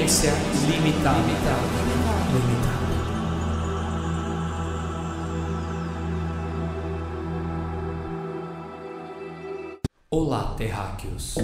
consciência limitada. limitada. limitada. Olá, terráqueos.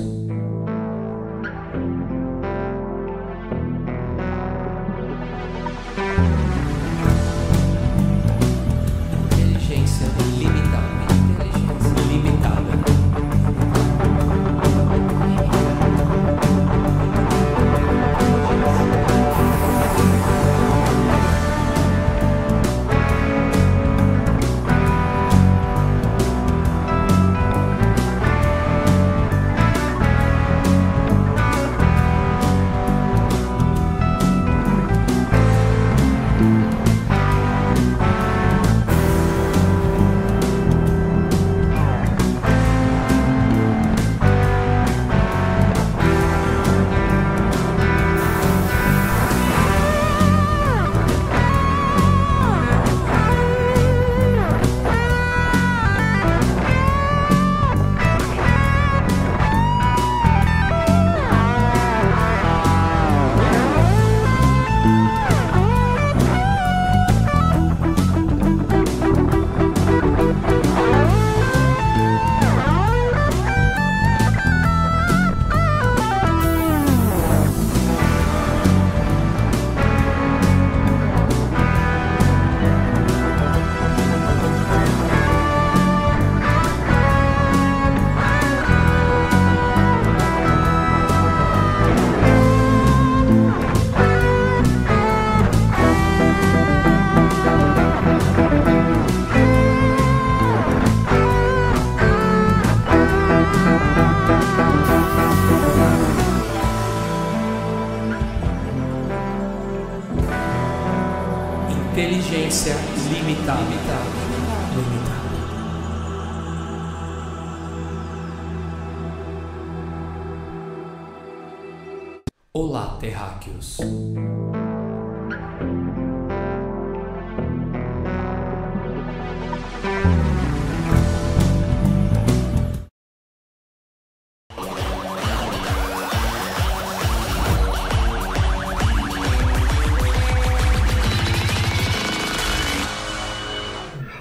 Jones.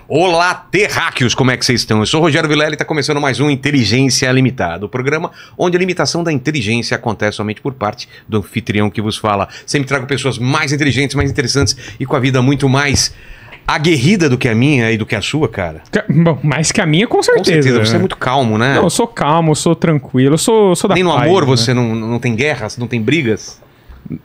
Olá, terráqueos, como é que vocês estão? Eu sou Rogério Vilela e está começando mais um Inteligência Limitada, o programa onde a limitação da inteligência acontece somente por parte do anfitrião que vos fala. Sempre trago pessoas mais inteligentes, mais interessantes e com a vida muito mais aguerrida do que a minha e do que a sua, cara? Bom, mais que a minha, com certeza. Com certeza, você é né? muito calmo, né? Não, eu sou calmo, eu sou tranquilo, eu sou, sou da Nem no paz, amor né? você não, não tem guerras, não tem brigas?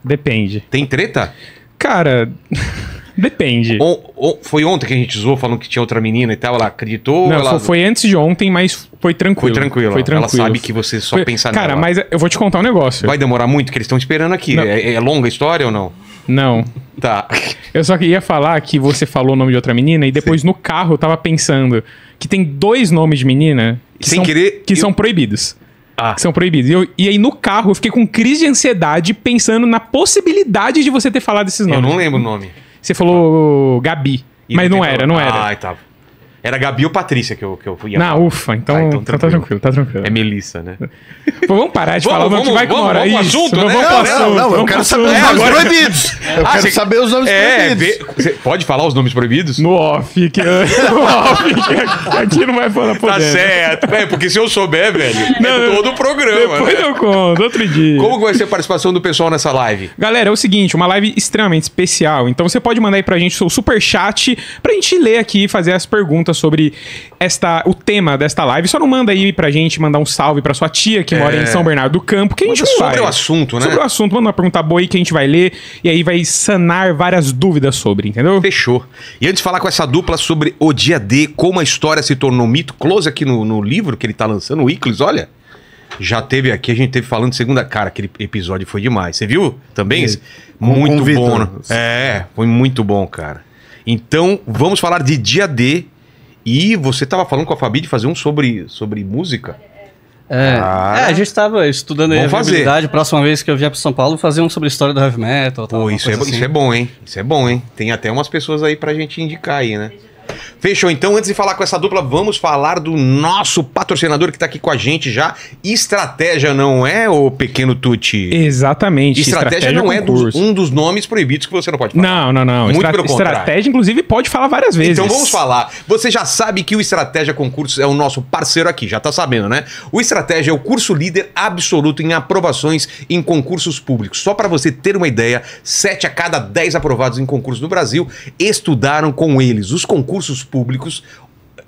Depende. Tem treta? Cara... Depende. O, o, foi ontem que a gente zoou falando que tinha outra menina e tal, ela acreditou? Não, ela... foi antes de ontem, mas foi tranquilo. Foi tranquilo. Foi tranquilo. Ela sabe que você só foi... pensa Cara, mas eu vou te contar um negócio. Vai demorar muito, que eles estão esperando aqui. É, é longa a história ou não? Não. Tá. Eu só queria falar que você falou o nome de outra menina e depois Sim. no carro eu tava pensando que tem dois nomes de menina que, Sem são, querer, que eu... são proibidos. Ah. Que são proibidos. E, eu, e, aí no carro eu fiquei com crise de ansiedade pensando na possibilidade de você ter falado esses nomes. Eu não lembro o nome. Você falou tá. Gabi. E mas não, não era, não era. Ah, tá. Era Gabi ou Patrícia que eu, que eu ia Na ufa, então, ah, então, tá tranquilo, tá tranquilo. É Melissa, né? Pô, vamos parar de falar, vamos, vamos, vai com vamos, Vamos, parar assunto, né? Vamos não, não, não, eu quero ah, saber os nomes é, proibidos. Eu quero saber os nomes proibidos. pode falar os nomes proibidos? No off, que, no off, que aqui não vai falar por Tá certo. É, porque se eu souber, velho, é todo o programa. Depois né? eu conto, outro dia. Como vai ser a participação do pessoal nessa live? Galera, é o seguinte, uma live extremamente especial, então você pode mandar aí pra gente o super chat pra gente ler aqui e fazer as perguntas pergunta sobre esta, o tema desta live. Só não manda aí pra gente mandar um salve pra sua tia que é. mora em é. São Bernardo do Campo, que a gente Sobre vai. o assunto, né? Sobre o assunto, manda uma pergunta boa aí que a gente vai ler e aí vai sanar várias dúvidas sobre, entendeu? Fechou. E antes de falar com essa dupla sobre o dia D, como a história se tornou mito, close aqui no, no livro que ele tá lançando, o Iclis, olha já teve aqui, a gente teve falando de segunda cara, aquele episódio foi demais. Você viu também? muito bom. Né? É, foi muito bom, cara. Então, vamos falar de dia D e você estava falando com a Fabi de fazer um sobre, sobre música? É, é ah, é, a gente estava estudando a viabilidade. Próxima vez que eu vier para São Paulo, fazer um sobre história do heavy metal. Pô, isso, é, assim. isso é bom, hein? Isso é bom, hein? Tem até umas pessoas aí a gente indicar aí, né? Fechou então. Antes de falar com essa dupla, vamos falar do nosso patrocinador que está aqui com a gente já. Estratégia não é o pequeno Tuti. Exatamente. Estratégia, estratégia não é dos, um dos nomes proibidos que você não pode falar. Não, não, não. Muito Estra pelo contrário. Estratégia, inclusive, pode falar várias vezes. Então vamos falar. Você já sabe que o Estratégia Concursos é o nosso parceiro aqui, já está sabendo, né? O Estratégia é o curso líder absoluto em aprovações em concursos públicos. Só para você ter uma ideia, 7 a cada 10 aprovados em concursos no Brasil estudaram com eles. Os concursos concursos públicos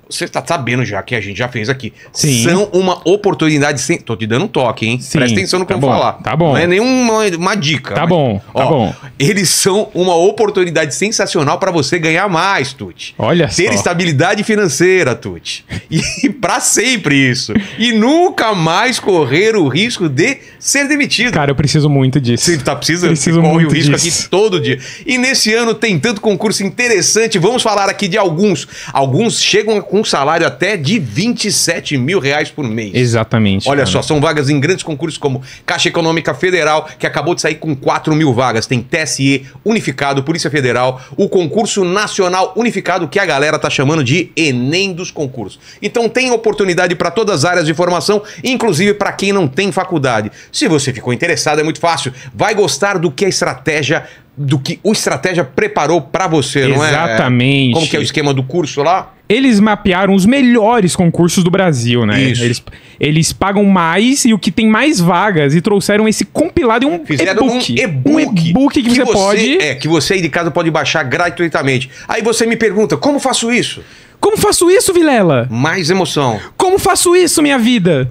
você tá sabendo já que a gente já fez aqui. Sim. São uma oportunidade sem. Tô te dando um toque, hein? Sim. Presta atenção no que tá eu vou falar. Tá bom. Não é nenhuma uma dica. Tá mas... bom, tá Ó, bom. Eles são uma oportunidade sensacional para você ganhar mais, Tuti. Olha Ter só. Ter estabilidade financeira, Tuti. E para sempre isso. E nunca mais correr o risco de ser demitido. Cara, eu preciso muito disso. Você tá precisando? Preciso você corre o risco disso. aqui todo dia. E nesse ano tem tanto concurso interessante. Vamos falar aqui de alguns. Alguns chegam a com um salário até de 27 mil reais por mês. Exatamente. Olha cara. só, são vagas em grandes concursos como Caixa Econômica Federal, que acabou de sair com 4 mil vagas. Tem TSE unificado, Polícia Federal, o concurso nacional unificado, que a galera tá chamando de Enem dos concursos. Então tem oportunidade para todas as áreas de formação, inclusive para quem não tem faculdade. Se você ficou interessado, é muito fácil. Vai gostar do que a estratégia do que o estratégia preparou para você, não Exatamente. é? Exatamente. Como que é o esquema do curso lá? Eles mapearam os melhores concursos do Brasil, né? Isso. Eles, eles pagam mais e o que tem mais vagas e trouxeram esse compilado em um e-book. Um e-book um que, que, você pode. É, que você aí de casa pode baixar gratuitamente. Aí você me pergunta, como faço isso? Como faço isso, Vilela? Mais emoção. Como faço isso, minha vida?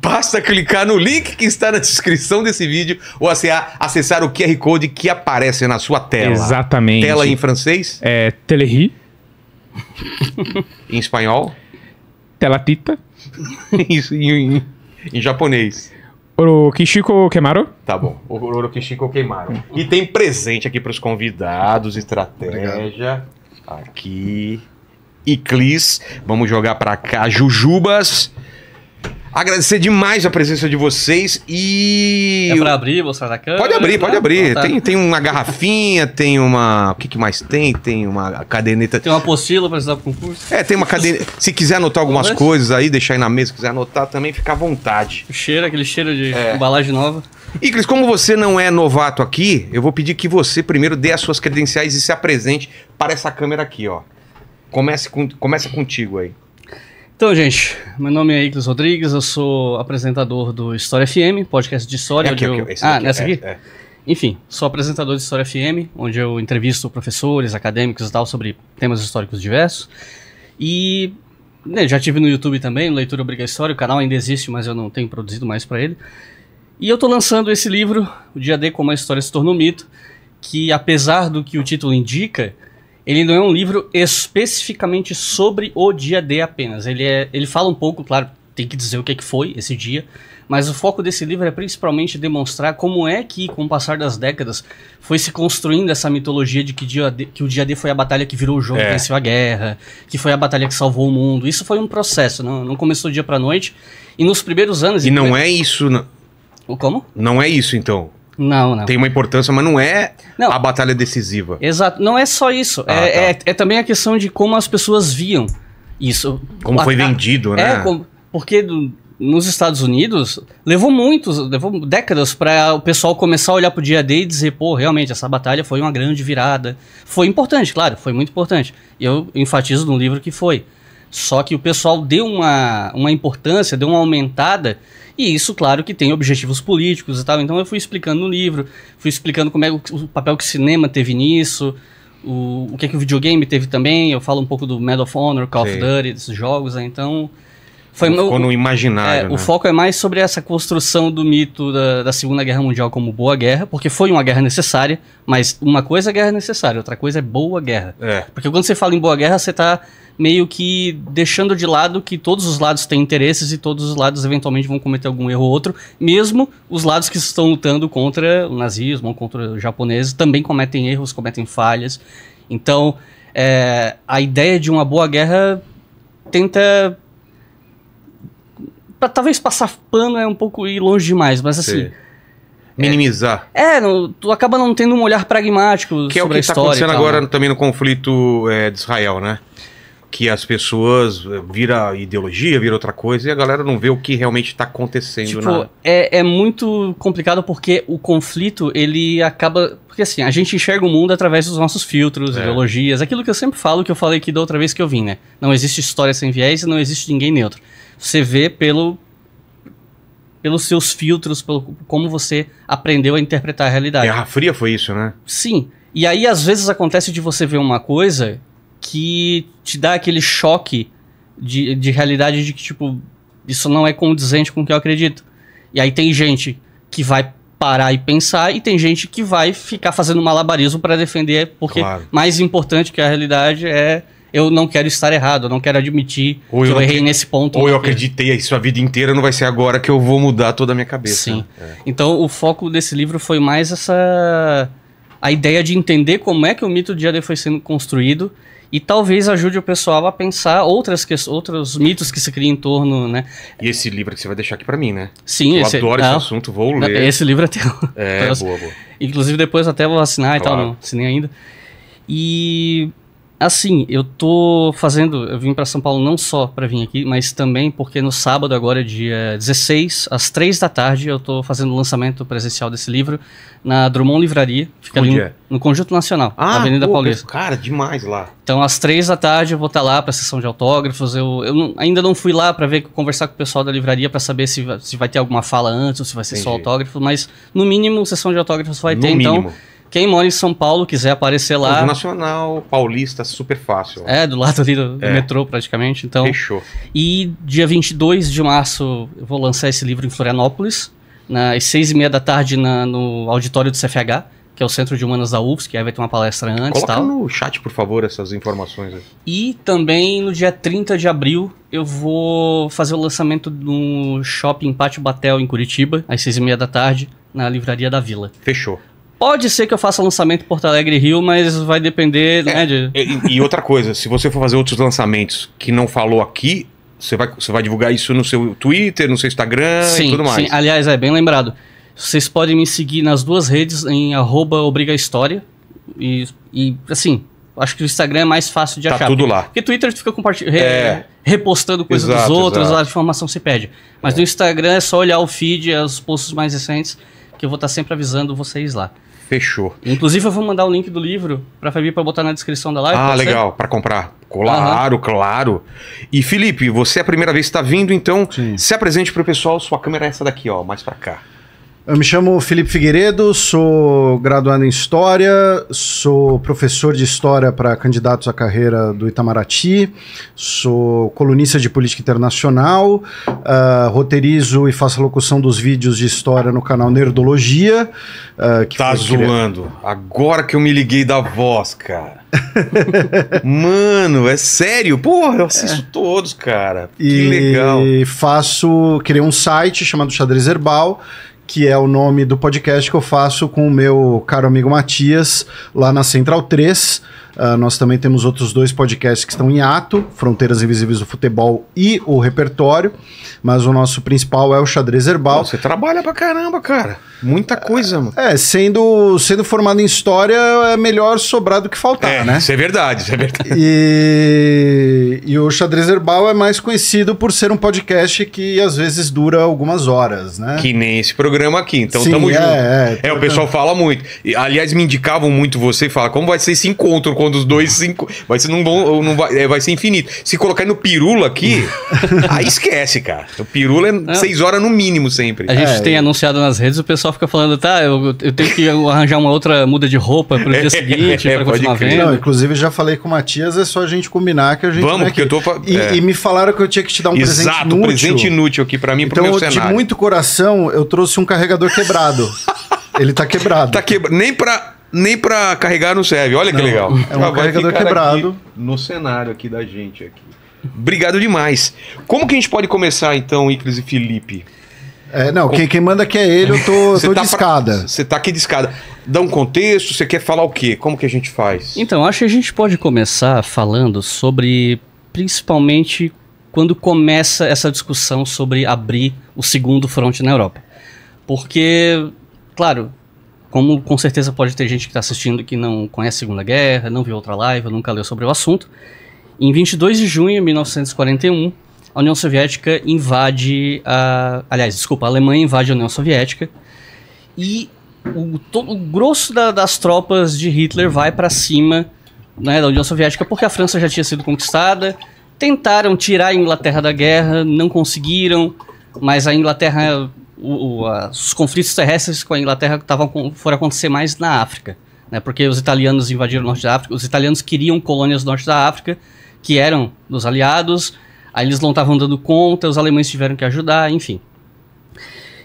Basta clicar no link que está na descrição desse vídeo ou acessar o QR Code que aparece na sua tela. Exatamente. Tela em francês? É, teleri em espanhol? Telatita. Isso, em, em, em japonês. Oro Kishiko Kemaro? Tá bom. Oro Kishiko Kemaro. E tem presente aqui para os convidados, estratégia. Obrigado. Aqui. Iclis. Vamos jogar para cá. Jujubas. Agradecer demais a presença de vocês e. É pra abrir, mostrar na câmera? Pode abrir, pode né? abrir. tá. Tem, tem uma garrafinha, tem uma. O que, que mais tem? Tem uma caderneta. Tem uma apostila pra precisar pro concurso? É, tem uma caderneta. Se quiser anotar algumas coisas aí, deixar aí na mesa, se quiser anotar também, fica à vontade. O cheiro, aquele cheiro de é. embalagem nova. Iclis, como você não é novato aqui, eu vou pedir que você primeiro dê as suas credenciais e se apresente para essa câmera aqui, ó. Comece, com, comece contigo aí. Então, gente, meu nome é Iclis Rodrigues, eu sou apresentador do História FM, podcast de história. É aqui, eu... aqui, ah, nessa é, aqui? É, Enfim, sou apresentador de História FM, onde eu entrevisto professores, acadêmicos e tal sobre temas históricos diversos. E né, já tive no YouTube também, Leitura Obriga História, o canal ainda existe, mas eu não tenho produzido mais para ele. E eu estou lançando esse livro, O Dia D Como a História se Tornou Mito, que apesar do que o título indica, ele não é um livro especificamente sobre o dia D apenas. Ele, é, ele fala um pouco, claro, tem que dizer o que, é que foi esse dia, mas o foco desse livro é principalmente demonstrar como é que, com o passar das décadas, foi se construindo essa mitologia de que, dia D, que o dia D foi a batalha que virou o jogo, é. que venceu a guerra, que foi a batalha que salvou o mundo. Isso foi um processo, não, não começou dia pra noite. E nos primeiros anos. E não então, é isso. Não... Como? Não é isso, então. Não, não. Tem uma importância, mas não é não. a batalha decisiva. Exato. Não é só isso. Ah, é, tá. é, é, também a questão de como as pessoas viam isso. Como a, foi vendido, a, né? É, como, porque do, nos Estados Unidos levou muitos, levou décadas para o pessoal começar a olhar pro dia a dia e dizer, pô, realmente essa batalha foi uma grande virada. Foi importante, claro, foi muito importante. Eu enfatizo no livro que foi. Só que o pessoal deu uma, uma importância, deu uma aumentada e isso, claro, que tem objetivos políticos e tal. Então eu fui explicando no livro, fui explicando como é o, o papel que o cinema teve nisso, o, o que é que o videogame teve também. Eu falo um pouco do Medal of Honor, Call of Duty, desses jogos, né? Então. Foi Ficou no imaginário. É, né? O foco é mais sobre essa construção do mito da, da, Segunda Guerra Mundial como boa guerra, porque foi uma guerra necessária, mas uma coisa é guerra necessária, outra coisa é boa guerra. É. Porque quando você fala em boa guerra, você está meio que deixando de lado que todos os lados têm interesses e todos os lados eventualmente vão cometer algum erro ou outro, mesmo os lados que estão lutando contra o nazismo ou contra os japoneses também cometem erros, cometem falhas. Então, é, a ideia de uma boa guerra tenta pra, talvez passar pano é um pouco ir longe demais, mas assim, Sim. Minimizar. É, é não, tu acaba não tendo um olhar pragmático que sobre é o que está acontecendo né? agora também no conflito é, de Israel, né? que as pessoas eh, vira ideologia, vira outra coisa, e a galera não vê o que realmente está acontecendo. Tipo, na... é, é muito complicado porque o conflito, ele acaba... Porque assim, a gente enxerga o mundo através dos nossos filtros, é. ideologias, aquilo que eu sempre falo, que eu falei aqui da outra vez que eu vim, né? Não existe história sem viés e não existe ninguém neutro. Você vê pelo, pelos seus filtros, pelo como você aprendeu a interpretar a realidade. Guerra Fria foi isso, né? Sim. E aí, às vezes, acontece de você ver uma coisa que te dá aquele choque de, de realidade de que, tipo, isso não é condizente com o que eu acredito. E aí tem gente que vai parar e pensar, e tem gente que vai ficar fazendo malabarismo para defender, porque claro. mais importante que a realidade é eu não quero estar errado, eu não quero admitir ou que eu, eu errei nesse ponto. Ou eu acreditei isso a vida inteira, não vai ser agora que eu vou mudar toda a minha cabeça. Sim. É. Então o foco desse livro foi mais essa a ideia de entender como é que o mito de Jedi foi sendo construído e talvez ajude o pessoal a pensar outras que, outros mitos que se criam em torno, né? E esse livro que você vai deixar aqui para mim, né? Sim, Eu esse, adoro ah, esse assunto, vou ler. Esse livro é teu. É, boa, boa. Inclusive depois até vou assinar claro. e tal, não assinei ainda. E Assim, eu tô fazendo. Eu vim para São Paulo não só para vir aqui, mas também porque no sábado, agora, dia 16, às 3 da tarde, eu tô fazendo o lançamento presencial desse livro na Drummond Livraria. Fica Onde ali é? no, Conjunto Nacional, ah, na Avenida pô, Paulista. Cara, demais lá. Então, às 3 da tarde, eu vou estar tá lá pra sessão de autógrafos. Eu, eu não, ainda não fui lá para ver, conversar com o pessoal da livraria para saber se, se vai ter alguma fala antes ou se vai ser Entendi. só autógrafo, mas no mínimo, sessão de autógrafos vai no ter. Então, mínimo. Então. Quem mora em São Paulo, quiser aparecer lá. O Nacional Paulista, super fácil. É, do lado ali do, é. metrô, praticamente. Então, Fechou. E dia 22 de março eu vou lançar esse livro em Florianópolis, na, às seis e meia da tarde na, no auditório do CFH que é o Centro de Humanas da UFS, que aí vai ter uma palestra antes Coloca tal. no chat, por favor, essas informações aí. E também no dia 30 de abril eu vou fazer o lançamento no shopping Pátio Batel em Curitiba, às seis e meia da tarde, na Livraria da Vila. Fechou. Pode ser que eu faça lançamento Porto Alegre e Rio, mas vai depender, é, né? De... E, e, outra coisa, se você for fazer outros lançamentos que não falou aqui, você vai, você vai divulgar isso no seu Twitter, no seu Instagram sim, e tudo mais. Sim, aliás, é bem lembrado. Vocês podem me seguir nas duas redes em arroba obrigahistoria. E, e assim, acho que o Instagram é mais fácil de tá achar. Tá tudo lá. Porque Twitter fica compartilhando, é. repostando coisas dos outros, exato. a informação se perde. Mas é. no Instagram é só olhar o feed, os posts mais recentes que eu vou estar tá sempre avisando vocês lá. Fechou. Inclusive, eu vou mandar o link do livro para Fabi para botar na descrição da live. Ah, legal, para comprar. Claro, uhum. claro. E Felipe, você é a primeira vez que está vindo, então Sim. se apresente para o pessoal. Sua câmera é essa daqui, ó, mais para cá. Eu me chamo Felipe Figueiredo, sou graduado em História, sou professor de História para candidatos à carreira do Itamaraty, sou colunista de política internacional, uh, roteirizo e faço a locução dos vídeos de História no canal Nerdologia. Uh, que tá zoando. Criado. Agora que eu me liguei da voz, cara. Mano, é sério? Porra, eu assisto é. todos, cara. Que e legal. E faço, criei um site chamado Xadrez Herbal, que é o nome do podcast que eu faço com o meu caro amigo Matias, lá na Central 3. Uh, ah, nós também temos outros dois podcasts que estão em ato: Fronteiras Invisíveis do Futebol e o Repertório. Mas o nosso principal é o Xadrez Herbal. Pô, você trabalha pra caramba, cara. Muita coisa, mano. É, sendo, sendo formado em história, é melhor sobrar do que faltar, é, né? Isso é verdade, isso é verdade. E, e o Xadrez Herbal é mais conhecido por ser um podcast que às vezes dura algumas horas, né? Que nem esse programa programa aqui, então Sim, tamo é, junto. É, é, o pessoal fala muito. E, aliás, me indicavam muito você e fala como vai ser esse encontro quando os dois cinco Vai ser, não vão, não vai, é, vai ser infinito. Se colocar no pirula aqui, aí esquece, cara. O pirula é seis horas no mínimo sempre. A gente é, tem anunciado nas redes, o pessoal fica falando, tá, eu, eu tenho que arranjar uma outra muda de roupa pro dia é, seguinte, é, pra continuar crer. vendo. Não, inclusive, já falei com o Matias, é só a gente combinar que a gente. Vamos, porque eu tô. E, e, me falaram que eu tinha que te dar um Exato, presente inútil. Exato, presente inútil aqui para mim, então, pro meu cenário. Então, de muito coração, eu trouxe um um carregador quebrado. Ele tá quebrado. Tá quebrado. Nem pra. Nem para carregar não serve. Olha não, que legal. É um ah, carregador quebrado no cenário aqui da gente aqui. Obrigado demais. Como que a gente pode começar então, Iclis e Felipe? É, não, quem, quem manda que é ele, eu tô, tô tá de escada. Você tá aqui de escada. Dá um contexto, você quer falar o quê? Como que a gente faz? Então, acho que a gente pode começar falando sobre, principalmente, quando começa essa discussão sobre abrir o segundo front na Europa. Porque, claro, como com certeza pode ter gente que está assistindo que não conhece a Segunda Guerra, não viu outra live, nunca leu sobre o assunto, em 22 de junho de 1941, a União Soviética invade a. Aliás, desculpa, a Alemanha invade a União Soviética e o, todo, o grosso da, das tropas de Hitler vai para cima né, da União Soviética porque a França já tinha sido conquistada. Tentaram tirar a Inglaterra da guerra, não conseguiram, mas a Inglaterra o, o, a, os conflitos terrestres com a Inglaterra tavam, foram acontecer mais na África, né, porque os italianos invadiram o norte da África, os italianos queriam colônias do norte da África, que eram dos aliados, aí eles não estavam dando conta, os alemães tiveram que ajudar, enfim.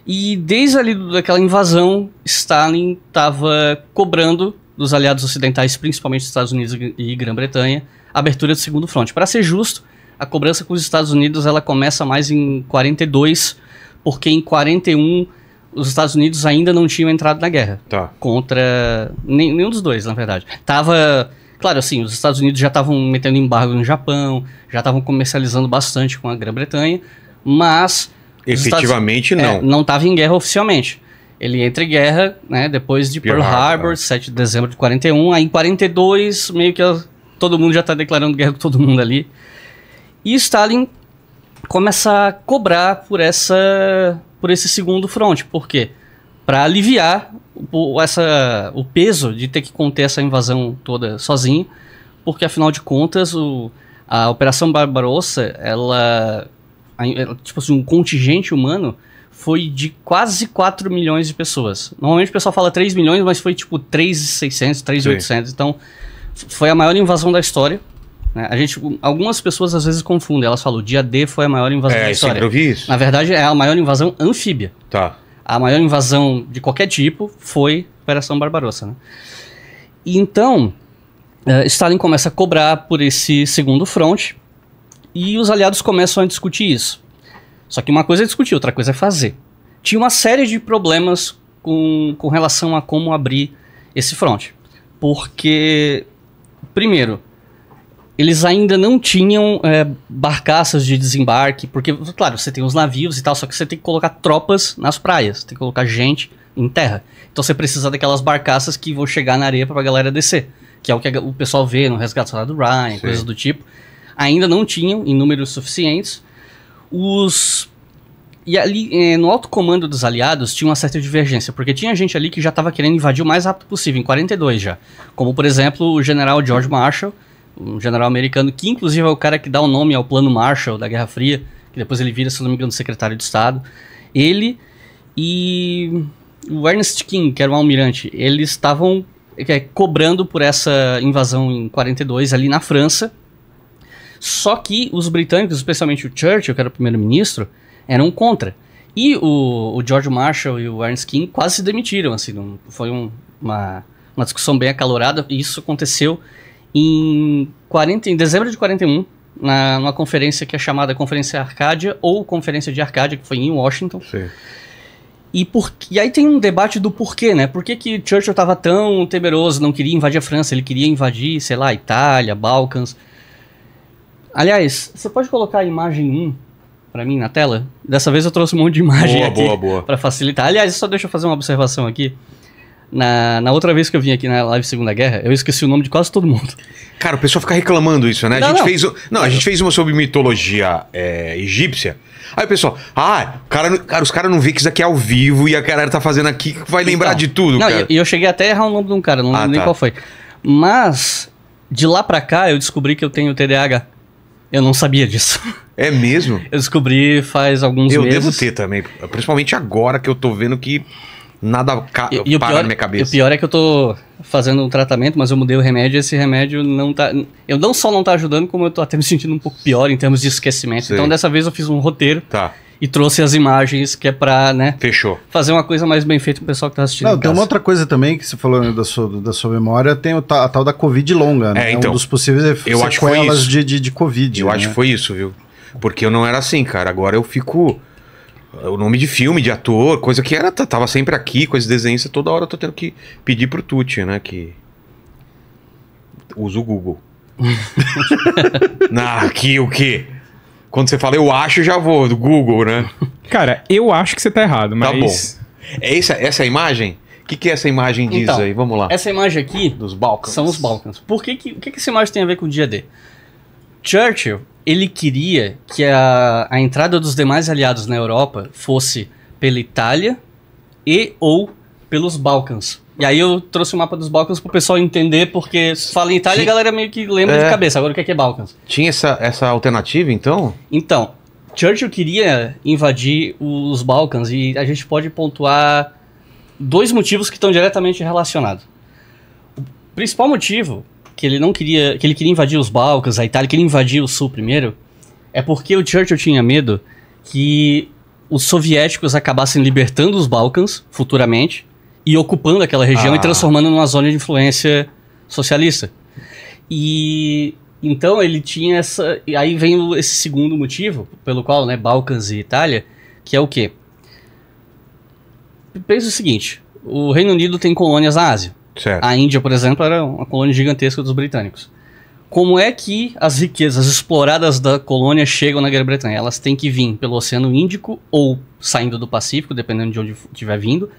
E desde ali daquela invasão, Stalin estava cobrando dos aliados ocidentais, principalmente dos Estados Unidos e Grã-Bretanha, a abertura do segundo fronte. Para ser justo, a cobrança com os Estados Unidos ela começa mais em 1942, porque em 41 os Estados Unidos ainda não tinham entrado na guerra. Tá. Contra nenhum dos dois, na verdade. Tava Claro, assim, os Estados Unidos já estavam metendo embargo no Japão, já estavam comercializando bastante com a Grã-Bretanha, mas. Efetivamente Estados, não. É, não estava em guerra oficialmente. Ele entra em guerra, né, depois de Pearl, Pearl Harbor, Harbor, 7 né. de dezembro de 41. Aí em 42, meio que todo mundo já está declarando guerra com todo mundo ali. E Stalin começar a cobrar por essa por esse segundo front, porque para aliviar o, essa, o peso de ter que conter essa invasão toda sozinho, porque afinal de contas o, a Operação Barbarossa, ela, ela tipo assim, um contingente humano foi de quase 4 milhões de pessoas. Normalmente o pessoal fala 3 milhões, mas foi tipo 3,600, 3,800. Então, foi a maior invasão da história. Né? A gente, algumas pessoas às vezes confundem, elas falam o dia D foi a maior invasão é, da história. Eu vi isso. Na verdade, é a maior invasão anfíbia. Tá. A maior invasão de qualquer tipo foi a Operação Barbarossa. Né? E então, uh, Stalin começa a cobrar por esse segundo front e os aliados começam a discutir isso. Só que uma coisa é discutir, outra coisa é fazer. Tinha uma série de problemas com, com relação a como abrir esse front. Porque, primeiro, eles ainda não tinham é, barcaças de desembarque, porque, claro, você tem os navios e tal, só que você tem que colocar tropas nas praias, tem que colocar gente em terra. Então você precisa daquelas barcaças que vão chegar na areia para a galera descer, que é o que o pessoal vê no Resgate do Ryan, coisas do tipo. Ainda não tinham em números suficientes. Os. E ali, é, no alto comando dos aliados, tinha uma certa divergência, porque tinha gente ali que já estava querendo invadir o mais rápido possível, em 42 já. Como, por exemplo, o general George Marshall, um general americano, que inclusive é o cara que dá o nome ao Plano Marshall da Guerra Fria, que depois ele vira, se não me engano, secretário de Estado. Ele e o Ernest King, que era um almirante, eles estavam é, cobrando por essa invasão em 42 ali na França. Só que os britânicos, especialmente o Churchill, que era o primeiro-ministro, eram contra. E o, o, George Marshall e o Ernest King quase se demitiram, assim, não, foi um, uma, uma discussão bem acalorada, e isso aconteceu em, 40, em dezembro de 41, na, numa conferência que é chamada Conferência Arcádia, ou Conferência de Arcádia, que foi em Washington. Sim. E, por, e aí tem um debate do porquê, né? Por que, que Churchill estava tão temeroso, não queria invadir a França, ele queria invadir, sei lá, Itália, Balcãs. Aliás, você pode colocar a imagem 1 para mim na tela? Dessa vez eu trouxe um monte de imagem boa, aqui para facilitar. Aliás, só deixa eu fazer uma observação aqui. Na, na outra vez que eu vim aqui na live Segunda Guerra, eu esqueci o nome de quase todo mundo. Cara, o pessoal fica reclamando isso, né? A gente não. fez. Não, a gente fez uma sobre mitologia é, egípcia. Aí o pessoal, ah, cara, cara os caras não vê que isso aqui é ao vivo e a galera tá fazendo aqui, vai então, lembrar de tudo, não, cara. E eu, cheguei até a errar o nome de um cara, não ah, lembro nem tá. qual foi. Mas, de lá pra cá, eu descobri que eu tenho TDAH. Eu não sabia disso. É mesmo? Eu descobri faz alguns eu meses. Eu devo ter também, principalmente agora que eu tô vendo que nada ca... e, e para pior, na minha cabeça. o pior é que eu tô fazendo um tratamento, mas eu mudei o remédio e esse remédio não tá. Eu não só não tá ajudando, como eu tô até me sentindo um pouco pior em termos de esquecimento. Então dessa vez eu fiz um roteiro. Tá. E trouxe as imagens que é pra, né? Fechou. Fazer uma coisa mais bem feita pro pessoal que tá assistindo. Não, tem uma outra coisa também que você falou né, da, sua, da sua memória, tem o ta, a tal da Covid longa, né? É, então, é um então, dos possíveis eu sequelas acho foi isso. de, de, de Covid. Eu né? acho que foi isso, viu? Porque eu não era assim, cara. Agora eu fico o nome de filme, de ator, coisa que era, tava sempre aqui, coisa de desenho, toda hora eu tô tendo que pedir pro Tuti, né, que usa o Google. na aqui o quê? Quando você fala eu acho, já vou, do Google, né? Cara, eu acho que você tá errado, tá mas... Tá bom. É essa, essa imagem? O que, que é essa imagem diz então, aí? Vamos lá. Essa imagem aqui... Dos Balcãs. São os Balcãs. Por que que, o que que essa imagem tem a ver com o dia D? Churchill ele queria que a, a entrada dos demais aliados na Europa fosse pela Itália e ou pelos Balcãs. E aí eu trouxe o mapa dos Balcãs pro pessoal entender, porque fala em Itália, Sim. a galera meio que lembra é. de cabeça. Agora o que é, que é Balcãs? Tinha essa, essa alternativa, então? Então, Churchill queria invadir os Balcãs e a gente pode pontuar dois motivos que estão diretamente relacionados. O principal motivo que ele não queria, que ele queria invadir os Balcãs, a Itália, que ele invadia o Sul primeiro, é porque o Churchill tinha medo que os soviéticos acabassem libertando os Balcãs futuramente e ocupando aquela região ah. e transformando numa zona de influência socialista. E então ele tinha essa, e aí vem esse segundo motivo pelo qual, né, Balcãs e Itália, que é o quê? Pensa o seguinte, o Reino Unido tem colônias na Ásia. Certo. A Índia, por exemplo, era uma colônia gigantesca dos britânicos. Como é que as riquezas exploradas da colônia chegam na Grã-Bretanha? Elas têm que vir pelo Oceano Índico ou saindo do Pacífico, dependendo de onde estiver vindo.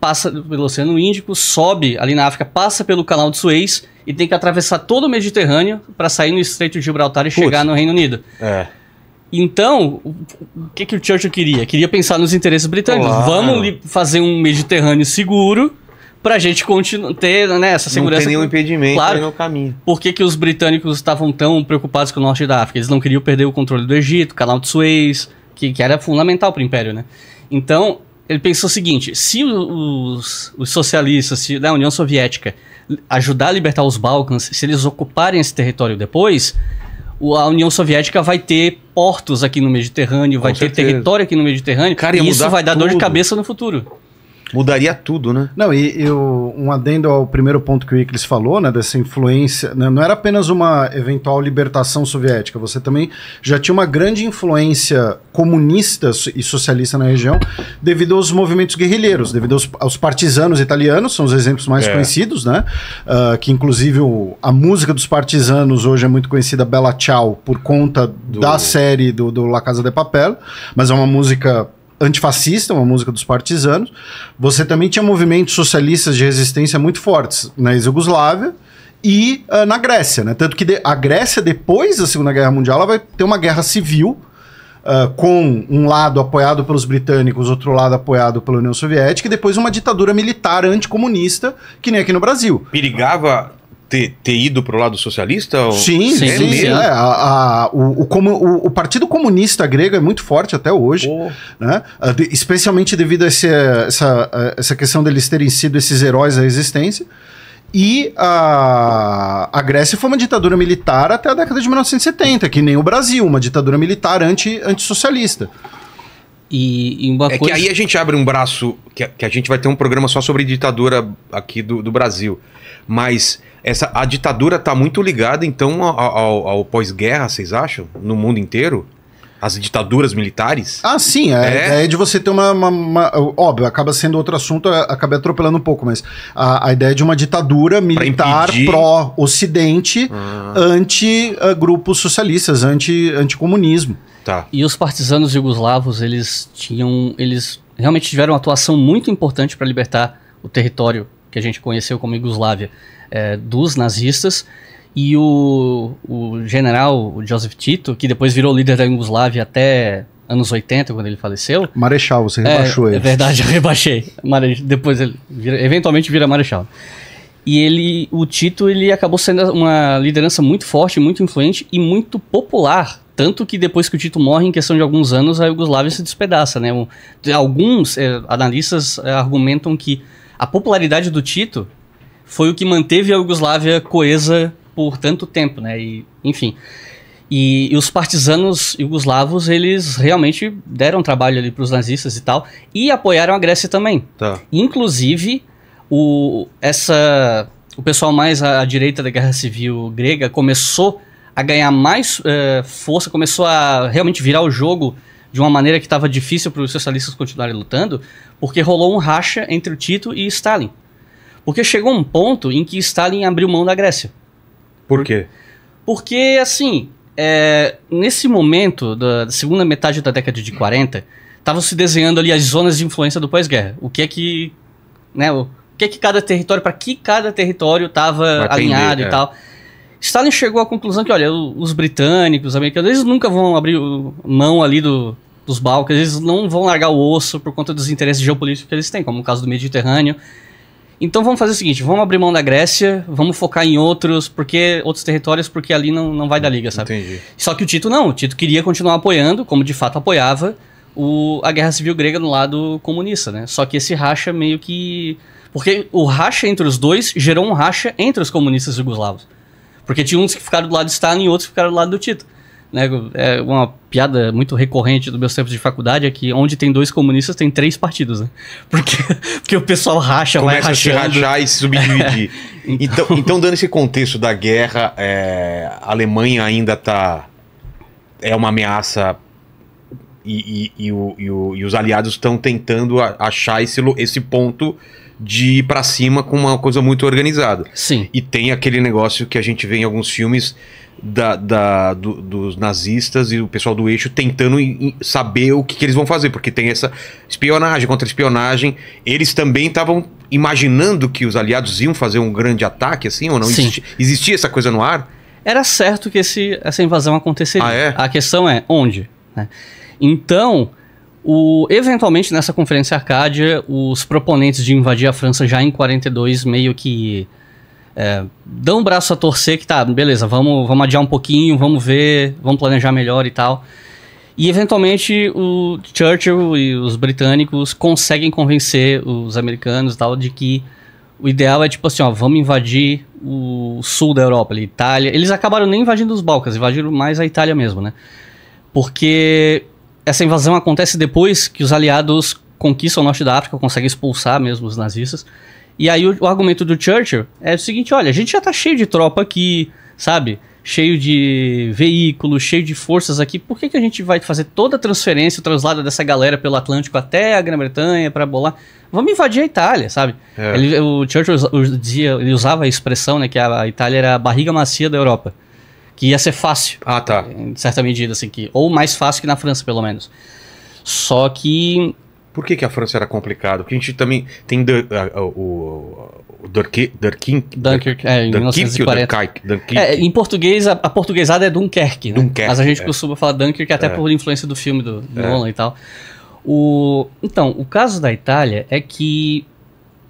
Passa pelo Oceano Índico, sobe ali na África, passa pelo Canal de Suez e tem que atravessar todo o Mediterrâneo para sair no Estreito de Gibraltar e Putz. chegar no Reino Unido. É. Então, o que, que o Churchill queria? Queria pensar nos interesses britânicos. Vamos fazer um Mediterrâneo seguro pra gente continuar ter né, essa segurança. Não tem nenhum impedimento claro, no caminho. Por que, que os britânicos estavam tão preocupados com o norte da África? Eles não queriam perder o controle do Egito, canal de Suez, que, que era fundamental para o império, né? Então, ele pensou o seguinte: se os, os socialistas se, né, a União Soviética ajudar a libertar os Balcãs, se eles ocuparem esse território depois, a União Soviética vai ter portos aqui no Mediterrâneo, com vai certeza. ter território aqui no Mediterrâneo, Cara, e isso vai dar tudo. dor de cabeça no futuro. Mudaria tudo, né? Não, e, eu um adendo ao primeiro ponto que o Iclis falou, né, dessa influência, né, não era apenas uma eventual libertação soviética, você também já tinha uma grande influência comunista e socialista na região devido aos movimentos guerrilheiros, devido aos, aos partisanos italianos, são os exemplos mais é. conhecidos, né? Uh, que inclusive o, a música dos partisanos hoje é muito conhecida, Bella Ciao, por conta do... da série do, do La Casa de Papel, mas é uma música antifascista, uma música dos partisanos. Você também tinha movimentos socialistas de resistência muito fortes na ex-Yugoslávia e uh, na Grécia, né? Tanto que a Grécia, depois da Segunda Guerra Mundial, ela vai ter uma guerra civil Uh, com um lado apoiado pelos britânicos, outro lado apoiado pela União Soviética, e depois uma ditadura militar anticomunista, que nem aqui no Brasil. Perigava ter, ter ido para o lado socialista? Ou... Sim, é sim, sim. sim. É, a, a, o, o, como, o, o, Partido Comunista Grego é muito forte até hoje, oh. né? Ah, especialmente devido a esse, essa, essa questão deles terem sido esses heróis da resistência. E a, a Grécia foi uma ditadura militar até a década de 1970, que nem o Brasil, uma ditadura militar anti, antissocialista. E, e uma é coisa... que aí a gente abre um braço, que a, que a gente vai ter um programa só sobre ditadura aqui do, do Brasil. Mas essa, a ditadura está muito ligada, então, ao, ao, ao pós-guerra, vocês acham? No mundo inteiro? As ditaduras militares? Ah, sim. A é. ideia é? é de você ter uma, uma, uma, Óbvio, acaba sendo outro assunto, é, acabei atropelando um pouco, mas a, a ideia de uma ditadura militar pró-Ocidente, ah. anti-grupos ah, socialistas, anti-comunismo. tá. E os partisanos jugoslavos, eles tinham. Eles realmente tiveram uma atuação muito importante para libertar o território que a gente conheceu como Iugoslávia, é, dos nazistas. E o, o general Joseph Tito, que depois virou líder da Iugoslávia até anos 80, quando ele faleceu. Marechal, você é, rebaixou é, ele. É verdade, eu rebaixei. Mare... Depois ele vira, eventualmente vira marechal. E ele, o Tito, ele acabou sendo uma liderança muito forte, muito influente e muito popular. Tanto que depois que o Tito morre, em questão de alguns anos, a Iugoslávia se despedaça, né? Alguns é, analistas argumentam que a popularidade do Tito foi o que manteve a Iugoslávia coesa por tanto tempo, né? E, enfim. E, e, os partisanos iugoslavos, eles realmente deram trabalho ali para os nazistas e tal, e apoiaram a Grécia também. Tá. Inclusive, o, essa, o pessoal mais à, à, direita da Guerra Civil grega começou a ganhar mais uh, força, começou a realmente virar o jogo de uma maneira que estava difícil para os socialistas continuarem lutando, porque rolou um racha entre o Tito e Stalin. Porque chegou um ponto em que Stalin abriu mão da Grécia. Por quê? Porque, assim, é, nesse momento, da segunda metade da década de 40, estavam se desenhando ali as zonas de influência do pós-guerra. O que é que. Né, o, que é que cada território, para que cada território estava alinhado é. e tal. Stalin chegou à conclusão que, olha, os britânicos, os americanos, eles nunca vão abrir mão ali do, dos Balcãs, eles não vão largar o osso por conta dos interesses geopolíticos que eles têm, como o caso do Mediterrâneo. Então vamos fazer o seguinte, vamos abrir mão da Grécia, vamos focar em outros, porque outros territórios, porque ali não, não vai dar liga, sabe? Entendi. Só que o Tito não, o Tito queria continuar apoiando, como de fato apoiava, o, a guerra civil grega no lado comunista, né? Só que esse racha meio que porque o racha entre os dois gerou um racha entre os comunistas e os jugoslavos. Porque tinha uns que ficaram do lado de Stalin e outros que ficaram do lado do Tito. Né? É uma piada muito recorrente dos meus tempos de faculdade é que onde tem dois comunistas tem três partidos, né? Porque, porque o pessoal racha, Começa vai rachando. Começa a se rachar e se subdividir. É, então... então... Então, dando esse contexto da guerra, é, a Alemanha ainda tá... É uma ameaça e, e, e, o, o, e, os aliados estão tentando achar esse, esse ponto de ir para cima com uma coisa muito organizada. Sim. E tem aquele negócio que a gente vê em alguns filmes da, da do, dos nazistas e o pessoal do eixo tentando in, saber o que, que, eles vão fazer, porque tem essa espionagem, contra-espionagem. Eles também estavam imaginando que os aliados iam fazer um grande ataque, assim, ou não? Sim. Existia, existia essa coisa no ar? Era certo que esse, essa invasão aconteceria. Ah, é? A questão é onde? Né? Então, o, eventualmente, nessa conferência Arcádia, os proponentes de invadir a França já em 42 meio que é, dão um braço a torcer que tá, beleza, vamos, vamos adiar um pouquinho, vamos ver, vamos planejar melhor e tal. E eventualmente o Churchill e os britânicos conseguem convencer os americanos tal de que o ideal é tipo assim, ó, vamos invadir o sul da Europa, a Itália. Eles acabaram nem invadindo os Balcãs, invadiram mais a Itália mesmo, né? Porque essa invasão acontece depois que os aliados conquistam o norte da África, conseguem expulsar mesmo os nazistas. E aí o, o argumento do Churchill é o seguinte: olha, a gente já tá cheio de tropa aqui, sabe? Cheio de veículos, cheio de forças aqui. Por que, que a gente vai fazer toda a transferência, o traslado dessa galera pelo Atlântico até a Grã-Bretanha para bolar? Vamos invadir a Itália, sabe? É. Ele, o Churchill dizia, ele usava a expressão né, que a Itália era a barriga macia da Europa que ia ser fácil. Ah, tá. Em certa medida, assim, que, ou mais fácil que na França, pelo menos. Só que. Por que, que a França era complicado? Porque a gente também tem de, uh, o, o Durkin, Dunkirk, Dunkirk, é, em Dunkirk, 1940. Dunkirk. É, em português, a, a, portuguesada é Dunkerque, né? Dunkerque Mas a gente é. costuma falar Dunkirk até é. por influência do filme do é. Nolan e tal. O, então, o caso da Itália é que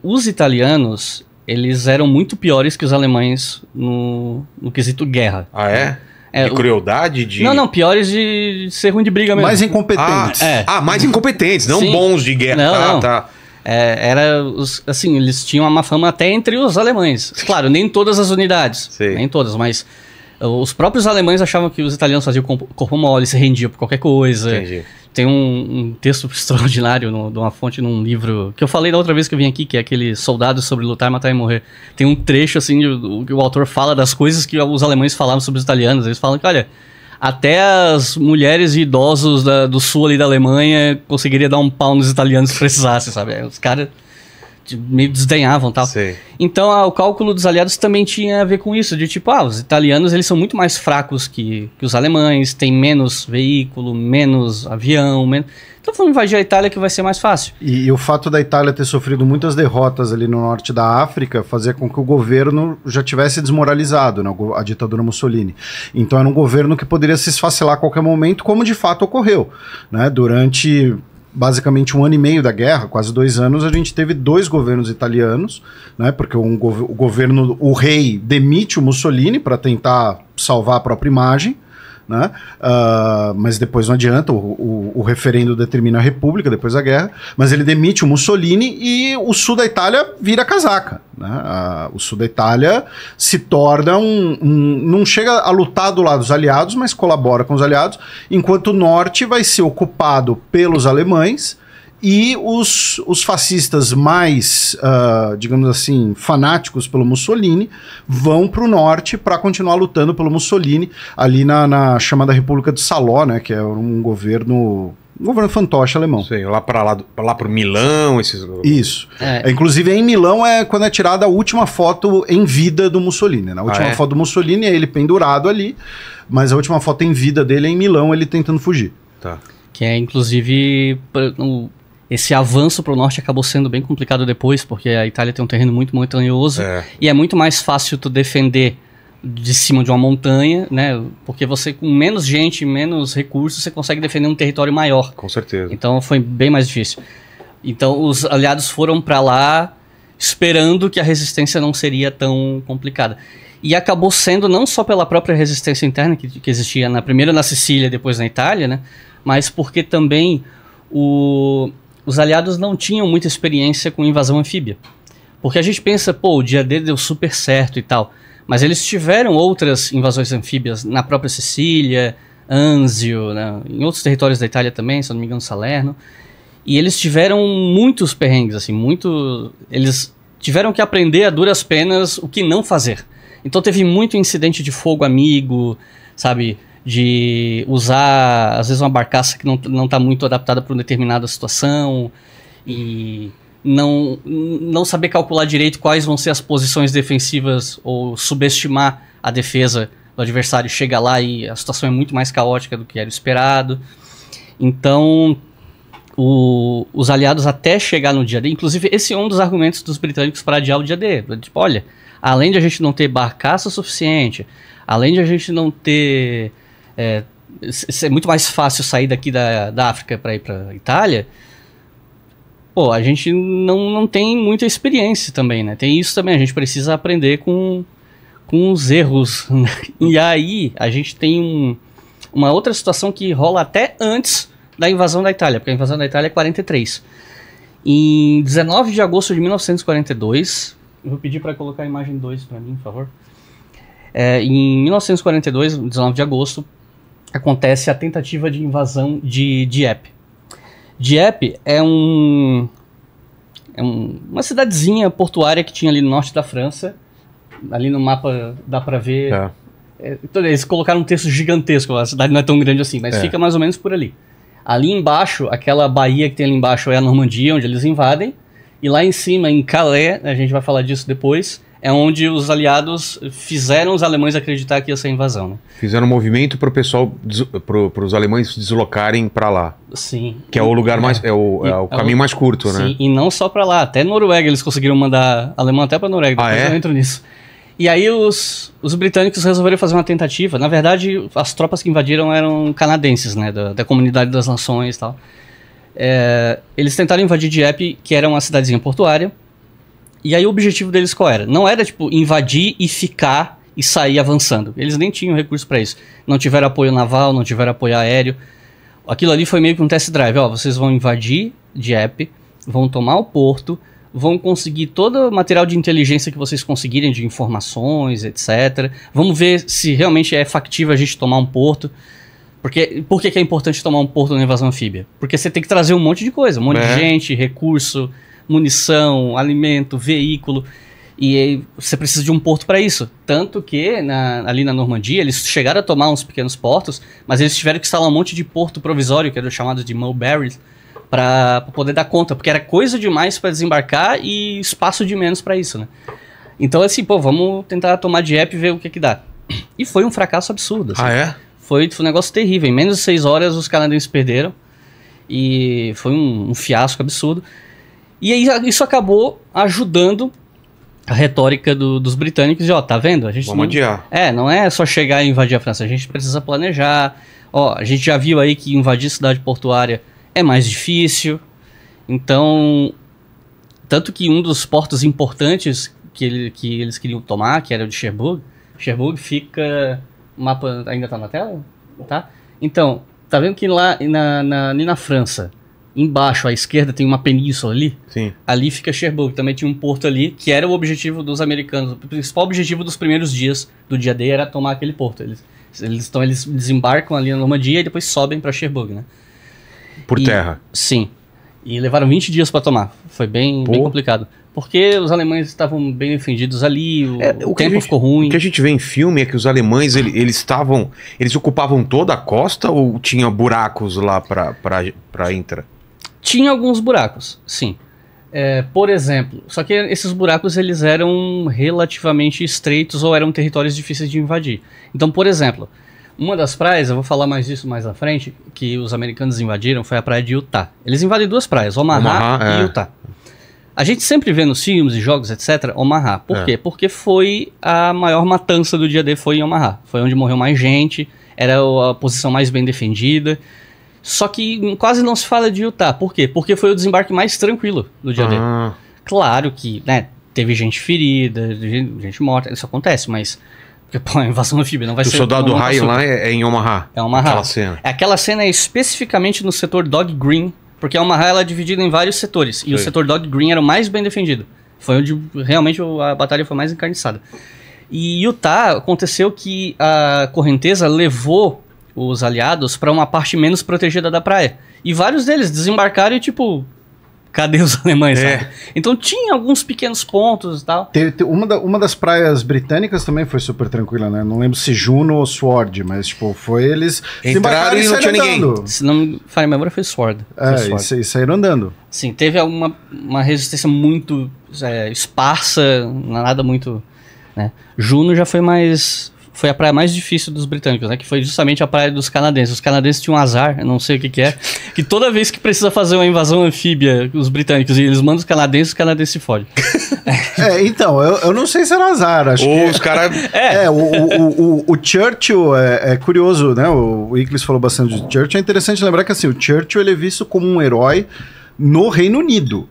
os italianos eles eram muito piores que os alemães no, no quesito guerra. Ah, é? É, de crueldade? De... Não, não, piores de ser ruim de briga mesmo. Mais incompetentes. Ah, é. ah mais incompetentes, não Sim. bons de guerra. Não, ah, não. tá. É, era os, assim, eles tinham uma má fama até entre os alemães. Claro, nem todas as unidades. Sim. Nem todas, mas os próprios alemães achavam que os italianos faziam corpo mole, se rendiam por qualquer coisa. Entendi. Tem um, um texto extraordinário no, de uma fonte num livro que eu falei da outra vez que eu vim aqui, que é aquele Soldado sobre Lutar, Matar e Morrer. Tem um trecho, assim, que o autor fala das coisas que os alemães falavam sobre os italianos. Eles falam que, olha, até as mulheres e idosos da, do sul ali da Alemanha conseguiria dar um pau nos italianos se precisasse, sabe? Os caras meio desdenhavam tal. Então ah, o cálculo dos aliados também tinha a ver com isso, de tipo, ah, os italianos eles são muito mais fracos que, que os alemães, tem menos veículo, menos avião, menos... Então vamos invadir a Itália que vai ser mais fácil. E, e, o fato da Itália ter sofrido muitas derrotas ali no norte da África fazia com que o governo já tivesse desmoralizado, né, a ditadura Mussolini. Então era um governo que poderia se esfacelar a qualquer momento, como de fato ocorreu. Né? Durante basicamente um ano e meio da guerra, quase dois anos, a gente teve dois governos italianos, né? Porque um o governo, o rei demite o Mussolini para tentar salvar a própria imagem né? Uh, mas depois não adianta, o, o, o, referendo determina a república depois da guerra, mas ele demite o Mussolini e o sul da Itália vira casaca. Né? Uh, o sul da Itália se torna um, um, não chega a lutar do lado dos aliados, mas colabora com os aliados, enquanto o norte vai ser ocupado pelos alemães e os, os fascistas mais, uh, digamos assim, fanáticos pelo Mussolini vão para o norte para continuar lutando pelo Mussolini ali na, na chamada República de Saló, né, que é um governo um governo fantoche alemão. Sim, lá para lá, lá para Milão, esses. Isso. É. é. Inclusive em Milão é quando é tirada a última foto em vida do Mussolini. Né? a última ah, é? foto do Mussolini é ele pendurado ali, mas a última foto em vida dele é em Milão, ele tentando fugir. Tá. Que é inclusive esse avanço para o norte acabou sendo bem complicado depois, porque a Itália tem um terreno muito montanhoso é. e é muito mais fácil tu defender de cima de uma montanha, né? Porque você com menos gente, menos recursos, você consegue defender um território maior. Com certeza. Então foi bem mais difícil. Então os aliados foram para lá esperando que a resistência não seria tão complicada. E acabou sendo não só pela própria resistência interna que, que existia na primeira na Sicília, depois na Itália, né? Mas porque também o os aliados não tinham muita experiência com invasão anfíbia. Porque a gente pensa, pô, o dia D deu super certo e tal. Mas eles tiveram outras invasões anfíbias na própria Sicília, Anzio, né, em outros territórios da Itália também, se não me engano, Salerno. E eles tiveram muitos perrengues, assim, muito. Eles tiveram que aprender a duras penas o que não fazer. Então teve muito incidente de fogo amigo, sabe? de usar, às vezes, uma barcaça que não está muito adaptada para uma determinada situação e não, não saber calcular direito quais vão ser as posições defensivas ou subestimar a defesa do adversário. Chega lá e a situação é muito mais caótica do que era esperado. Então, o, os aliados até chegar no dia D, inclusive esse é um dos argumentos dos britânicos para adiar o dia D. Tipo, olha, além de a gente não ter barcaça suficiente, além de a gente não ter é, é muito mais fácil sair daqui da, da África para ir para Itália, pô, a gente não, não tem muita experiência também, né? Tem isso também, a gente precisa aprender com, com os erros. Né? e aí a gente tem um, uma outra situação que rola até antes da invasão da Itália, porque a invasão da Itália é 43. Em 19 de agosto de 1942, eu vou pedir para colocar a imagem 2 para mim, por favor. É, em 1942, 19 de agosto, acontece a tentativa de invasão de Dieppe. Dieppe é, um, é um, uma cidadezinha portuária que tinha ali no norte da França. Ali no mapa dá para ver. É. É, então, eles colocaram um texto gigantesco, a cidade não é tão grande assim, mas é. fica mais ou menos por ali. Ali embaixo, aquela baía que tem ali embaixo é a Normandia, onde eles invadem. E lá em cima, em Calais, a gente vai falar disso depois, é onde os aliados fizeram os alemães acreditar que ia ser invasão. Né? Fizeram um movimento para o pessoal, para os alemães se deslocarem para lá. Sim. Que é o lugar mais, é o, é, é o caminho mais curto, sim, né? Sim, e não só para lá, até Noruega eles conseguiram mandar alemão até para Noruega, ah, é? eu entro nisso. E aí os, os britânicos resolveram fazer uma tentativa. Na verdade, as tropas que invadiram eram canadenses, né, da, da comunidade das nações e tal. É, eles tentaram invadir Dieppe, que era uma cidadezinha portuária, e aí o objetivo deles qual era? Não era, tipo, invadir e ficar e sair avançando. Eles nem tinham recurso para isso. Não tiveram apoio naval, não tiveram apoio aéreo. Aquilo ali foi meio que um test drive. Ó, vocês vão invadir Dieppe, vão tomar o porto, vão conseguir todo o material de inteligência que vocês conseguirem, de informações, etc. Vamos ver se realmente é factível a gente tomar um porto. Porque, por que, que é importante tomar um porto na invasão anfíbia? Porque você tem que trazer um monte de coisa, um monte é. de gente, recurso, munição, alimento, veículo. E você precisa de um porto para isso. Tanto que na, ali na Normandia eles chegaram a tomar uns pequenos portos, mas eles tiveram que instalar um monte de porto provisório, que era chamado de Mulberry, para poder dar conta, porque era coisa demais para desembarcar e espaço de menos para isso, né? Então, assim, pô, vamos tentar tomar de app e ver o que que dá. E foi um fracasso absurdo. Assim. Ah, é? Foi, foi um negócio terrível. Em menos de seis horas os canadenses perderam. E foi um, um fiasco absurdo. E aí isso acabou ajudando a retórica do, dos britânicos de, ó, tá vendo? A gente Vamos não, adiar. É, não é só chegar e invadir a França, a gente precisa planejar. Ó, a gente já viu aí que invadir cidade portuária é mais difícil. Então, tanto que um dos portos importantes que, ele, que eles queriam tomar, que era o de Cherbourg, Cherbourg fica. O mapa ainda tá na tela? Tá? Então, tá vendo que lá na, na, ali na França embaixo à esquerda tem uma península ali. Sim. Ali fica Cherbourg, também tinha um porto ali, que era o objetivo dos americanos. O principal objetivo dos primeiros dias do dia D era tomar aquele porto. Eles, eles, então, eles desembarcam ali na Normandia e depois sobem para Cherbourg, né? Por e, terra. Sim. E levaram 20 dias para tomar. Foi bem, bem complicado. Porque os alemães estavam bem ofendidos ali, o, é, o tempo gente, ficou ruim. O que a gente vê em filme é que os alemães, ele, eles estavam... Eles ocupavam toda a costa ou tinha buracos lá para entrar? Tinha alguns buracos, sim. É, por exemplo, só que esses buracos eles eram relativamente estreitos ou eram territórios difíceis de invadir. Então, por exemplo, uma das praias, eu vou falar mais disso mais à frente, que os americanos invadiram foi a praia de Utah. Eles invadem duas praias, Omaha, Omaha e é. Utah. A gente sempre vê nos filmes e jogos, etc., Omaha. Por é. quê? Porque foi a maior matança do dia D foi em Omaha. Foi onde morreu mais gente, era a posição mais bem defendida. Só que quase não se fala de Utah. Por quê? Porque foi o desembarque mais tranquilo do dia ah. dele. Claro que, né, teve gente ferida, gente morta, isso acontece, mas. Porque, pô, a é invasão anfíbia não vai o ser. O soldado raio lá é, é, em Omaha. É Omaha. Aquela cena. É, aquela cena é especificamente no setor Dog Green, porque a Omaha ela é dividida em vários setores. E o setor Dog Green era o mais bem defendido. Foi onde realmente a batalha foi mais encarniçada. E Utah aconteceu que a correnteza levou os aliados para uma parte menos protegida da praia. E vários deles desembarcaram e, tipo, cadê os alemães, é. sabe? Então tinha alguns pequenos pontos e tal. Teve, teve uma, da, uma das praias britânicas também foi super tranquila, né? Não lembro se Juno ou Sword, mas tipo, foi eles entraram e, e não tinha andando. ninguém. Se não me falha a memória, foi Sword. É, Sword. E, e saíram andando. Sim, teve alguma, uma resistência muito é, esparsa, nada muito... Né? Juno já foi mais foi a praia mais difícil dos britânicos, né? Que foi justamente a praia dos canadenses. Os canadenses tinham um azar, não sei o que, que é, que toda vez que precisa fazer uma invasão anfíbia, os britânicos, e eles mandam os canadenses, os canadenses se fogem. É, então, eu, eu não sei se era azar. Acho que... os caras. É, é o, o, o, o, Churchill é, é curioso, né? O Ickles falou bastante de Churchill. É interessante lembrar que assim, o Churchill ele é visto como um herói no Reino Unido.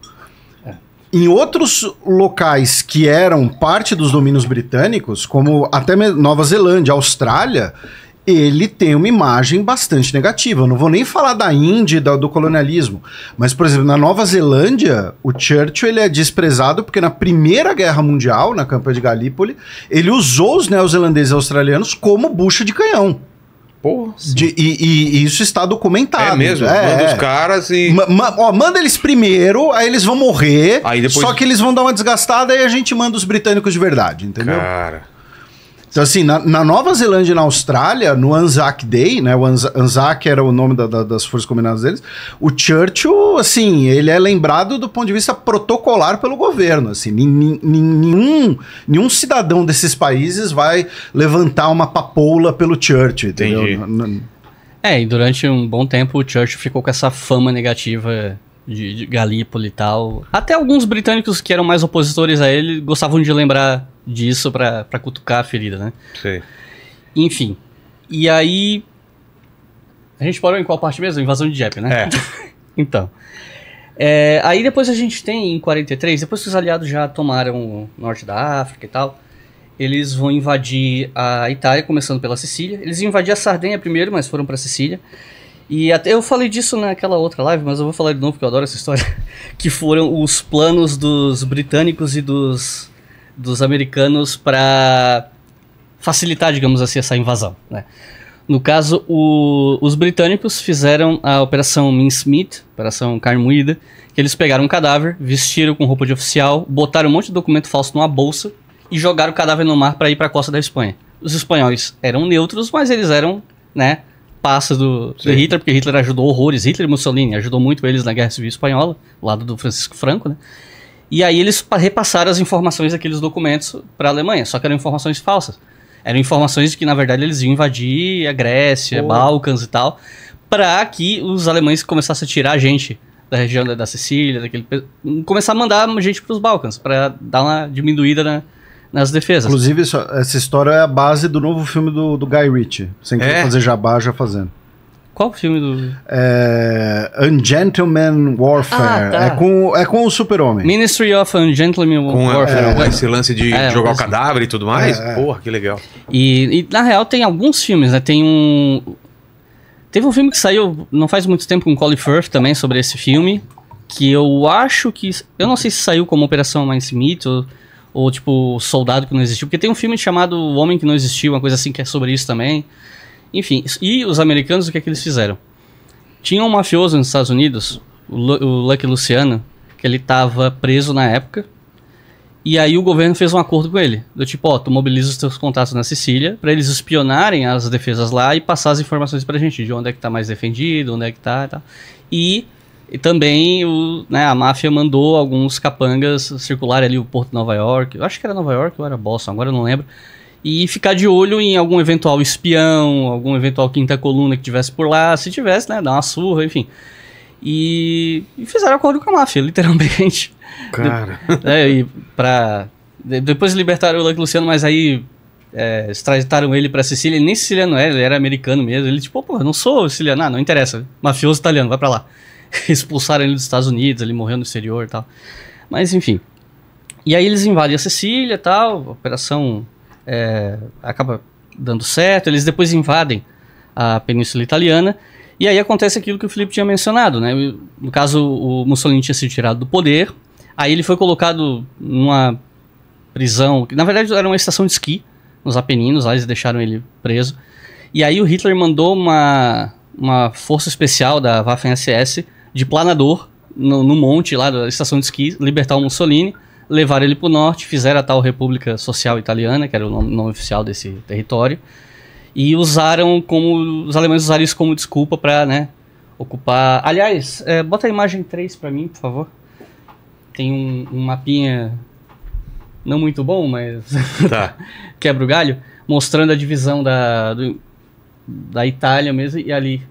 Em outros locais que eram parte dos domínios britânicos, como até Nova Zelândia, Austrália, ele tem uma imagem bastante negativa. Eu não vou nem falar da Índia, do, do colonialismo, mas por exemplo, na Nova Zelândia, o Churchill ele é desprezado porque na Primeira Guerra Mundial, na campanha de Galípoli, ele usou os neozelandeses e australianos como bucha de canhão. Porra, de, e, e, isso está documentado. É mesmo, é, manda é. os caras e. Ma, ma, ó, manda eles primeiro, aí eles vão morrer. Aí depois... Só que eles vão dar uma desgastada e a gente manda os britânicos de verdade, entendeu? Cara. Então, assim, na, na, Nova Zelândia e na Austrália, no Anzac Day, né? O Anza, Anzac era o nome da, da, das Forças Combinadas deles. O Churchill, assim, ele é lembrado do ponto de vista protocolar pelo governo. Assim, nenhum, nenhum cidadão desses países vai levantar uma papoula pelo Churchill, entendeu? É, e durante um bom tempo o Churchill ficou com essa fama negativa de, de Galípoli e tal. Até alguns britânicos que eram mais opositores a ele gostavam de lembrar disso para cutucar a ferida, né? Sim. Enfim. E aí. A gente parou em qual parte mesmo? Invasão de Jeppe, né? É. então. É, aí depois a gente tem em 43, depois que os aliados já tomaram o norte da África e tal, eles vão invadir a Itália, começando pela Sicília. Eles invadiram a Sardenha primeiro, mas foram para Sicília. E até eu falei disso naquela outra live, mas eu vou falar de novo porque eu adoro essa história, que foram os planos dos britânicos e dos dos americanos para facilitar, digamos assim, essa invasão. Né? No caso, o, os britânicos fizeram a Operação Minsmith, Operação Carne Moída, que eles pegaram um cadáver, vestiram com roupa de oficial, botaram um monte de documento falso numa bolsa e jogaram o cadáver no mar para ir para a costa da Espanha. Os espanhóis eram neutros, mas eles eram, né, passa do, do, Hitler, porque Hitler ajudou horrores. Hitler e Mussolini ajudou muito eles na Guerra Civil Espanhola, do lado do Francisco Franco, né? E aí eles repassaram as informações daqueles documentos para a Alemanha, só que eram informações falsas. Eram informações de que, na verdade, eles iam invadir a Grécia, oh. Balcãs e tal, para que os alemães começassem a tirar a gente da região da, da Sicília, daquele começar a mandar gente para os Balcãs, para dar uma diminuída na, nas defesas. Inclusive, essa história é a base do novo filme do, do Guy Ritchie, sem é? fazer jabá, já fazendo. Qual filme do. É. Ungentleman Warfare. Ah, tá. É com, é com o Super-Homem. Ministry of Ungentleman com é, Warfare. Com é, esse lance de é, jogar o cadáver e tudo é, mais. É. Porra, que legal. E, e, na real tem alguns filmes, né? Tem um. Teve um filme que saiu não faz muito tempo com Colin Firth também sobre esse filme. Que eu acho que. Eu não sei se saiu como Operação Mind Smith ou, ou tipo Soldado que não existiu. Porque tem um filme chamado O Homem que Não Existiu, uma coisa assim que é sobre isso também. Enfim, e os americanos, o que é que eles fizeram? Tinha um mafioso nos Estados Unidos, o, Lu o Lucky Luciano, que ele estava preso na época. E aí o governo fez um acordo com ele, do tipo, ó, oh, tu mobiliza os teus contatos na Sicília para eles espionarem as defesas lá e passar as informações pra gente de onde é que tá mais defendido, onde é que tá e tal. E, e também o, né, a máfia mandou alguns capangas circular ali o Porto de Nova York, eu acho que era Nova York ou era Boston, agora eu não lembro e ficar de olho em algum eventual espião, algum eventual quinta coluna que tivesse por lá, se tivesse, né, dar uma surra, enfim. E, e fizeram acordo com a máfia, literalmente. Cara. De, é, e pra, de, depois libertaram o Lucky Luciano, mas aí é, extraditaram ele pra Sicília. Ele nem siciliano era, ele era americano mesmo. Ele, tipo, pô não sou siciliano, ah, não interessa. Mafioso italiano, vai pra lá. Expulsaram ele dos Estados Unidos, ele morreu no exterior e tal. Mas enfim. E aí eles invadem a Sicília e tal, operação é, acaba dando certo, eles depois invadem a Península Italiana, e aí acontece aquilo que o Felipe tinha mencionado, né? No caso, o Mussolini tinha sido tirado do poder, aí ele foi colocado numa prisão, que na verdade era uma estação de esqui, nos Apeninos, lá eles deixaram ele preso, e aí o Hitler mandou uma, uma força especial da Waffen-SS de planador no, no monte lá da estação de esqui libertar o Mussolini, levaram ele para o norte, fizeram a tal República Social Italiana, que era o nome, nome oficial desse território, e usaram como. Os alemães usaram isso como desculpa para né, ocupar. Aliás, é, bota a imagem 3 para mim, por favor. Tem um, um, mapinha não muito bom, mas. Tá. quebra o galho, mostrando a divisão da, do, da Itália mesmo, e ali.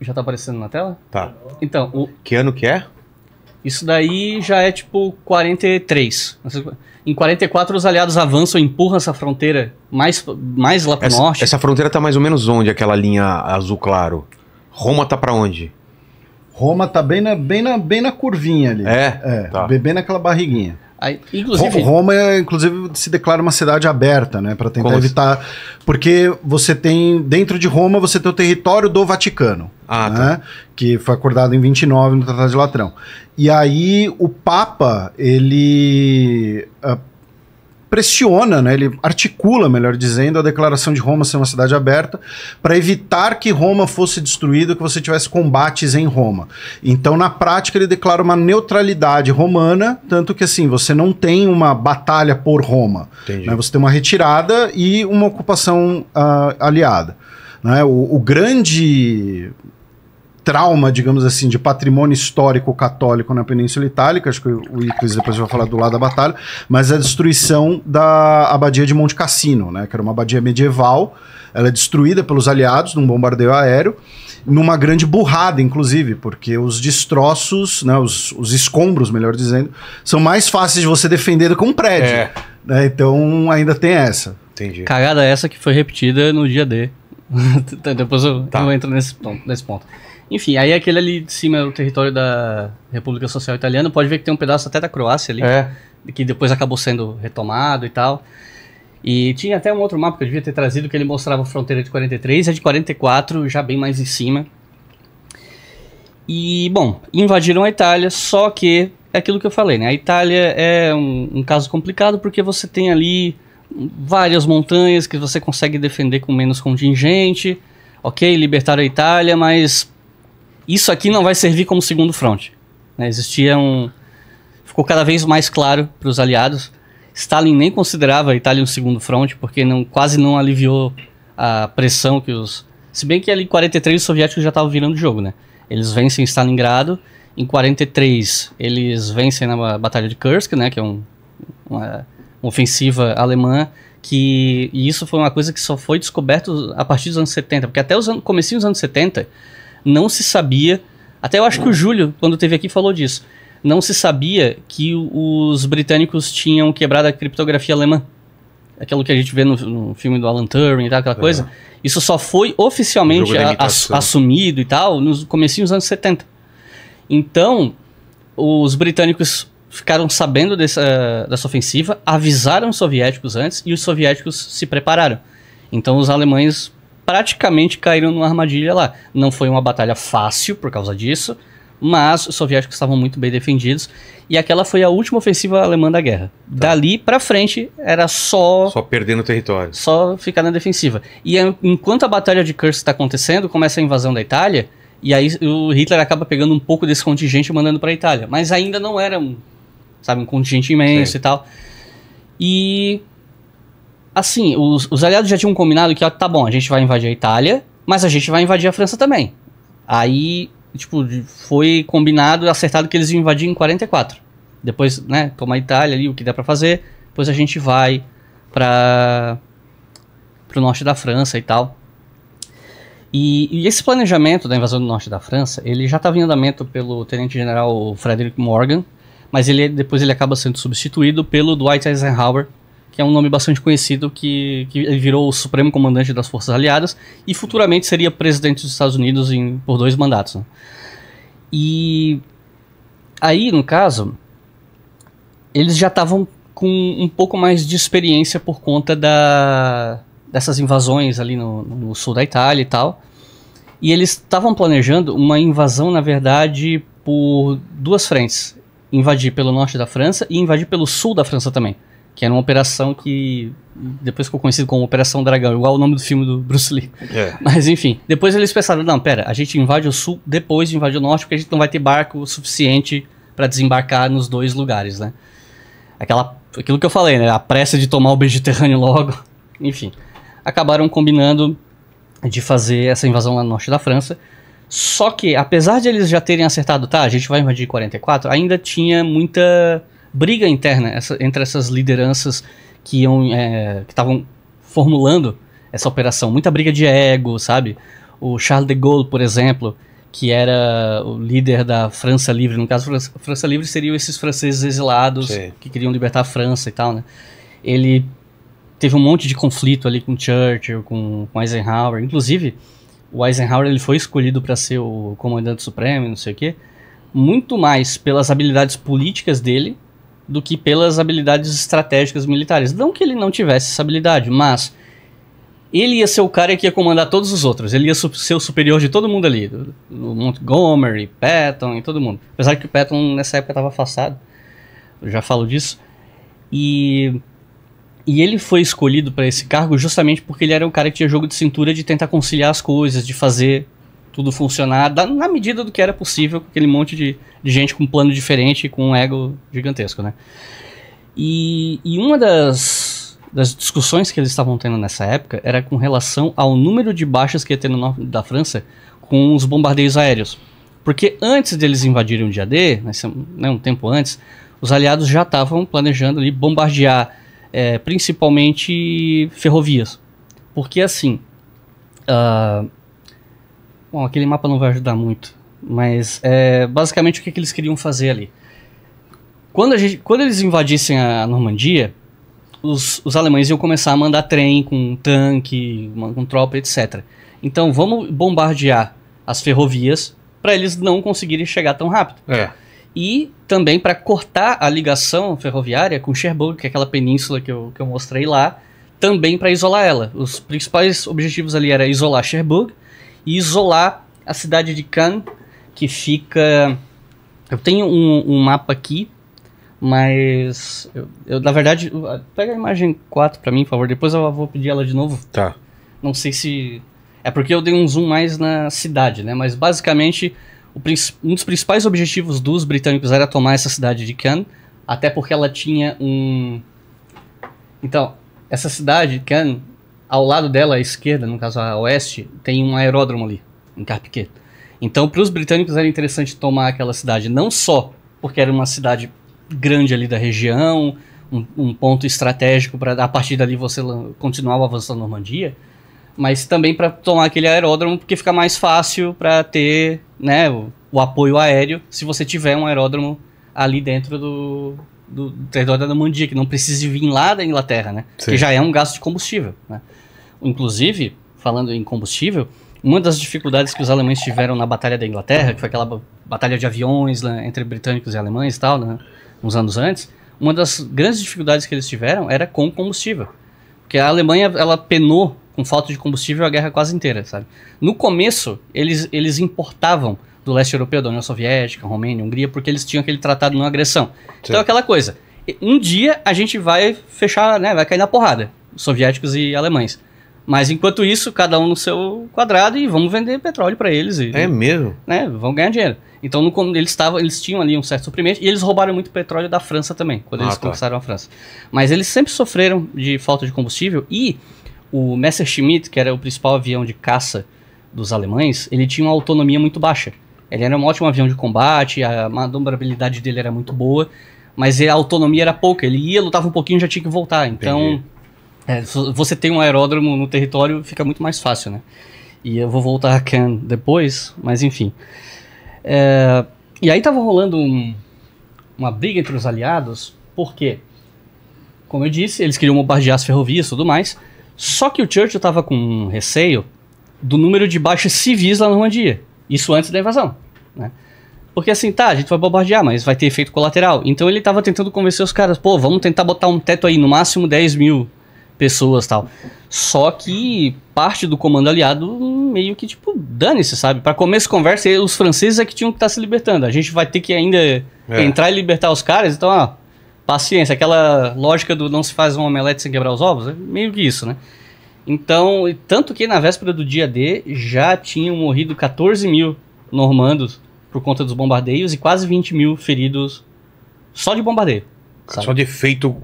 Já está aparecendo na tela? Tá. Então, o... Que ano que é? Isso daí já é tipo 43. Em 44, os aliados avançam e empurram essa fronteira mais, mais lá pro essa, norte. Essa fronteira tá mais ou menos onde, aquela linha azul claro? Roma tá para onde? Roma tá bem na, bem na, bem na curvinha ali. É? É, tá. bem naquela barriguinha. Aí, inclusive... Roma, inclusive, se declara uma cidade aberta, né? Para tentar Como evitar. Porque você tem. Dentro de Roma, você tem o território do Vaticano. Ah, tá. né? tá. Que foi acordado em 29 no Tratado de Latrão. E aí o Papa, ele. Uh, pressiona, né, ele articula, melhor dizendo, a declaração de Roma ser uma cidade aberta para evitar que Roma fosse destruída, que você tivesse combates em Roma. Então, na prática, ele declara uma neutralidade romana, tanto que assim, você não tem uma batalha por Roma. Né, você tem uma retirada e uma ocupação uh, aliada. Né? O, o grande trauma, digamos assim, de patrimônio histórico católico na Península Itálica, acho que o Iclis depois vai falar do lado da batalha, mas a destruição da abadia de Monte Cassino, né, que era uma abadia medieval, ela é destruída pelos aliados num bombardeio aéreo, numa grande burrada, inclusive, porque os destroços, né, os, os escombros, melhor dizendo, são mais fáceis de você defender do que um prédio. É. Né, então ainda tem essa. Entendi. Cagada essa que foi repetida no dia D. Depois eu, tá. eu entro nesse ponto. Nesse ponto. Enfim, aí aquele ali de cima é o território da República Social Italiana. Pode ver que tem um pedaço até da Croácia ali, é. que depois acabou sendo retomado e tal. E tinha até um outro mapa que eu devia ter trazido que ele mostrava a fronteira de 43 e a de 44, já bem mais em cima. E, bom, invadiram a Itália, só que é aquilo que eu falei, né? A Itália é um, um caso complicado porque você tem ali várias montanhas que você consegue defender com menos contingente. Ok, libertaram a Itália, mas isso aqui não vai servir como segundo front. Né? Existia um. Ficou cada vez mais claro para os aliados. Stalin nem considerava a Itália um segundo front, porque não, quase não aliviou a pressão que os. Se bem que ali em 43 os soviéticos já estavam virando o jogo, né? Eles vencem Stalingrado. Em 43 eles vencem na Batalha de Kursk, né? Que é um, uma ofensiva alemã que e isso foi uma coisa que só foi descoberto a partir dos anos 70, porque até os comecinho dos anos 70 não se sabia. Até eu acho que o Júlio, quando teve aqui, falou disso. Não se sabia que os britânicos tinham quebrado a criptografia alemã. Aquilo que a gente vê no, no filme do Alan Turing e tal, aquela é. coisa. Isso só foi oficialmente assumido e tal no começo dos anos 70. Então, os britânicos ficaram sabendo dessa, dessa ofensiva, avisaram os soviéticos antes e os soviéticos se prepararam. Então os alemães praticamente caíram numa armadilha lá. Não foi uma batalha fácil por causa disso, mas os soviéticos estavam muito bem defendidos e aquela foi a última ofensiva alemã da guerra. Tá. Dali para frente era só só perdendo território, só ficar na defensiva. E é, enquanto a batalha de Kursk está acontecendo, começa a invasão da Itália e aí o Hitler acaba pegando um pouco desse contingente e mandando para a Itália, mas ainda não era um, sabe, um contingente imenso Sim. e tal. E assim, os, os aliados já tinham combinado que, ó, tá bom, a gente vai invadir a Itália, mas a gente vai invadir a França também. Aí, tipo, foi combinado, acertado que eles iam invadir em 44. Depois, né, toma a Itália ali, o que dá para fazer, depois a gente vai para pro norte da França e tal. E, e, esse planejamento da invasão do norte da França, ele já estava em andamento pelo tenente-general Frederick Morgan, mas ele depois ele acaba sendo substituído pelo Dwight Eisenhower, que é um nome bastante conhecido, que, que virou o Supremo Comandante das Forças Aliadas e futuramente seria presidente dos Estados Unidos em, por dois mandatos. Né? E aí, no caso, eles já estavam com um pouco mais de experiência por conta da, dessas invasões ali no, no sul da Itália e tal. E eles estavam planejando uma invasão, na verdade, por duas frentes: invadir pelo norte da França e invadir pelo sul da França também. Que era uma operação que depois ficou conhecido como Operação Dragão, igual o nome do filme do Bruce Lee. É. Mas enfim, depois eles pensaram, não, pera, a gente invade o sul depois de invadir o norte, porque a gente não vai ter barco suficiente para desembarcar nos dois lugares, né? Aquela, aquilo que eu falei, né? A pressa de tomar o Mediterrâneo logo. Enfim, acabaram combinando de fazer essa invasão lá no norte da França. Só que, apesar de eles já terem acertado, tá, a gente vai invadir 44, ainda tinha muita briga interna essa, entre essas lideranças que é, estavam formulando essa operação, muita briga de ego, sabe? O Charles de Gaulle, por exemplo, que era o líder da França Livre, no caso França, França Livre seriam esses franceses exilados Sim. que queriam libertar a França e tal, né? Ele teve um monte de conflito ali com Churchill, com, com Eisenhower, inclusive o Eisenhower ele foi escolhido para ser o comandante supremo, não sei o quê, muito mais pelas habilidades políticas dele do que pelas habilidades estratégicas militares. Não que ele não tivesse essa habilidade, mas ele ia ser o cara que ia comandar todos os outros. Ele ia ser o superior de todo mundo ali. Do, do Montgomery, Patton e todo mundo. Apesar que o Patton nessa época estava afastado. Eu já falo disso. E, e ele foi escolhido para esse cargo justamente porque ele era o cara que tinha jogo de cintura de tentar conciliar as coisas, de fazer tudo funcionar na medida do que era possível com aquele monte de, de gente com um plano diferente com um ego gigantesco, né? E, e uma das, das, discussões que eles estavam tendo nessa época era com relação ao número de baixas que ia ter no norte da França com os bombardeios aéreos. Porque antes deles invadirem o dia D, né, né um tempo antes, os aliados já estavam planejando ali bombardear é, principalmente ferrovias. Porque assim, uh, Bom, aquele mapa não vai ajudar muito, mas é basicamente o que, que eles queriam fazer ali. Quando, gente, quando eles invadissem a Normandia, os, os, alemães iam começar a mandar trem com tanque, com tropa, etc. Então vamos bombardear as ferrovias para eles não conseguirem chegar tão rápido. É. E também para cortar a ligação ferroviária com Cherbourg, que é aquela península que eu, que eu mostrei lá, também para isolar ela. Os principais objetivos ali era isolar Cherbourg e isolar a cidade de Cannes, que fica. Eu tenho um, um mapa aqui, mas. Eu, eu, na verdade, ah, pega a imagem 4 para mim, por favor, depois eu vou pedir ela de novo. Tá. Não sei se. É porque eu dei um zoom mais na cidade, né? Mas basicamente, o, um dos principais objetivos dos britânicos era tomar essa cidade de Cannes, até porque ela tinha um. Então, essa cidade, Cannes, ao lado dela, à esquerda, no caso a oeste, tem um aeródromo ali, em Carpiquet. Então, para os britânicos era interessante tomar aquela cidade, não só porque era uma cidade grande ali da região, um, um ponto estratégico para a partir dali você continuar o avanço da Normandia, mas também para tomar aquele aeródromo, porque fica mais fácil para ter né, o, o apoio aéreo se você tiver um aeródromo ali dentro do, do, território da Normandia, que não precise vir lá da Inglaterra, né? Sim. Que já é um gasto de combustível. Né? Inclusive, falando em combustível, uma das dificuldades que os alemães tiveram na Batalha da Inglaterra, que foi aquela batalha de aviões né, entre britânicos e alemães e tal, né, uns anos antes, uma das grandes dificuldades que eles tiveram era com combustível. Porque a Alemanha, ela penou com falta de combustível a guerra quase inteira, sabe? No começo, eles, eles importavam do leste europeu, da União Soviética, Romênia, Hungria, porque eles tinham aquele tratado de não agressão. Então, Sim. Então é aquela coisa. Um dia a gente vai fechar, né, vai cair na porrada, soviéticos e alemães. Mas enquanto isso, cada um no seu quadrado e vamos vender petróleo para eles. E, é mesmo? Né, vão ganhar dinheiro. Então no, eles, estavam, eles tinham ali um certo suprimento e eles roubaram muito petróleo da França também, quando ah, eles tá. conquistaram a França. Mas eles sempre sofreram de falta de combustível e o Messerschmitt, que era o principal avião de caça dos alemães, ele tinha uma autonomia muito baixa. Ele era um ótimo avião de combate, a manobrabilidade dele era muito boa, mas a autonomia era pouca. Ele ia, lutava um pouquinho e já tinha que voltar. Então, é, você tem um aeródromo no território, fica muito mais fácil, né? E eu vou voltar a Khan depois, mas enfim. É, e aí tava rolando um, uma briga entre os aliados, porque, como eu disse, eles queriam bombardear as ferrovias e tudo mais, só que o Churchill tava com um receio do número de baixas civis lá na Normandia. Isso antes da invasão né? Porque assim, tá, a gente vai bombardear, mas vai ter efeito colateral. Então ele tava tentando convencer os caras, pô, vamos tentar botar um teto aí, no máximo 10 mil pessoas tal. Só que parte do comando aliado meio que, tipo, dane-se, sabe? Para começo de conversa, os franceses é que tinham que estar tá se libertando. A gente vai ter que ainda é. entrar e libertar os caras, então, ó, paciência. Aquela lógica do não se faz um omelete sem quebrar os ovos, é meio que isso, né? Então, tanto que na véspera do dia D já tinham morrido 14 mil normandos por conta dos bombardeios e quase 20 mil feridos só de bombardeio. Sabe? Só de efeito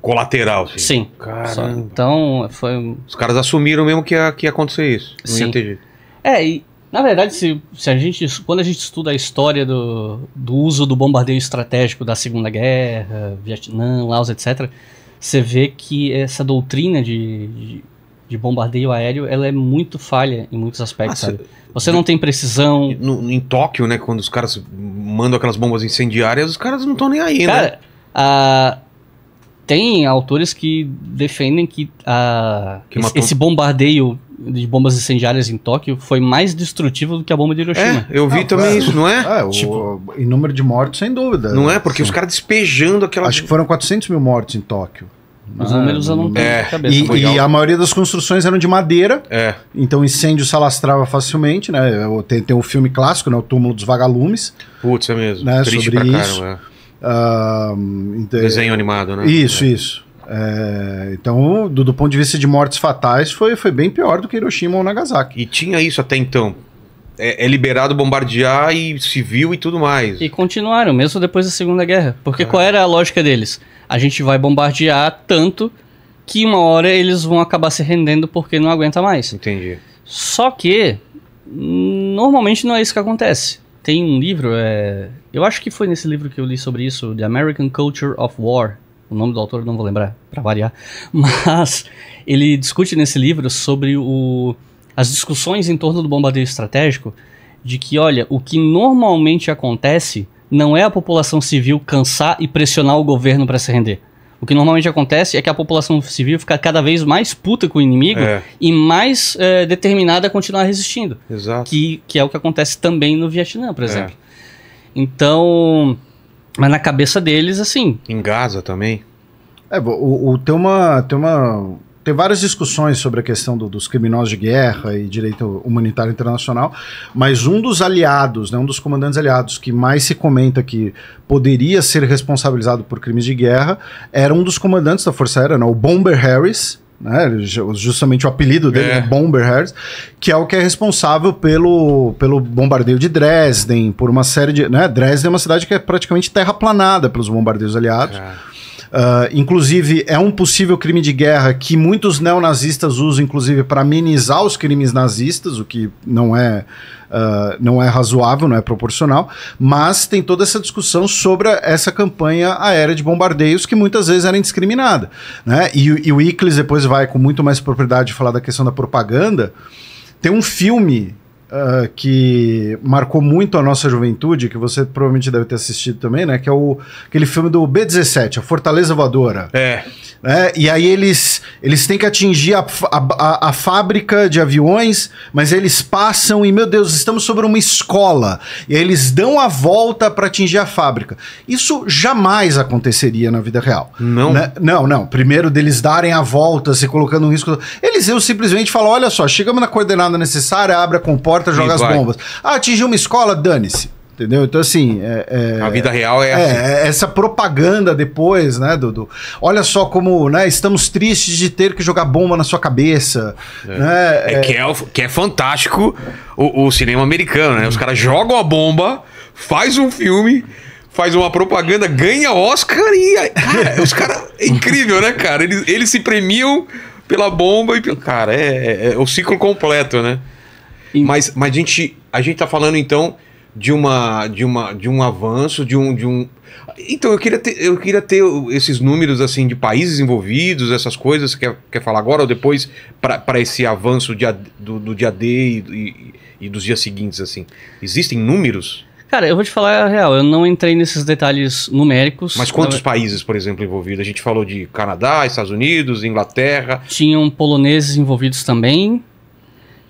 colateral, assim. Sim. Caramba. Então, foi. Os caras assumiram mesmo que ia, que ia acontecer isso. Não Sim. Ia É, e na verdade, se, se a gente, quando a gente estuda a história do, do uso do bombardeio estratégico da Segunda Guerra, Vietnã, Laos, etc., você vê que essa doutrina de, de de bombardeio aéreo, ela é muito falha em muitos aspectos, ah, sabe? Você não tem precisão. No, em Tóquio, né, quando os caras mandam aquelas bombas incendiárias, os caras não estão nem aí, né? Cara, né? A... Tem autores que defendem que, que esse, esse bombardeio de bombas incendiárias em Tóquio foi mais destrutivo do que a bomba de Hiroshima. É, eu vi não, ah, também é. isso, não é? é, é tipo, o, em número de mortos, sem dúvida. Não né? é? Porque Sim. os caras despejando aquela. Acho que foram 400 mil mortos em Tóquio. Os números ah, eu não tem é, cabeça. E, e, a maioria das construções eram de madeira, é. então incêndio se alastrava facilmente, né? Tem, tem um filme clássico, né? O Túmulo dos Vagalumes. Putz, é mesmo. Né? Triste Sobre pra isso. Caramba, é. uh, Desenho animado, né? Isso, é. isso. É, então, do, do, ponto de vista de mortes fatais, foi, foi bem pior do que Hiroshima ou Nagasaki. E tinha isso até então. É, é liberado bombardear e civil e tudo mais. E continuaram, mesmo depois da Segunda Guerra. Porque ah. qual era a lógica deles? a gente vai bombardear tanto que uma hora eles vão acabar se rendendo porque não aguenta mais. Entendi. Só que normalmente não é isso que acontece. Tem um livro, é... eu acho que foi nesse livro que eu li sobre isso, The American Culture of War. O nome do autor não vou lembrar, para variar. Mas ele discute nesse livro sobre o... as discussões em torno do bombardeio estratégico, de que, olha, o que normalmente acontece não é a população civil cansar e pressionar o governo para se render. O que normalmente acontece é que a população civil fica cada vez mais puta com o inimigo é. e mais é, determinada a continuar resistindo. Exato. Que, que é o que acontece também no Vietnã, por é. exemplo. É. Então. Mas na cabeça deles, assim. Em Gaza também. É, o, o, tem uma. Tem uma tem várias discussões sobre a questão do, dos criminosos de guerra e direito humanitário internacional, mas um dos aliados, né, um dos comandantes aliados que mais se comenta que poderia ser responsabilizado por crimes de guerra era um dos comandantes da Força Aérea, né, o Bomber Harris, né, justamente o apelido dele é. Né, Bomber Harris, que é o que é responsável pelo, pelo bombardeio de Dresden, por uma série de. Né, Dresden é uma cidade que é praticamente terraplanada pelos bombardeios aliados. É. Uh, inclusive, é um possível crime de guerra que muitos neonazistas usam, inclusive, para minimizar os crimes nazistas, o que não é. Uh, não é razoável, não é proporcional, mas tem toda essa discussão sobre essa campanha aérea de bombardeios que muitas vezes era indiscriminada. Né? E, e o Iclis depois vai com muito mais propriedade falar da questão da propaganda. Tem um filme Uh, que marcou muito a nossa juventude, que você provavelmente deve ter assistido também, né? Que é o, aquele filme do B-17, a Fortaleza Voadora. É. Né? E aí eles, eles têm que atingir a, a, a, fábrica de aviões, mas eles passam e, meu Deus, estamos sobre uma escola. E aí eles dão a volta para atingir a fábrica. Isso jamais aconteceria na vida real. Não. Né? Não, não. Primeiro deles darem a volta, se colocando um risco. Eles eu simplesmente falo, olha só, chegamos na coordenada necessária, abre a comporta porta, joga as bombas. Ah, atingiu uma escola, dane-se. Entendeu? Então, assim. É, é, a vida real é, é assim. é, Essa propaganda depois, né, Dudu? Olha só como né, estamos tristes de ter que jogar bomba na sua cabeça. É, né? É que, é, que é fantástico o, o cinema americano, né? Os caras jogam a bomba, faz um filme, faz uma propaganda, ganha Oscar e. Cara, os caras. É incrível, né, cara? Eles, eles se premiam pela bomba e. Cara, é, é, é o ciclo completo, né? Mas, mas a gente a gente está falando então de uma de uma de um avanço de um de um então eu queria ter, eu queria ter esses números assim de países envolvidos essas coisas que quer, quer falar agora ou depois para esse avanço dia, do, do dia D e, e, e, dos dias seguintes assim existem números cara eu vou te falar a real eu não entrei nesses detalhes numéricos mas quantos países por exemplo envolvidos a gente falou de Canadá Estados Unidos Inglaterra tinham poloneses envolvidos também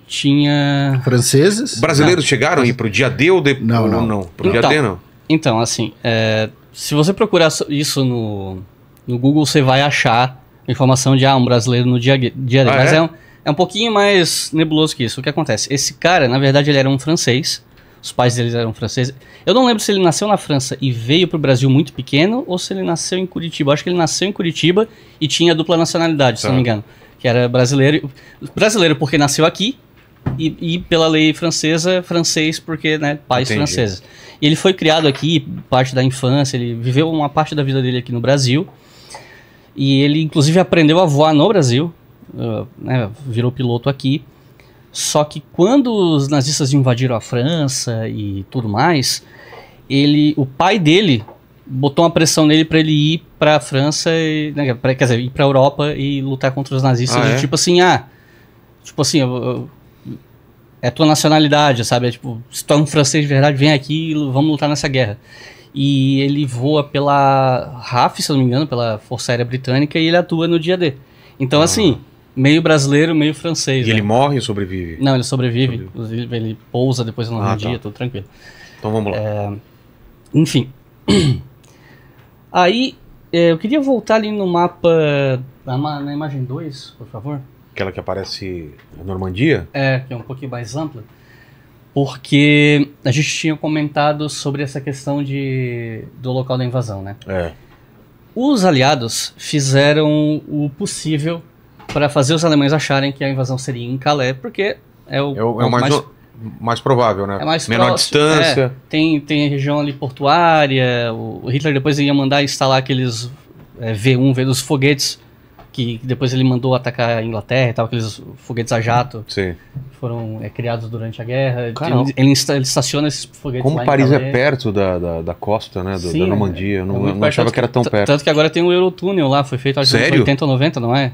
tinha. Franceses? Brasileiros não. chegaram aí pro dia D ou de... não, não, não, Pro então, dia D então, não. Então, assim, é, se você procurar isso no, no Google, você vai achar informação de ah, um brasileiro no dia, dia D. Ah, mas é? é? um, é um pouquinho mais nebuloso que isso. O que acontece? Esse cara, na verdade, ele era um francês. Os pais deles eram franceses. Eu não lembro se ele nasceu na França e veio pro Brasil muito pequeno ou se ele nasceu em Curitiba. acho que ele nasceu em Curitiba e tinha dupla nacionalidade, se se não tá. me engano. Que era brasileiro. Brasileiro porque nasceu aqui e, e, pela lei francesa, francês, porque, né, pais Entendi. franceses. E ele foi criado aqui, parte da infância, ele viveu uma parte da vida dele aqui no Brasil. E ele, inclusive, aprendeu a voar no Brasil, uh, né, virou piloto aqui. Só que quando os nazistas invadiram a França e tudo mais, ele, o pai dele botou uma pressão nele para ele ir para a França, e, né, pra, quer dizer, ir para Europa e lutar contra os nazistas. Ah, é? Tipo assim, ah, tipo assim, eu, é tua nacionalidade, sabe? É tipo, se tu é um francês de verdade, vem aqui e vamos lutar nessa guerra. E ele voa pela RAF, se não me engano, pela Força Aérea Britânica, e ele atua no dia D. Então, ah. assim, meio brasileiro, meio francês. E né? ele morre ou sobrevive? Não, ele sobrevive. Ele, ele pousa depois no ah, dia, tá. tudo tranquilo. Então vamos lá. É, enfim. Aí, é, eu queria voltar ali no mapa, na, na imagem 2, por favor aquela que aparece na Normandia? É, que é um pouquinho mais ampla, porque a gente tinha comentado sobre essa questão de, do local da invasão, né? É. Os aliados fizeram o possível para fazer os alemães acharem que a invasão seria em Calais, porque é o, é o, é o mais, mais, mais, provável, né? É mais Menor próximo, distância. É, tem, tem a região ali portuária, o, Hitler depois ia mandar instalar aqueles V1, é, V dos foguetes que depois ele mandou atacar a Inglaterra e tal, aqueles foguetes a jato Sim. foram é, criados durante a guerra. Ele, ele, estaciona esses foguetes Como Paris é perto da, da, da, costa, né? Do, Sim, da é. Normandia. eu não, é não achava que era tão perto. Tanto que agora tem o um Eurotúnel lá, foi feito acho Sério? que 80 ou 90, não é?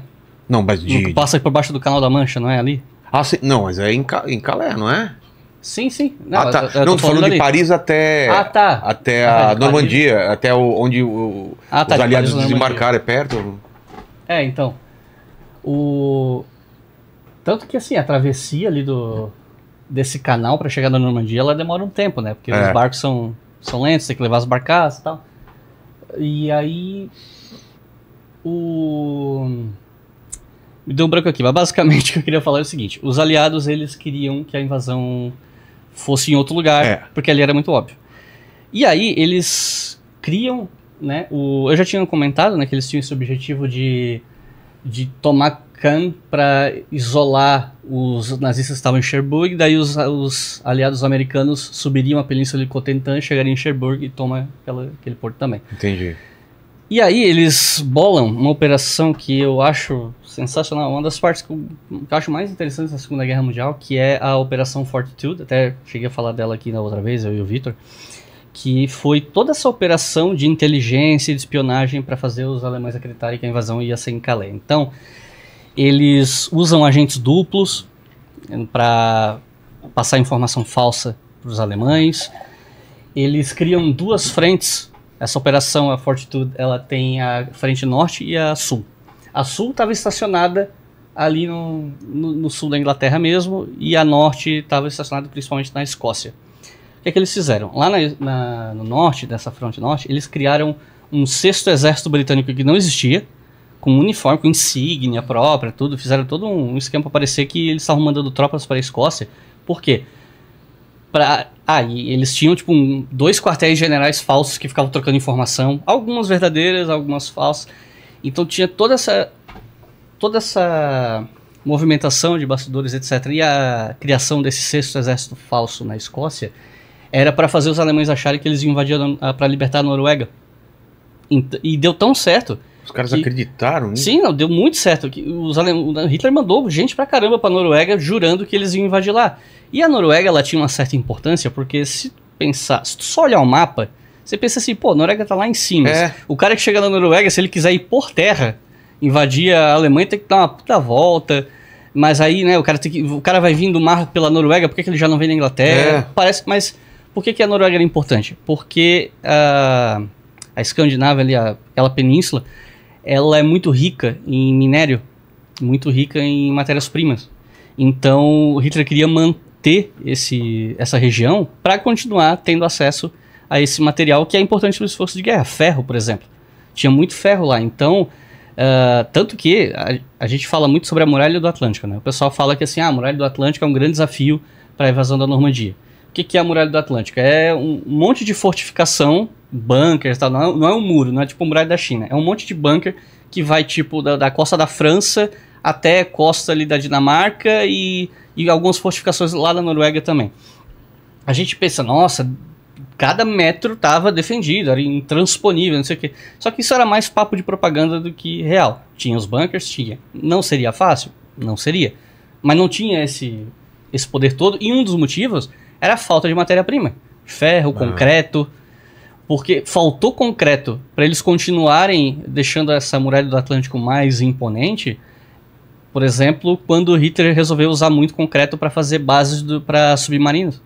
Não, mas de... Passa por baixo do Canal da Mancha, não é ali? Ah, sim. Não, mas é em, em Calais, não é? Sim, sim. Não, ah, tá. Eu, eu não, tô, tô falando, falando de Paris até, ah, tá. até ah, a ah, Normandia, até o, onde o, ah, tá, os aliados de desembarcaram, é perto? É, então. O. Tanto que assim, a travessia ali do. desse canal para chegar na Normandia, ela demora um tempo, né? Porque é. os barcos são, são lentos, tem que levar as barcaças e tal. E aí. O. Me deu um branco aqui, mas basicamente o que eu queria falar é o seguinte: os aliados eles queriam que a invasão fosse em outro lugar, é. porque ali era muito óbvio. E aí eles criam né? O, eu já tinha comentado né, que eles tinham esse objetivo de, de tomar Cannes para isolar os nazistas que estavam em Cherbourg, daí os, os aliados americanos subiriam a península de Cotentin, chegariam em Cherbourg e tomam aquela, aquele porto também. Entendi. E aí eles bolam uma operação que eu acho sensacional, uma das partes que eu, que eu acho mais interessante da Segunda Guerra Mundial, que é a Operação Fortitude, até cheguei a falar dela aqui na outra vez, eu e o Victor que foi toda essa operação de inteligência e de espionagem para fazer os alemães acreditarem que a invasão ia ser em Calais. Então, eles usam agentes duplos eh, para passar informação falsa para os alemães. Eles criam duas frentes. Essa operação, a Fortitude, ela tem a frente norte e a sul. A sul estava estacionada ali no, no, no, sul da Inglaterra mesmo, e a norte estava estacionada principalmente na Escócia que é que eles fizeram? Lá na, na, no norte, dessa fronte norte, eles criaram um sexto exército britânico que não existia, com um uniforme, com insígnia própria, tudo. Fizeram todo um esquema para parecer que eles estavam mandando tropas para a Escócia. Por quê? Pra, ah, e eles tinham, tipo, um, dois quartéis generais falsos que ficavam trocando informação. Algumas verdadeiras, algumas falsas. Então tinha toda essa... Toda essa movimentação de bastidores, etc. E a criação desse sexto exército falso na Escócia era para fazer os alemães acharem que eles iam invadir para libertar a Noruega. E deu tão certo. Os caras que, acreditaram, né? Sim, não, deu muito certo. Que os alem... Hitler mandou gente pra caramba pra Noruega jurando que eles iam invadir lá. E a Noruega ela tinha uma certa importância, porque se pensar, se tu só olhar o mapa, você pensa assim, pô, a Noruega tá lá em cima. É. O cara que chega na Noruega, se ele quiser ir por terra, invadir a Alemanha, tem que dar uma puta volta. Mas aí, né, o cara, tem que, o cara vai vindo do mar pela Noruega, por que, que ele já não vem na Inglaterra? É. Parece, mas por que, que a Noruega era importante? Porque a, ah, a Escandinávia, ali, a, aquela península, ela é muito rica em minério, muito rica em matérias-primas. Então, Hitler queria manter esse, essa região para continuar tendo acesso a esse material que é importante para o esforço de guerra. Ferro, por exemplo. Tinha muito ferro lá. Então, Uh, tanto que a, a, gente fala muito sobre a muralha do Atlântico, né? O pessoal fala que assim, ah, a muralha do Atlântico é um grande desafio para a invasão da Normandia que, que é a Muralha do Atlântico? É um monte de fortificação, bunkers, tá? não, é não é um muro, não é tipo a Muralha da China. É um monte de bunker que vai tipo da, da costa da França até a costa ali da Dinamarca e, e algumas fortificações lá da Noruega também. A gente pensa, nossa, cada metro estava defendido, era intransponível, não sei o quê. Só que isso era mais papo de propaganda do que real. Tinha os bunkers, tinha. Não seria fácil? Não seria. Mas não tinha esse, esse poder todo. E um dos motivos era a falta de matéria-prima. Ferro, ah. concreto. Porque faltou concreto para eles continuarem deixando essa muralha do Atlântico mais imponente. Por exemplo, quando Hitler resolveu usar muito concreto para fazer bases para submarinos,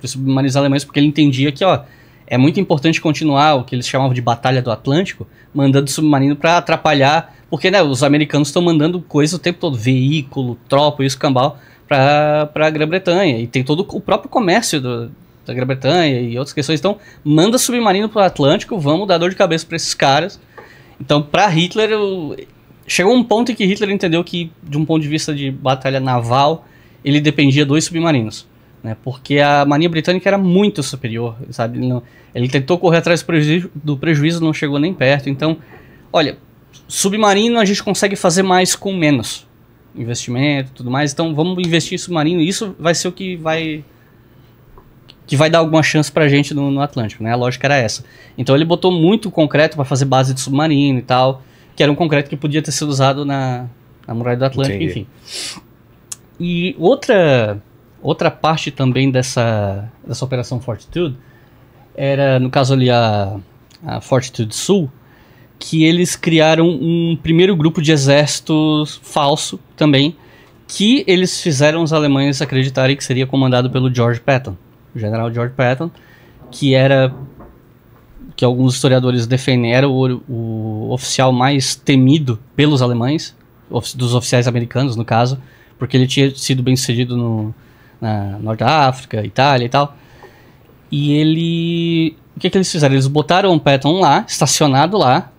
para submarinos alemães, porque ele entendia que, ó, é muito importante continuar o que eles chamavam de Batalha do Atlântico, mandando submarino para atrapalhar, porque né, os americanos estão mandando coisa o tempo todo, veículo, tropa e escambau, para a Grã-Bretanha. E tem todo o próprio comércio do, da Grã-Bretanha e outras questões. Então, manda submarino para o Atlântico, vamos dar dor de cabeça para esses caras. Então, para Hitler, eu... chegou um ponto em que Hitler entendeu que, de um ponto de vista de batalha naval, ele dependia dos submarinos. Né? Porque a marinha britânica era muito superior, sabe? Ele, não... ele tentou correr atrás do prejuízo, do prejuízo, não chegou nem perto. Então, olha, submarino a gente consegue fazer mais com menos investimento tudo mais. Então vamos investir em submarino. Isso vai ser o que vai que vai dar alguma chance pra gente no, no Atlântico, né? A lógica era essa. Então ele botou muito concreto para fazer base de submarino e tal, que era um concreto que podia ter sido usado na, na muralha do Atlântico, Entendi. enfim. E outra outra parte também dessa dessa operação Fortitude era, no caso ali a, a Fortitude Sul, que eles criaram um primeiro grupo de exércitos falso também, que eles fizeram os alemães acreditarem que seria comandado pelo George Patton, o general George Patton, que era que alguns historiadores defendem era o, o oficial mais temido pelos alemães, dos oficiais americanos no caso, porque ele tinha sido bem sucedido no na Norte da África, Itália e tal. E ele o que, é que eles fizeram? Eles botaram o Patton lá, estacionado lá,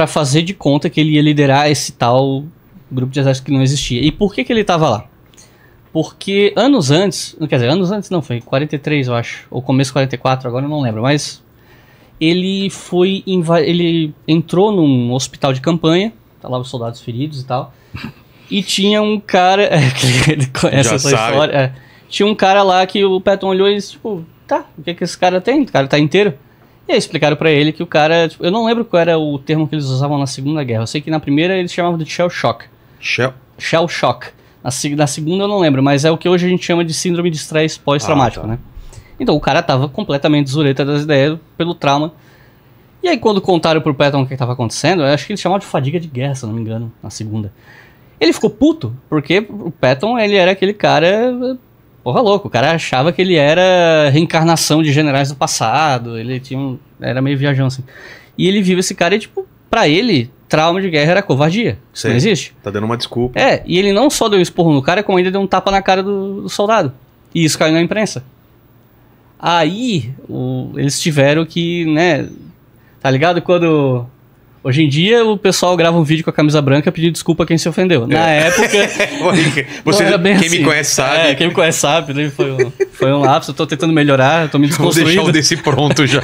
para fazer de conta que ele ia liderar esse tal grupo de exército que não existia. E por que, que ele estava lá? Porque anos antes, quer dizer, anos antes não, foi 43, eu acho, ou começo 44, agora eu não lembro, mas ele foi ele entrou num hospital de campanha, tá lá os soldados feridos e tal. E tinha um cara, é, que ele conhece essa história, é, tinha um cara lá que o Patton olhou e disse, tipo, tá, o que é que esse cara tem? O cara tá inteiro. E aí explicaram para ele que o cara. Tipo, eu não lembro qual era o termo que eles usavam na Segunda Guerra. Eu sei que na primeira eles chamavam de shell shock. Shell? Shell shock. Na, na segunda eu não lembro, mas é o que hoje a gente chama de síndrome de estresse pós-traumático, ah, tá. né? Então o cara tava completamente zureta das ideias pelo trauma. E aí quando contaram pro Patton o que estava acontecendo, eu acho que eles chamavam de fadiga de guerra, se não me engano, na segunda. Ele ficou puto, porque o Patton ele era aquele cara porra louco. O cara achava que ele era reencarnação de generais do passado, ele tinha um, era meio viajão assim. E ele viu esse cara e, tipo, pra ele, trauma de guerra era covardia. não existe. Tá dando uma desculpa. É, e ele não só deu um esporro no cara, como ainda deu um tapa na cara do, do soldado. E isso caiu na imprensa. Aí, o, eles tiveram que, né, tá ligado quando Hoje em dia o pessoal grava um vídeo com a camisa branca pedindo desculpa a quem se ofendeu. Na é. época. É, você, quem assim. me conhece sabe. É, quem me conhece sabe. Né? Foi um, foi um lapso, eu tô tentando melhorar, tô me desconstruindo. Vou deixar o desse pronto já.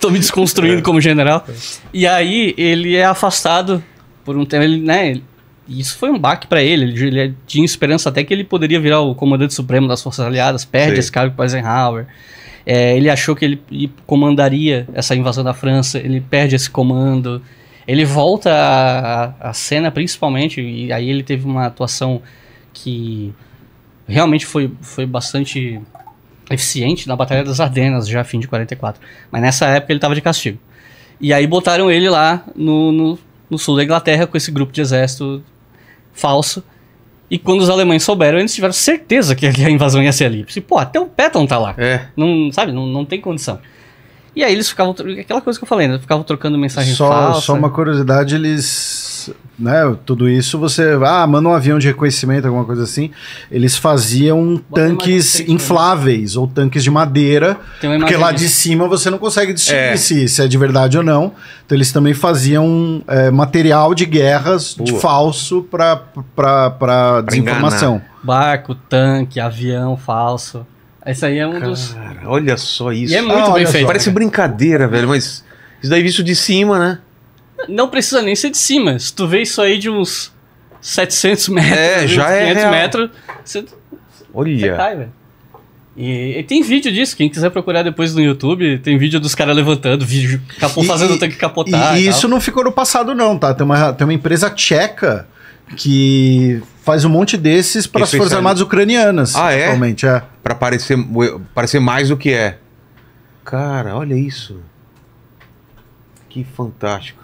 tô me desconstruindo é. como general. E aí ele é afastado por um tempo, ele, né? Isso foi um baque para ele. ele. tinha esperança até que ele poderia virar o comandante supremo das Forças Aliadas, perde esse cargo para Eisenhower. É, ele achou que ele comandaria essa invasão da França, ele perde esse comando. Ele volta à, cena principalmente, e aí ele teve uma atuação que realmente foi, foi bastante eficiente na Batalha das Ardenas, já fim de 44. Mas nessa época ele estava de castigo. E aí botaram ele lá no, no, no, sul da Inglaterra com esse grupo de exército falso. E quando os alemães souberam, eles tiveram certeza que a invasão ia ser ali. Pô, até o Patton tá lá. É. Não, sabe, não, não tem condição. E aí eles ficavam. Aquela coisa que eu falei, né? Ficavam trocando mensagem só, falsa. Só uma curiosidade, eles. Né, tudo isso você. Ah, manda um avião de reconhecimento, alguma coisa assim. Eles faziam Bota tanques infláveis ou tanques de madeira. Porque lá de cima você não consegue distinguir é. Se, se, é de verdade ou não. Então eles também faziam é, material de guerras de falso para desinformação. Enganar. Barco, tanque, avião falso. Esse aí é um Cara, dos. Olha só isso. E é muito ah, bem feito. Só, Parece né? brincadeira, velho, mas isso daí visto de cima, né? Não precisa nem ser de cima. Se tu vê isso aí de uns 700 metros, é, já 500 é metros, você. Olha. Você cai, E, e, tem vídeo disso, quem quiser procurar depois no YouTube, tem vídeo dos caras levantando, vídeo capô, fazendo o tanque capotar. E, e isso não ficou no passado, não, tá? Tem uma, tem uma empresa tcheca que faz um monte desses para as Forças é Armadas Ucranianas, ah, É? é. Para parecer, parecer mais do que é. Cara, olha isso. Que fantástico.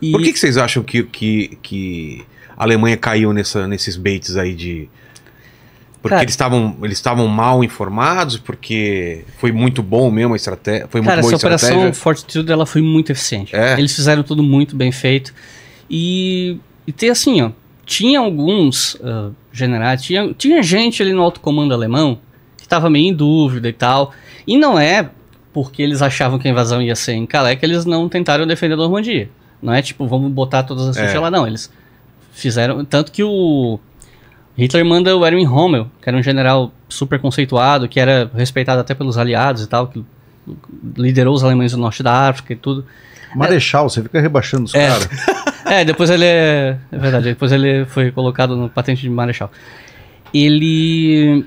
E... Por que, que vocês acham que, que, que a Alemanha caiu nessa, nesses baits aí de. Porque cara, eles estavam eles estavam mal informados, porque foi muito bom mesmo a estratégia. Foi cara, muito boa essa estratégia. operação Fortitude ela foi muito eficiente. É. Eles fizeram tudo muito bem feito. E e tem assim, ó, tinha alguns uh, generais, tinha, tinha gente ali no alto comando alemão que estava meio em dúvida e tal. E não é porque eles achavam que a invasão ia ser em Calais que eles não tentaram defender a Normandia. Não é tipo, vamos botar todas as é. lá, não. Eles fizeram. Tanto que o Hitler manda o Erwin Rommel, que era um general super conceituado, que era respeitado até pelos aliados e tal, que liderou os alemães do norte da África e tudo. Marechal, é... você fica rebaixando os é. caras. é, depois ele é, é. verdade, depois ele foi colocado no patente de Marechal. Ele.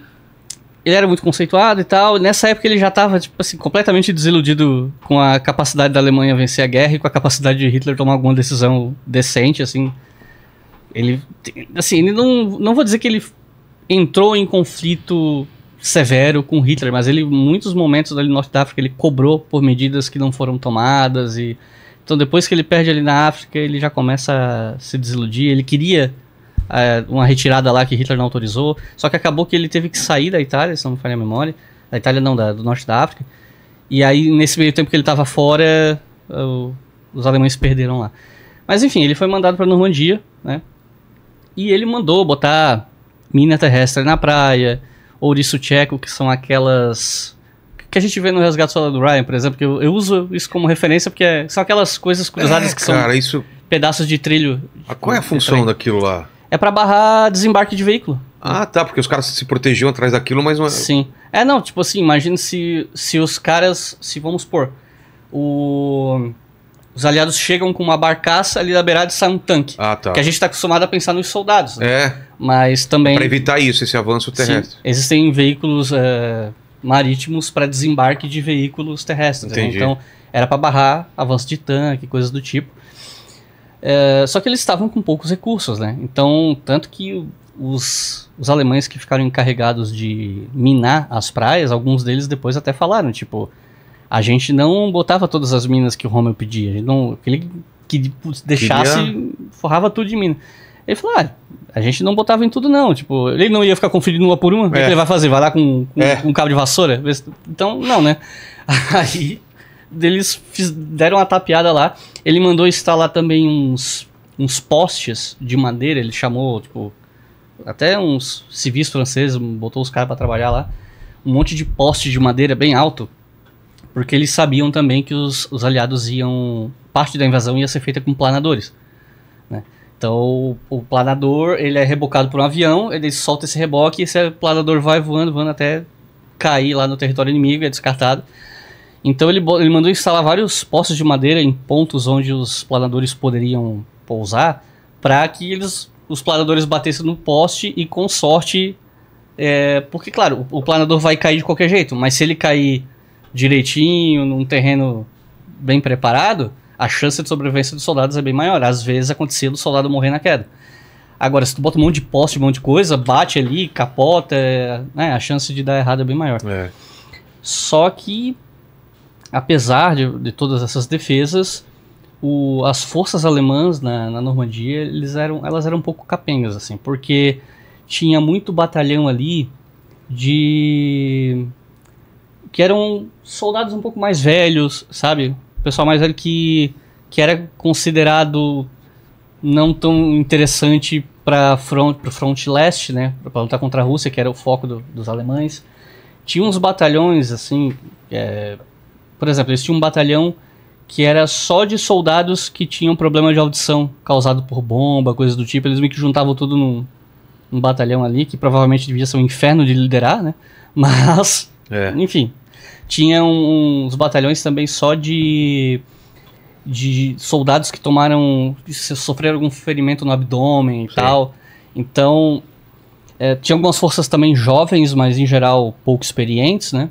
Ele era muito conceituado e tal. nessa época ele já estava tipo assim, completamente desiludido com a capacidade da Alemanha vencer a guerra e com a capacidade de Hitler tomar alguma decisão decente, assim. Ele. Assim, ele não. Não vou dizer que ele entrou em conflito severo com Hitler, mas ele, em muitos momentos ali no norte da África, ele cobrou por medidas que não foram tomadas e então depois que ele perde ali na África, ele já começa a se desiludir. Ele queria é, uma retirada lá que Hitler não autorizou, só que acabou que ele teve que sair da Itália, se não me falha a memória, da Itália não, da, do norte da África. E aí nesse meio tempo que ele estava fora, os alemães perderam lá. Mas enfim, ele foi mandado para Normandia, né? E ele mandou botar mina terrestre na praia, ouriço tcheco, que são aquelas que a gente vê no Resgate Solar do Ryan, por exemplo, que eu, eu uso isso como referência porque é, são aquelas coisas cruzadas é, que cara, são isso... pedaços de trilho. Ah, qual é a função daquilo lá? É para barrar desembarque de veículo. Ah, tá, porque os caras se protegiam atrás daquilo, mas... Uma... É- Sim. É, não, tipo assim, imagina se, se os caras, se vamos supor, o... Os aliados chegam com uma barcaça ali na beirada e sai um tanque. Ah, tá. Que a gente está acostumado a pensar nos soldados. Né? É. Mas também. Para evitar isso, esse avanço terrestre. Sim, existem veículos eh, marítimos para desembarque de veículos terrestres. Né? Então, era para barrar avanço de tanque, coisas do tipo. Eh, só que eles estavam com poucos recursos, né? Então, tanto que os, os alemães que ficaram encarregados de minar as praias, alguns deles depois até falaram, tipo, a gente não botava todas as minas que o Rommel pedia, não, aquele que deixasse, Queria... forrava tudo de mina. Ele falou, ah, a gente não botava em tudo não, tipo, ele não ia ficar conferindo uma por uma, o que, é. que ele vai fazer? Vai lá com, com, é. com um cabo de vassoura? Então, não, né? Aí, eles fiz, deram uma tapeada lá, ele mandou instalar também uns, uns postes de madeira, ele chamou, tipo, até uns civis franceses, botou os caras para trabalhar lá, um monte de poste de madeira bem alto, porque eles sabiam também que os, os aliados iam, parte da invasão ia ser feita com planadores. Então o planador ele é rebocado por um avião, ele solta esse reboque e esse planador vai voando, voando até cair lá no território inimigo e é descartado. Então ele, ele mandou instalar vários postes de madeira em pontos onde os planadores poderiam pousar, para que eles, os planadores batessem no poste e com sorte, é, porque claro, o planador vai cair de qualquer jeito, mas se ele cair direitinho num terreno bem preparado, a chance de sobrevivência dos soldados é bem maior. Às vezes acontecia do soldado morrer na queda. Agora, se tu bota um monte de poste, um monte de coisa, bate ali, capota, é, né, a chance de dar errado é bem maior. É. Só que, apesar de, de todas essas defesas, o, as forças alemãs na, na Normandia, eles eram, elas eram um pouco capengas, assim, porque tinha muito batalhão ali de que eram soldados um pouco mais velhos, sabe? pessoal mais velho que, que era considerado não tão interessante para front, o front leste, né, para lutar contra a Rússia, que era o foco do, dos alemães. Tinha uns batalhões, assim, é, por exemplo, eles tinham um batalhão que era só de soldados que tinham problema de audição causado por bomba, coisas do tipo. Eles meio que juntavam tudo num, num batalhão ali, que provavelmente devia ser um inferno de liderar, né, mas, é. enfim, tinha uns batalhões também só de de soldados que tomaram sofreram algum ferimento no abdômen e Sim. tal. Então, é, tinha algumas forças também jovens, mas em geral pouco experientes, né?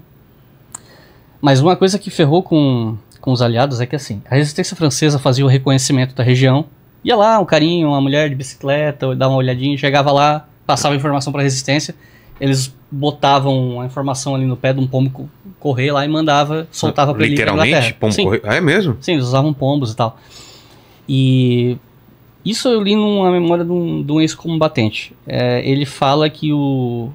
Mas uma coisa que ferrou com, com os aliados é que assim, a resistência francesa fazia o reconhecimento da região. Ia lá, um carinho, uma mulher de bicicleta, dava uma olhadinha, chegava lá, passava informação para a resistência eles botavam a informação ali no pé de um pombo correr lá e mandava, soltava pra ele Literalmente? Pombo correr? Ah, é mesmo? Sim, eles usavam pombos e tal. E isso eu li numa memória de um, um ex-combatente. É, ele fala que o,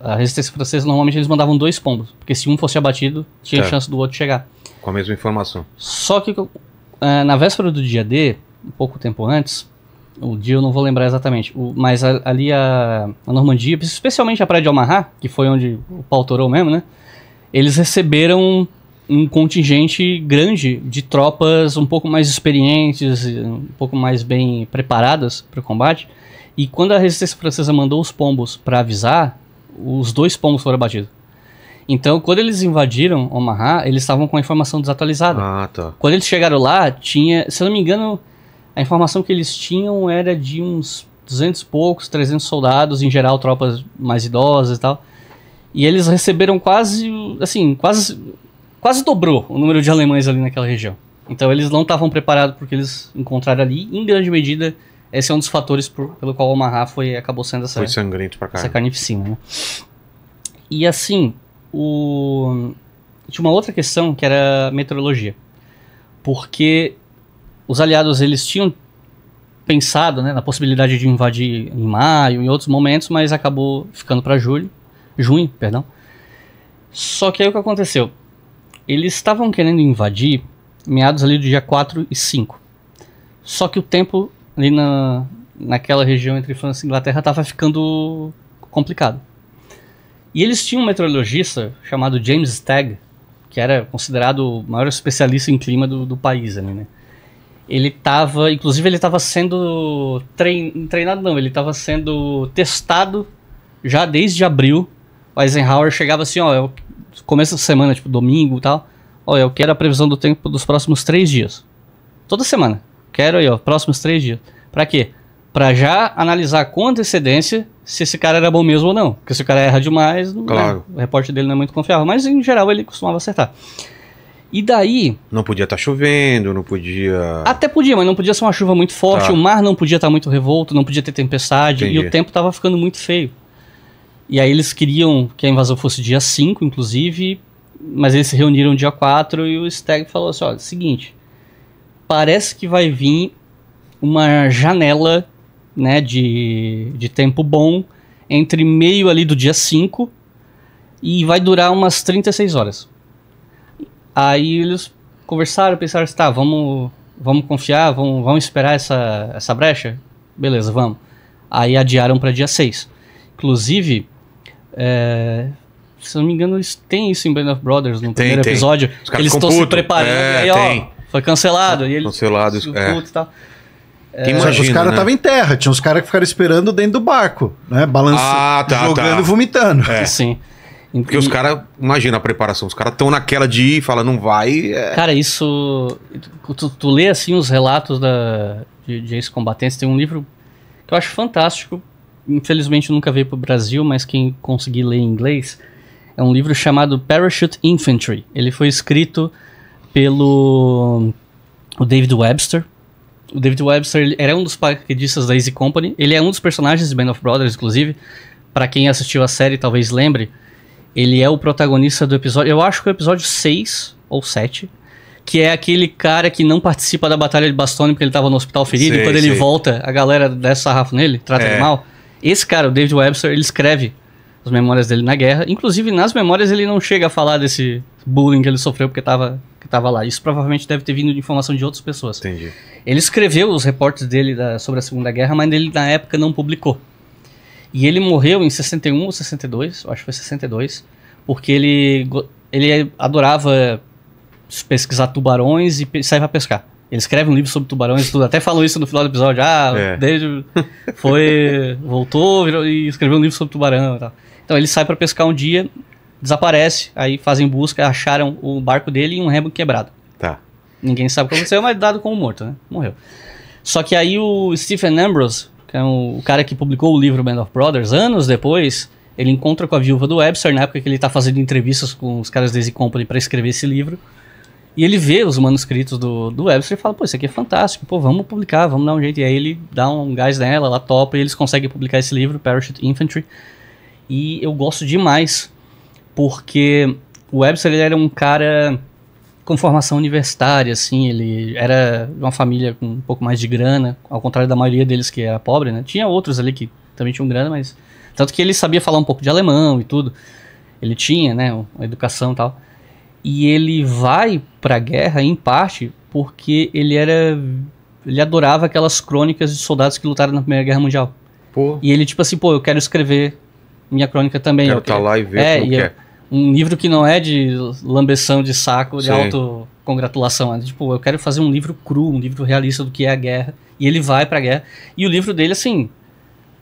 a resistência francesa normalmente eles mandavam dois pombos, porque se um fosse abatido, tinha tá. chance do outro chegar. Com a mesma informação. Só que é, na véspera do dia D, um pouco tempo antes, o dia eu não vou lembrar exatamente, o, mas a, ali a, a, Normandia, especialmente a Praia de Omaha, que foi onde o pau torou mesmo, né? Eles receberam um contingente grande de tropas um pouco mais experientes, um pouco mais bem preparadas para o combate. E quando a resistência francesa mandou os pombos para avisar, os dois pombos foram abatidos. Então, quando eles invadiram Omaha, eles estavam com a informação desatualizada. Ah, tá. Quando eles chegaram lá, tinha, se eu não me engano, a informação que eles tinham era de uns 200 e poucos, 300 soldados, em geral tropas mais idosas e tal. E eles receberam quase, assim, quase quase dobrou o número de alemães ali naquela região. Então eles não estavam preparados porque eles encontraram ali, em grande medida, esse é um dos fatores por, pelo qual o Omaha foi acabou sendo essa foi sangrento pra essa carnificina, né? E assim, o tinha uma outra questão que era meteorologia. Porque os aliados eles tinham pensado né, na possibilidade de invadir em maio, em outros momentos, mas acabou ficando para julho, junho, perdão. Só que aí o que aconteceu? Eles estavam querendo invadir meados ali do dia 4 e 5. Só que o tempo ali na, naquela região entre França e Inglaterra estava ficando complicado. E eles tinham um meteorologista chamado James Stagg, que era considerado o maior especialista em clima do, do país ali, né? ele estava, inclusive ele estava sendo trein, treinado não, ele estava sendo testado já desde abril. O Eisenhower chegava assim, ó, eu, começo da semana, tipo domingo e tal, ó, eu quero a previsão do tempo dos próximos três dias. Toda semana, quero aí, ó, próximos três dias. Para quê? Para já analisar com antecedência se esse cara era bom mesmo ou não. Porque se o cara erra demais, né? claro. Né, o repórter dele não é muito confiável, mas em geral ele costumava acertar. E daí. Não podia estar tá chovendo, não podia. Até podia, mas não podia ser uma chuva muito forte, tá. o mar não podia estar tá muito revolto, não podia ter tempestade, Entendi. e o tempo estava ficando muito feio. E aí eles queriam que a invasão fosse dia 5, inclusive, mas eles se reuniram dia 4 e o Stag falou assim: olha, seguinte, parece que vai vir uma janela né, de, de tempo bom entre meio ali do dia 5 e vai durar umas 36 horas. Aí eles conversaram, pensaram assim, tá, vamos, vamos confiar, vamos, vamos esperar essa, essa brecha? Beleza, vamos. Aí adiaram para dia 6. Inclusive, é, se não me engano, tem isso em Band of Brothers, no tem, primeiro tem. episódio. eles estão se preparando é, e aí, tem. ó, foi cancelado. E ele, cancelado, isso, é. e tal. É, imagina, os caras estavam né? em terra, tinha uns caras que ficaram esperando dentro do barco, né? Balançando, ah, tá, tá. jogando, tá. vomitando. É. Sim. Porque e... os caras, imagina a preparação, os caras estão naquela de ir, fala, não vai. É... Cara, isso. Tu, tu lê assim os relatos da, de, de ex-combatentes, tem um livro que eu acho fantástico. Infelizmente nunca veio pro Brasil, mas quem conseguir ler em inglês. É um livro chamado Parachute Infantry. Ele foi escrito pelo o David Webster. O David Webster era um dos paraquedistas da Easy Company. Ele é um dos personagens de Band of Brothers, inclusive. Para quem assistiu a série, talvez lembre. Ele é o protagonista do episódio. Eu acho que é o episódio 6 ou 7. Que é aquele cara que não participa da Batalha de Bastone porque ele tava no hospital ferido. Sei, e quando sei. ele volta, a galera desce sarrafo nele, trata é. ele mal. Esse cara, o David Webster, ele escreve as memórias dele na guerra. Inclusive, nas memórias, ele não chega a falar desse bullying que ele sofreu porque tava, que tava lá. Isso provavelmente deve ter vindo de informação de outras pessoas. Entendi. Ele escreveu os reportes dele da, sobre a Segunda Guerra, mas ele na época não publicou. E ele morreu em 61 ou 62, acho que foi 62, porque ele, ele adorava pesquisar tubarões e sair pra pescar. Ele escreve um livro sobre tubarões e tudo. Até falou isso no final do episódio. Ah, é. desde foi. voltou virou, e escreveu um livro sobre tubarão e tal. Então ele sai para pescar um dia, desaparece, aí fazem busca, acharam o barco dele e um remo quebrado. Tá. Ninguém sabe o que aconteceu, mas dado como morto, né? Morreu. Só que aí o Stephen Ambrose então, o cara que publicou o livro Band of Brothers, anos depois, ele encontra com a viúva do Webster, na época que ele está fazendo entrevistas com os caras da Easy Company para escrever esse livro. E ele vê os manuscritos do, do Webster e fala: pô, isso aqui é fantástico, pô, vamos publicar, vamos dar um jeito. E aí ele dá um gás nela, ela topa e eles conseguem publicar esse livro, Parachute Infantry. E eu gosto demais, porque o Webster ele era um cara com formação universitária, assim, ele era de uma família com um pouco mais de grana, ao contrário da maioria deles que era pobre, né? Tinha outros ali que também tinham grana, mas tanto que ele sabia falar um pouco de alemão e tudo. Ele tinha, né, uma educação e tal. E ele vai para a guerra em parte porque ele era ele adorava aquelas crônicas de soldados que lutaram na Primeira Guerra Mundial. Pô. E ele tipo assim, pô, eu quero escrever minha crônica também. Quero estar tá lá e ver é, como e é um livro que não é de lambeção de saco, de autocongratulação. É, tipo, eu quero fazer um livro cru, um livro realista do que é a guerra. E ele vai pra guerra. E o livro dele, assim.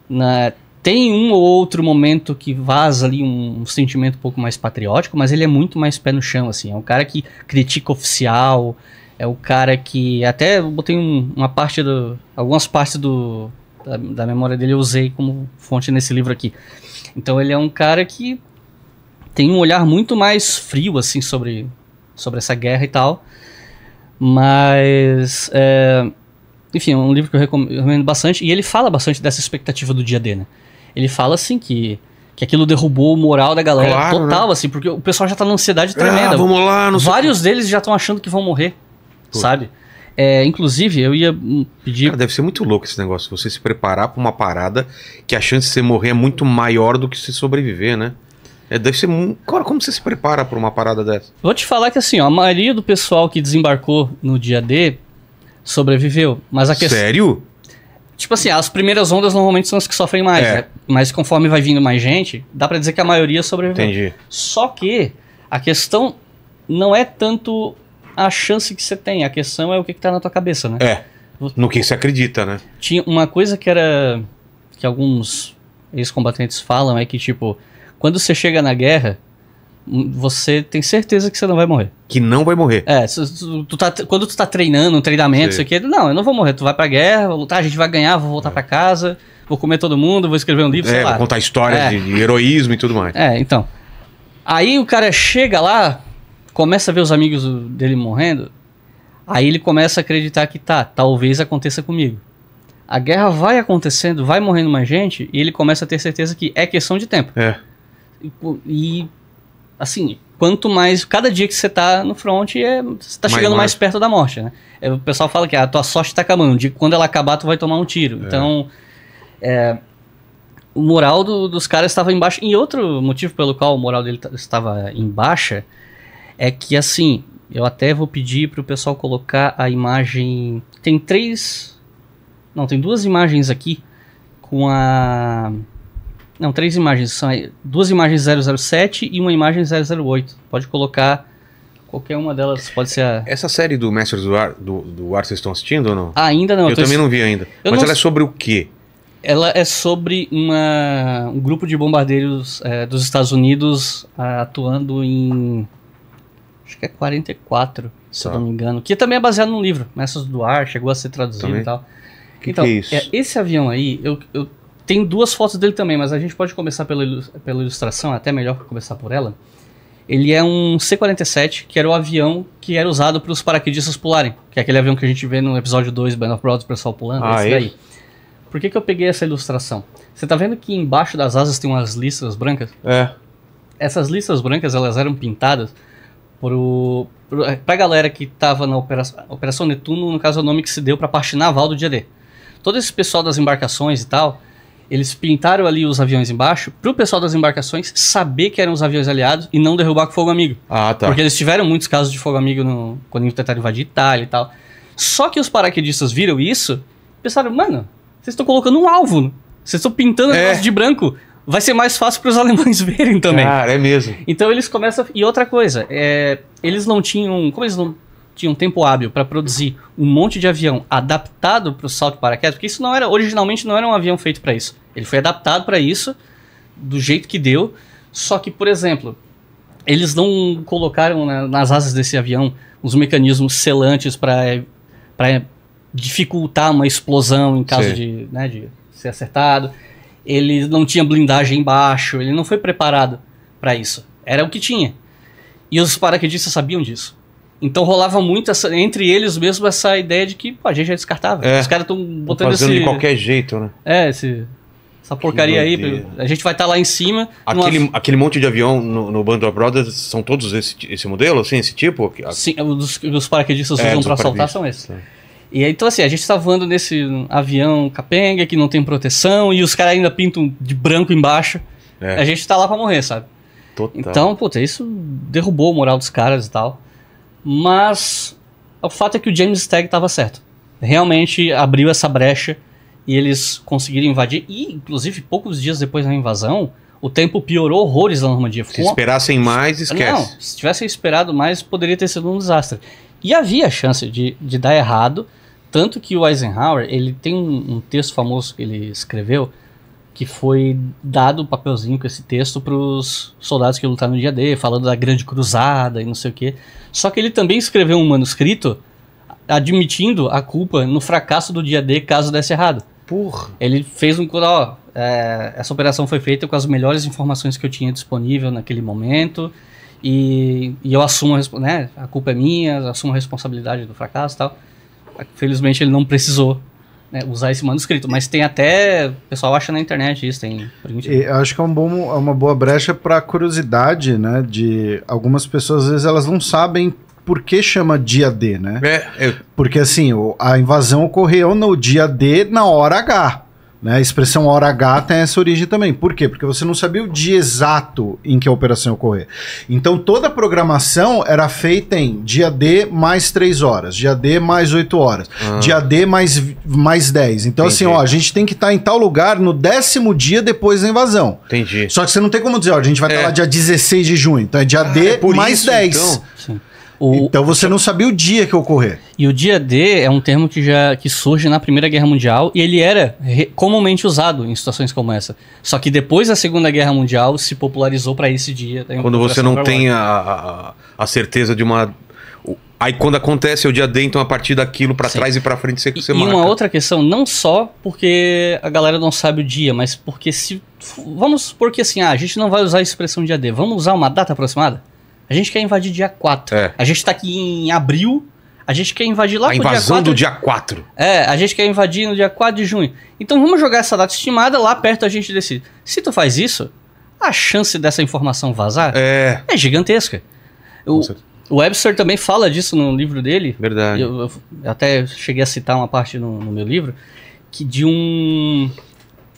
Na, né, tem um ou outro momento que vaza ali um, um, sentimento um pouco mais patriótico, mas ele é muito mais pé no chão, assim. É um cara que critica oficial, é o um cara que. Até botei um, uma parte do. Algumas partes do, da, da memória dele eu usei como fonte nesse livro aqui. Então ele é um cara que tem um olhar muito mais frio, assim, sobre, sobre essa guerra e tal. Mas. É, enfim, é um livro que eu recomendo bastante. E ele fala bastante dessa expectativa do dia D, né? Ele fala, assim, que que aquilo derrubou o moral da galera claro, né? total, né? assim, porque o pessoal já tá numa ansiedade ah, tremenda. Ah, vamos lá, não Vários deles já estão achando que vão morrer, Pô. sabe? É, inclusive, eu ia pedir. Cara, deve ser muito louco esse negócio, você se preparar pra uma parada que a chance de você morrer é muito maior do que se sobreviver, né? É, deve ser. Cara, como você se prepara pra uma parada dessa? Vou te falar que assim, ó, a maioria do pessoal que desembarcou no dia D sobreviveu. Mas a questão. Sério? Tipo assim, as primeiras ondas normalmente são as que sofrem mais, é. né? Mas conforme vai vindo mais gente, dá para dizer que a maioria sobreviveu. Entendi. Só que a questão não é tanto a chance que você tem, a questão é o que, que tá na tua cabeça, né? É. No que você acredita, né? Tinha uma coisa que era. que alguns ex-combatentes falam, é que, tipo, quando você chega na guerra, hum, você tem certeza que você não vai morrer. Que não vai morrer. É, tu, tu tá, quando tu tá treinando, um treinamento, Sei. isso aqui, não, eu não vou morrer, tu vai pra guerra, vou lutar, a gente vai ganhar, vou voltar é. pra casa, vou comer todo mundo, vou escrever um livro, é, sei lá. Vou contar histórias é. de heroísmo e tudo mais. É, então. Aí o cara chega lá, começa a ver os amigos dele morrendo, aí ele começa a acreditar que tá, talvez aconteça comigo. A guerra vai acontecendo, vai morrendo mais gente, e ele começa a ter certeza que é questão de tempo. É. E, assim, quanto mais. Cada dia que você tá no front, é, você tá chegando mais, mais perto da morte, né? É, o pessoal fala que a ah, tua sorte tá acabando. De quando ela acabar, tu vai tomar um tiro. É. Então. É, o moral do, dos caras estava em E outro motivo pelo qual o moral dele estava em baixa é que, assim, eu até vou pedir pro pessoal colocar a imagem. Tem três. Não, tem duas imagens aqui com a não, três imagens. São duas imagens 007 e uma imagem 008. Pode colocar qualquer uma delas, pode ser a... Essa série do Masters do Ar, do, do Ar vocês estão assistindo ou não? Ah, ainda não. Eu, eu também não vi ainda. Eu Mas ela é sobre o quê? Ela é sobre uma, um grupo de bombardeiros é, dos Estados Unidos a, atuando em... Acho que é 44, se eu não tá. me engano. Que também é baseado num livro, Masters do Ar, chegou a ser traduzido também? e tal. Que então, que é isso? É, esse avião aí, eu, eu tem duas fotos dele também, mas a gente pode começar pela, pela ilustração, é até melhor começar por ela. Ele é um C-47, que era o avião que era usado para os paraquedistas pularem. Que é aquele avião que a gente vê no episódio 2, Band of Brothers, o pessoal pulando, ah, esse é? daí. Por que, que eu peguei essa ilustração? Você tá vendo que embaixo das asas tem umas listras brancas? É. Essas listras brancas, elas eram pintadas pro, pro, é, pra galera que tava na Operação, Operação Netuno, no caso é o nome que se deu pra parte naval do dia D. Todo esse pessoal das embarcações e tal, eles pintaram ali os aviões embaixo pro pessoal das embarcações saber que eram os aviões aliados e não derrubar com fogo amigo. Ah, tá. Porque eles tiveram muitos casos de fogo amigo no, quando tentaram invadir Itália e tal. Só que os paraquedistas viram isso e pensaram, mano, vocês estão colocando um alvo. Vocês estão pintando é. de branco. Vai ser mais fácil para os alemães verem também. Cara, é mesmo. Então eles começam. E outra coisa, é... eles não tinham. Como eles não tinha um tempo hábil para produzir um monte de avião adaptado para o salto de paraquedas, porque isso não era originalmente não era um avião feito para isso. Ele foi adaptado para isso do jeito que deu, só que, por exemplo, eles não colocaram nas asas desse avião os mecanismos selantes para dificultar uma explosão em caso de, né, de ser acertado. Ele não tinha blindagem embaixo, ele não foi preparado para isso. Era o que tinha. E os paraquedistas sabiam disso. Então rolava muito essa, entre eles mesmo essa ideia de que pô, a gente é descartável. É, Os caras estão botando fazendo esse. de qualquer jeito, né? É, esse, essa porcaria aí. A gente vai estar tá lá em cima. Aquele, numa... aquele monte de avião no, no Band of Brothers são todos esse, esse modelo, assim, esse tipo? Sim, os, os paraquedistas é, usam para assaltar são esses. É. E aí, então assim, a gente tá voando nesse avião capenga que não tem proteção e os caras ainda pintam de branco embaixo. É. A gente tá lá pra morrer, sabe? Total. Então, puta, isso derrubou o moral dos caras e tal. Mas o fato é que o James Stagg estava certo. Realmente abriu essa brecha e eles conseguiram invadir. E, inclusive, poucos dias depois da invasão, o tempo piorou horrores na Normandia. se esperassem mais, esquece. Não, se tivessem esperado mais, poderia ter sido um desastre. E havia a chance de, de dar errado, tanto que o Eisenhower, ele tem um, um texto famoso que ele escreveu, que foi dado o um papelzinho com esse texto para os soldados que lutaram no dia D, falando da Grande Cruzada e não sei o quê. Só que ele também escreveu um manuscrito admitindo a culpa no fracasso do dia D caso desse errado. Porra. Ele fez um. Ó, é, essa operação foi feita com as melhores informações que eu tinha disponível naquele momento. E, e eu assumo a, né, a culpa é minha, assumo a responsabilidade do fracasso e tal. Felizmente ele não precisou né, usar esse manuscrito. Mas tem até. O pessoal acha na internet isso. Tem, eu acho que é um bom, é uma boa brecha para curiosidade, né? De algumas pessoas, às vezes, elas não sabem por que chama dia D, né? É, eu... Porque assim, a invasão ocorreu no dia D, na hora H. Né? A expressão hora H tem essa origem também. Por quê? Porque você não sabia o dia exato em que a operação ocorrer. Então toda a programação era feita em dia D mais 3 horas, dia D mais 8 horas, ah. dia D mais, mais 10. Então, assim, Entendi. assim, ó, a gente tem que estar tá em tal lugar no décimo dia depois da invasão. Entendi. Só que você não tem como dizer, ó, a gente vai estar tá é. tá lá dia 16 de junho. Então é dia ah, D é mais isso, 10. Então. Sim. O, então você não sabia o dia que ocorrer. E o dia D é um termo que já que surge na Primeira Guerra Mundial e ele era comumente usado em situações como essa. Só que depois da Segunda Guerra Mundial se popularizou para esse dia. Tá? Quando você não tem a, a, a certeza de uma Aí quando acontece o dia D, então a partir daquilo para trás e para frente você, você e marca. E uma outra questão, não só porque a galera não sabe o dia, mas porque se vamos supor que assim, ah, a gente não vai usar a expressão dia D, vamos usar uma data aproximada? A gente quer invadir dia 4. É. A gente tá aqui em abril, a gente quer invadir lá a pro dia 4. do dia 4. É, a gente quer invadir no dia 4 de junho. Então vamos jogar essa data estimada, lá perto a gente decide. Se tu faz isso, a chance dessa informação vazar é, é gigantesca. O, o Webster também fala disso no livro dele. Verdade. Eu, eu até cheguei a citar uma parte no, no, meu livro, que de um,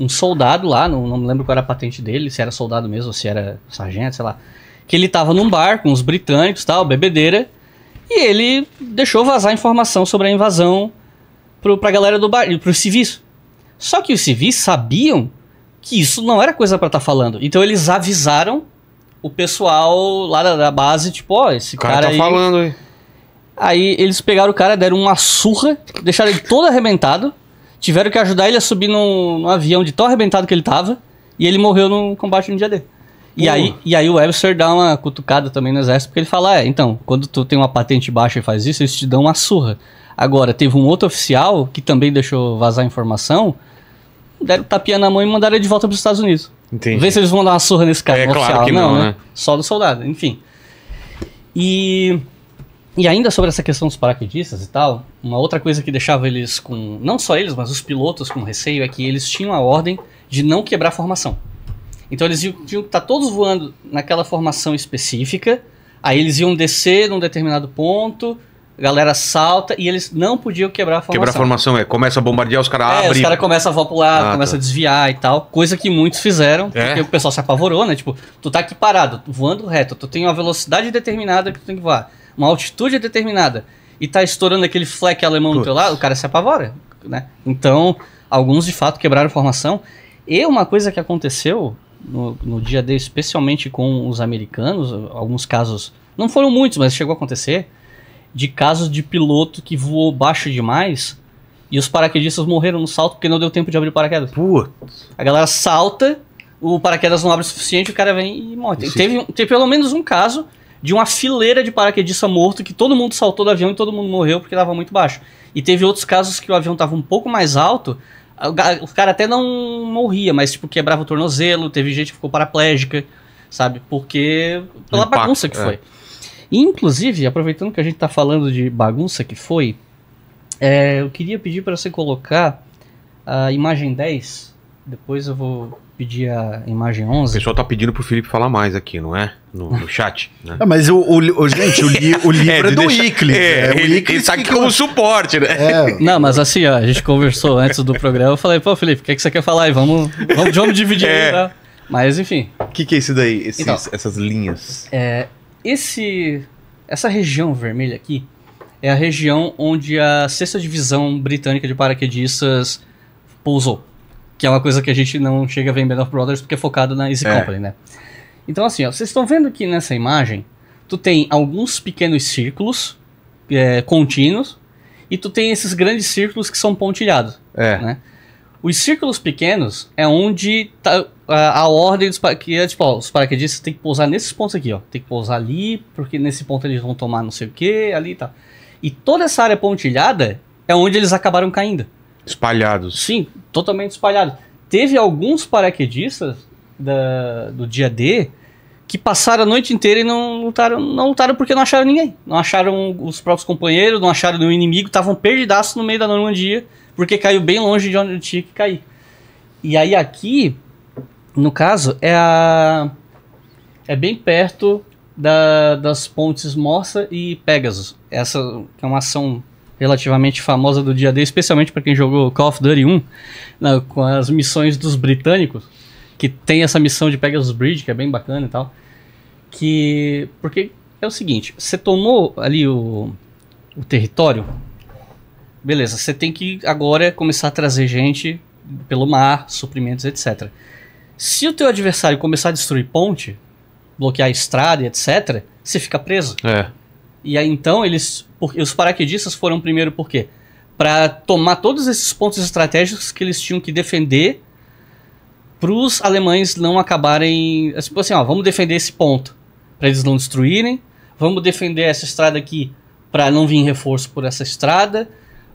um soldado lá, não, não me lembro qual era a patente dele, se era soldado mesmo, se era sargento, sei lá que ele estava num bar com os britânicos, tal, bebedeira, e ele deixou vazar informação sobre a invasão pro, pra galera do bar, os civis. Só que os civis sabiam que isso não era coisa para estar tá falando. Então eles avisaram o pessoal lá da, da base, tipo, ó, oh, esse o cara, cara tá aí... falando aí. Aí eles pegaram o cara, deram uma surra, deixaram ele todo arrebentado, tiveram que ajudar ele a subir num, num avião de tão arrebentado que ele tava, e ele morreu no combate no dia D. E aí, e aí o Webster dá uma cutucada também no exército, porque ele fala: é, então, quando tu tem uma patente baixa e faz isso, eles te dão uma surra. Agora, teve um outro oficial que também deixou vazar informação, deram tapinha na mão e mandaram ele de volta para os Estados Unidos. Entendi. Vê se eles vão dar uma surra nesse cara. É, né, claro oficial. que não, não né? né? Só do soldado, enfim. E, e ainda sobre essa questão dos paraquedistas e tal, uma outra coisa que deixava eles com. Não só eles, mas os pilotos com receio é que eles tinham a ordem de não quebrar a formação. Então eles iam, tinham que estar tá todos voando naquela formação específica. Aí eles iam descer num determinado ponto, a galera salta e eles não podiam quebrar a formação. Quebrar a formação, é. Começa a bombardear, os caras é, abrem. Os caras começam a voar pro lado, ah, começam tá. a desviar e tal. Coisa que muitos fizeram, é. porque o pessoal se apavorou, né? Tipo, tu tá aqui parado, voando reto, tu tem uma velocidade determinada que tu tem que voar, uma altitude determinada, e tá estourando aquele fleque alemão Putz. do teu lado, o cara se apavora, né? Então, alguns de fato quebraram a formação. E uma coisa que aconteceu no, no dia D, especialmente com os americanos, alguns casos, não foram muitos, mas chegou a acontecer, de casos de piloto que voou baixo demais e os paraquedistas morreram no salto porque não deu tempo de abrir o paraquedas. Putz. A galera salta, o paraquedas não abre o suficiente, o cara vem e morre. Teve, teve, teve pelo menos um caso de uma fileira de paraquedista morto que todo mundo saltou do avião e todo mundo morreu porque estava muito baixo. E teve outros casos que o avião estava um pouco mais alto, o cara até não morria, mas tipo, quebrava o tornozelo, teve gente que ficou paraplégica, sabe? Porque. pela impacto, bagunça que é. foi. inclusive, aproveitando que a gente tá falando de bagunça que foi, é, eu queria pedir para você colocar a imagem 10 depois eu vou pedir a imagem 11. O pessoal tá pedindo pro Felipe falar mais aqui, não é? No, no chat. Né? Ah, mas o, o, gente, o, li, o é, livro é, é do deixar, Iclis. É, né? é, o ele tá aqui como suporte, né? É. Não, mas assim, ó, a gente conversou antes do programa. Eu falei, pô, Felipe, o que, é que você quer falar aí? Vamos, vamos, vamos dividir é. aí, tá? Mas enfim. O que, que é isso daí? Esses, então, essas linhas? É, esse, essa região vermelha aqui é a região onde a sexta divisão britânica de paraquedistas pousou. Que é uma coisa que a gente não chega a ver em Band of Brothers porque é focado na Easy é. Company, né? Então, assim, vocês estão vendo que nessa imagem, tu tem alguns pequenos círculos é, contínuos e tu tem esses grandes círculos que são pontilhados. É. Né? Os círculos pequenos é onde tá a, a ordem dos que é tipo, ó, os paraquedistas tem que pousar nesses pontos aqui, ó. Tem que pousar ali, porque nesse ponto eles vão tomar não sei o que, ali e tá. tal. E toda essa área pontilhada é onde eles acabaram caindo. Espalhados. Sim, totalmente espalhados. Teve alguns paraquedistas da, do dia D que passaram a noite inteira e não lutaram, não lutaram porque não acharam ninguém. Não acharam os próprios companheiros, não acharam nenhum inimigo, estavam perdidaços no meio da Normandia, porque caiu bem longe de onde tinha que cair. E aí aqui, no caso, é a é bem perto da, das pontes Morsa e Pegasus. Essa é uma ação relativamente famosa do dia D, especialmente para quem jogou Call of Duty 1, né, com as missões dos britânicos, que tem essa missão de Pegasus Bridge, que é bem bacana e tal. Que. Porque é o seguinte, você tomou ali o, o território, beleza, você tem que agora começar a trazer gente pelo mar, suprimentos, etc. Se o teu adversário começar a destruir ponte, bloquear a estrada, etc., você fica preso. É. E aí então eles. Por, os paraquedistas foram primeiro por quê? Para tomar todos esses pontos estratégicos que eles tinham que defender para os alemães não acabarem. É tipo assim, ó, vamos defender esse ponto para eles não destruírem. Vamos defender essa estrada aqui para não vir reforço por essa estrada.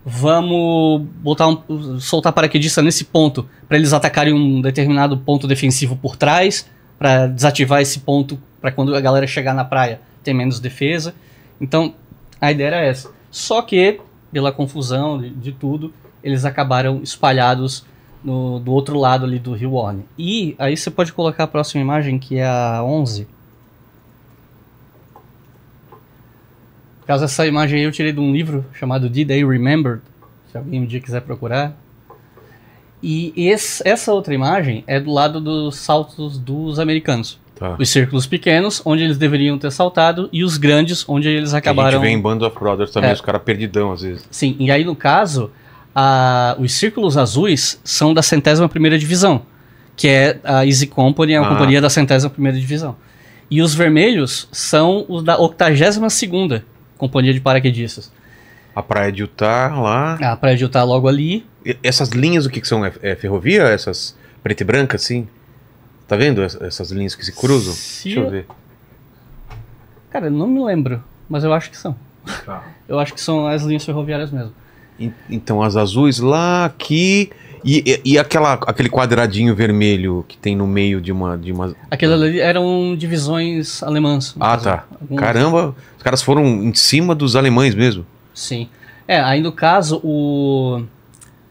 Vamos botar um, soltar paraquedista nesse ponto para eles atacarem um determinado ponto defensivo por trás, para desativar esse ponto para quando a galera chegar na praia ter menos defesa. Então, a ideia era essa. Só que, pela confusão de, de tudo, eles acabaram espalhados no, do outro lado ali do Rio Orne. E aí você pode colocar a próxima imagem, que é a 11. Caso essa imagem aí eu tirei de um livro chamado Did They Remember? Se alguém um dia quiser procurar. E esse, essa outra imagem é do lado dos saltos dos americanos. Tá. Os círculos pequenos, onde eles deveriam ter saltado, e os grandes, onde eles acabaram. É, a gente vê em Band of Brothers também, é. os caras perdidão às vezes. Sim, e aí no caso, a... os círculos azuis são da centésima primeira divisão, que é a Easy Company, a ah. companhia da centésima primeira divisão. E os vermelhos são os da 82 segunda companhia de paraquedistas. A Praia de Utah lá. A Praia de Utah logo ali. E essas linhas o que, que são? É, é ferrovia? Essas preto e branca, assim? Tá vendo essas linhas que se cruzam? Se Deixa eu ver. Cara, não me lembro, mas eu acho que são. Tá. Eu acho que são as linhas ferroviárias mesmo. Então, as azuis lá, aqui. E, e, e aquela, aquele quadradinho vermelho que tem no meio de uma. De uma... Aquelas ali eram divisões alemãs. Ah, caso. tá. Alguns... Caramba, os caras foram em cima dos alemães mesmo. Sim. É, aí no caso, o...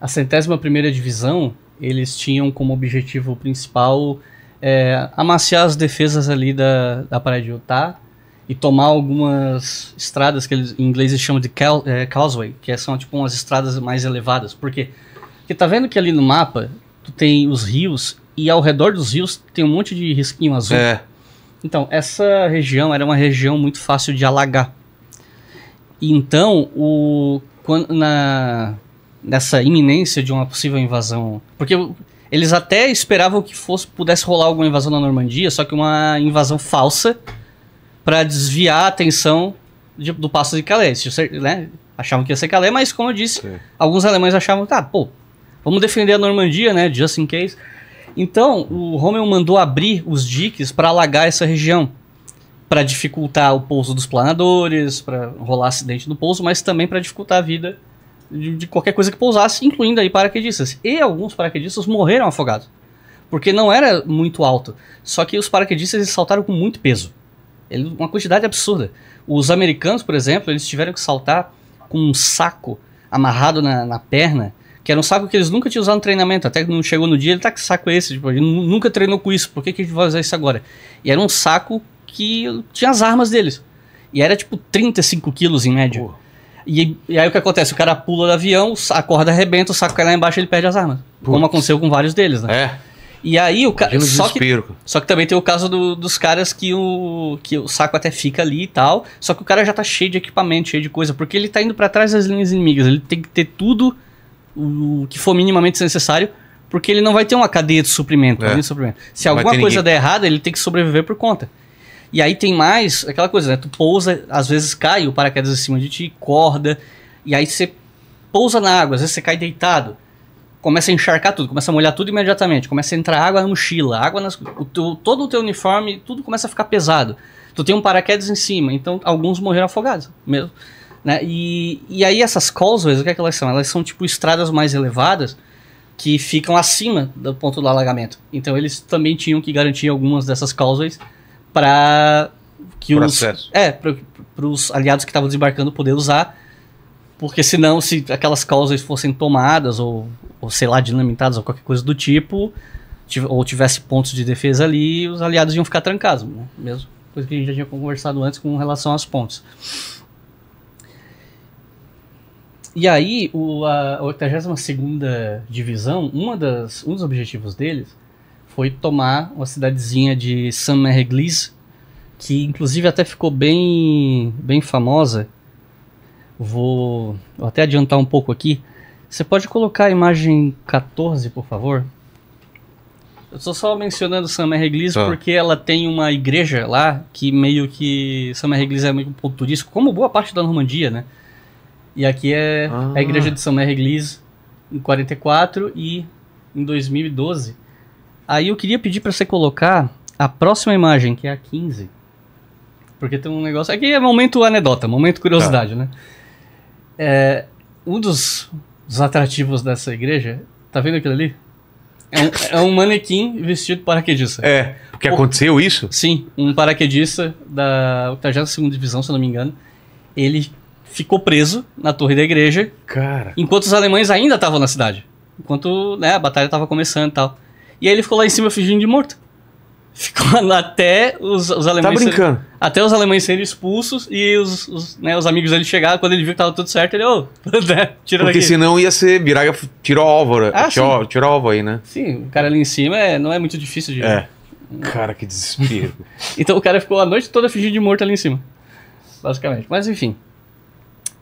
a centésima primeira divisão, eles tinham como objetivo principal é, amaciar as defesas ali da, da Praia de Utah e tomar algumas estradas que eles, em inglês eles chamam de cal, é, causeway, que são tipo umas estradas mais elevadas. Por quê? Porque tá vendo que ali no mapa tu tem os rios e ao redor dos rios tem um monte de risquinho azul. É. Então, essa região era uma região muito fácil de alagar. Então, o, quando, na, nessa iminência de uma possível invasão. Porque eles até esperavam que fosse pudesse rolar alguma invasão na Normandia, só que uma invasão falsa para desviar a atenção de, do passo de Calais. Né? Achavam que ia ser Calais, mas como eu disse, Sim. alguns alemães achavam, tá, pô, vamos defender a Normandia, né, just in case. Então, o Rommel mandou abrir os diques para alagar essa região, para dificultar o pouso dos planadores, para rolar acidente no pouso, mas também para dificultar a vida de, de qualquer coisa que pousasse, incluindo aí paraquedistas. E alguns paraquedistas morreram afogados, porque não era muito alto. Só que os paraquedistas saltaram com muito peso, Ele, uma quantidade absurda. Os americanos, por exemplo, eles tiveram que saltar com um saco amarrado na, na perna que era um saco que eles nunca tinham usado no treinamento, até que não chegou no dia, ele tá que saco é esse? Tipo, ele nunca treinou com isso, por que, que a gente vai usar isso agora? E era um saco que tinha as armas deles. E era tipo 35 quilos em média. Porra. E, e, aí o que acontece? O cara pula do avião, a corda arrebenta, o saco cai lá embaixo e ele perde as armas. Putz. Como aconteceu com vários deles, né? É. E aí o cara. Só que, só que também tem o caso do, dos caras que o, que o saco até fica ali e tal. Só que o cara já tá cheio de equipamento, cheio de coisa. Porque ele tá indo para trás das linhas inimigas. Ele tem que ter tudo o que for minimamente necessário. Porque ele não vai ter uma cadeia de suprimento. É. De suprimento. Se não alguma coisa ninguém. der errado, ele tem que sobreviver por conta. E aí tem mais aquela coisa, né? Tu pousa, às vezes cai o paraquedas em cima de ti, corda, e aí você pousa na água, às vezes você cai deitado. Começa a encharcar tudo, começa a molhar tudo imediatamente, começa a entrar água na mochila, água nas, o teu, todo o teu uniforme, tudo começa a ficar pesado. Tu tem um paraquedas em cima, então alguns morreram afogados mesmo. Né? E, e aí essas causeways, o que é que elas são? Elas são tipo estradas mais elevadas, que ficam acima do ponto do alagamento. Então eles também tinham que garantir algumas dessas causeways para que os é para os aliados que estavam desembarcando poder usar, porque senão se aquelas causas fossem tomadas ou, ou sei lá dinamitadas ou qualquer coisa do tipo ou tivesse pontos de defesa ali, os aliados iam ficar trancados, né? mesmo coisa que a gente já tinha conversado antes com relação às pontes. E aí, o, a 82 Divisão, uma das, um dos objetivos deles foi tomar uma cidadezinha de Saint-Merglis, que inclusive até ficou bem, bem famosa. Vou, vou até adiantar um pouco aqui. Você pode colocar a imagem 14, por favor? Eu estou só mencionando Saint-Merglis tá. porque ela tem uma igreja lá que meio que... Saint-Merglis é meio um ponto turístico, como boa parte da Normandia, né? E aqui é ah. a igreja de Saint-Merglis em 44 e em 2012 Aí eu queria pedir para você colocar a próxima imagem, que é a 15. Porque tem um negócio. Aqui é, é momento anedota, momento curiosidade, tá. né? É, um dos, dos, atrativos dessa igreja, tá vendo aquilo ali? É um, é um manequim vestido de paraquedista. É, porque o, aconteceu isso? Sim, um paraquedista da 82 Divisão, se eu não me engano. Ele ficou preso na torre da igreja. Cara. Enquanto os alemães ainda estavam na cidade. Enquanto né, a batalha estava começando e tal. E aí ele ficou lá em cima fingindo de morto. Ficou até os, os alemães. Tá brincando. Serem, até os alemães serem expulsos e os, os, né, os amigos dele chegaram. Quando ele viu que tava tudo certo, ele, ô, oh, né, tira Porque daqui. senão ia ser. Biraga tirou a né? Ah, tirou, tirou a aí, né? Sim, o cara ali em cima é, não é muito difícil de. É. Cara, que desespero. então o cara ficou a noite toda fingindo de morto ali em cima. Basicamente. Mas enfim.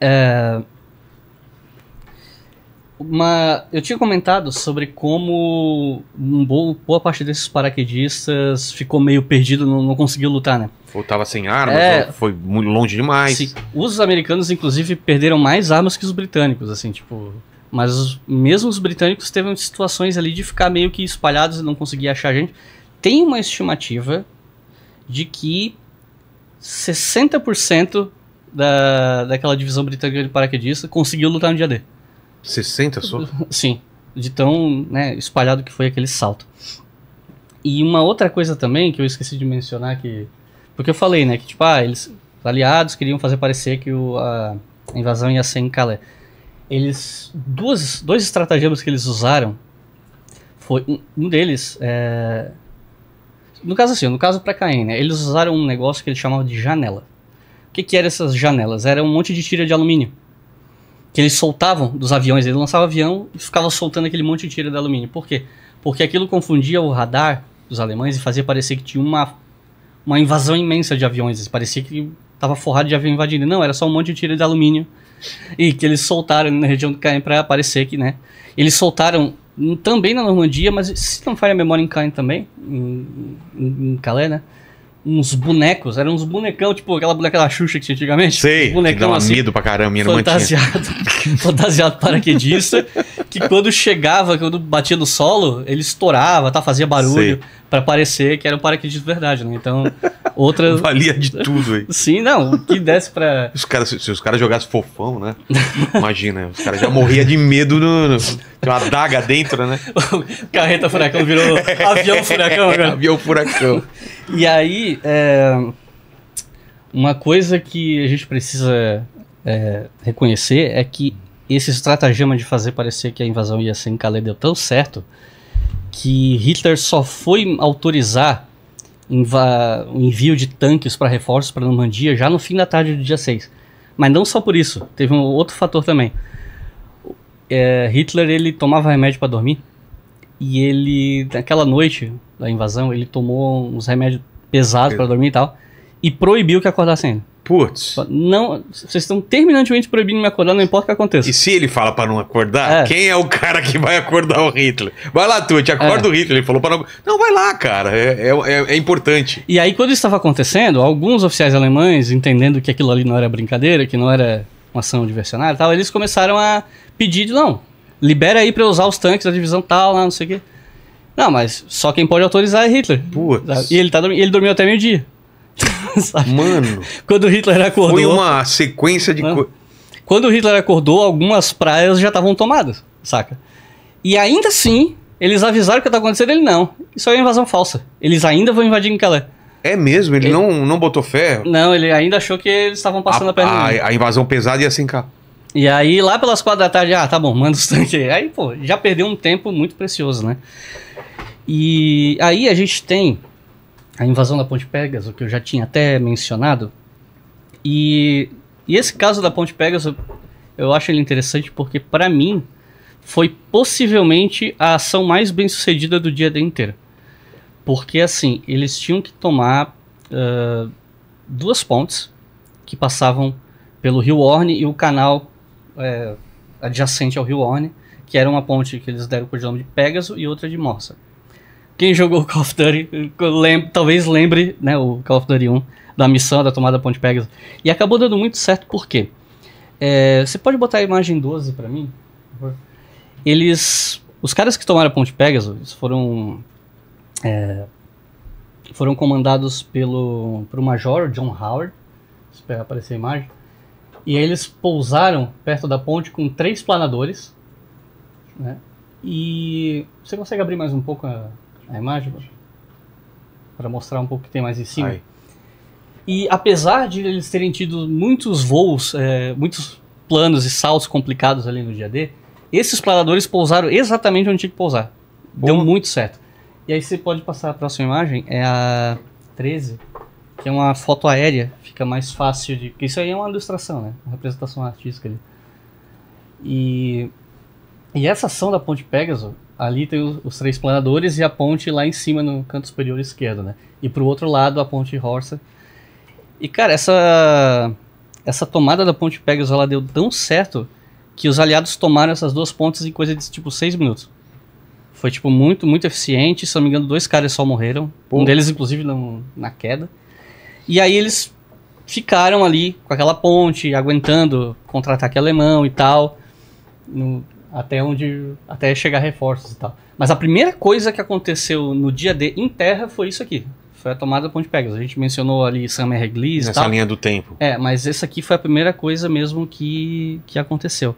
É uma, eu tinha comentado sobre como um boa, boa parte desses paraquedistas ficou meio perdido, não, não conseguiu lutar, né? Ou tava sem armas, é, foi muito longe demais. Sim, os americanos, inclusive, perderam mais armas que os britânicos, assim, tipo. Mas os, mesmo os britânicos teve situações ali de ficar meio que espalhados e não conseguir achar gente. Tem uma estimativa de que 60% da, daquela divisão britânica de paraquedistas conseguiu lutar no dia D. 60 só? Sim. De tão né, espalhado que foi aquele salto. E uma outra coisa também que eu esqueci de mencionar que. Porque eu falei, né? Que tipo, ah, eles. Aliados queriam fazer parecer que o, a invasão ia ser em Calais. Eles. Duas, dois estratagemas que eles usaram. Foi. Um, deles. É, no caso assim, no caso para Caen, né? Eles usaram um negócio que eles chamavam de janela. O que, que eram essas janelas? Era um monte de tira de alumínio que eles soltavam dos aviões. eles lançavam avião e ficava soltando aquele monte de tiro de alumínio. Por quê? Porque aquilo confundia o radar dos alemães e fazia parecer que tinha uma, uma invasão imensa de aviões. Parecia que estava forrado de avião invadindo. Não, era só um monte de tiro de alumínio e que eles soltaram na região do Caen para aparecer que, né? Eles soltaram também na Normandia, mas se não falha a memória em Caen também, em, em, em Calais, né? uns bonecos, eram uns bonecão, tipo aquela boneca da Xuxa que tinha antigamente. Sei, bonecão um assim, medo pra caramba, minha fantasiado, fantasiado paraquedista, que quando chegava, quando batia no solo, ele estourava, tá, fazia barulho. Sei para parecer que era um paraquedista de verdade, né? Então, outra. Valia de tudo, hein? Sim, não, que desse para. Os cara, se, se, os caras jogassem fofão, né? Imagina, os caras já morriam de medo no. no... Tem uma adaga dentro, né? Carreta furacão virou avião furacão né? avião furacão. e aí, é... uma coisa que a gente precisa é, reconhecer é que esse estratagema de fazer parecer que a invasão ia ser em Calais deu tão certo que Hitler só foi autorizar o envio de tanques para reforços para Normandia já no fim da tarde do dia 6. Mas não só por isso, teve um outro fator também. É, Hitler ele tomava remédio para dormir e ele naquela noite da invasão ele tomou uns remédios pesados para dormir e tal e proibiu que acordassem ele. Putz. Não, vocês estão terminantemente proibindo me acordar, não importa o que aconteça. E se ele fala para não acordar, é. quem é o cara que vai acordar o Hitler? Vai lá, Tuti, acorda é. o Hitler. Ele falou para não. Não, vai lá, cara. É, é, é, é importante. E aí, quando isso estava acontecendo, alguns oficiais alemães, entendendo que aquilo ali não era brincadeira, que não era uma ação diversionária e tal, eles começaram a pedir: não, libera aí para usar os tanques da divisão tal, lá, não sei o quê. Não, mas só quem pode autorizar é Hitler. Putz. E ele, tá, ele dormiu até meio-dia sabe? Mano. Quando Hitler acordou. Foi uma sequência de coisas. Quando Hitler acordou, algumas praias já estavam tomadas, saca? E ainda assim, eles avisaram que estava tá acontecendo. Ele não. Isso é invasão falsa. Eles ainda vão invadir em Calais. É mesmo? Ele, ele, não, não botou fé? Não, ele ainda achou que eles estavam passando a, a perna. A, a, invasão pesada ia assim cá. E aí, lá pelas quatro da tarde, ah, tá bom, manda os tanques aí. Aí, pô, já perdeu um tempo muito precioso, né? E aí a gente tem a invasão da Ponte Pegasus, que eu já tinha até mencionado. E, e esse caso da Ponte Pegasus, eu acho ele interessante porque, para mim, foi possivelmente a ação mais bem sucedida do dia inteiro. Porque, assim, eles tinham que tomar uh, duas pontes que passavam pelo Rio Orne e o canal é, adjacente ao Rio Orne, que era uma ponte que eles deram o nome de Pégaso e outra de Morsa quem jogou Call of Duty lem talvez lembre, né, o Call of Duty 1, da missão da tomada Ponte Pegasus. E acabou dando muito certo porque é, você pode botar a imagem 12 para mim? Eles, os caras que tomaram a Ponte Pegasus foram é, foram comandados pelo por major, John Howard, espera aparecer a imagem. E eles pousaram perto da ponte com três planadores, né? E você consegue abrir mais um pouco a, a imagem para mostrar um pouco o que tem mais em cima. Aí. E apesar de eles terem tido muitos voos, é, muitos planos e saltos complicados ali no dia D, esses planadores pousaram exatamente onde tinha que pousar. Boa. Deu muito certo. E aí você pode passar a próxima imagem, é a 13, que é uma foto aérea, fica mais fácil de. Porque isso aí é uma ilustração, né? Uma representação artística ali. E, e essa ação da Ponte Pegasus ali tem os, três planadores e a ponte lá em cima no canto superior esquerdo, né? E pro outro lado a ponte Horsa. E cara, essa essa tomada da ponte Pegasus ela deu tão certo que os aliados tomaram essas duas pontes em coisa de tipo seis minutos. Foi tipo muito, muito eficiente, se não me engano, dois caras só morreram, Pô. um deles inclusive na queda. E aí eles ficaram ali com aquela ponte, aguentando contra-ataque alemão e tal. No, até onde até chegar reforços e tal. Mas a primeira coisa que aconteceu no dia D em terra foi isso aqui. Foi a tomada da Ponte Pegasus. A gente mencionou ali Summer Reglis Nessa linha do tempo. É, mas essa aqui foi a primeira coisa mesmo que, que aconteceu.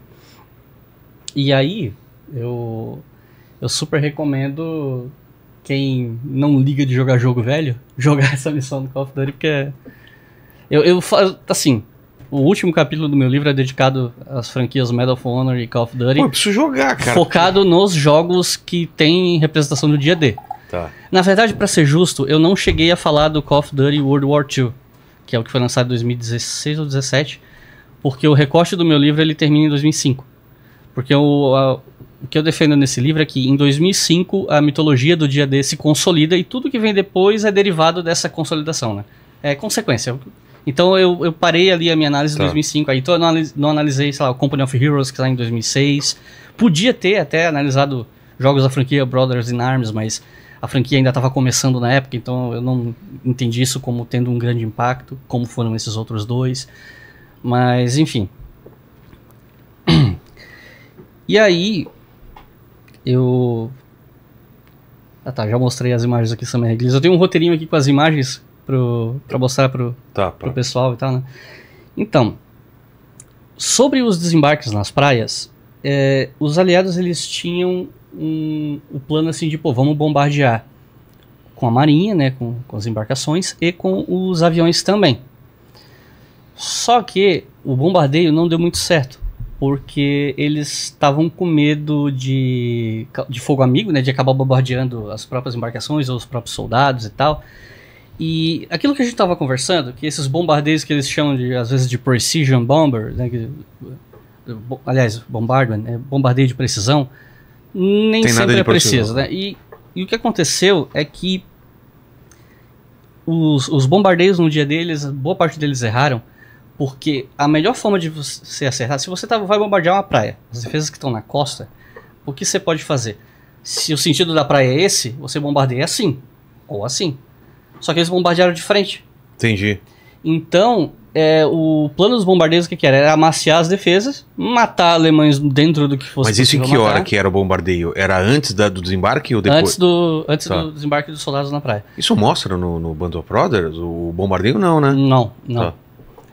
E aí, eu, eu super recomendo quem não liga de jogar jogo velho, jogar essa missão do Call of Duty, porque é, eu, eu assim, o último capítulo do meu livro é dedicado às franquias Medal of Honor e Call of Duty. Pô, eu preciso jogar, cara. Focado nos jogos que tem representação do dia D. Tá. Na verdade, para ser justo, eu não cheguei a falar do Call of Duty World War II, que é o que foi lançado em 2016 ou 2017, porque o recorte do meu livro ele termina em 2005. Porque a, o que eu defendo nesse livro é que em 2005 a mitologia do dia D se consolida e tudo que vem depois é derivado dessa consolidação, né? É consequência. Então eu, eu parei ali a minha análise tá. em 2005. Aí então eu não, analis, não analisei, sei lá, o Company of Heroes que lá tá em 2006. Podia ter até analisado jogos da franquia Brothers in Arms, mas a franquia ainda estava começando na época, então eu não entendi isso como tendo um grande impacto, como foram esses outros dois. Mas enfim. E aí, eu. Ah tá, já mostrei as imagens aqui, Summer Eu tenho um roteirinho aqui com as imagens pro, pra mostrar pro, tá, pro pessoal e tal, né? Então, sobre os desembarques nas praias, é, os aliados eles tinham um, o um plano assim de, pô, vamos bombardear com a marinha, né, com, com as embarcações e com os aviões também. Só que o bombardeio não deu muito certo, porque eles estavam com medo de, de fogo amigo, né, de acabar bombardeando as próprias embarcações ou os próprios soldados e tal. E aquilo que a gente estava conversando, que esses bombardeios que eles chamam de, às vezes de precision bomber, né, que, aliás, bombardment, é bombardeio de precisão, nem Tem sempre é preciso. Né? né? E, e, o que aconteceu é que os, os bombardeios no dia deles, boa parte deles erraram, porque a melhor forma de você acertar, se você tá, vai bombardear uma praia, as defesas que estão na costa, o que você pode fazer? Se o sentido da praia é esse, você bombardeia assim, ou assim. Só que eles bombardearam de frente. Entendi. Então, é, o plano dos bombardeiros o que, que, era? Era amaciar as defesas, matar alemães dentro do que fosse. Mas isso em que matar. hora que era o bombardeio? Era antes da, do desembarque ou depois? Antes do, antes tá. do desembarque dos soldados na praia. Isso mostra no, no Band of Brothers? O bombardeio não, né? Não, não. Tá.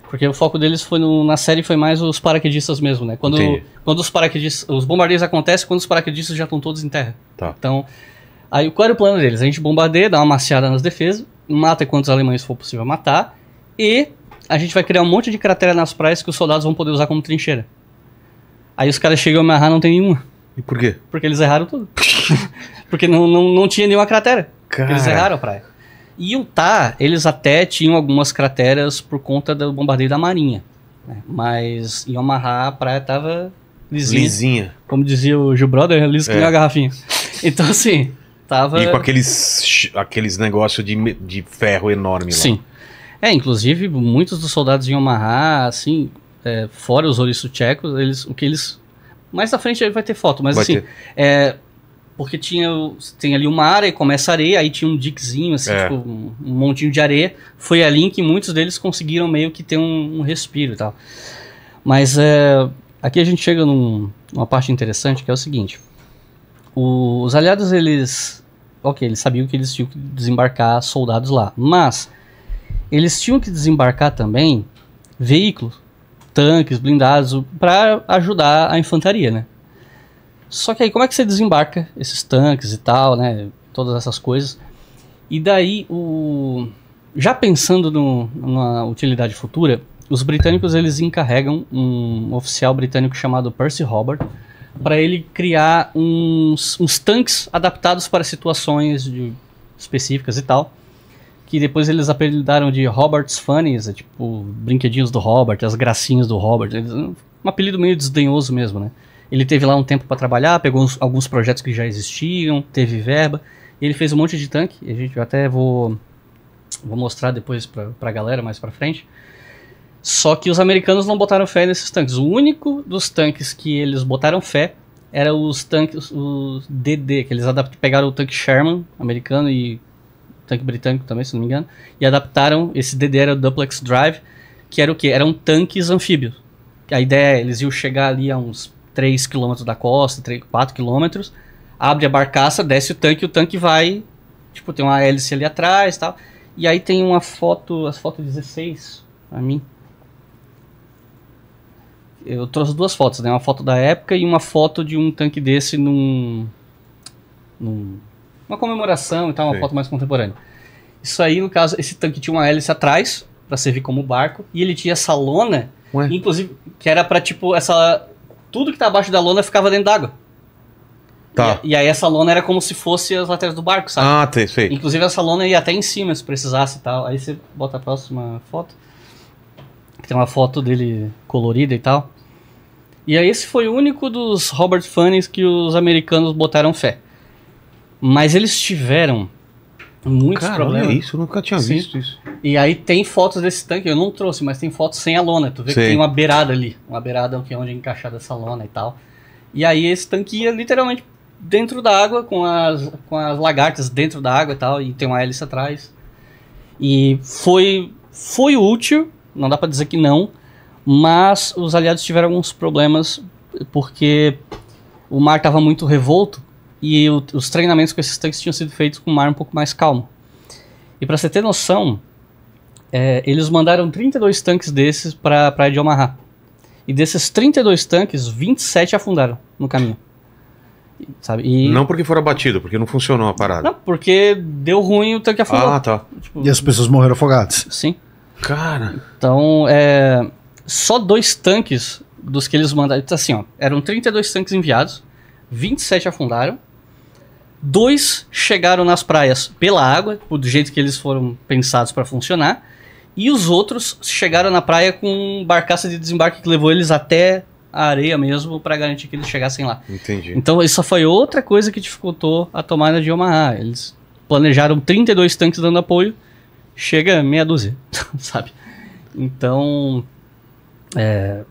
Porque o foco deles foi no, na série foi mais os paraquedistas mesmo, né? Quando, quando os paraquedistas. Os bombardeios acontecem quando os paraquedistas já estão todos em terra. Tá. Então. Aí qual era o plano deles? A gente bombardeia, dá uma maciada nas defesas, mata quantos alemães for possível matar, e a gente vai criar um monte de cratera nas praias que os soldados vão poder usar como trincheira. Aí os caras chegam a amarrar não tem nenhuma. E por quê? Porque eles erraram tudo. Porque não, não, não tinha nenhuma cratera. Cara. Eles erraram a praia. E o tá eles até tinham algumas crateras por conta do bombardeio da marinha. Né? Mas em Omaha a praia tava lisinha. lisinha. Como dizia o Gil Brother, liso que é. nem uma garrafinha. Então assim... Tava... E com aqueles, aqueles negócios de, de ferro enorme lá. Sim. É, inclusive, muitos dos soldados em Omaha, assim, é, fora os ouriços tchecos, eles, o que eles... Mais à frente vai ter foto, mas vai assim, é, porque tinha tem ali uma área e começa a areia, aí tinha um diquezinho, assim, é. tipo, um, montinho de areia. Foi ali em que muitos deles conseguiram meio que ter um, um respiro e tal. Mas é, aqui a gente chega num, numa parte interessante que é o seguinte. O, os aliados, eles. Ok, eles sabiam que eles tinham que desembarcar soldados lá, mas eles tinham que desembarcar também veículos, tanques, blindados, para ajudar a infantaria, né? Só que aí, como é que você desembarca esses tanques e tal, né? Todas essas coisas. E daí, o... já pensando no, numa utilidade futura, os britânicos eles encarregam um oficial britânico chamado Percy Robert para ele criar uns, uns tanques adaptados para situações de, específicas e tal. Que depois eles apelidaram de Robert's Funnies, é tipo brinquedinhos do Robert, as gracinhas do Robert. um apelido meio desdenhoso mesmo, né? Ele teve lá um tempo para trabalhar, pegou uns, alguns projetos que já existiam, teve verba. ele fez um monte de tanque. A gente eu até vou, vou mostrar depois pra, pra galera mais pra frente. Só que os americanos não botaram fé nesses tanques. O único dos tanques que eles botaram fé era os tanques, os DD, que eles adaptaram, pegaram o tanque Sherman americano e tanque britânico também, se não me engano, e adaptaram, esse DD era o Duplex Drive, que era o que? Eram tanques anfíbios. A ideia é, eles iam chegar ali a uns 3 km da costa, 3, 4 km, abre a barcaça, desce o tanque, o tanque vai, tipo, tem uma hélice ali atrás e tal, e aí tem uma foto, as fotos 16, pra mim, eu trouxe duas fotos, né? Uma foto da época e uma foto de um tanque desse num. num uma comemoração e tal, uma Sim. foto mais contemporânea. Isso aí, no caso, esse tanque tinha uma hélice atrás, para servir como barco, e ele tinha essa lona, Ué? inclusive, que era para tipo, essa. Tudo que tá abaixo da lona ficava dentro d'água. Tá. E, e, aí essa lona era como se fosse as laterais do barco, sabe? Ah, tem, sei. Inclusive essa lona ia até em cima se precisasse e tal. Aí você bota a próxima foto. Que tem uma foto dele colorida e tal. E aí esse foi o único dos Robert Funnies que os americanos botaram fé. Mas eles tiveram muitos Cara, problemas. Olha é isso, eu nunca tinha Sim. visto isso. E aí tem fotos desse tanque, eu não trouxe, mas tem fotos sem a lona. Tu vê Sim. que tem uma beirada ali, uma beirada que é onde é encaixada essa lona e tal. E aí esse tanque ia literalmente dentro da água, com as, com as lagartas dentro da água e tal, e tem uma hélice atrás. E foi, foi útil, não dá para dizer que não, mas os aliados tiveram alguns problemas porque o mar estava muito revolto e o, os treinamentos com esses tanques tinham sido feitos com o mar um pouco mais calmo. E para você ter noção, é, eles mandaram 32 tanques desses para a praia de Omaha. E desses 32 tanques, 27 afundaram no caminho. Sabe? E... Não porque foram abatidos, porque não funcionou a parada. Não, porque deu ruim o tanque afundou. Ah, tá. Tipo, e as pessoas morreram afogadas. Sim. Cara. Então, é só dois tanques dos que eles mandaram. Então, assim, ó, eram 32 tanques enviados, 27 afundaram, dois chegaram nas praias pela água, tipo, do jeito que eles foram pensados para funcionar, e os outros chegaram na praia com barcaça de desembarque que levou eles até a areia mesmo para garantir que eles chegassem lá. Entendi. Então, isso foi outra coisa que dificultou a tomada de Omaha. Eles planejaram 32 tanques dando apoio, chega meia dúzia, sabe? Então, é...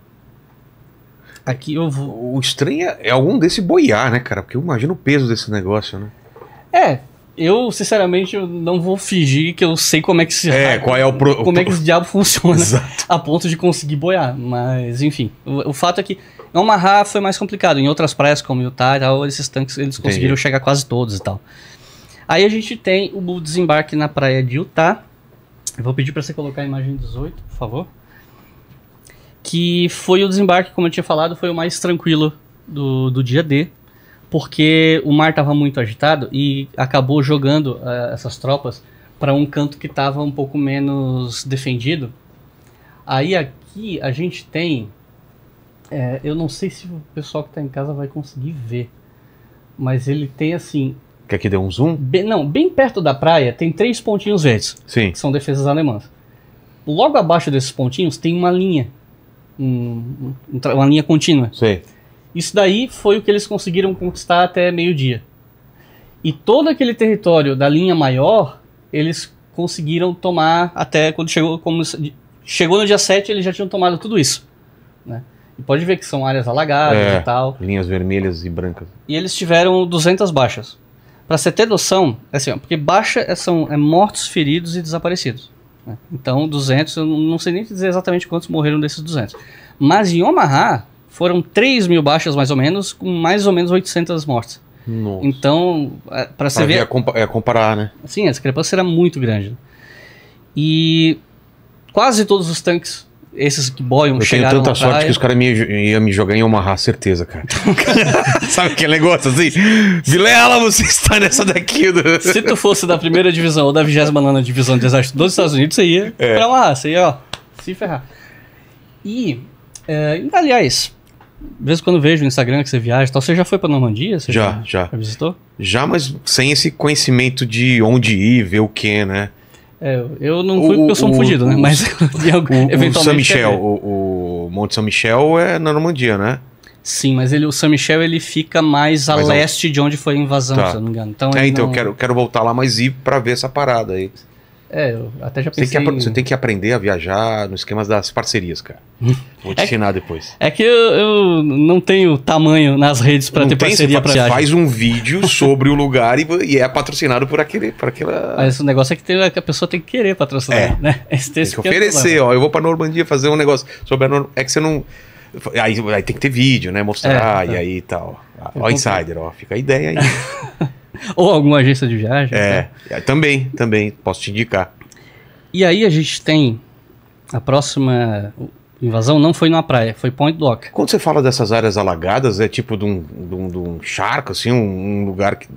Aqui eu vou... O estranho é algum desse boiar, né, cara? Porque eu imagino o peso desse negócio, né? É, eu, sinceramente, não vou fingir que eu sei como é que se. É, qual é o. Pro... Como é que esse diabo funciona Exato. a ponto de conseguir boiar. Mas, enfim. O, o fato é que amarrar foi mais complicado. Em outras praias, como Utah e tal, esses tanques eles conseguiram chegar quase todos e tal. Aí a gente tem o desembarque na praia de Utah. Eu vou pedir para você colocar a imagem 18, por favor que foi o desembarque, como eu tinha falado, foi o mais tranquilo do, do dia D, porque o mar estava muito agitado e acabou jogando uh, essas tropas para um canto que estava um pouco menos defendido. Aí aqui a gente tem, é, eu não sei se o pessoal que está em casa vai conseguir ver, mas ele tem assim. Quer que dê um zoom? Bem, não, bem perto da praia tem três pontinhos verdes, Sim. que são defesas alemãs. Logo abaixo desses pontinhos tem uma linha um, uma linha contínua. Sim. Isso daí foi o que eles conseguiram conquistar até meio-dia. E todo aquele território da linha maior, eles conseguiram tomar até quando chegou, como, chegou no dia 7, eles já tinham tomado tudo isso. Né? E pode ver que são áreas alagadas é, e tal. Linhas vermelhas e brancas. E eles tiveram 200 baixas. Para você ter noção, é assim, porque baixa é, são é mortos, feridos e desaparecidos. Então, 200, eu não sei nem dizer exatamente quantos morreram desses 200. Mas em Omaha, foram 3 mil baixas mais ou menos, com mais ou menos 800 mortes. Nossa. Então, é, para você ver. É, é comparar, né? Sim, a discrepância era muito grande. E quase todos os tanques esses que boiam eu Eu tenho tanta sorte praia. que os caras iam me jogar em Omaha, certeza, cara. Sabe aquele negócio assim? Vilela, você está nessa daqui. Do... Se tu fosse da primeira divisão ou da 29 divisão de exército dos Estados Unidos, você ia é. pra Omaha, você ia, ó, se ferrar. E, é, aliás, de vez em quando vejo no Instagram que você viaja e tal. Você já foi pra Normandia? Você já, já. Já visitou? Já, mas sem esse conhecimento de onde ir, ver o que, né? É, eu não fui o, porque eu sou um fudido, né? Mas o, eventualmente. O San Michel, é. o, o, Monte São Michel é na Normandia, né? Sim, mas ele, o San Michel ele fica mais, a leste de onde foi a invasão, tá. se eu não me engano. Então, é, então não... eu quero, quero voltar lá, mas ir pra ver essa parada aí. É, eu até já pensei... Você tem, que, você tem que aprender a viajar nos esquemas das parcerias, cara. Vou é te é ensinar que, depois. É que eu, eu, não tenho tamanho nas redes para ter tem, parceria para viagem. faz um vídeo sobre o lugar e, e, é patrocinado por aquele... Por aquela... Mas o negócio é que, tem, é que a pessoa tem que querer patrocinar, é. né? Esse tem que é oferecer, ó. Eu vou para Normandia fazer um negócio sobre a Normandia. É que você não... Aí, aí, tem que ter vídeo, né? Mostrar, é, tá. e aí tal. Ó, insider, ó. Fica a ideia aí. Ou alguma agência de viagem. É, tá? também, também, posso te indicar. E aí a gente tem a próxima invasão não foi na praia, foi Point Dock. Quando você fala dessas áreas alagadas, é tipo de um, de um, de um charco, assim, um, um lugar que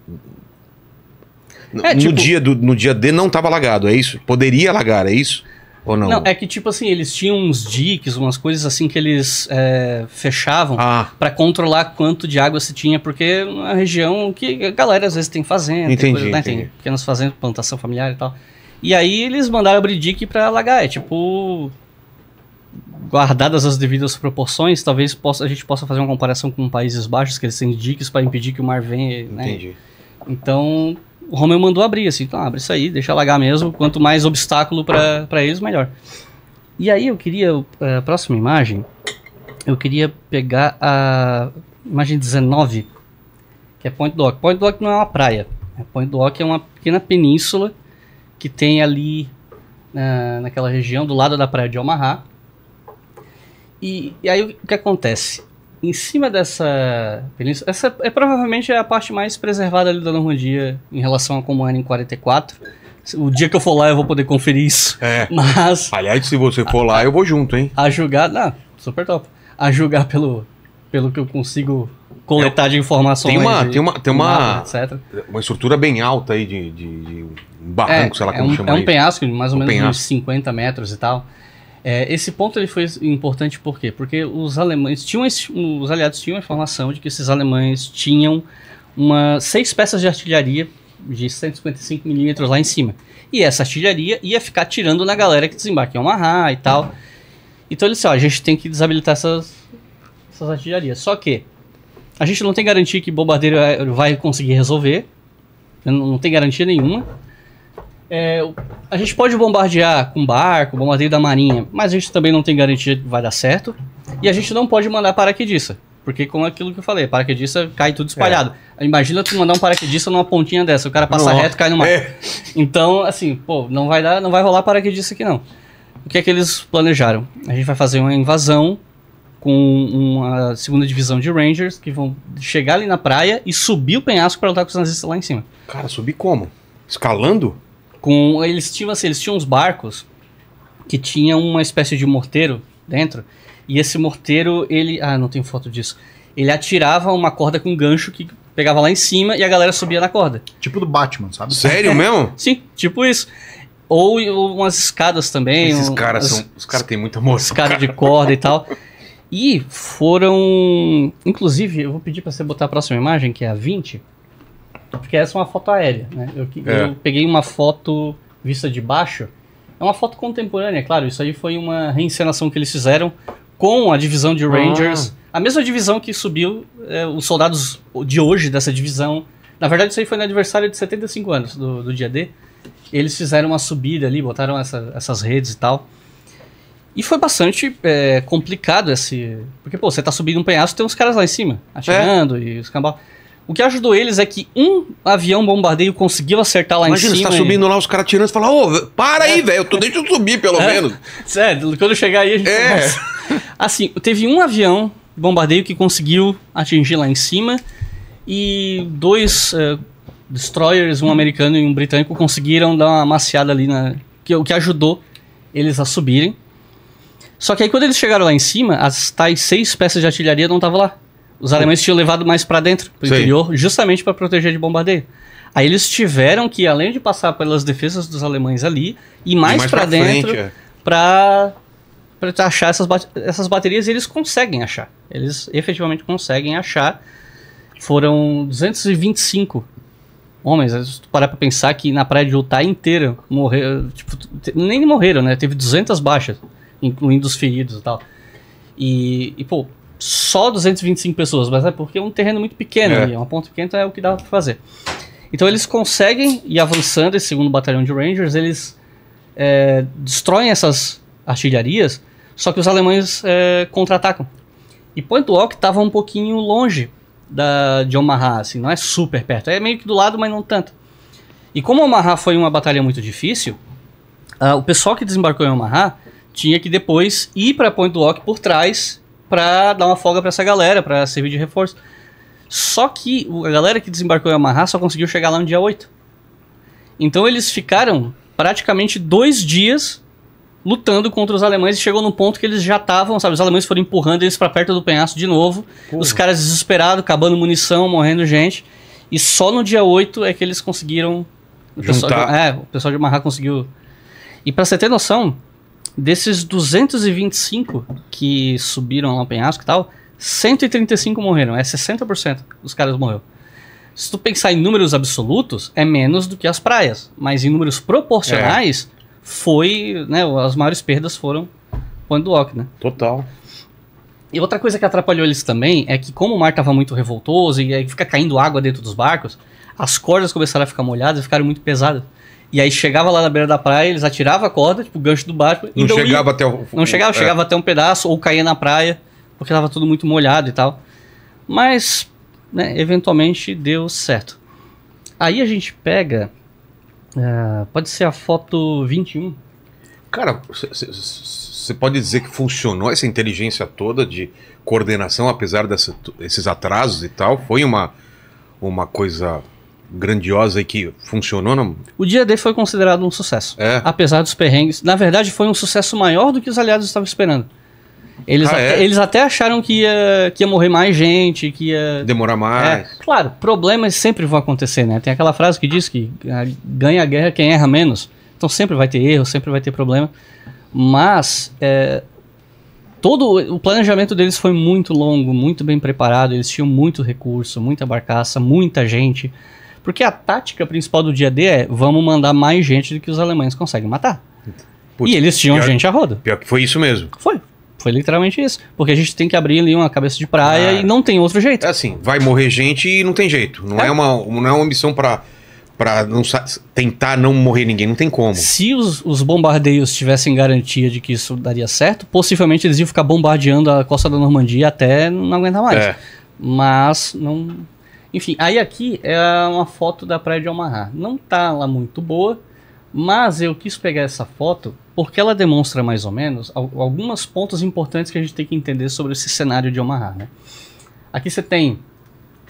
é, no, tipo... dia do, no dia D não estava alagado, é isso? Poderia alagar, é isso? Ou não? Não, é que tipo assim, eles tinham uns diques, umas coisas assim que eles é, fechavam ah. para controlar quanto de água se tinha, porque é uma região que a galera às vezes tem fazenda, entendi, tem, coisa, né? tem pequenas fazendas, plantação familiar e tal. E aí eles mandaram abrir dique pra alagar, é tipo guardadas as devidas proporções, talvez possa, a gente possa fazer uma comparação com países baixos, que eles têm diques para impedir que o mar venha. Né? Entendi. Então, o Romeu mandou abrir, assim, então abre isso aí, deixa alagar mesmo, quanto mais obstáculo para eles, melhor. E aí eu queria, é, a próxima imagem, eu queria pegar a imagem 19, que é Point Dock. Point Dock não é uma praia, né? Point Dock é uma pequena península que tem ali na, é, naquela região, do lado da praia de Omaha. E, e aí o que acontece? em cima dessa península. Essa é provavelmente a parte mais preservada ali da Normandia em relação a como era em 44. O dia que eu for lá, eu vou poder conferir isso. É. Mas. Aliás, se você for a, lá, eu vou junto, hein? A julgar. Não, super top. A julgar pelo, pelo que eu consigo coletar de informações. Tem uma. De, tem uma, tem uma, nada, uma estrutura bem alta aí de, de, de um barranco, é, sei lá é como um, chama. É um penhasco de mais ou um menos penhasco. uns 50 metros e tal. É, esse ponto ele foi importante por quê? Porque os alemães tinham os aliados tinham a informação de que esses alemães tinham uma seis peças de artilharia de 155 milímetros lá em cima. E essa artilharia ia ficar atirando na galera que desembarque em Omaha e tal. Então ele disse, ó, a gente tem que desabilitar essas, essas artilharias. Só que a gente não tem garantia que bombardeiro vai conseguir resolver. Não tem garantia nenhuma. É, a gente pode bombardear com barco, bombardeio da marinha, mas a gente também não tem garantia que vai dar certo. E a gente não pode mandar paraquedista. Porque como é aquilo que eu falei, paraquedista cai tudo espalhado. É. Imagina tu mandar um paraquedista numa pontinha dessa, o cara passa não. reto cai no mar. É. Então, assim, pô, não vai dar, não vai rolar paraquedista aqui não. O que é que eles planejaram? A gente vai fazer uma invasão com uma segunda divisão de Rangers que vão chegar ali na praia e subir o penhasco para lutar com os nazistas lá em cima. Cara, subir como? Escalando? com eles tinham assim, eles tinham uns barcos que tinham uma espécie de morteiro dentro e esse morteiro ele ah não tem foto disso ele atirava uma corda com um gancho que pegava lá em cima e a galera subia na corda tipo do Batman sabe sério é, mesmo sim tipo isso ou, ou umas escadas também esses um, caras são os caras têm muita moça escada de corda e tal e foram inclusive eu vou pedir para você botar a próxima imagem que é a 20 é porque essa é uma foto aérea, né? Eu, é. eu peguei uma foto vista de baixo. É uma foto contemporânea, claro. Isso aí foi uma reencenação que eles fizeram com a divisão de Rangers. Ah. A mesma divisão que subiu é, os soldados de hoje dessa divisão. Na verdade, isso aí foi no aniversário de 75 anos do, do dia D. Eles fizeram uma subida ali, botaram essa, essas redes e tal. E foi bastante é, complicado esse. Porque, pô, você tá subindo um penhasco tem uns caras lá em cima, atirando é. e os cambal. O que ajudou eles é que um avião bombardeio conseguiu acertar lá Imagina, em cima. Imagina, você tá subindo e... lá, os caras tirando, e fala, ô, para aí, é. velho, deixa eu subir pelo é, menos. Sério, quando eu chegar aí a gente é. Assim, teve um avião bombardeio que conseguiu atingir lá em cima e dois uh, destroyers, um americano e um britânico, conseguiram dar uma maciada ali, na, que, o que ajudou eles a subirem. Só que aí quando eles chegaram lá em cima, as tais seis peças de artilharia não estavam lá. Os alemães tinham levado mais para dentro, pro interior, justamente para proteger de bombardeio. Aí eles tiveram que, além de passar pelas defesas dos alemães ali, ir mais, e mais para dentro é. para achar essas, essas baterias e eles conseguem achar. Eles efetivamente conseguem achar. Foram 225 homens. Se tu parar pra pensar que na praia de Utah inteira morreram. Tipo, nem morreram, né? Teve 200 baixas, incluindo os feridos e tal. E, e pô, só 225 pessoas, mas é porque é um terreno muito pequeno é. ali, é um ponto pequeno, então é o que dá para fazer. Então eles conseguem ir avançando, esse segundo batalhão de Rangers, eles é, destroem essas artilharias, só que os alemães é, contra-atacam. E Point Walk estava um pouquinho longe da, de Omaha, assim, não é super perto, é meio que do lado, mas não tanto. E como Omaha foi uma batalha muito difícil, uh, o pessoal que desembarcou em Omaha tinha que depois ir para Point Walk por trás para dar uma folga para essa galera, para servir de reforço. Só que a galera que desembarcou em Amarra só conseguiu chegar lá no dia 8. Então eles ficaram praticamente dois dias lutando contra os alemães e chegou num ponto que eles já estavam, sabe? Os alemães foram empurrando eles para perto do penhasco de novo. Porra. Os caras desesperados, acabando munição, morrendo gente. E só no dia 8 é que eles conseguiram. O, pessoal de, é, o pessoal de Amarra conseguiu. E para você ter noção, Desses 225 que subiram lá no penhasco e tal, 135 morreram. É 60% dos caras morreram. Se tu pensar em números absolutos, é menos do que as praias. Mas em números proporcionais, é. foi. Né, as maiores perdas foram quando o Ock, né? Total. E outra coisa que atrapalhou eles também é que, como o mar estava muito revoltoso e aí fica caindo água dentro dos barcos, as cordas começaram a ficar molhadas e ficaram muito pesadas. E aí chegava lá na beira da praia, eles atiravam a corda, tipo, o gancho do barco. Não então chegava ia, até o. Não chegava, é. chegava até um pedaço, ou caía na praia, porque tava tudo muito molhado e tal. Mas, né, eventualmente deu certo. Aí a gente pega. Uh, pode ser a foto 21. Cara, você pode dizer que funcionou essa inteligência toda de coordenação, apesar desses atrasos e tal? Foi uma, uma coisa grandiosa e que funcionou? Não? O dia D foi considerado um sucesso. É. Apesar dos perrengues. Na verdade, foi um sucesso maior do que os aliados estavam esperando. Eles, ah, até, é? eles até acharam que ia, que ia morrer mais gente, que ia. Demorar é, mais. É, claro, problemas sempre vão acontecer, né? Tem aquela frase que diz que ah, ganha a guerra quem erra menos. Então sempre vai ter erro, sempre vai ter problema. Mas é, todo o planejamento deles foi muito longo, muito bem preparado. Eles tinham muito recurso, muita barcaça, muita gente. Porque a tática principal do dia D é vamos mandar mais gente do que os alemães conseguem matar. Putz, e eles tinham pior, gente a roda. Pior que foi isso mesmo. Foi. Foi literalmente isso. Porque a gente tem que abrir ali uma cabeça de praia ah, e não tem outro jeito. É assim, vai morrer gente e não tem jeito. Não é, é uma, não é uma missão para para não tentar não morrer ninguém, não tem como. Se os, os, bombardeios tivessem garantia de que isso daria certo, possivelmente eles iam ficar bombardeando a costa da Normandia até não aguentar mais. É. Mas não enfim, aí aqui é uma foto da praia de Omaha. Não tá lá muito boa, mas eu quis pegar essa foto porque ela demonstra mais ou menos algumas pontos importantes que a gente tem que entender sobre esse cenário de Omaha, né? Aqui você tem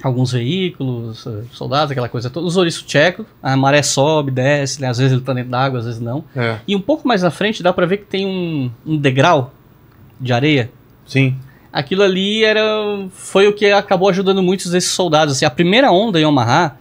alguns veículos, eh, soldados, aquela coisa toda. os ouriços tcheco, a maré sobe, desce, né? às vezes ele está dentro d'água, às vezes não. É. E um pouco mais na frente dá para ver que tem um, um, degrau de areia. Sim aquilo ali era foi o que acabou ajudando muitos desses soldados. Assim, a primeira onda em Omaha,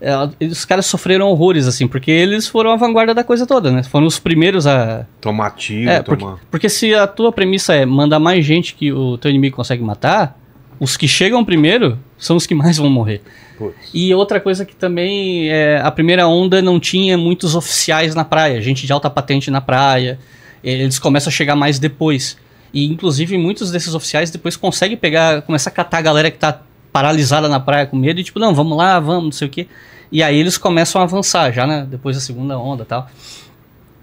ela, é, os caras sofreram horrores, assim, porque eles foram a vanguarda da coisa toda, né? Foram os primeiros a. Tomar tiro, é, porque, tomar. Porque se a tua premissa é mandar mais gente que o teu inimigo consegue matar, os que chegam primeiro são os que mais vão morrer. Putz. E outra coisa que também é, a primeira onda não tinha muitos oficiais na praia, gente de alta patente na praia. Eles começam a chegar mais depois. E inclusive muitos desses oficiais depois conseguem pegar, começar a catar a galera que tá paralisada na praia com medo e tipo, não, vamos lá, vamos, não sei o quê. E aí eles começam a avançar já, né, depois da segunda onda, tal.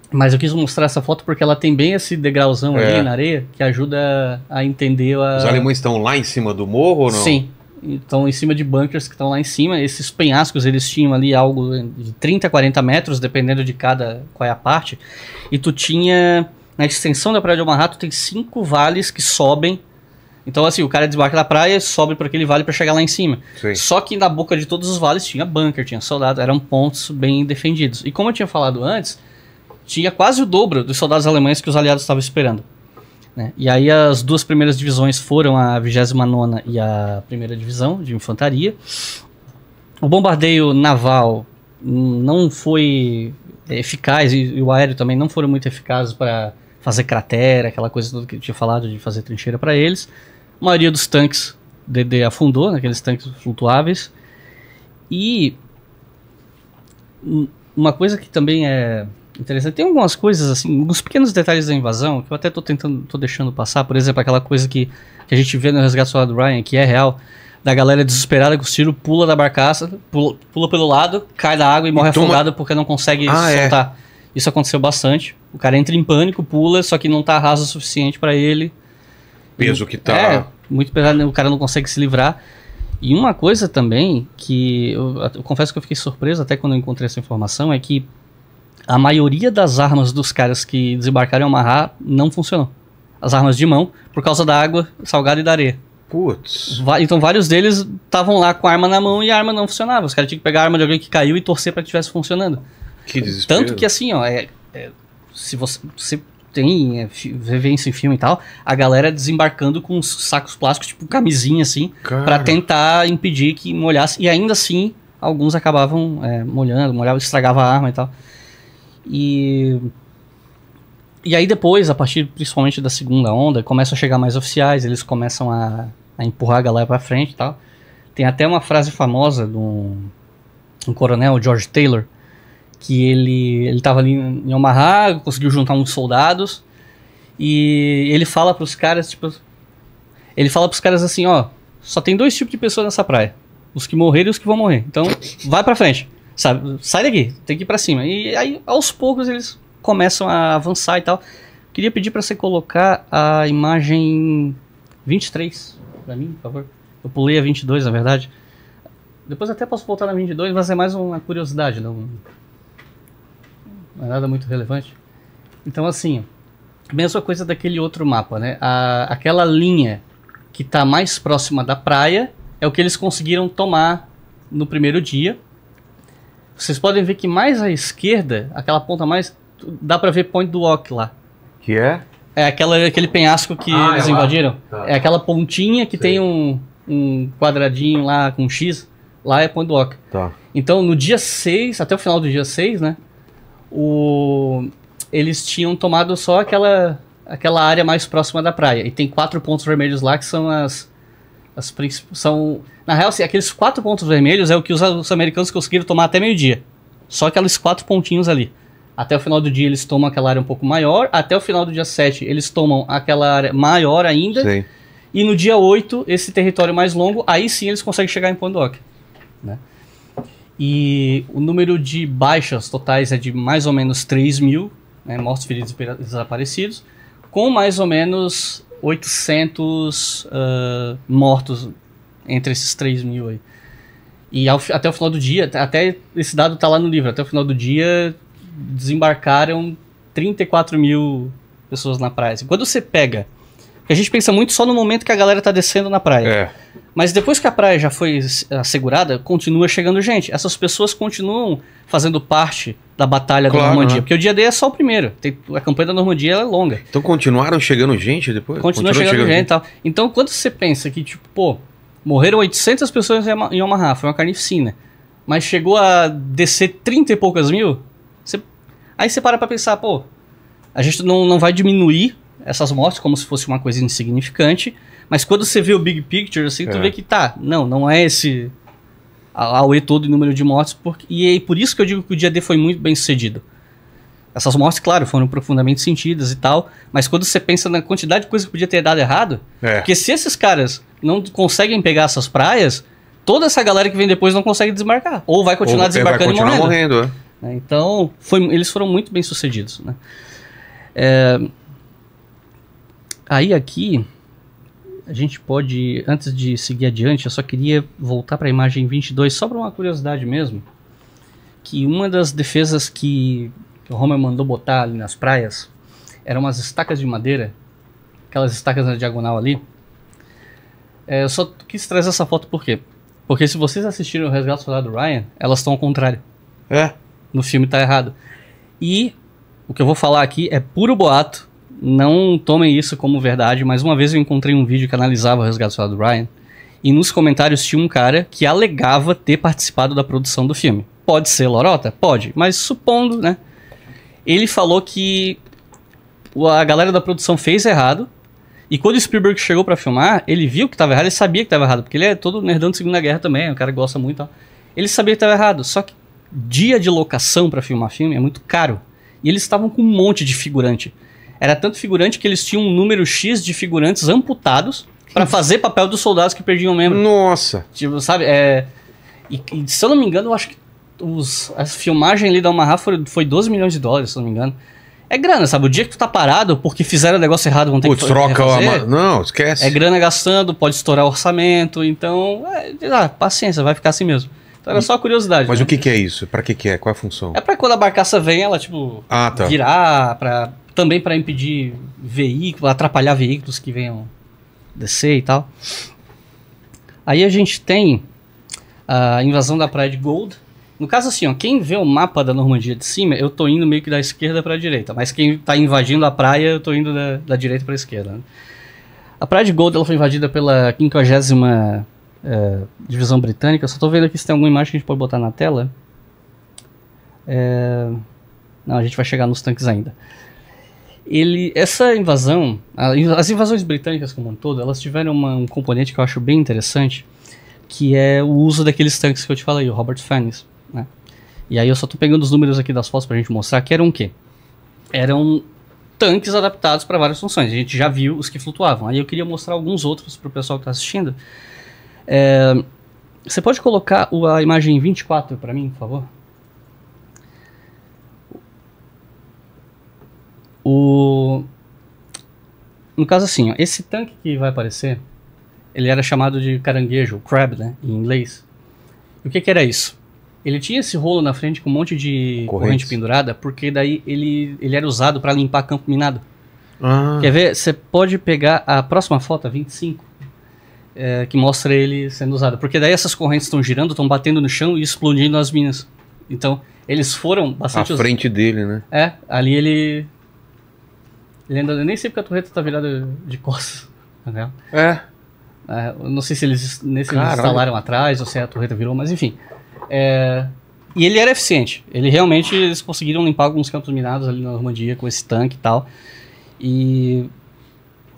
Mas eu quis mostrar essa foto porque ela tem bem esse degrauzão é. ali na areia que ajuda a entender a... Os alemães estão lá em cima do morro ou não? Sim. Estão em cima de bunkers que estão lá em cima. Esses penhascos eles tinham ali algo de 30, 40 metros, dependendo de cada qual é a parte. E tu tinha na extensão da praia de Omaha, tem cinco vales que sobem. Então, assim, o cara desbarca da praia e sobe para aquele vale para chegar lá em cima. Sim. Só que na boca de todos os vales tinha bunker, tinha soldado, eram pontos bem defendidos. E como eu tinha falado antes, tinha quase o dobro dos soldados alemães que os aliados estavam esperando. Né? E aí as duas primeiras divisões foram a 29 e a primeira divisão de infantaria. O bombardeio naval não foi eficaz e, e o aéreo também não foram muito eficazes para fazer cratera, aquela coisa toda que eu tinha falado de fazer trincheira para eles. A maioria dos tanques DD afundou, naqueles né, tanques flutuáveis. E uma coisa que também é interessante, tem algumas coisas assim, alguns pequenos detalhes da invasão que eu até estou tentando, tô deixando passar, por exemplo, aquela coisa que, que a gente vê no Resgate Solar do Ryan, que é real, da galera desesperada com o tiro, pula da barcaça, pula, pula pelo lado, cai da água e morre e afogado porque não consegue ah, é. soltar. É. Isso aconteceu bastante. O cara entra em pânico, pula, só que não tá raso o suficiente para ele. Peso que tá. É, muito pesado, o cara não consegue se livrar. E uma coisa também que eu, eu confesso que eu fiquei surpreso até quando eu encontrei essa informação é que a maioria das armas dos caras que desembarcaram em Amarrar não funcionou. As armas de mão, por causa da água salgada e da areia. Putz. Então vários deles estavam lá com a arma na mão e a arma não funcionava. Os caras tinham que pegar a arma de alguém que caiu e torcer para que estivesse funcionando. Que desespero. Tanto que assim, ó, é, é se você, você tem é, vivência em filme e tal, a galera desembarcando com sacos plásticos, tipo camisinha assim, para tentar impedir que molhasse. E ainda assim, alguns acabavam é, molhando, molhava, estragava a arma e tal. E e aí depois, a partir principalmente da segunda onda, começam a chegar mais oficiais, eles começam a, a empurrar a galera para frente e tal. Tem até uma frase famosa do um coronel George Taylor, que ele ele estava ali em Omaha, conseguiu juntar uns soldados e ele fala para os caras tipo ele fala para os caras assim, ó, só tem dois tipos de pessoas nessa praia, os que morreram e os que vão morrer. Então, vai para frente, sabe? Sai daqui, tem que ir para cima. E aí aos poucos eles começam a avançar e tal. Queria pedir para você colocar a imagem 23 para mim, por favor. Eu pulei a 22, na verdade. Depois até posso voltar na 22, mas é mais uma curiosidade, não não é nada muito relevante. Então, assim, mesma coisa daquele outro mapa, né? A, aquela linha que está mais próxima da praia é o que eles conseguiram tomar no primeiro dia. Vocês podem ver que mais à esquerda, aquela ponta mais, dá para ver Point do Ock lá. Que é? É aquela, aquele penhasco que ah, é eles é invadiram. Tá. É aquela pontinha que Sei. tem um, um quadradinho lá com um X. Lá é Point do Ock. Tá. Então, no dia 6, até o final do dia 6, né? o, eles tinham tomado só aquela, aquela área mais próxima da praia. E tem quatro pontos vermelhos lá que são as. as princip... são Na real, assim, aqueles quatro pontos vermelhos é o que os, os americanos conseguiram tomar até meio-dia. Só aqueles quatro pontinhos ali. Até o final do dia eles tomam aquela área um pouco maior. Até o final do dia 7 eles tomam aquela área maior ainda. Sim. E no dia 8, esse território mais longo, aí sim eles conseguem chegar em Pondok. Né? E o número de baixas totais é de mais ou menos 3 mil né, mortos, feridos e desaparecidos, com mais ou menos 800 uh, mortos entre esses 3 mil aí. E ao, até o final do dia, até esse dado está lá no livro, até o final do dia desembarcaram 34 mil pessoas na praia. Assim, quando você pega porque a gente pensa muito só no momento que a galera tá descendo na praia. É. Mas depois que a praia já foi assegurada, continua chegando gente. Essas pessoas continuam fazendo parte da batalha claro, da Normandia. Né? Porque o dia D é só o primeiro. Tem, a campanha da Normandia é longa. Então continuaram chegando gente depois? Continua chegando, chegando, gente e tal. Então quando você pensa que, tipo, pô, morreram 800 pessoas em Omaha, foi uma carnificina. Mas chegou a descer 30 e poucas mil, você... aí você para pra pensar, pô, a gente não, não vai diminuir essas mortes como se fosse uma coisa insignificante, mas quando você vê o big picture, assim, tu é. vê que tá, não, não é esse ao E todo o número de mortes, porque, e é por isso que eu digo que o dia D foi muito bem sucedido. Essas mortes, claro, foram profundamente sentidas e tal, mas quando você pensa na quantidade de coisa que podia ter dado errado, é. porque se esses caras não conseguem pegar essas praias, toda essa galera que vem depois não consegue desmarcar, ou vai continuar ou desembarcando vai continuar e morrendo. morrendo é. Né, então, foi, eles foram muito bem sucedidos, né? É, Aí aqui a gente pode, antes de seguir adiante, eu só queria voltar para a imagem 22 só para uma curiosidade mesmo, que uma das defesas que, que o Homer mandou botar ali nas praias eram umas estacas de madeira, aquelas estacas na diagonal ali. É, eu só quis trazer essa foto por quê? Porque se vocês assistiram o Resgate Soldado Ryan, elas estão ao contrário. É. No filme tá errado. E o que eu vou falar aqui é puro boato não tomem isso como verdade, mas uma vez eu encontrei um vídeo que analisava o Resgate do Ryan, e nos comentários tinha um cara que alegava ter participado da produção do filme. Pode ser lorota? Pode, mas supondo, né? Ele falou que a galera da produção fez errado, e quando o Spielberg chegou para filmar, ele viu que tava errado, ele sabia que tava errado, porque ele é todo nerdão de Segunda Guerra também, o cara gosta muito. Ele sabia que tava errado, só que dia de locação para filmar filme é muito caro. E eles estavam com um monte de figurante era tanto figurante que eles tinham um número X de figurantes amputados para fazer papel dos soldados que perdiam membro. Nossa! Tipo, sabe? É, e, e, se eu não me engano, eu acho que os, a filmagem ali da Omaha foi, foi 12 milhões de dólares, se eu não me engano. É grana, sabe? O dia que tu tá parado porque fizeram o negócio errado, vão ter Putz, que troca refazer, uma... Não, esquece. É grana gastando, pode estourar o orçamento, então... É, ah, paciência, vai ficar assim mesmo. Então era só curiosidade. Mas né? o que, que é isso? Pra que, que é? Qual é a função? É pra quando a barcaça vem, ela, tipo, ah, tá. virar, pra também para impedir veículos, atrapalhar veículos que venham descer e tal. Aí a gente tem a invasão da praia de Gold. No caso assim, ó, quem vê o mapa da Normandia de cima, eu tô indo meio que da esquerda para a direita, mas quem tá invadindo a praia, eu tô indo da, da direita para a esquerda. Né? A praia de Gold ela foi invadida pela 50 é, divisão britânica. Eu só tô vendo aqui se tem alguma imagem que a gente pode botar na tela. É... Não, a gente vai chegar nos tanques ainda ele, essa invasão, a, as invasões britânicas como um todo, elas tiveram uma, um componente que eu acho bem interessante, que é o uso daqueles tanques que eu te falei, o Robert Fennis. né? E aí eu só tô pegando os números aqui das fotos pra gente mostrar, que eram o quê? Eram tanques adaptados para várias funções. A gente já viu os que flutuavam. Aí eu queria mostrar alguns outros pro pessoal que tá assistindo. É, você pode colocar a imagem 24 para mim, por favor? O... No caso assim, ó, esse tanque que vai aparecer, ele era chamado de caranguejo, crab, né, em inglês. E o que, que era isso? Ele tinha esse rolo na frente com um monte de Correntes. corrente pendurada, porque daí ele, ele era usado para limpar campo minado. Ah. Quer ver? Você pode pegar a próxima foto, a 25, é, que mostra ele sendo usado. Porque daí essas correntes estão girando, estão batendo no chão e explodindo as minas. Então, eles foram bastante... a frente usados. dele, né? É, ali ele nem sei porque a torreta tá virada de costas. é. é. Eu não sei se eles, eles instalaram atrás ou se a torreta virou, mas enfim. É, e ele era eficiente. Ele realmente eles conseguiram limpar alguns campos minados ali na Normandia com esse tanque e tal. E.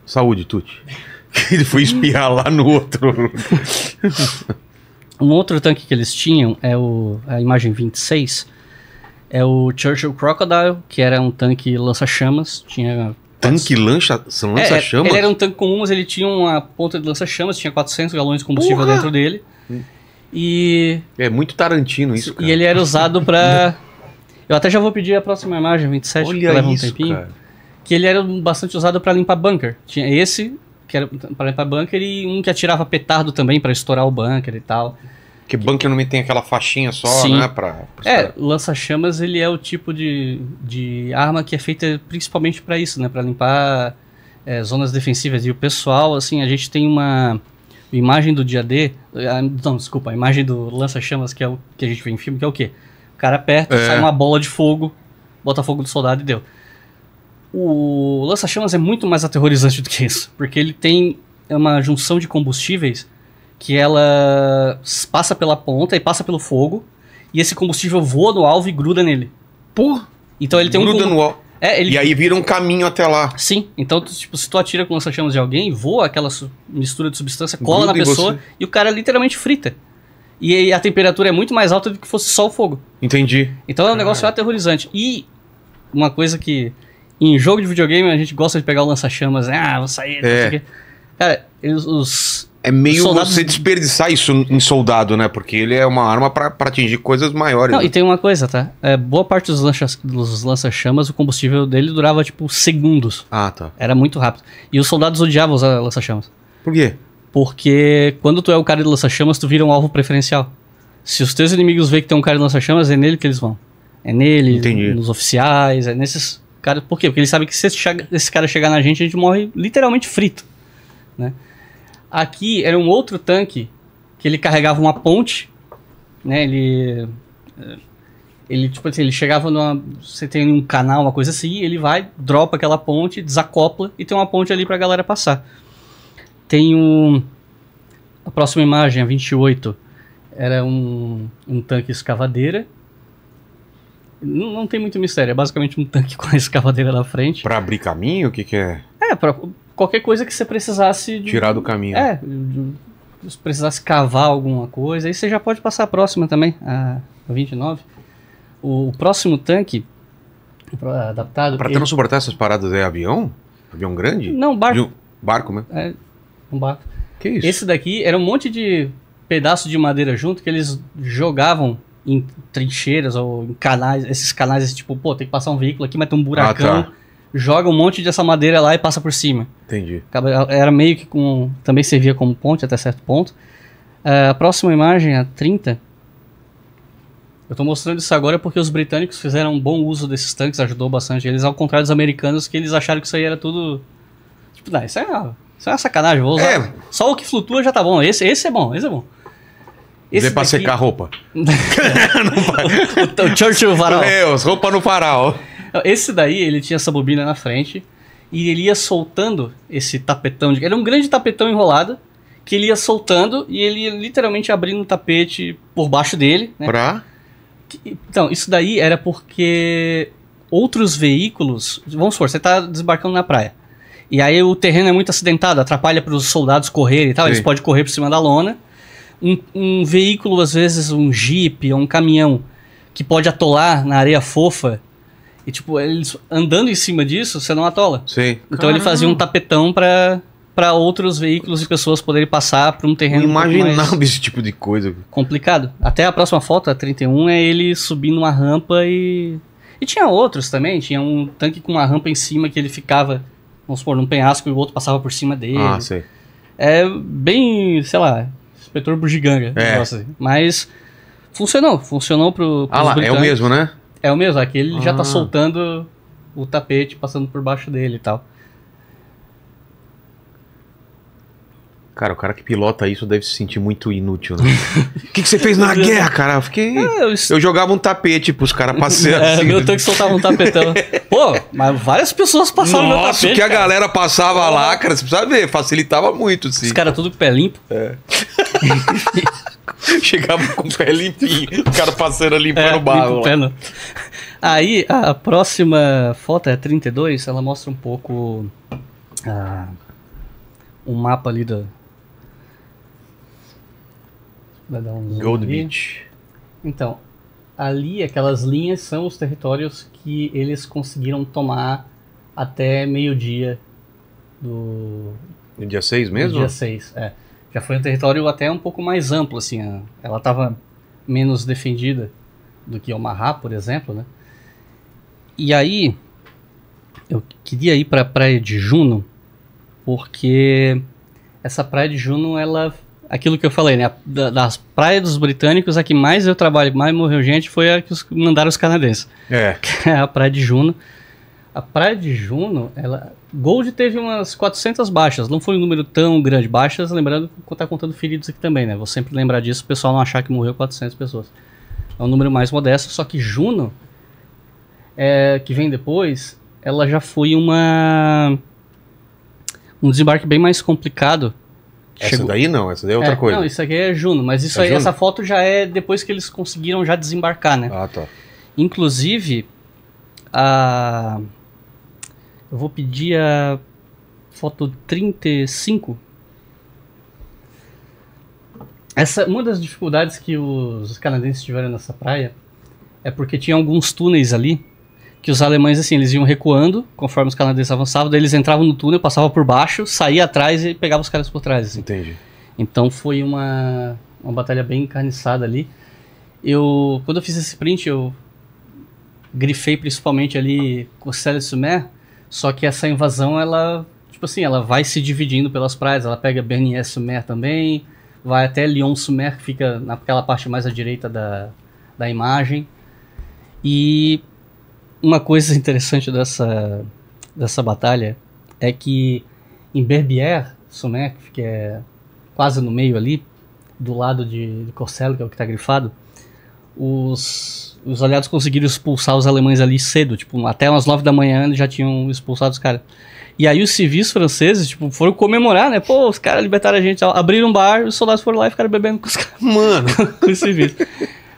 Saúde, Tuti. ele foi espiar lá no outro. um outro tanque que eles tinham é o a imagem 26. É o Churchill Crocodile, que era um tanque lança-chamas, tinha Tanque lancha, lança-chamas? É, ele era um tanque comum, mas ele tinha uma ponta de lança-chamas, tinha 400 galões de combustível Porra! dentro dele. E. É muito Tarantino isso. Cara. E ele era usado para. Eu até já vou pedir a próxima imagem, 27, Olha que leva isso, um tempinho. Cara. Que ele era bastante usado para limpar bunker. Tinha esse, que era para limpar bunker, e um que atirava petardo também para estourar o bunker e tal. Que bunker não tem aquela faixinha só, Sim. né? Pra, é, lança-chamas ele é o tipo de, de arma que é feita principalmente para isso, né? Para limpar é, zonas defensivas. E o pessoal, assim, a gente tem uma imagem do dia D. Eh, não, desculpa, a imagem do lança-chamas que é o que a gente vê em filme, que é o quê? O cara aperta, é. sai uma bola de fogo, bota fogo do soldado e deu. O lança-chamas é muito mais aterrorizante do que isso, porque ele tem uma junção de combustíveis que ela passa pela ponta e passa pelo fogo, e esse combustível voa no alvo e gruda nele. Por? Então ele tem gruda um. Gruda no alvo. É, ele... E aí vira um caminho até lá. Sim. Então, tipo, se tu atira com lança-chamas de alguém, voa aquela mistura de substância, cola Gruda na pessoa e, o cara literalmente frita. E aí a temperatura é muito mais alta do que fosse só o fogo. Entendi. Então é um negócio ah. aterrorizante. E uma coisa que em jogo de videogame a gente gosta de pegar o lança-chamas, né? Ah, vou sair, é. não sei o é. quê. Cara, os é meio soldados... você desperdiçar isso em soldado, né? Porque ele é uma arma para atingir coisas maiores. Não, né? e tem uma coisa, tá? É, boa parte dos, lança-chamas, o combustível dele durava, tipo, segundos. Ah, tá. Era muito rápido. E os soldados odiavam usar lança-chamas. Por quê? Porque quando tu é o cara de lança-chamas, tu vira um alvo preferencial. Se os teus inimigos veem que tem um cara de lança-chamas, é nele que eles vão. É nele, Entendi. nos oficiais, é nesses caras. Por quê? Porque eles sabem que se esse cara chegar na gente, a gente morre literalmente frito, né? Aqui era um outro tanque que ele carregava uma ponte, né? Ele ele tipo assim, ele chegava numa, você tem um canal, uma coisa assim, ele vai, dropa aquela ponte, desacopla e tem uma ponte ali pra galera passar. Tem um a próxima imagem, a 28, era um, um tanque escavadeira. Não, não tem muito mistério, é basicamente um tanque com a escavadeira na frente. Para abrir caminho, o que que é? É, pra, qualquer coisa que você precisasse. De, Tirar do caminho. É, de, se precisasse cavar alguma coisa, aí você já pode passar a próxima também, a 29. O, o próximo tanque adaptado. Para ele... suportar essas paradas é avião? Avião grande? Não, barco. Um barco, né? É, um barco. Que isso? Esse daqui era um monte de pedaço de madeira junto que eles jogavam em trincheiras ou em canais, esses canais, esse tipo, pô, tem que passar um veículo aqui, mas tem um buracão. Ah, tá joga um monte dessa madeira lá e passa por cima. Entendi. Era meio que com. Também servia como ponte até certo ponto. É, a próxima imagem, a 30. Eu estou mostrando isso agora porque os britânicos fizeram um bom uso desses tanques, ajudou bastante eles, ao contrário dos americanos, que eles acharam que isso aí era tudo. Tipo, não, isso é uma, isso é uma sacanagem, vou usar. É. Só o que flutua já tá bom. Esse, esse é bom, esse é bom. Esse Dê pra daqui... secar roupa. o, o, o Churchill Varal. Meu Deus, roupa no varal. Esse daí, ele tinha essa bobina na frente e ele ia soltando esse tapetão. De... Era um grande tapetão enrolado que ele ia soltando e ele ia literalmente abrindo o tapete por baixo dele. Né? Pra? Então, isso daí era porque outros veículos. Vamos supor, você está desembarcando na praia. E aí o terreno é muito acidentado, atrapalha para os soldados correrem e tal. Sim. Eles podem correr por cima da lona. Um, um veículo, às vezes, um jipe ou um caminhão, que pode atolar na areia fofa e, tipo, eles andando em cima disso, você não atola. Sim. Então Caramba. ele fazia um tapetão pra, para outros veículos e pessoas poderem passar por um terreno. Imaginável um esse tipo de coisa. Complicado. Até a próxima foto, a 31, é ele subindo uma rampa e. E tinha outros também. Tinha um tanque com uma rampa em cima que ele ficava, vamos supor, num penhasco e o outro passava por cima dele. Ah, sei. É bem, sei lá, inspetor bugiganga. É. Mas funcionou. Funcionou pro. Ah lá, é o mesmo, né? É o mesmo, aqui ele ah. já tá ah. soltando o tapete passando por baixo dele e tal. Cara, o cara que pilota isso deve se sentir muito inútil, né? O que, que você fez na guerra, cara? Eu fiquei. É, eu... eu... jogava um tapete pros caras passando. É, assim, meu né? tanque soltava um tapetão. Pô, mas várias pessoas passavam Nossa, meu tapete. Nossa, que a cara. galera passava lá, cara, você precisa ver, facilitava muito, sim. Os caras tudo com pé limpo. É. Chegava com o pé limpinho, o cara passando limpando é, o barro. Limpo, né? Aí a próxima foto é 32, ela mostra um pouco ah, um mapa ali da. Vai dar um Gold ali. Beach. Então, ali aquelas linhas são os territórios que eles conseguiram tomar até meio-dia do. No dia 6 mesmo? No dia 6, é já foi um território até um pouco mais amplo, assim, ela estava menos defendida do que Omaha, por exemplo, né? E aí eu queria ir para a praia de Juno, porque essa praia de Juno, ela aquilo que eu falei, né? das praias dos britânicos, a que mais eu trabalho, mais morreu gente, foi a que os, mandaram os canadenses. É. é a praia de Juno a praia de Juno, ela. Gold teve umas 400 baixas, não foi um número tão grande. Baixas, lembrando que tá contando feridos aqui também, né? Vou sempre lembrar disso, o pessoal não achar que morreu 400 pessoas. É um número mais modesto, só que Juno, é, que vem depois, ela já foi uma. Um desembarque bem mais complicado. Essa chegou... daí não, essa daí é outra é, coisa. Não, isso aqui é Juno, mas isso é aí, Juno? essa foto já é depois que eles conseguiram já desembarcar, né? Ah, tá. Inclusive, a. Eu vou pedir a foto 35. Essa, uma das dificuldades que os canadenses tiveram nessa praia é porque tinha alguns túneis ali que os alemães assim eles iam recuando conforme os canadenses avançavam, daí eles entravam no túnel, passavam por baixo, saía atrás e pegavam os caras por trás. Assim. Entendi. Então foi uma, uma batalha bem encarniçada ali. Eu quando eu fiz esse print eu grifei principalmente ali com o sur mer só que essa invasão, ela, tipo assim, ela vai se dividindo pelas praias. Ela pega Bernier Sumer também, vai até Lyon Sumer, que fica naquela parte mais à direita da, da imagem. E uma coisa interessante dessa, dessa batalha é que em Berbier Sumer, que é quase no meio ali, do lado de, de Corsello, que é o que está grifado, os os aliados conseguiram expulsar os alemães ali cedo, tipo, até umas 9 da manhã eles já tinham expulsado os caras. E aí os civis franceses, tipo, foram comemorar, né? Pô, os caras libertaram a gente, abriram um bar, os soldados foram lá e ficaram bebendo com os caras. Mano! com os civis.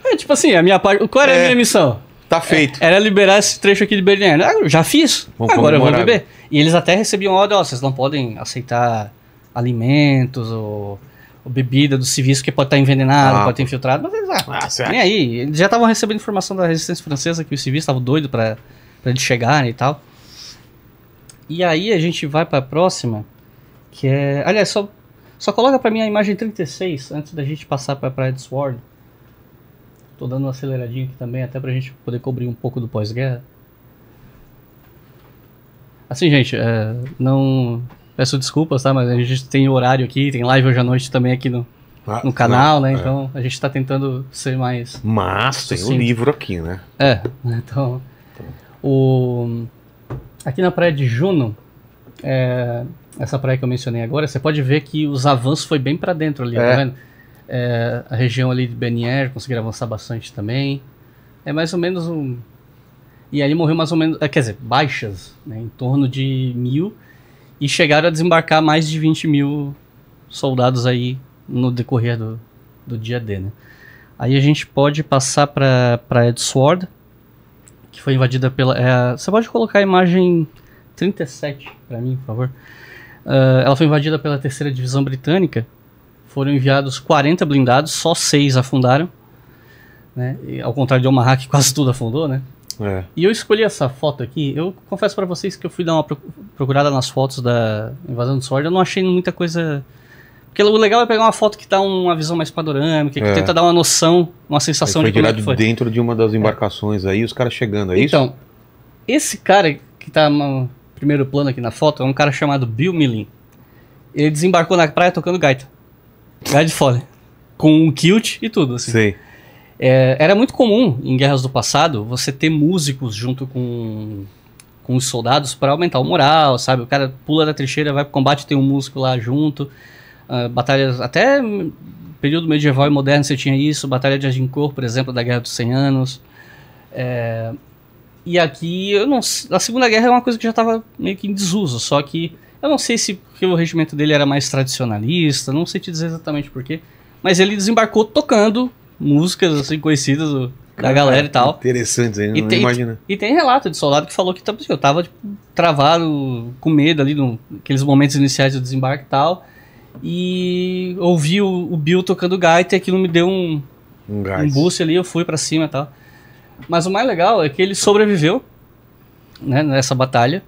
É, tipo assim, a minha parte. Qual era é, a minha missão? Tá feito. É, era liberar esse trecho aqui de Berlim. Ah, já fiz. Vamos agora comemorar. eu vou beber. Né? E eles até recebiam ordem, ó, vocês não podem aceitar alimentos ou bebida do serviço que pode estar envenenado, ah, pode estar infiltrado, mas eles, ah, ah, nem aí. Eles já estavam recebendo informação da resistência francesa que os civis estavam doidos para eles chegarem e tal. E aí a gente vai para a próxima, que é... Aliás, só, só coloca para mim a imagem 36, antes da gente passar para Pride Sword. Tô dando uma aceleradinha aqui também, até pra gente poder cobrir um pouco do pós-guerra. Assim, gente, é, não Peço desculpas, tá? Mas a gente tem horário aqui, tem live hoje à noite também aqui no, ah, no canal, não, né? É. Então a gente está tentando ser mais. Mas tem o um livro aqui, né? É, né? então. O, aqui na praia de Juno, é, essa praia que eu mencionei agora, você pode ver que os avanços foi bem para dentro ali, tá é. tá vendo? É, a região ali de Benier conseguiram avançar bastante também. É mais ou menos um. E ali morreu mais ou menos. É, quer dizer, baixas, né, em torno de mil. E chegaram a desembarcar mais de 20 mil soldados aí no decorrer do, do dia D, né? Aí a gente pode passar para Edsword, que foi invadida pela... É, você pode colocar a imagem 37 para mim, por favor. Uh, ela foi invadida pela terceira divisão britânica. Foram enviados 40 blindados, só 6 afundaram. Né? E, ao contrário de Omaha, que quase tudo afundou, né? É. E eu escolhi essa foto aqui. Eu confesso para vocês que eu fui dar uma procurada nas fotos da Invasão do Sword. Eu não achei muita coisa. Porque o legal é pegar uma foto que dá tá uma visão mais panorâmica, que é. tenta dar uma noção, uma sensação de como é que foi. dentro de uma das é. embarcações é. aí, os caras chegando, é então, isso? Então, esse cara que tá no primeiro plano aqui na foto é um cara chamado Bill Millin. Ele desembarcou na praia tocando gaita. Gaita de fole. Com um kilt e tudo, assim. Sei. É, era muito comum em guerras do passado você ter músicos junto com, com os soldados para aumentar o moral, sabe? O cara pula da trincheira, vai pro combate, tem um músico lá junto. Uh, batalhas, até período medieval e moderno você tinha isso. Batalha de Agincourt, por exemplo, da Guerra dos 100 Anos. É, e aqui, eu não, a Segunda Guerra é uma coisa que já estava meio que em desuso, só que eu não sei se porque o regimento dele era mais tradicionalista, não sei te dizer exatamente porquê, mas ele desembarcou tocando músicas assim conhecidas do, da galera e tal. Interessante, hein? E imagina. E, tem relato de soldado que falou que tipo, assim, eu tava tipo, travado, com medo ali, no, aqueles momentos iniciais do desembarque e tal. E ouvi o, o Bill tocando gaita e aquilo me deu um, um, um boost ali, eu fui para cima e tal. Mas o mais legal é que ele sobreviveu né, nessa batalha.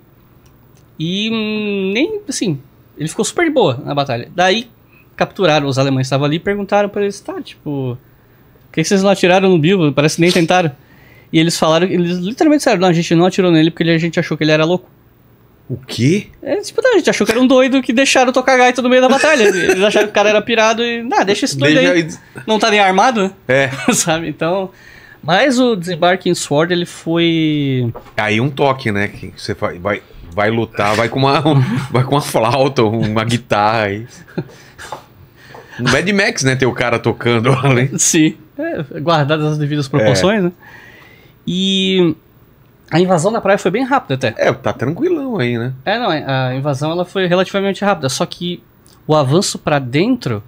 E hum, nem, assim, ele ficou super de boa na batalha. Daí capturaram os alemães estavam ali e perguntaram para eles, tá, tipo, que, que vocês lá atiraram no Bilbo? Parece que nem tentaram. E eles falaram, eles literalmente disseram, não, a gente não atirou nele porque a gente achou que ele era louco. O quê? É, tipo, não, a gente achou que era um doido que deixaram tocar gaita no meio da batalha. Eles acharam que o cara era pirado e, não, deixa esse doido aí. Não tá nem armado? É. Sabe? Então. Mas o desembarque em Sword, ele foi. Aí um toque, né? Que você vai, vai lutar, vai com uma, vai com uma flauta, uma guitarra aí. Um Mad Max, né? Ter o cara tocando além. Sim. É, guardadas as devidas proporções, é. né? E a invasão na praia foi bem rápida até. É, tá tranquilão aí, né? É, não, é, a invasão ela foi relativamente rápida, só que o avanço para dentro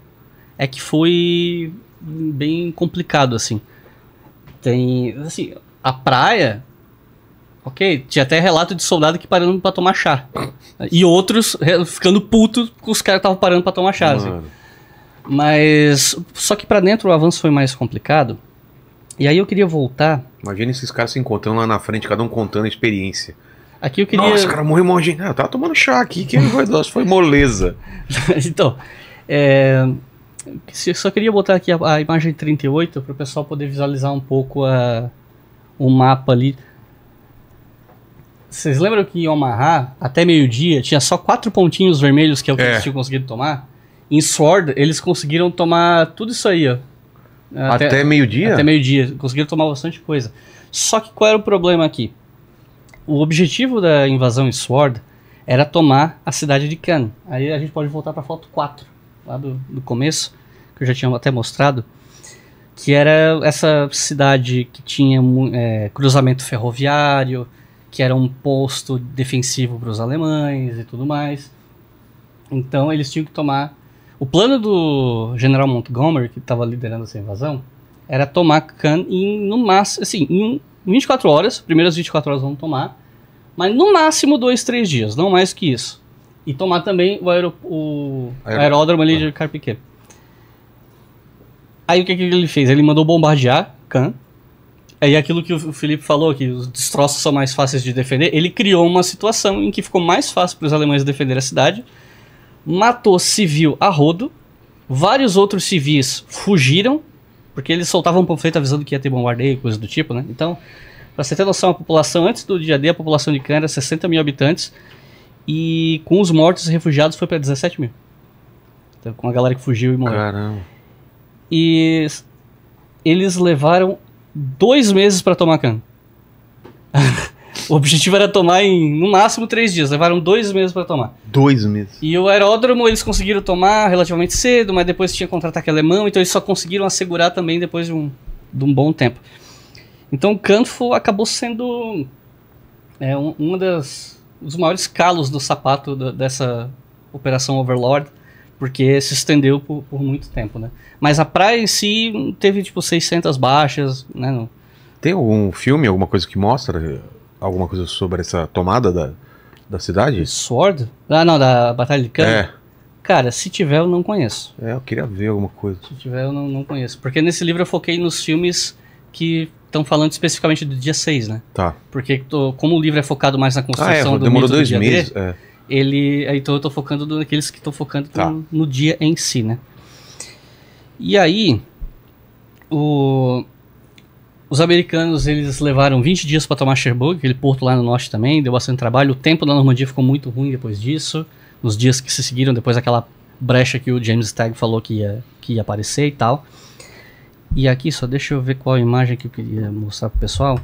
é que foi bem complicado, assim. Tem, assim, a praia, ok, tinha até relato de soldado que parando para tomar chá. E outros ficando putos com os caras estavam parando para tomar chá, assim. Mano. assim. Mas só que para dentro o avanço foi mais complicado. E aí eu queria voltar. Imagina esses caras se encontrando lá na frente, cada um contando a experiência. Aqui eu queria. Nossa, cara, morreu mordendo. Ah, eu tava tomando chá aqui, que foi, nossa, foi moleza. então, é, só queria botar aqui a, a imagem 38 para o pessoal poder visualizar um pouco a, o mapa ali. Vocês lembram que em Omaha, até meio-dia, tinha só quatro pontinhos vermelhos que é o que é. eles tinham conseguido tomar? Em Sword, eles conseguiram tomar tudo isso aí, ó. Até, até meio-dia? Até meio-dia. Conseguiram tomar bastante coisa. Só que qual era o problema aqui? O objetivo da invasão em Sword era tomar a cidade de Cannes. Aí a gente pode voltar para a foto 4, lá do, do começo, que eu já tinha até mostrado, que era essa cidade que tinha é, cruzamento ferroviário, que era um posto defensivo para os alemães e tudo mais. Então eles tinham que tomar o plano do general Montgomery, que estava liderando essa invasão, era tomar Khan em, no máximo, assim, em 24 horas, primeiras 24 horas vão tomar, mas no máximo 2, 3 dias, não mais que isso. E tomar também o, o aeródromo ali ah. de é. Carpiquet. Aí o que, que ele fez? Ele mandou bombardear Khan. Aí aquilo que o Felipe falou, que os destroços são mais fáceis de defender, ele criou uma situação em que ficou mais fácil para os alemães defender a cidade, matou civil a rodo. Vários outros civis fugiram, porque eles soltavam um panfleto avisando que ia ter bombardeio, coisa do tipo, né? Então, pra você ter noção, a população, antes do dia D, a população de Cana era 60 mil habitantes. E com os mortos e refugiados foi para 17 mil. Então, com a galera que fugiu e morreu. Caramba. E eles levaram dois meses para tomar Cana. O objetivo era tomar em, no máximo, três dias. Levaram dois meses para tomar. Dois meses. E o aeródromo eles conseguiram tomar relativamente cedo, mas depois tinha contra-ataque alemão, então eles só conseguiram assegurar também depois de um, de um bom tempo. Então Canfo acabou sendo é, um, uma das os maiores calos do sapato da, dessa operação Overlord, porque se estendeu por, por, muito tempo, né? Mas a praia em si teve tipo 600 baixas, né? Tem algum filme, alguma coisa que mostra alguma coisa sobre essa tomada da, da cidade? Sword? Ah, não, da Batalha de Cannes É. Cara, se tiver, eu não conheço. É, eu queria ver alguma coisa. Se tiver, eu não, não conheço. Porque nesse livro eu foquei nos filmes que estão falando especificamente do dia 6, né? Tá. Porque tô, como o livro é focado mais na construção ah, é, do demorou dois do meses, D, é. ele então eu tô focando naqueles que estão focando tá. no, no, dia em si, né? E aí o os americanos eles levaram 20 dias para tomar Cherbourg, aquele porto lá no norte também, deu bastante trabalho. O tempo da Normandia ficou muito ruim depois disso. Nos dias que se seguiram, depois daquela brecha que o James Stagg falou que ia, que ia aparecer e tal. E aqui, só deixa eu ver qual imagem que eu queria mostrar pro pessoal.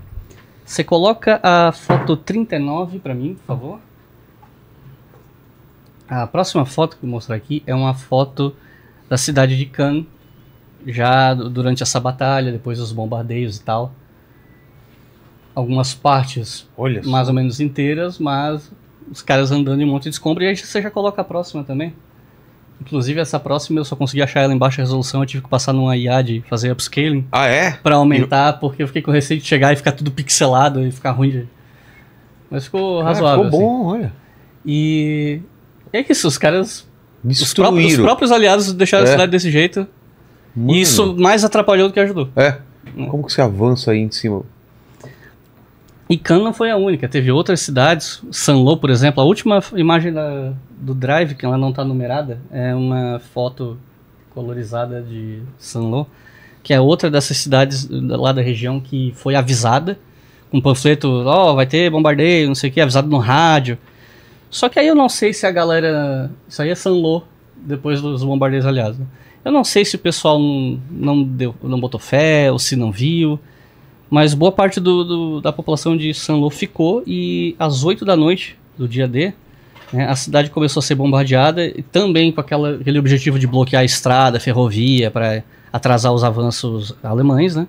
Você coloca a foto 39 para mim, por favor. A próxima foto que eu vou mostrar aqui é uma foto da cidade de Cannes, já durante essa batalha, depois dos bombardeios e tal. Algumas partes Olha mais ou menos inteiras, mas os caras andando em um monte de escombro e aí você já coloca a próxima também. Inclusive, essa próxima eu só consegui achar ela em baixa resolução, eu tive que passar numa IA de fazer upscaling. Ah, é? Pra aumentar, eu... porque eu fiquei com receio de chegar e ficar tudo pixelado e ficar ruim de... Mas ficou Cara, razoável. Ficou assim. bom, assim. olha. E... é que isso, os caras. Destruíram. Os próprios, os próprios aliados deixaram é. a cidade desse jeito. E isso mais atrapalhou do que ajudou. É. Como que você avança aí em cima? E Cannes não foi a única, teve outras cidades, Sanlô, por exemplo, a última imagem da, do Drive, que ela não está numerada, é uma foto colorizada de Sanlô, que é outra dessas cidades lá da região que foi avisada, com um panfleto, ó, oh, vai ter bombardeio, não sei o que, avisado no rádio. Só que aí eu não sei se a galera, isso aí é Sanlô, depois dos bombardeios aliados, né? Eu não sei se o pessoal não, deu, não botou fé ou se não viu, mas boa parte do, do, da população de San Lô ficou e às 8 da noite do dia D, né, a cidade começou a ser bombardeada e também com aquela, aquele objetivo de bloquear a estrada, a ferrovia, para atrasar os avanços alemães, né?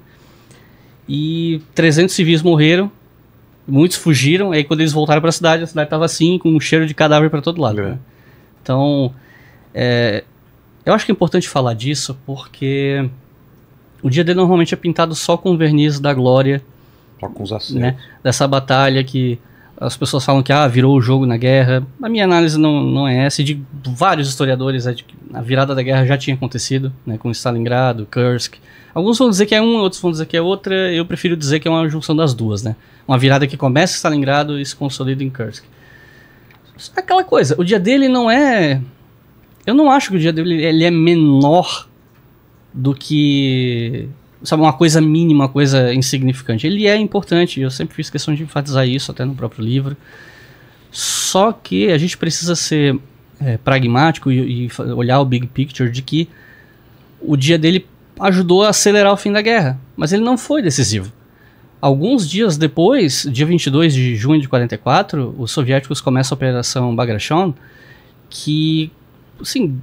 E 300 civis morreram, muitos fugiram, aí quando eles voltaram para a cidade, a cidade estava assim, com um cheiro de cadáver para todo lado. Né? É. Né? Então, é, eu acho que é importante falar disso porque o dia dele normalmente é pintado só com o verniz da glória. Só com os acertos. Né, dessa batalha que as pessoas falam que ah, virou o jogo na guerra. A minha análise não, não é essa, e de vários historiadores, é a virada da guerra já tinha acontecido, né, com Stalingrado, Kursk. Alguns vão dizer que é uma, outros vão dizer que é outra, eu prefiro dizer que é uma junção das duas, né? Uma virada que começa em Stalingrado e se consolida em Kursk. Aquela coisa, o dia dele não é eu não acho que o dia dele ele é menor do que sabe, uma coisa mínima, uma coisa insignificante. Ele é importante, eu sempre fiz questão de enfatizar isso até no próprio livro. Só que a gente precisa ser é, pragmático e, e, olhar o big picture de que o dia dele ajudou a acelerar o fim da guerra, mas ele não foi decisivo. Alguns dias depois, dia 22 de junho de 44, os soviéticos começam a Operação Bagration, que assim,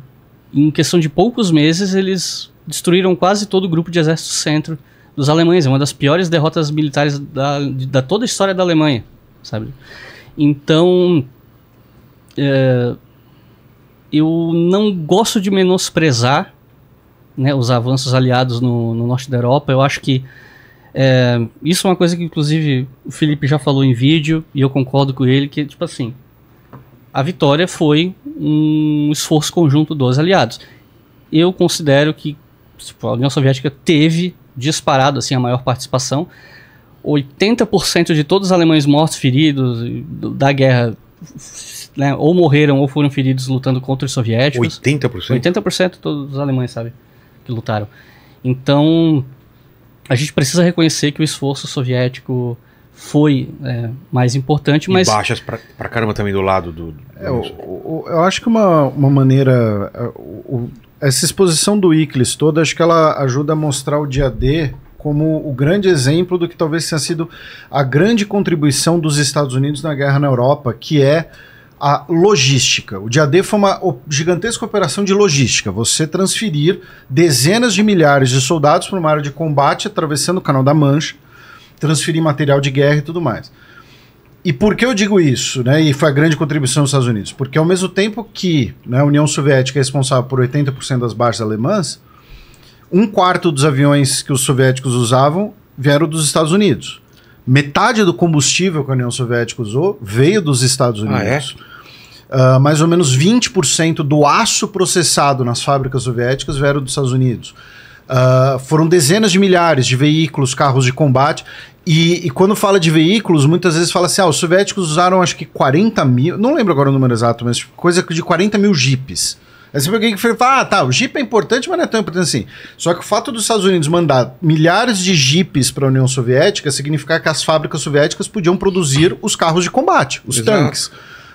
em questão de poucos meses, eles destruíram quase todo o grupo de exército centro dos alemães. É uma das piores derrotas militares da, da toda a história da Alemanha, sabe? Então, é, eu não gosto de menosprezar né, os avanços aliados no, no, norte da Europa. Eu acho que é, isso é uma coisa que, inclusive, o Felipe já falou em vídeo e eu concordo com ele, que, tipo assim, a vitória foi um esforço conjunto dos aliados. Eu considero que tipo, a União Soviética teve disparado assim a maior participação. 80% de todos os alemães mortos, feridos da guerra, né, ou morreram ou foram feridos lutando contra os soviéticos. 80%? 80% de todos os alemães, sabe, que lutaram. Então, a gente precisa reconhecer que o esforço soviético foi é, mais importante, mas... baixas para caramba também do lado do... do é, eu acho que uma, uma maneira... É, o, essa exposição do Iclis toda, acho que ela ajuda a mostrar o dia D como o grande exemplo do que talvez tenha sido a grande contribuição dos Estados Unidos na guerra na Europa, que é a logística. O dia D foi uma gigantesca operação de logística. Você transferir dezenas de milhares de soldados para uma área de combate atravessando o Canal da Mancha transferir material de guerra e tudo mais. E por que eu digo isso, né? E foi a grande contribuição dos Estados Unidos? Porque ao mesmo tempo que né, a União Soviética é responsável por 80% das baixas alemãs, um quarto dos aviões que os soviéticos usavam vieram dos Estados Unidos. Metade do combustível que a União Soviética usou veio dos Estados ah, é? Unidos. Ah, é? uh, mais ou menos 20% do aço processado nas fábricas soviéticas vieram dos Estados Unidos. Ah, foram dezenas de milhares de veículos, carros de combate. E, e, quando fala de veículos, muitas vezes fala assim: ah, os soviéticos usaram acho que 40 mil, não lembro agora o número exato, mas coisa de 40 mil jipes. Aí você alguém que fala, ah, tá, o jipe é importante, mas não é tão importante assim. Só que o fato dos Estados Unidos mandar milhares de jipes para a União Soviética significa que as fábricas soviéticas podiam produzir os carros de combate, os Exato. tanques.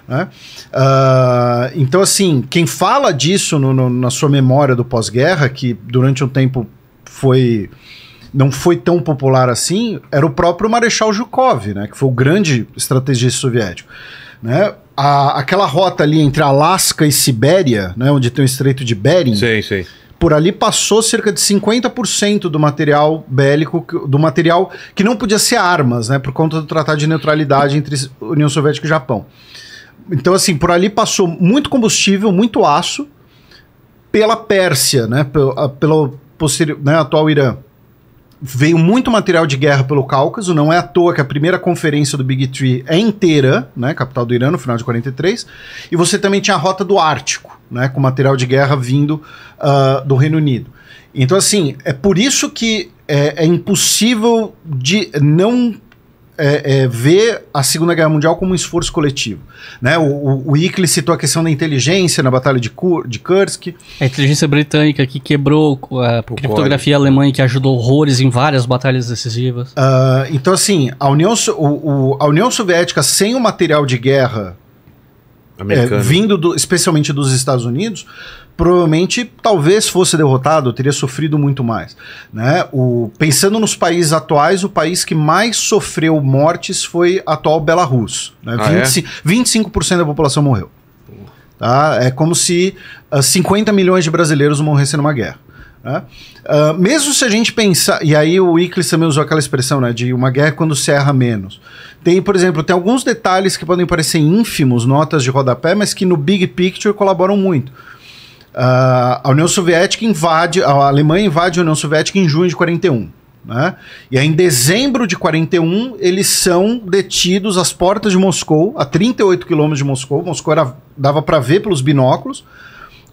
Né? Uh, então, assim, quem fala disso no, no, na sua memória do pós-guerra, que durante um tempo foi não foi tão popular assim, era o próprio Marechal Zhukov, né, que foi o grande estrategista soviético. Né? A, aquela rota ali entre Alasca e Sibéria, né, onde tem o Estreito de Bering, sim, sim. por ali passou cerca de 50% do material bélico, do material que não podia ser armas, né, por conta do Tratado de Neutralidade entre União Soviética e Japão. Então, assim, por ali passou muito combustível, muito aço, pela Pérsia, né? Pelo, posterior, né, atual Irã. Veio muito material de guerra pelo Cáucaso, não é à toa que a primeira conferência do Big Tree é inteira, né, capital do Irã, no final de 43, e você também tinha a rota do Ártico, né, com material de guerra vindo uh, do Reino Unido. Então, assim, é por isso que é, é impossível de não é, é, vê a Segunda Guerra Mundial como um esforço coletivo. Né? O, o, o Ickley citou a questão da inteligência na Batalha de, Kur, de Kursk. A inteligência britânica que quebrou uh, a o criptografia código. alemã e que ajudou horrores em várias batalhas decisivas. Uh, então, assim, a União, o, a União Soviética sem o material de guerra é, vindo do, especialmente dos Estados Unidos, provavelmente, talvez fosse derrotado, teria sofrido muito mais. Né? O, pensando nos países atuais, o país que mais sofreu mortes foi a atual Belarus. Né? Ah, é? 25% da população morreu. Tá? É como se uh, ah, 50 milhões de brasileiros morressem numa guerra. Né? Uh, mesmo se a gente pensar, e aí o Iclis também usou aquela expressão né, de uma guerra é quando se erra menos. Tem, por exemplo, tem alguns detalhes que podem parecer ínfimos, notas de rodapé, mas que no big picture colaboram muito. Ah, a União Soviética invade, a Alemanha invade a União Soviética em junho de 41. Né? E aí, em dezembro de 41, eles são detidos às portas de Moscou, a 38 quilômetros de Moscou. Moscou era, dava para ver pelos binóculos,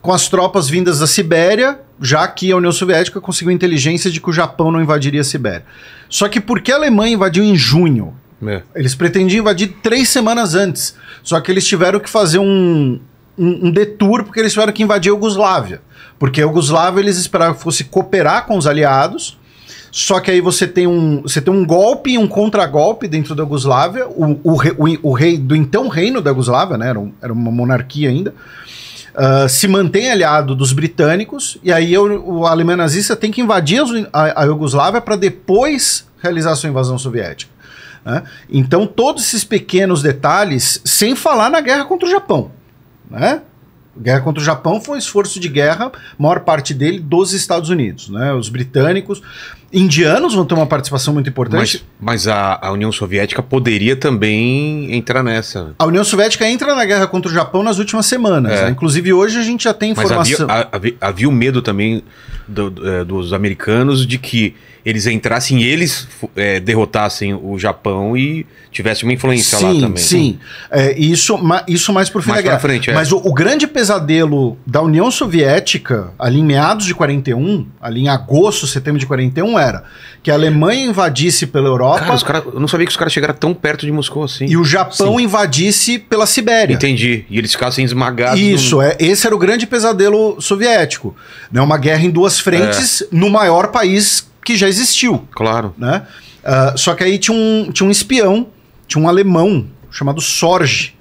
com as tropas vindas da Sibéria, já que a União Soviética conseguiu inteligência de que o Japão não invadiria a Sibéria. Só que por que a Alemanha invadiu em junho? É. Eles pretendiam invadir três semanas antes, só que eles tiveram que fazer um, um, um detour, porque eles tiveram que invadir a Yugoslávia. Porque a Yugoslávia eles esperavam que fosse cooperar com os aliados, só que aí você tem um, você tem um golpe e um contragolpe dentro da Yugoslávia. O, o, rei, o, o, rei do então reino da Yugoslávia, né, era, um, era uma monarquia ainda, uh, se mantém aliado dos britânicos. E aí o, o alemão nazista tem que invadir a, a Yugoslávia para depois realizar sua invasão soviética. Né? Então, todos esses pequenos detalhes, sem falar na guerra contra o Japão né? Guerra contra o Japão foi um esforço de guerra, maior parte dele dos Estados Unidos, né? Os britânicos indianos vão ter uma participação muito importante. Mas, mas a, a, União Soviética poderia também entrar nessa. A União Soviética entra na guerra contra o Japão nas últimas semanas. É. Né? Inclusive, hoje a gente já tem informação. Mas havia, havia o medo também do, do, é, dos americanos de que eles entrassem e eles é, derrotassem o Japão e tivesse uma influência sim, lá também. Sim, é, isso, ma, isso mais para o fim mais da guerra. Frente, é. Mas o, o, grande pesadelo da União Soviética, ali em meados de 41, ali em agosto, setembro de 41, era que a Alemanha invadisse pela Europa. Cara, os cara, eu não sabia que os caras chegaram tão perto de Moscou assim. E o Japão Sim. invadisse pela Sibéria. Entendi. E eles ficassem esmagados. Isso, é, esse era o grande pesadelo soviético. Né? Uma guerra em duas frentes é. no maior país que já existiu. Claro. Né? Uh, só que aí tinha um, tinha um espião, tinha um alemão chamado Sorge,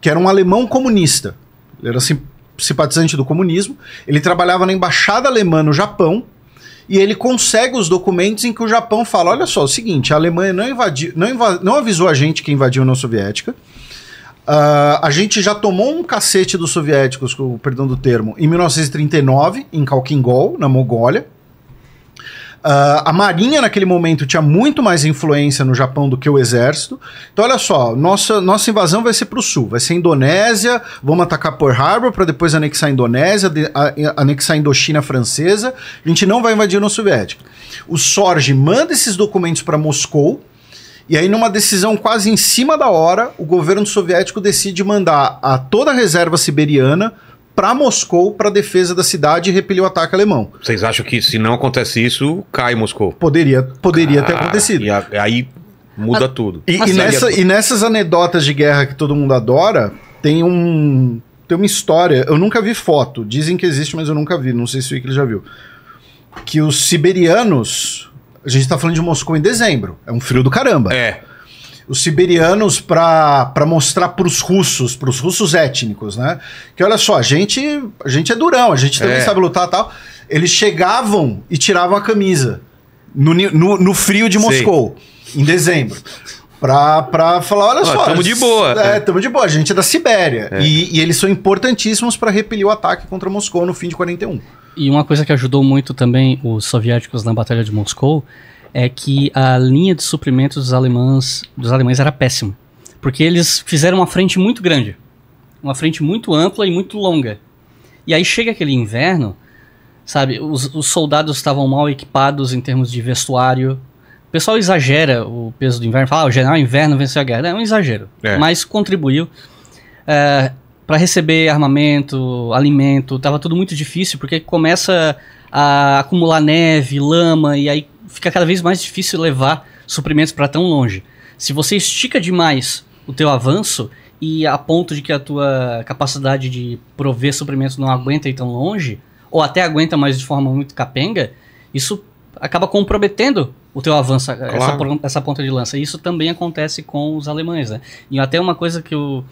que era um alemão comunista. Ele era simpatizante do comunismo. Ele trabalhava na embaixada alemã no Japão e ele consegue os documentos em que o Japão fala: olha só, é o seguinte, a Alemanha não, invadiu, não, não avisou a gente que invadiu a União Soviética. Uh, a gente já tomou um cacete dos soviéticos, com perdão do termo, em 1939, em Kalkingol, na Mongólia. Uh, a Marinha, naquele momento, tinha muito mais influência no Japão do que o Exército. Então, olha só, nossa, nossa invasão vai ser para o sul, vai ser Indonésia, vamos atacar Pearl Harbor para depois anexar a Indonésia, de, a, anexar a Indochina francesa. A gente não vai invadir a União Soviética. O Sorge manda esses documentos para Moscou, e aí, numa decisão quase em cima da hora, o governo soviético decide mandar a toda a reserva siberiana para Moscou para defesa da cidade e repeliu o ataque alemão. Vocês acham que se não acontece isso, cai Moscou? Poderia, poderia ah, ter acontecido. E a, aí muda a, ah, tudo. E, e, assim, nessa, e nessas anedotas de guerra que todo mundo adora, tem um tem uma história, eu nunca vi foto, dizem que existe, mas eu nunca vi, não sei se o Ike já viu. Que os siberianos, a gente tá falando de Moscou em dezembro, é um frio do caramba. É os siberianos para mostrar para os russos, para os russos étnicos, né? Que olha só, a gente, a gente é durão, a gente também é. sabe lutar tal. Eles chegavam e tiravam a camisa no, no, no frio de Moscou, em dezembro. para falar, olha ah, só. Estamos de boa. É, estamos né? de boa, a gente é da Sibéria. É. E, e eles são importantíssimos para repelir o ataque contra Moscou no fim de 41. E uma coisa que ajudou muito também os soviéticos na Batalha de Moscou é que a linha de suprimentos dos alemães dos alemães era péssima. Porque eles fizeram uma frente muito grande. Uma frente muito ampla e muito longa. E aí chega aquele inverno, sabe? Os, os soldados estavam mal equipados em termos de vestuário. O pessoal exagera o peso do inverno. Fala, ah, o general inverno venceu a guerra. É um exagero. É. Mas contribuiu. É, eh, para receber armamento, alimento, tava tudo muito difícil, porque começa a acumular neve, lama, e aí fica cada vez mais difícil levar suprimentos para tão longe. Se você estica demais o teu avanço e a ponto de que a tua capacidade de prover suprimentos não aguenta ir tão longe, ou até aguenta, mas de forma muito capenga, isso acaba comprometendo o teu avanço, claro. essa, essa, ponta de lança. Isso também acontece com os alemães, né? E até uma coisa que eu,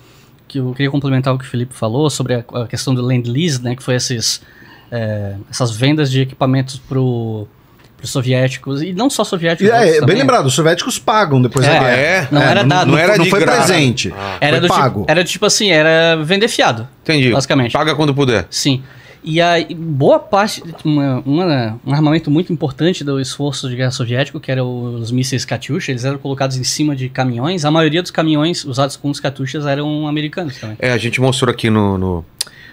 que eu queria complementar o que o Felipe falou sobre a, a questão do Land lease né? Que foi esses, é, essas vendas de equipamentos pro soviéticos. E não só soviéticos. é, bem lembrado, os soviéticos pagam depois é, da guerra. É, não é, era dado. Não, não era não foi grana. presente. Ah, era foi do tipo, pago. Tipo, era tipo assim, era vender fiado. Entendi. Basicamente. Paga quando puder. Sim. E a boa parte, uma, uma, um armamento muito importante do esforço de guerra soviético, que eram os mísseis Katyusha, eles eram colocados em cima de caminhões. A maioria dos caminhões usados com os Katyushas eram americanos também. É, a gente mostrou aqui no, no,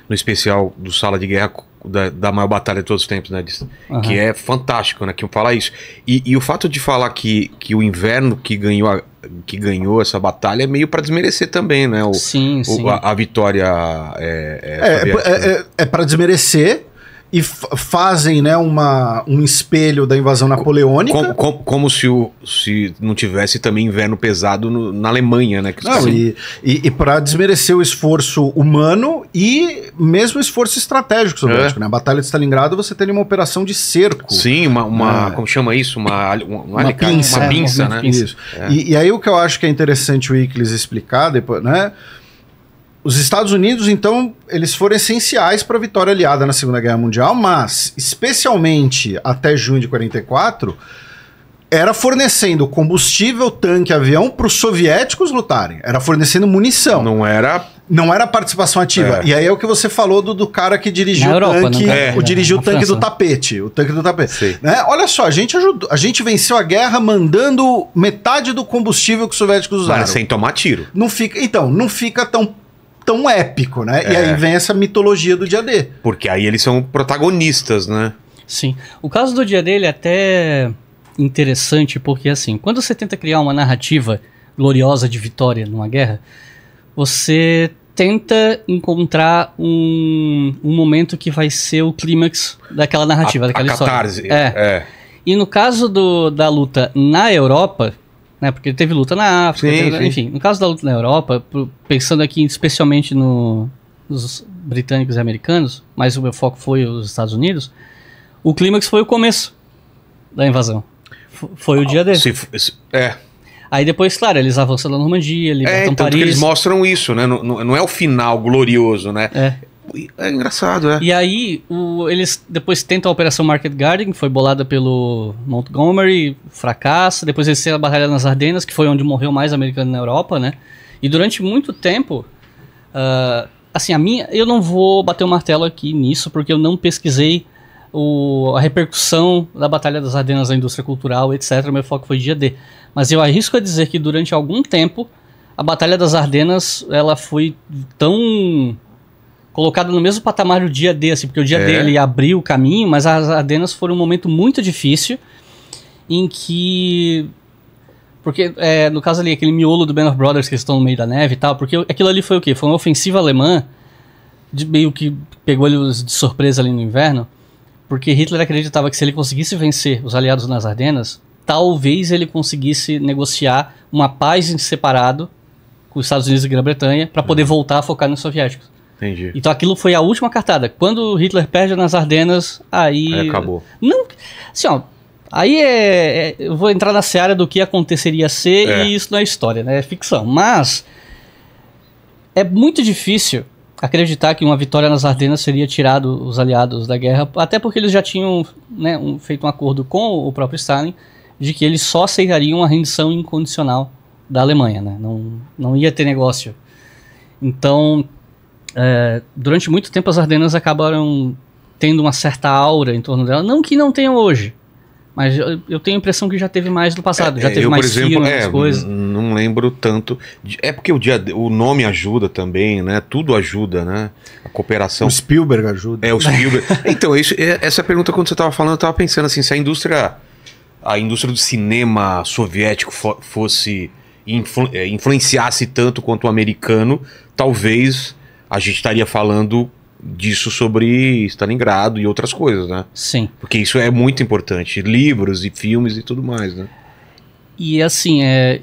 no especial do Sala de Guerra da, da maior batalha de todos os tempos, né? uhum. Que é fantástico, né? Que falar isso. E, e, o fato de falar que, que o inverno que ganhou, a, que ganhou essa batalha é meio para desmerecer também, né? O, sim, o, sim. A, a vitória. É, é, é, é, né? é, é, é para desmerecer e fazem né, uma, um espelho da invasão napoleônica. Como, como, como se, o, se não tivesse também inverno pesado no, na Alemanha, né? não, assim... E, e, e para desmerecer o esforço humano e mesmo o esforço estratégico soviético. É. Né? A Batalha de Stalingrado você tem uma operação de cerco. Sim, uma. uma é. Como chama isso? Uma, uma, uma, uma pinça. Uma pinça, é, né? Pinça. É. E, e, aí o que eu acho que é interessante o Iclis explicar, depois, né? Os Estados Unidos, então, eles foram essenciais para a vitória aliada na Segunda Guerra Mundial, mas, especialmente até junho de 44, era fornecendo combustível, tanque, avião para os soviéticos lutarem. Era fornecendo munição. Não era. Não era participação ativa. É. E aí é o que você falou do, do cara que dirigiu Europa, o né? tanque, é. o, dirigiu é. o tanque do né? tapete. O tanque do tapete. Né? Olha só, a gente ajudou, a gente venceu a guerra mandando metade do combustível que os soviéticos usaram. Mas sem tomar tiro. Não fica, então, não fica tão tão épico, né? É. E aí vem essa mitologia do dia D. Porque aí eles são protagonistas, né? Sim. O caso do dia dele é até interessante, porque assim, quando você tenta criar uma narrativa gloriosa de vitória numa guerra, você tenta encontrar um, um momento que vai ser o clímax daquela narrativa, a, daquela a história. Catarse, é. é. E no caso do, da luta na Europa, né? Porque teve luta na África, sim, teve, enfim. No caso da luta na Europa, pensando aqui especialmente no, nos britânicos e americanos, mas o meu foco foi os Estados Unidos, o clímax foi o começo da invasão. F foi ah, o dia dele. Se, se, é. Aí depois, claro, eles avançam na Normandia, libertam é, tanto Paris. Que eles mostram isso, né? Não, não é o final glorioso, né? É. É engraçado, é. E aí, o, eles depois tentam a Operação Market Garden, que foi bolada pelo Montgomery, fracassa. Depois eles têm a Batalha nas Ardenas, que foi onde morreu mais americano na Europa, né? E durante muito tempo, uh, assim, a minha. Eu não vou bater o um martelo aqui nisso, porque eu não pesquisei o, a repercussão da Batalha das Ardenas na indústria cultural, etc. Meu foco foi dia D. Mas eu arrisco a dizer que durante algum tempo, a Batalha das Ardenas ela foi tão colocado no mesmo patamar do dia D, assim, porque o dia é. D ele abriu o caminho, mas as Ardenas foram um momento muito difícil em que. Porque, é, no caso ali, aquele miolo do of Brothers que estão no meio da neve e tal, porque aquilo ali foi o quê? Foi uma ofensiva alemã, de, meio que pegou eles de surpresa ali no inverno, porque Hitler acreditava que se ele conseguisse vencer os aliados nas Ardenas, talvez ele conseguisse negociar uma paz em separado com os Estados Unidos e Grã-Bretanha para poder é. voltar a focar nos soviéticos. Entendi. Então aquilo foi a última cartada. Quando Hitler perde nas Ardenas, aí. aí acabou. Não. Assim, ó. Aí é, é, eu vou entrar na seara do que aconteceria ser é. e isso não é história, né? É ficção. Mas é muito difícil acreditar que uma vitória nas Ardenas seria tirado os aliados da guerra, até porque eles já tinham né, um, feito um acordo com o próprio Stalin de que eles só aceitariam a rendição incondicional da Alemanha, né? Não, não ia ter negócio. Então é, durante muito tempo as Ardenas acabaram tendo uma certa aura em torno dela. Não que não tenham hoje, mas eu, tenho a impressão que já teve mais no passado, é, já é, teve eu, mais por exemplo, é, coisas. Não lembro tanto. É porque o, dia, o nome ajuda também, né? Tudo ajuda, né? A cooperação. O Spielberg ajuda. É, o Spielberg. então, isso, é, essa pergunta, quando você estava falando, eu estava pensando assim: se a indústria, a indústria do cinema soviético fosse. Influ, é, influenciasse tanto quanto o americano, talvez a gente estaria falando disso sobre Stalingrado e outras coisas, né? Sim. Porque isso é muito importante, livros e filmes e tudo mais, né? E assim, é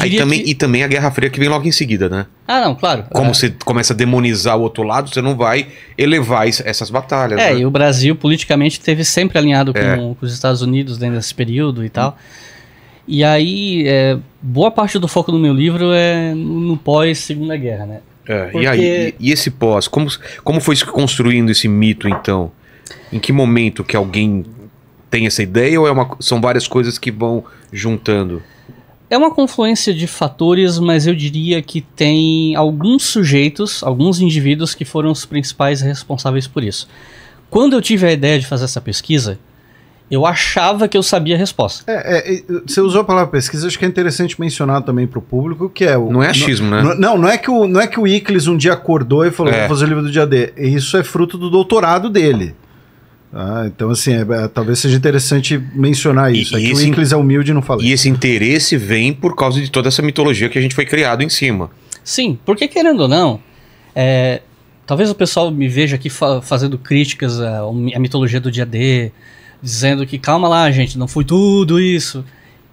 Aí também, que... E também a Guerra Fria que vem logo em seguida, né? Ah, não, claro. Como é. você começa a demonizar o outro lado, você não vai elevar essas batalhas. É, né? e o Brasil politicamente teve sempre alinhado é. com, os Estados Unidos dentro desse período e tal. E aí, é, boa parte do foco do meu livro é no pós-Segunda Guerra, né? É, porque... e, aí, e, e esse pós? Como, como foi se construindo esse mito, então? Em que momento que alguém tem essa ideia ou é uma, são várias coisas que vão juntando? É uma confluência de fatores, mas eu diria que tem alguns sujeitos, alguns indivíduos que foram os principais responsáveis por isso. Quando eu tive a ideia de fazer essa pesquisa, eu achava que eu sabia a resposta. É, é, você usou a palavra pesquisa, acho que é interessante mencionar também para o público que é o. Não é achismo, né? Não, não, é que o, não é que o Iclis um dia acordou e falou: é. vou fazer o livro do dia D. Isso é fruto do doutorado dele. Ah, então, assim, é, é talvez seja interessante mencionar isso. É e, é o Ickles é humilde e não fala. E esse interesse vem por causa de toda essa mitologia que a gente foi criado em cima. Sim, porque querendo ou não, é, talvez o pessoal me veja aqui fa fazendo críticas à, à mitologia do dia D dizendo que calma lá, gente, não foi tudo isso.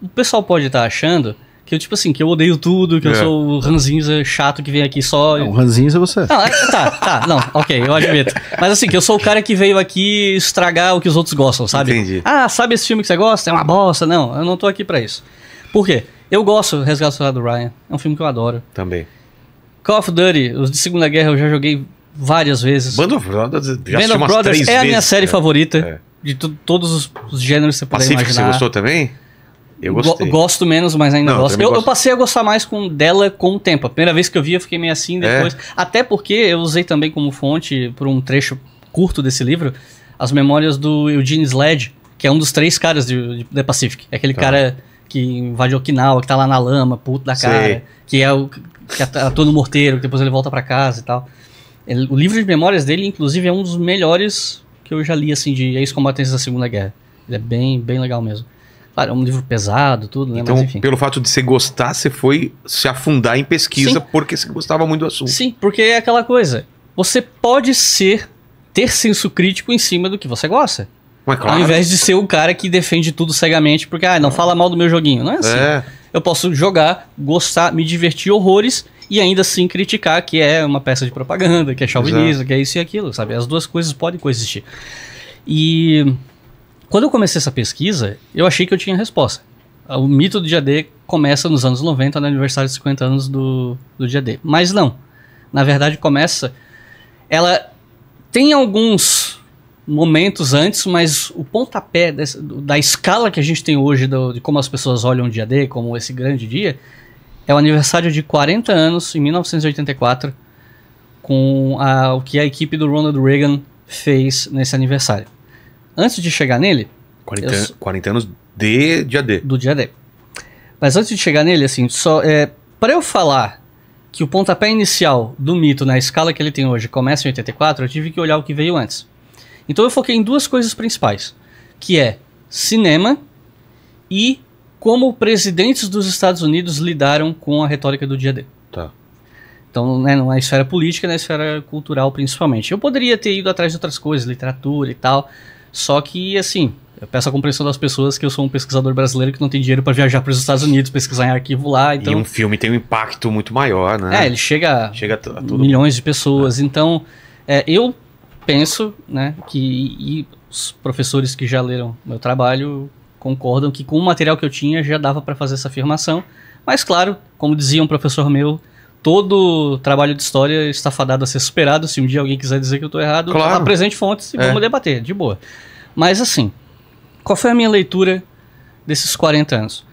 O pessoal pode estar tá achando que eu, tipo assim, que eu odeio tudo, que é. eu sou o ranzinza chato que vem aqui só. Não, o ranzinza é você. Ah, é, tá, tá, não, ok, eu admito. Mas assim, que eu sou o cara que veio aqui estragar o que os outros gostam, sabe? Entendi. Ah, sabe esse filme que você gosta? É uma bosta. Não, eu não tô aqui para isso. Por quê? Eu gosto do Resgate do Ryan. É um filme que eu adoro. Também. Call of Duty, os de Segunda Guerra, eu já joguei várias vezes. Band of Brothers, já Band of Brothers é a minha série é. favorita. É de todos os, os gêneros que você puder Pacífico, imaginar. você gostou também? Eu gostei. gosto menos, mas ainda não, gosto. Eu, Eu, passei a gostar mais com dela com o tempo. A primeira vez que eu vi, eu fiquei meio assim é. depois. É. Até porque eu usei também como fonte, por um trecho curto desse livro, as memórias do Eugene Sledge, que é um dos três caras de, de Pacific. É aquele tá. cara que invade Okinawa, que tá lá na lama, puto da cara, Sei. que é o que atua no morteiro, que depois ele volta para casa e tal. Ele, o livro de memórias dele, inclusive, é um dos melhores que eu já li, assim, de ex-combatentes da Segunda Guerra. Ele é bem, bem legal mesmo. Claro, é um livro pesado, tudo, né? Então, Mas, enfim. pelo fato de você gostar, você foi se afundar em pesquisa Sim. porque você gostava muito do assunto. Sim, porque é aquela coisa. Você pode ser, ter senso crítico em cima do que você gosta. claro. Ao invés de ser o cara que defende tudo cegamente porque, ah, não fala mal do meu joguinho. Não é assim. É. Eu posso jogar, gostar, me divertir horrores e ainda assim criticar que é uma peça de propaganda, que é chauvinismo, que é isso e aquilo, sabe? As duas coisas podem coexistir. E quando eu comecei essa pesquisa, eu achei que eu tinha resposta. O mito do dia D começa nos anos 90, no aniversário de 50 anos do, do dia D. Mas não. Na verdade, começa. Ela tem alguns momentos antes, mas o pontapé da escala que a gente tem hoje do, de como as pessoas olham o dia D como esse grande dia é o aniversário de 40 anos, em 1984, com a, o que a equipe do Ronald Reagan fez nesse aniversário. Antes de chegar nele. 40, eu, 40 anos de dia D. Do dia D. Mas antes de chegar nele, assim, só. É, para eu falar que o pontapé inicial do mito na escala que ele tem hoje começa em 84, eu tive que olhar o que veio antes. Então eu foquei em duas coisas principais, que é cinema e como presidentes dos Estados Unidos lidaram com a retórica do dia D? Tá. Então, né, na é esfera política, na né, é esfera cultural principalmente. Eu poderia ter ido atrás de outras coisas, literatura e tal, só que, assim, eu peço a compreensão das pessoas que eu sou um pesquisador brasileiro que não tem dinheiro para viajar para os Estados Unidos, pesquisar em arquivo lá. Então... E um filme tem um impacto muito maior, né? É, ele chega, chega a, a milhões de pessoas. É. Então, é, eu penso né, que e os professores que já leram meu trabalho concordam que com o material que eu tinha já dava para fazer essa afirmação. Mas claro, como dizia um professor meu, todo trabalho de história está fadado a ser superado. Se um dia alguém quiser dizer que eu estou errado, claro. apresente fontes e é. vamos debater, de boa. Mas assim, qual foi a minha leitura desses 40 anos?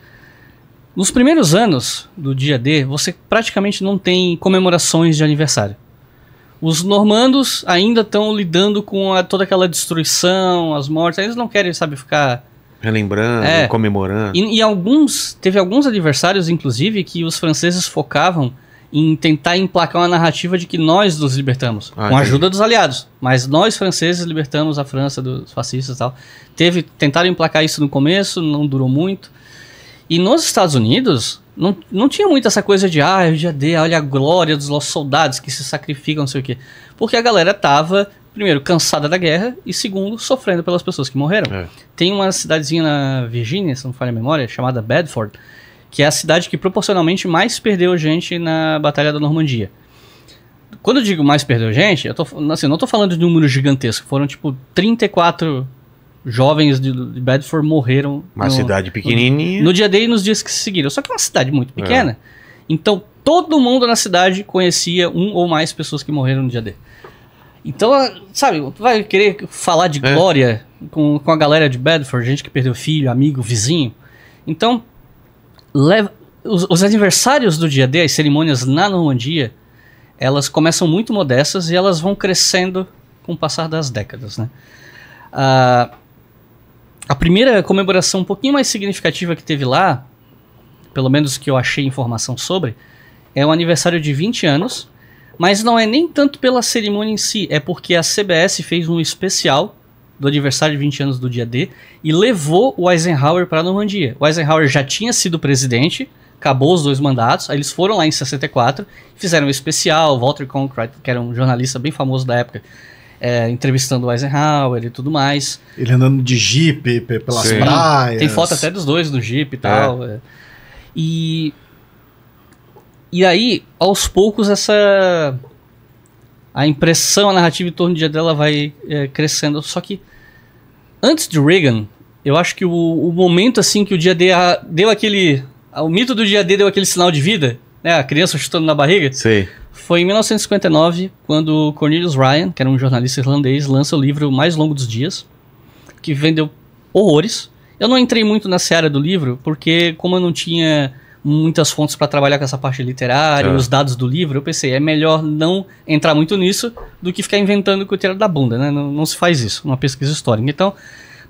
Nos primeiros anos do dia D, você praticamente não tem comemorações de aniversário. Os normandos ainda estão lidando com a, toda aquela destruição, as mortes, eles não querem, sabe, ficar Relembrando, é, comemorando. E, e, alguns, teve alguns adversários, inclusive, que os franceses focavam em tentar emplacar uma narrativa de que nós nos libertamos, ah, com a ajuda dos aliados. Mas nós, franceses, libertamos a França dos fascistas e tal. Teve, tentaram emplacar isso no começo, não durou muito. E nos Estados Unidos, não, não tinha muito essa coisa de, ah, dia D, olha a glória dos nossos soldados que se sacrificam, não sei o quê. Porque a galera tava primeiro, cansada da guerra e segundo, sofrendo pelas pessoas que morreram. É. Tem uma cidadezinha na Virgínia, se não falha a memória, chamada Bedford, que é a cidade que proporcionalmente mais perdeu gente na Batalha da Normandia. Quando eu digo mais perdeu gente, eu tô, assim, não estou falando de números gigantescos, foram tipo 34 jovens de, de Bedford morreram. Uma no, cidade pequenininha. No, no, dia D e nos dias que se seguiram. Só que é uma cidade muito é. pequena. É. Então todo mundo na cidade conhecia um ou mais pessoas que morreram no dia D. Então, sabe, vai querer falar de é. glória com, com a galera de Bedford, gente que perdeu filho, amigo, vizinho. Então, leva, os, os aniversários do dia D, as cerimônias na Normandia, elas começam muito modestas e elas vão crescendo com o passar das décadas, né? Ah, a primeira comemoração um pouquinho mais significativa que teve lá, pelo menos que eu achei informação sobre, é um aniversário de 20 anos mas não é nem tanto pela cerimônia em si, é porque a CBS fez um especial do aniversário de 20 anos do dia D e levou o Eisenhower para a Normandia. O Eisenhower já tinha sido presidente, acabou os dois mandatos, aí eles foram lá em 64, fizeram um especial, Walter Cronkite, que era um jornalista bem famoso da época, é, entrevistando o Eisenhower e tudo mais. Ele andando de jipe pelas Sim. praias. Tem foto até dos dois no jipe e é. tal. É. É. E e aí, aos poucos, essa. A impressão, a narrativa em torno de dela vai é, crescendo. Só que antes de Reagan, eu acho que o, o momento assim que o dia D deu aquele. O mito do dia D deu aquele sinal de vida, né? A criança chutando na barriga. Sim. Foi em 1959, quando Cornelius Ryan, que era um jornalista irlandês, lança o livro Mais Longo dos Dias, que vendeu horrores. Eu não entrei muito na seara do livro, porque como eu não tinha muitas fontes para trabalhar com essa parte literária, é. os dados do livro, eu pensei, é melhor não entrar muito nisso do que ficar inventando que eu tiro da bunda, né? Não, não se faz isso, uma pesquisa histórica. Então,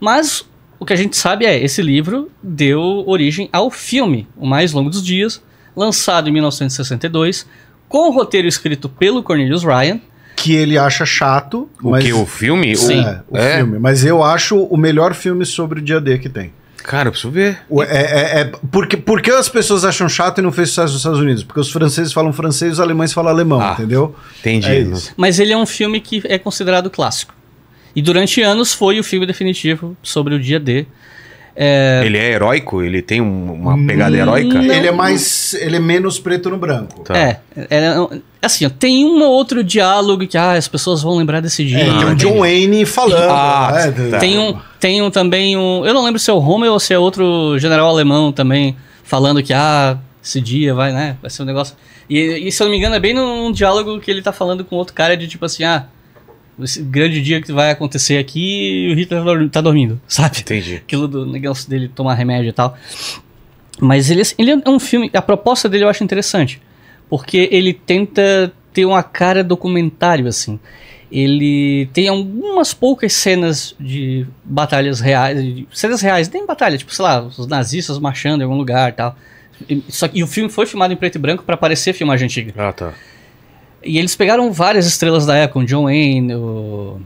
mas o que a gente sabe é, esse livro deu origem ao filme O Mais Longo dos Dias, lançado em 1962, com o roteiro escrito pelo Cornelius Ryan, que ele acha chato. O mas... que? O filme? Sim. É, o é. filme. Mas eu acho o melhor filme sobre o dia D que tem. Cara, eu preciso ver. É, é, é porque, porque as pessoas acham chato e não fez sucesso nos Estados Unidos? Porque os franceses falam francês e os alemães falam alemão, ah, entendeu? Entendi. É Mas ele é um filme que é considerado clássico. E durante anos foi o filme definitivo sobre o dia D. De é... Ele é heróico? Ele tem uma pegada heróica? Não. Ele é mais. Ele é menos preto no branco. Tá. É, é, é Assim, tem um ou outro diálogo que ah, as pessoas vão lembrar desse é, dia. É, tem o ah, John Wayne falando. Ah, né? tá. É, tem, um, tem um também um. Eu não lembro se é o Rommel ou se é outro general alemão também falando que ah, esse dia vai, né? Vai ser um negócio. E, e se eu não me engano, é bem num diálogo que ele tá falando com outro cara de tipo assim, ah esse grande dia que vai acontecer aqui e o Hitler tá, tá dormindo, sabe? Entendi. Aquilo do negócio dele tomar remédio e tal. Mas ele, é, ele é um filme. A proposta dele eu acho interessante. Porque ele tenta ter uma cara documentário, assim. Ele tem algumas poucas cenas de batalhas reais. De, cenas reais, nem batalha, tipo, sei lá, os nazistas marchando em algum lugar e tal. E, só, e o filme foi filmado em preto e branco para parecer filmagem antiga. Ah, tá. E eles pegaram várias estrelas da época, o John Wayne, o.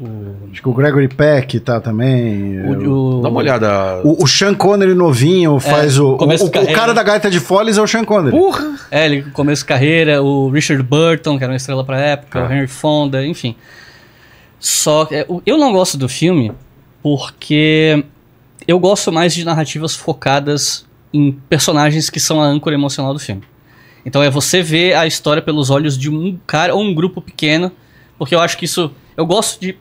o Acho que o Gregory Peck tá também. O, o, Dá uma olhada. O, Sean Connery novinho é, faz é, o. O, cara da gaita de Follies é o Sean Connery. Porra! É, ele começo de carreira, o Richard Burton, que era uma estrela pra época, ah. o Henry Fonda, enfim. Só que é, eu não gosto do filme porque eu gosto mais de narrativas focadas em personagens que são a âncora emocional do filme. Então é você ver a história pelos olhos de um cara ou um grupo pequeno, porque eu acho que isso. Eu gosto de,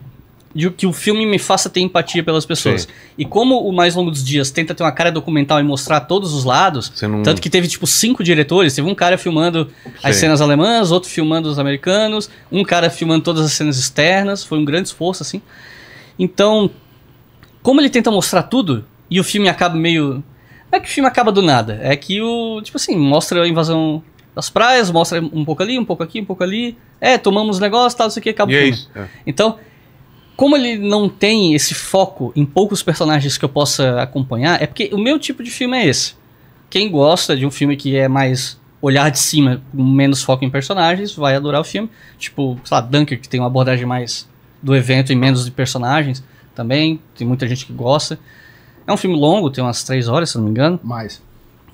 de que o filme me faça ter empatia pelas pessoas. Sim. E como o Mais Longo dos Dias tenta ter uma cara documental e mostrar todos os lados, não... tanto que teve tipo cinco diretores, teve um cara filmando Sim. as cenas alemãs, outro filmando os americanos, um cara filmando todas as cenas externas, foi um grande esforço assim. Então, como ele tenta mostrar tudo e o filme acaba meio não é que o filme acaba do nada, é que o tipo assim, mostra a invasão das praias, mostra um pouco ali, um pouco aqui, um pouco ali. É, tomamos negócio, tal, isso aqui, acabou. E é isso. É. Então, como ele não tem esse foco em poucos personagens que eu possa acompanhar, é porque o meu tipo de filme é esse. Quem gosta de um filme que é mais olhar de cima, menos foco em personagens, vai adorar o filme. Tipo, sei lá, Dunker, que tem uma abordagem mais do evento e menos de personagens também. Tem muita gente que gosta. É um filme longo, tem umas três horas, se não me engano. Mais.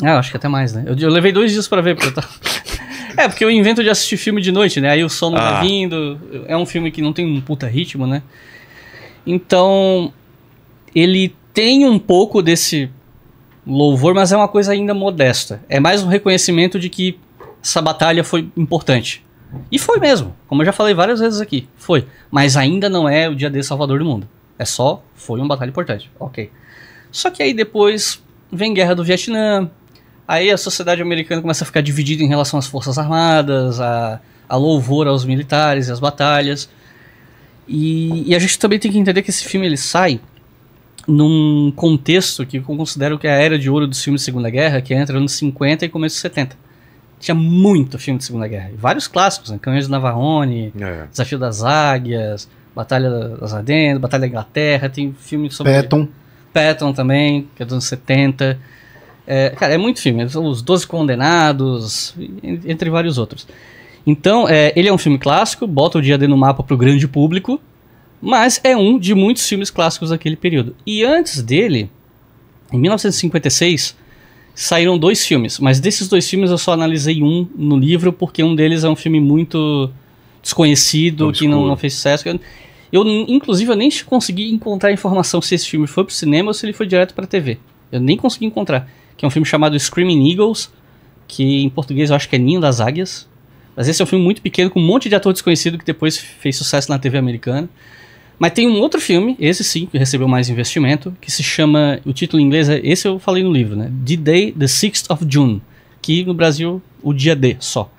Ah, acho que até mais, né? Eu, eu levei dois dias para ver, porque eu tava... É, porque eu invento de assistir filme de noite, né? Aí o som tá ah. tá vindo. É um filme que não tem um puta ritmo, né? Então. Ele tem um pouco desse louvor, mas é uma coisa ainda modesta. É mais um reconhecimento de que essa batalha foi importante. E foi mesmo, como eu já falei várias vezes aqui, foi. Mas ainda não é o dia de Salvador do mundo. É só, foi uma batalha importante. Ok. Só que aí depois vem Guerra do Vietnã, Aí a sociedade americana começa a ficar dividida em relação às forças armadas, a, a louvor aos militares, às batalhas. E, e, a gente também tem que entender que esse filme ele sai num contexto que eu considero que é a era de ouro dos filmes de Segunda Guerra, que entra nos 50 e começo dos 70. Tinha muito filme de Segunda Guerra, vários clássicos, né? Canhões de Navarone, é. Desafio das Águias, Batalha das Ardennes, Batalha da Inglaterra, tem filme sobre... Patton. Patton também, que é dos anos 70. É, cara, é muito filme. É os Doze Condenados, entre vários outros. Então, é, ele é um filme clássico, bota o dia dele no mapa pro grande público, mas é um de muitos filmes clássicos daquele período. E antes dele, em 1956, saíram dois filmes, mas desses dois filmes eu só analisei um no livro, porque um deles é um filme muito desconhecido, que não, não, fez sucesso. Eu, eu, inclusive, eu nem consegui encontrar informação se esse filme foi pro cinema ou se ele foi direto pra TV. Eu nem consegui encontrar que é um filme chamado Screaming Eagles, que em português eu acho que é Ninho das Águias. Mas esse é um filme muito pequeno, com um monte de ator desconhecido que depois fez sucesso na TV americana. Mas tem um outro filme, esse sim, que recebeu mais investimento, que se chama, o título em inglês é, esse eu falei no livro, né? The Day, the 6th of June, que no Brasil, o dia D só.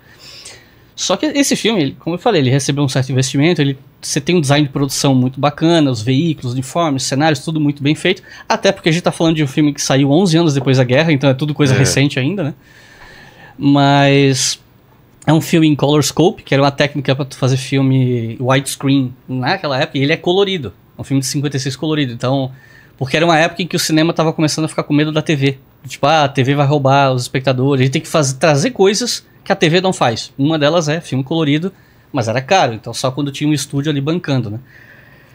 Só que esse filme, como eu falei, ele recebeu um certo investimento, ele você tem um design de produção muito bacana, os veículos, os uniformes, cenários, tudo muito bem feito. Até porque a gente está falando de um filme que saiu 11 anos depois da guerra, então é tudo coisa é. recente ainda, né? Mas é um filme em color scope, que era uma técnica para fazer filme widescreen né, naquela época, e ele é colorido. É um filme de 56 colorido, então... Porque era uma época em que o cinema estava começando a ficar com medo da TV. Tipo, ah, a TV vai roubar os espectadores, a gente tem que fazer, trazer coisas que a TV não faz. Uma delas é filme colorido, mas era caro, então só quando tinha um estúdio ali bancando, né?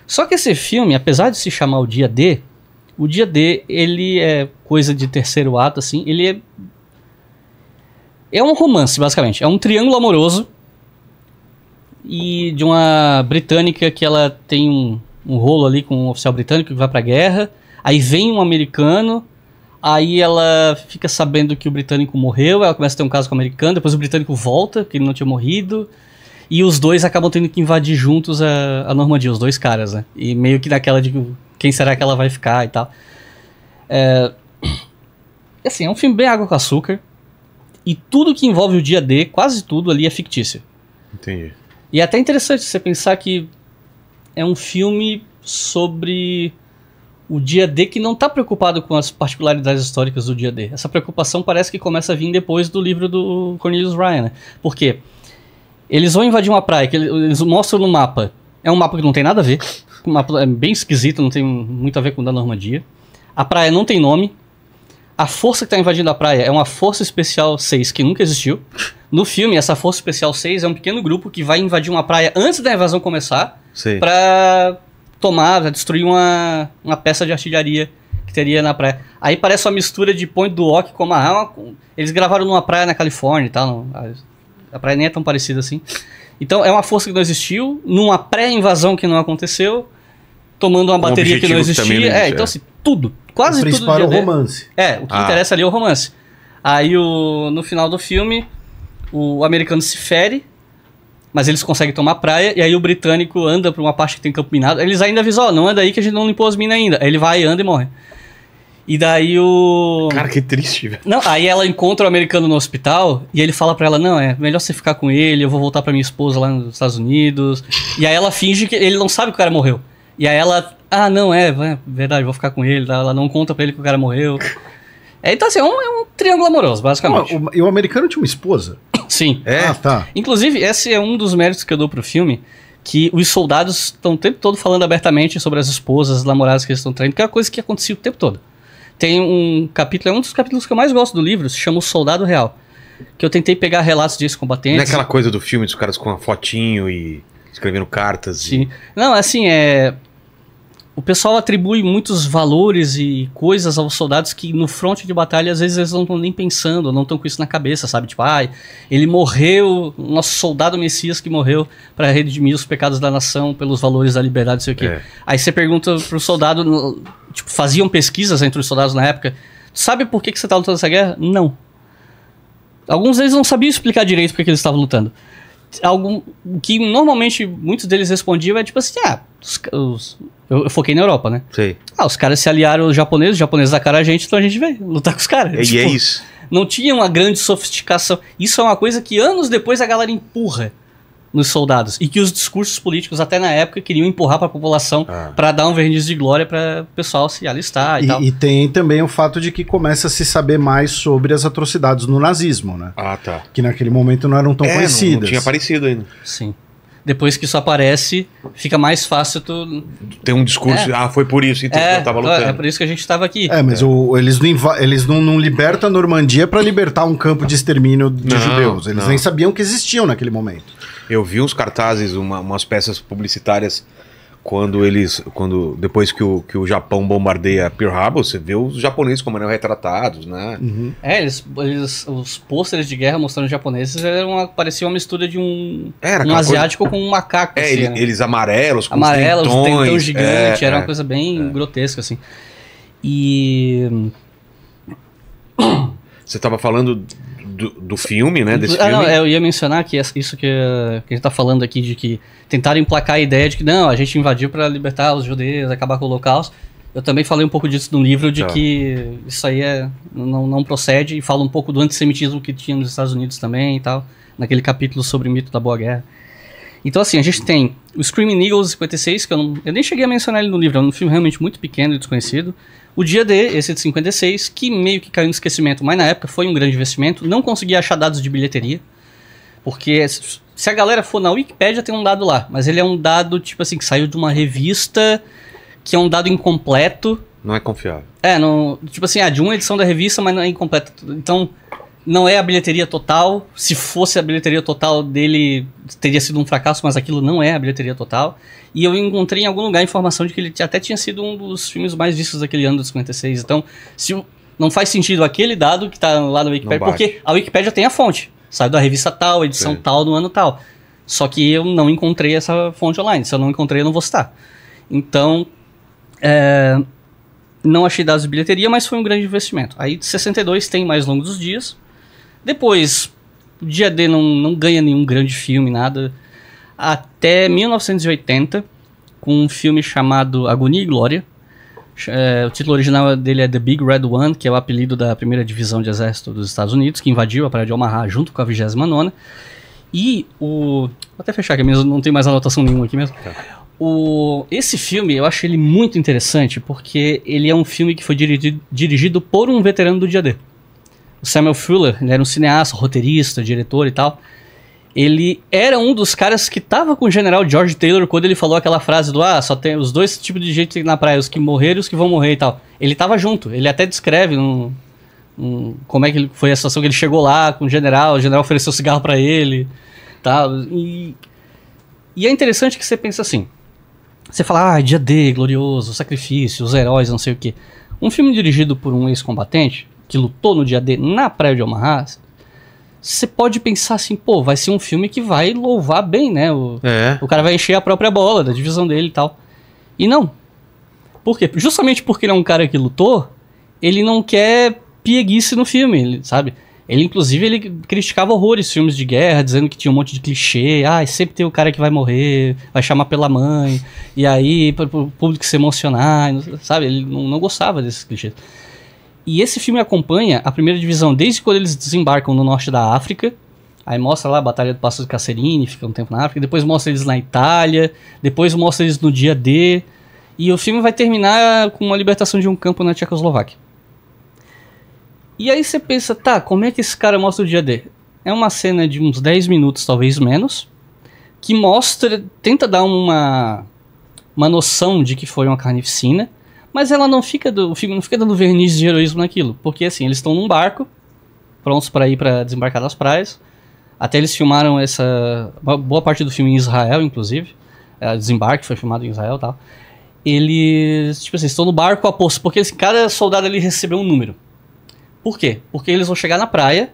Só que esse filme, apesar de se chamar O Dia D, o Dia D, ele é coisa de terceiro ato, assim, ele é. É um romance, basicamente. É um triângulo amoroso e de uma britânica que ela tem um, um rolo ali com um oficial britânico que vai pra guerra. Aí vem um americano Aí ela fica sabendo que o britânico morreu, ela começa a ter um caso com o americano, depois o britânico volta, que ele não tinha morrido. E os dois acabam tendo que invadir juntos a, a Normandia, os dois caras, né? E meio que naquela de quem será que ela vai ficar e tal. É, assim, é um filme bem água com açúcar. E tudo que envolve o dia D, quase tudo ali é fictício. Entendi. E é até interessante você pensar que é um filme sobre o dia D que não está preocupado com as particularidades históricas do dia D. Essa preocupação parece que começa a vir depois do livro do Cornelius Ryan, né? Porque eles vão invadir uma praia, que eles mostram no mapa. É um mapa que não tem nada a ver. mapa é bem esquisito, não tem muito a ver com o da Normandia. A praia não tem nome. A força que tá invadindo a praia é uma Força Especial 6 que nunca existiu. No filme, essa Força Especial 6 é um pequeno grupo que vai invadir uma praia antes da invasão começar para tomar, destruir uma, uma peça de artilharia que teria na praia. Aí parece uma mistura de Point do Rock com uma. Eles gravaram numa praia na Califórnia e tal. Não, a praia nem é tão parecida assim. Então é uma força que não existiu, numa pré-invasão que não aconteceu, tomando uma um bateria que não existia. Que não é, então é. assim, tudo, quase o tudo. Principal é o romance. É, o que ah. interessa ali é o romance. Aí o, no final do filme, o americano se fere, mas eles conseguem tomar praia, e aí o britânico anda pra uma parte que tem campo minado. Eles ainda avisam, ó, oh, não anda é aí que a gente não limpou as minas ainda. Aí ele vai, anda e morre. E daí o. Cara, que triste, velho. Não, aí ela encontra o americano no hospital e ele fala para ela: não, é melhor você ficar com ele, eu vou voltar para minha esposa lá nos Estados Unidos. E aí ela finge que ele não sabe que o cara morreu. E aí ela, ah, não, é, é verdade, vou ficar com ele. Tá? Ela não conta pra ele que o cara morreu. É, então, assim, é um, é um triângulo amoroso, basicamente. o, e o americano tinha uma esposa? Sim. É, ah, tá. Inclusive, esse é um dos méritos que eu dou pro filme que os soldados estão o tempo todo falando abertamente sobre as esposas, as namoradas que eles estão traindo, que é uma coisa que acontecia o tempo todo. Tem um capítulo, é um dos capítulos que eu mais gosto do livro, se chama O Soldado Real. Que eu tentei pegar relatos desses combatentes Não é aquela coisa do filme dos caras com uma fotinho e escrevendo cartas. Sim. E... Não, assim, é o pessoal atribui muitos valores e coisas aos soldados que no fronte de batalha às vezes eles não estão nem pensando, não estão com isso na cabeça, sabe? Tipo, ai, ah, ele morreu, nosso soldado Messias que morreu para redimir os pecados da nação pelos valores da liberdade, não sei o quê. É. Aí você pergunta pro soldado, tipo, faziam pesquisas entre os soldados na época, sabe por que, que você tá lutando essa guerra? Não. Alguns deles não sabiam explicar direito porque eles estavam lutando algum que normalmente muitos deles respondiam é tipo assim, ah, os, os, eu, eu, foquei na Europa, né? Sei. Ah, os caras se aliaram aos japoneses, os japoneses atacaram a gente, então a gente veio lutar com os caras. E, é tipo, é isso. Não tinha uma grande sofisticação. Isso é uma coisa que anos depois a galera empurra nos soldados e que os discursos políticos até na época queriam empurrar para a população ah. para dar um verniz de glória para o pessoal se alistar e, e, tal. E tem também o fato de que começa a se saber mais sobre as atrocidades no nazismo, né? Ah, tá. Que naquele momento não eram tão é, conhecidas. Não, não tinha aparecido ainda. Sim depois que isso aparece, fica mais fácil tu. Tem um discurso, é. ah, foi por isso, então é, eu tava lutando. É, é por isso que a gente estava aqui. É, mas é. O, eles, não, eles não, não libertam a Normandia para libertar um campo de extermínio de não, judeus. Eles não. nem sabiam que existiam naquele momento. Eu vi uns cartazes, uma, umas peças publicitárias quando eles, quando depois que o, que o Japão bombardeia Pearl Harbor, você vê os japoneses como eram retratados, né? Uhum. É, eles, eles, os pôsteres de guerra mostrando os japoneses eram uma, parecia uma mistura de um, é, era, um asiático coisa... com um macaco. É, assim, ele, né? eles amarelos, com amarelos, os tentões, tentão é, gigante, é, era é, uma coisa bem é. grotesca assim. E você estava falando do, do filme, né? Desse ah, filme. Não, é, eu ia mencionar que isso que, que a gente tá falando aqui, de que tentaram emplacar a ideia de que não, a gente invadiu para libertar os judeus, acabar com o holocausto. Eu também falei um pouco disso no livro, de tá. que isso aí é, não, não procede, e falo um pouco do antissemitismo que tinha nos Estados Unidos também e tal, naquele capítulo sobre o mito da Boa Guerra. Então, assim, a gente tem o Screaming Eagles 56, que eu, não, eu nem cheguei a mencionar ele no livro, é um filme realmente muito pequeno e desconhecido. O dia D, esse de 56, que meio que caiu no esquecimento, mas na época foi um grande investimento, não consegui achar dados de bilheteria, porque se a galera for na Wikipedia tem um dado lá, mas ele é um dado tipo assim que saiu de uma revista, que é um dado incompleto. Não é confiável. É, tipo assim, ah, de uma edição da revista, mas não é incompleto. Então, não é a bilheteria total. Se fosse a bilheteria total dele, teria sido um fracasso, mas aquilo não é a bilheteria total. E eu encontrei em algum lugar a informação de que ele até tinha sido um dos filmes mais vistos daquele ano de 56. Então, se não faz sentido aquele dado que está lá na Wikipedia, porque a Wikipedia tem a fonte. Saiu da revista tal, edição Sim. tal, no ano tal. Só que eu não encontrei essa fonte online. Se eu não encontrei, eu não vou citar. Então, é, não achei dados de bilheteria, mas foi um grande investimento. Aí, 62 tem mais longo dos dias depois, o dia D não, não ganha nenhum grande filme, nada. Até 1980, com um filme chamado Agonia e Glória. É, o título original dele é The Big Red One, que é o apelido da primeira divisão de exército dos Estados Unidos, que invadiu a Praia de Omaha junto com a 29 E o. Vou até fechar aqui mesmo, não tem mais anotação nenhuma aqui mesmo. Tá. O, esse filme eu acho ele muito interessante porque ele é um filme que foi dirigido, dirigido por um veterano do dia D o Samuel Fuller, ele era um cineasta, roteirista, diretor e tal. Ele era um dos caras que tava com o general George Taylor quando ele falou aquela frase do ah, só tem os dois tipos de gente na praia, os que morreram e os que vão morrer e tal. Ele tava junto, ele até descreve um, um como é que foi a situação que ele chegou lá com o general, o general ofereceu cigarro para ele, tal. E, e é interessante que você pensa assim, você fala, ah, dia D, glorioso, sacrifício, os heróis, não sei o quê. Um filme dirigido por um ex-combatente que lutou no dia D na Praia de Omaha, você pode pensar assim, pô, vai ser um filme que vai louvar bem, né? O, é. o cara vai encher a própria bola da divisão dele e tal. E não. Por quê? Justamente porque ele é um cara que lutou, ele não quer pieguice no filme, ele, sabe? Ele, inclusive, ele criticava horrores filmes de guerra, dizendo que tinha um monte de clichê. Ah, sempre tem o cara que vai morrer, vai chamar pela mãe, e aí para o público se emocionar, sabe? Ele não, não gostava desses clichês. E esse filme acompanha a primeira divisão desde quando eles desembarcam no norte da África. Aí mostra lá a Batalha do Passo de Cacerini, fica um tempo na África. Depois mostra eles na Itália. Depois mostra eles no dia D. E o filme vai terminar com a libertação de um campo na Tchecoslováquia. E aí você pensa, tá, como é que esse cara mostra o dia D? É uma cena de uns 10 minutos, talvez menos, que mostra, tenta dar uma, uma noção de que foi uma carnificina, mas ela não fica, do, não fica dando verniz de heroísmo naquilo. Porque assim, eles estão num barco, prontos para ir para desembarcar das praias. Até eles filmaram essa. Boa parte do filme em Israel, inclusive. É, desembarque foi filmado em Israel e tal. Eles, tipo assim, estão no barco a posto. Porque assim, cada soldado ali recebeu um número. Por quê? Porque eles vão chegar na praia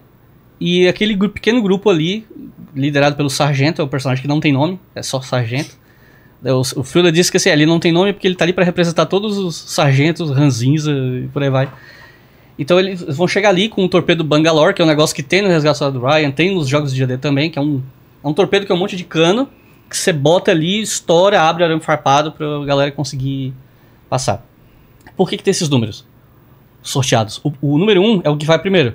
e aquele grupo, pequeno grupo ali, liderado pelo sargento, é o um personagem que não tem nome, é só sargento. O, o Fielder disse que assim, ali não tem nome porque ele tá ali para representar todos os sargentos, ranzinza e por aí vai. Então eles vão chegar ali com o um torpedo Bangalore, que é um negócio que tem no Resgate do Ryan, tem nos jogos de D&D também, que é um, é um torpedo que é um monte de cano, que você bota ali, estoura, abre arame farpado pra galera conseguir passar. Por que, que tem esses números sorteados? O, o número 1 um é o que vai primeiro.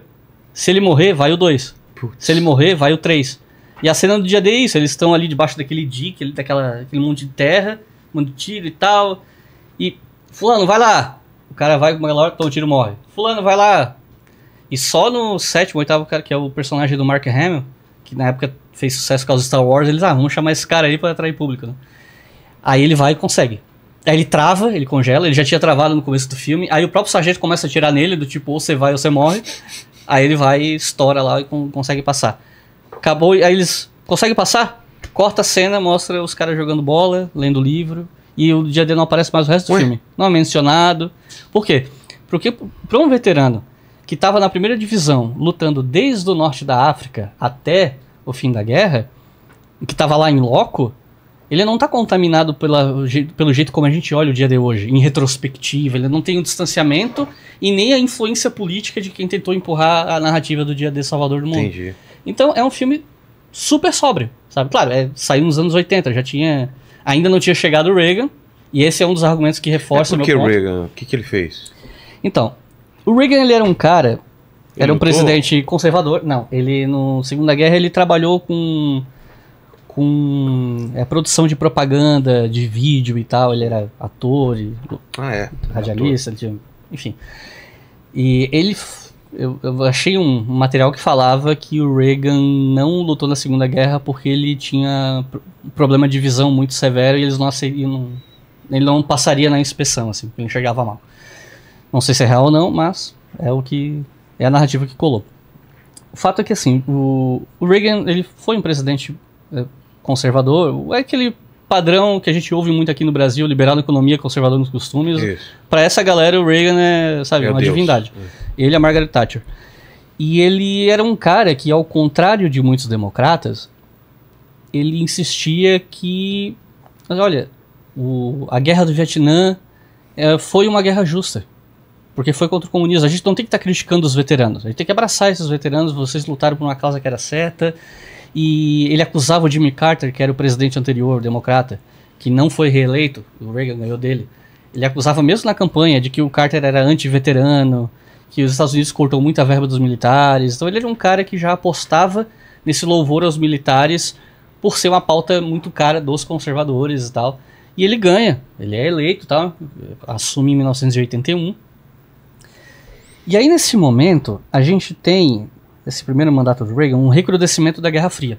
Se ele morrer, vai o 2. Se ele morrer, vai o 3. E a cena do dia D é isso, eles estão ali debaixo daquele dique, daquela, aquele monte de terra, um monte de tiro e tal. E fulano, vai lá! O cara vai, uma hora, toma o tiro morre. Fulano, vai lá! E só no sétimo, oitavo, cara, que é o personagem do Mark Hamill, que na época fez sucesso com os Star Wars, eles, ah, vamos chamar esse cara aí pra atrair público, né? Aí ele vai e consegue. Aí ele trava, ele congela, ele já tinha travado no começo do filme. Aí o próprio sargento começa a tirar nele, do tipo, ou você vai ou você morre. Aí ele vai, estoura lá e consegue passar. Acabou, aí eles conseguem passar? Corta a cena, mostra os caras jogando bola, lendo livro, e o dia dele não aparece mais o resto do Ué? filme. Não é mencionado. Por quê? Porque para um veterano que estava na primeira divisão, lutando desde o norte da África até o fim da guerra, que estava lá em loco, ele não está contaminado pela, pelo jeito como a gente olha o dia de hoje, em retrospectiva. Ele não tem o distanciamento e nem a influência política de quem tentou empurrar a narrativa do dia de Salvador do mundo. Entendi. Então é um filme super sóbrio, sabe? Claro, é, saiu nos anos 80, já tinha. Ainda não tinha chegado o Reagan, e esse é um dos argumentos que reforça é porque o meu ponto. Reagan? O que, que ele fez? Então, o Reagan ele era um cara. Ele era um lutou? presidente conservador. Não, ele no Segunda Guerra ele trabalhou com com é, produção de propaganda, de vídeo e tal. Ele era ator, e, ah, é. radialista, ator. Ele tinha, enfim. E ele eu, eu achei um material que falava que o Reagan não lutou na Segunda Guerra porque ele tinha um problema de visão muito severo e eles não, ele não passaria na inspeção, assim, porque ele enxergava mal. Não sei se é real ou não, mas é o que é a narrativa que colou. O fato é que assim, o, o Reagan ele foi um presidente eh, conservador, é que ele padrão que a gente ouve muito aqui no Brasil, liberal na economia, conservador nos costumes. Para essa galera, o Reagan é, sabe, uma Deus. divindade. É. Ele é Margaret Thatcher. E ele era um cara que, ao contrário de muitos democratas, ele insistia que, olha, o, a guerra do Vietnã é, foi uma guerra justa. Porque foi contra o comunismo. A gente não tem que estar tá criticando os veteranos. A gente tem que abraçar esses veteranos. Vocês lutaram por uma causa que era certa. E ele acusava o Jimmy Carter, que era o presidente anterior, o democrata, que não foi reeleito, o Reagan ganhou dele. Ele acusava mesmo na campanha de que o Carter era anti-veterano, que os Estados Unidos cortou muita verba dos militares. Então ele era um cara que já apostava nesse louvor aos militares por ser uma pauta muito cara dos conservadores e tal. E ele ganha, ele é eleito, tá? assume em 1981. E aí nesse momento a gente tem desse primeiro mandato do Reagan, um recrudescimento da Guerra Fria.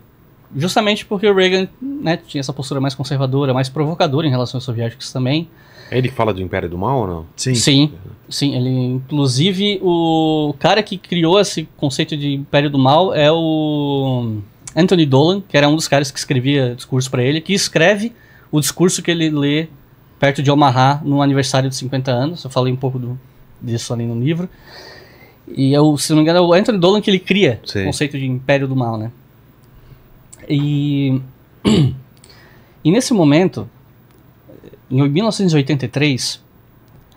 Justamente porque o Reagan né, tinha essa postura mais conservadora, mais provocadora em relação aos soviéticos também. ele fala do Império do Mal ou não? Sim. Sim, sim ele, inclusive o cara que criou esse conceito de Império do Mal é o Anthony Dolan, que era um dos caras que escrevia discurso para ele, que escreve o discurso que ele lê perto de Omaha no aniversário de 50 anos. Eu falei um pouco do, disso ali no livro. E é o, se não me engano, é o Anthony Dolan que ele cria Sim. o conceito de Império do Mal, né? E, e nesse momento, em 1983,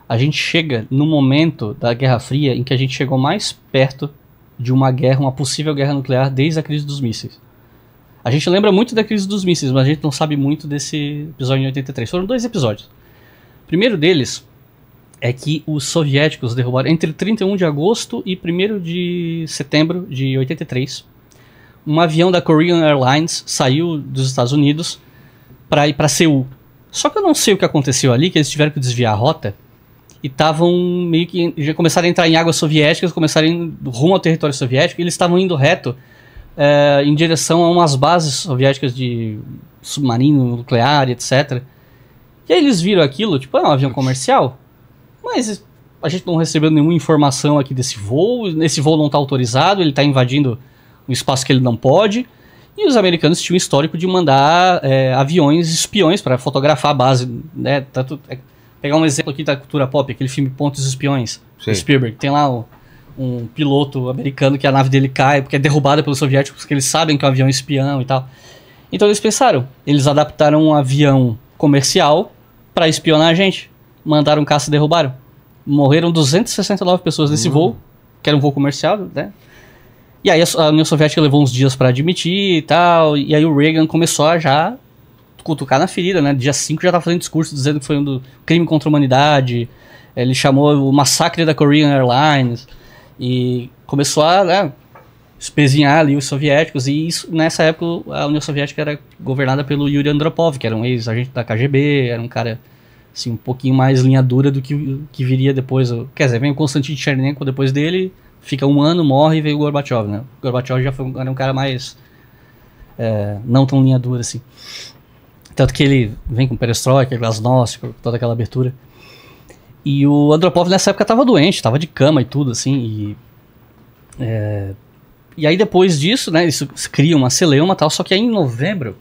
a gente chega no momento da Guerra Fria em que a gente chegou mais perto de uma guerra, uma possível guerra nuclear desde a crise dos mísseis. A gente lembra muito da crise dos mísseis, mas a gente não sabe muito desse episódio de 83. Foram dois episódios. O primeiro deles é que os soviéticos derrubaram entre 31 de agosto e 1 de setembro de 83. Um avião da Korean Airlines saiu dos Estados Unidos para ir para Seul. Só que eu não sei o que aconteceu ali, que eles tiveram que desviar a rota e estavam meio que já começaram a entrar em águas soviéticas, começaram rumo ao território soviético, e eles estavam indo reto é, em direção a umas bases soviéticas de submarino nuclear, etc. E aí eles viram aquilo, tipo, é um avião comercial mas a gente não recebeu nenhuma informação aqui desse voo, esse voo não está autorizado, ele está invadindo um espaço que ele não pode. E os americanos tinham histórico de mandar é, aviões espiões para fotografar a base. Né? é, pegar um exemplo aqui da cultura pop, aquele filme Pontos Espiões, Sim. Spielberg. Tem lá um, um, piloto americano que a nave dele cai porque é derrubada pelos soviéticos, porque eles sabem que é um avião espião e tal. Então eles pensaram, eles adaptaram um avião comercial para espionar a gente mandaram um caça e derrubaram. Morreram 269 pessoas nesse uhum. voo, que era um voo comercial, né? E aí a, a União Soviética levou uns dias para admitir e tal, e aí o Reagan começou a já cutucar na ferida, né? Dia 5 já tava fazendo discurso dizendo que foi um do crime contra a humanidade, ele chamou o massacre da Korean Airlines, e começou a né, espezinhar ali os soviéticos, e isso, nessa época a União Soviética era governada pelo Yuri Andropov, que era um ex-agente da KGB, era um cara assim, um pouquinho mais linha dura do que, que viria depois. Quer dizer, vem o Konstantin Chernenko depois dele, fica um ano, morre e veio o Gorbachev, né? O Gorbachev já foi um, era um cara mais. É, não tão linha dura assim. Tanto que ele vem com perestroika, glasnost, toda aquela abertura. E o Andropov nessa época tava doente, tava de cama e tudo assim. E, é, e aí depois disso, né, cria criam uma celeuma tal. Só que aí em novembro,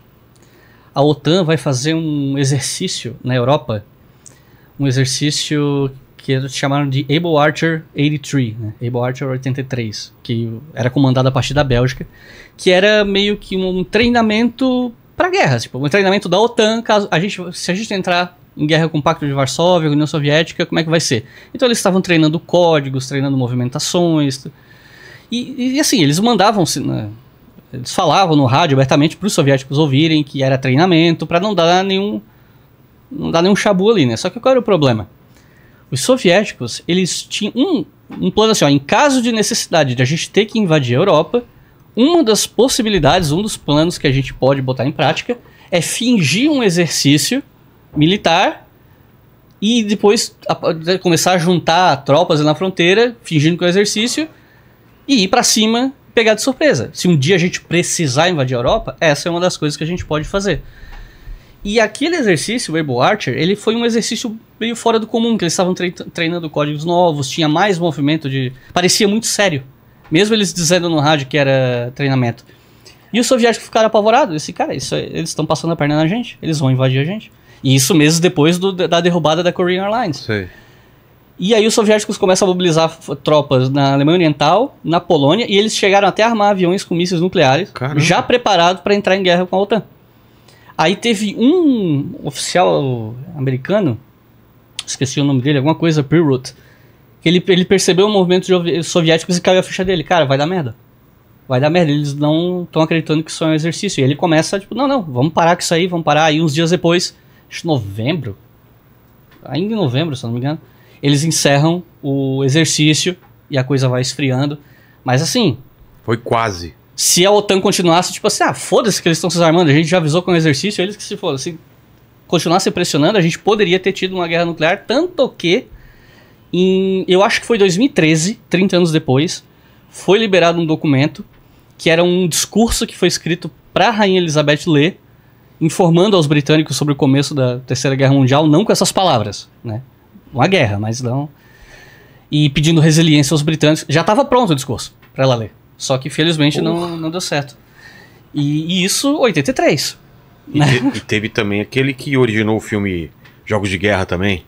a OTAN vai fazer um exercício na Europa um exercício que eles chamaram de Able Archer 83, né? Able Archer 83, que era comandado a partir da Bélgica, que era meio que um treinamento para guerra, tipo, um treinamento da OTAN, caso a gente, se a gente entrar em guerra com o Pacto de Varsóvia, a União Soviética, como é que vai ser? Então eles estavam treinando códigos, treinando movimentações, e, e assim, eles mandavam, né, eles falavam no rádio abertamente para os soviéticos ouvirem que era treinamento, para não dar nenhum não dá nenhum chabu ali, né? Só que qual era o problema? Os soviéticos, eles tinham um, um plano assim, ó, em caso de necessidade de a gente ter que invadir a Europa, uma das possibilidades, um dos planos que a gente pode botar em prática é fingir um exercício militar e depois a, né, começar a juntar tropas na fronteira, fingindo que é um exercício, e ir para cima pegar de surpresa. Se um dia a gente precisar invadir a Europa, essa é uma das coisas que a gente pode fazer. E aquele exercício, o Able Archer, ele foi um exercício meio fora do comum, que eles estavam treinando códigos novos, tinha mais movimento de. parecia muito sério. Mesmo eles dizendo no rádio que era treinamento. E os soviéticos ficaram apavorados. Esse cara, isso, eles estão passando a perna na gente, eles vão invadir a gente. E isso meses depois do, da derrubada da Korean Airlines. E aí os soviéticos começam a mobilizar tropas na Alemanha Oriental, na Polônia, e eles chegaram até a armar aviões com mísseis nucleares, Caramba. já preparados para entrar em guerra com a OTAN. Aí teve um oficial americano, esqueci o nome dele, alguma coisa, Pirut, que ele, ele percebeu o movimento soviético e caiu a ficha dele. Cara, vai dar merda. Vai dar merda, eles não estão acreditando que isso é um exercício. E ele começa, tipo, não, não, vamos parar com isso aí, vamos parar. Aí uns dias depois, acho novembro, ainda em novembro, se não me engano, eles encerram o exercício e a coisa vai esfriando. Mas assim. Foi quase se a OTAN continuasse, tipo assim, ah, foda-se que eles estão se armando, a gente já avisou com o exercício, eles que se foram, se continuasse pressionando, a gente poderia ter tido uma guerra nuclear, tanto que em, eu acho que foi 2013, 30 anos depois, foi liberado um documento que era um discurso que foi escrito para a rainha Elizabeth ler, informando aos britânicos sobre o começo da Terceira Guerra Mundial, não com essas palavras, né? Uma guerra, mas não e pedindo resiliência aos britânicos. Já estava pronto o discurso para ela ler. Só que felizmente não, não deu certo. E, e isso 83. E, né? te, e teve também aquele que originou o filme Jogos de Guerra também.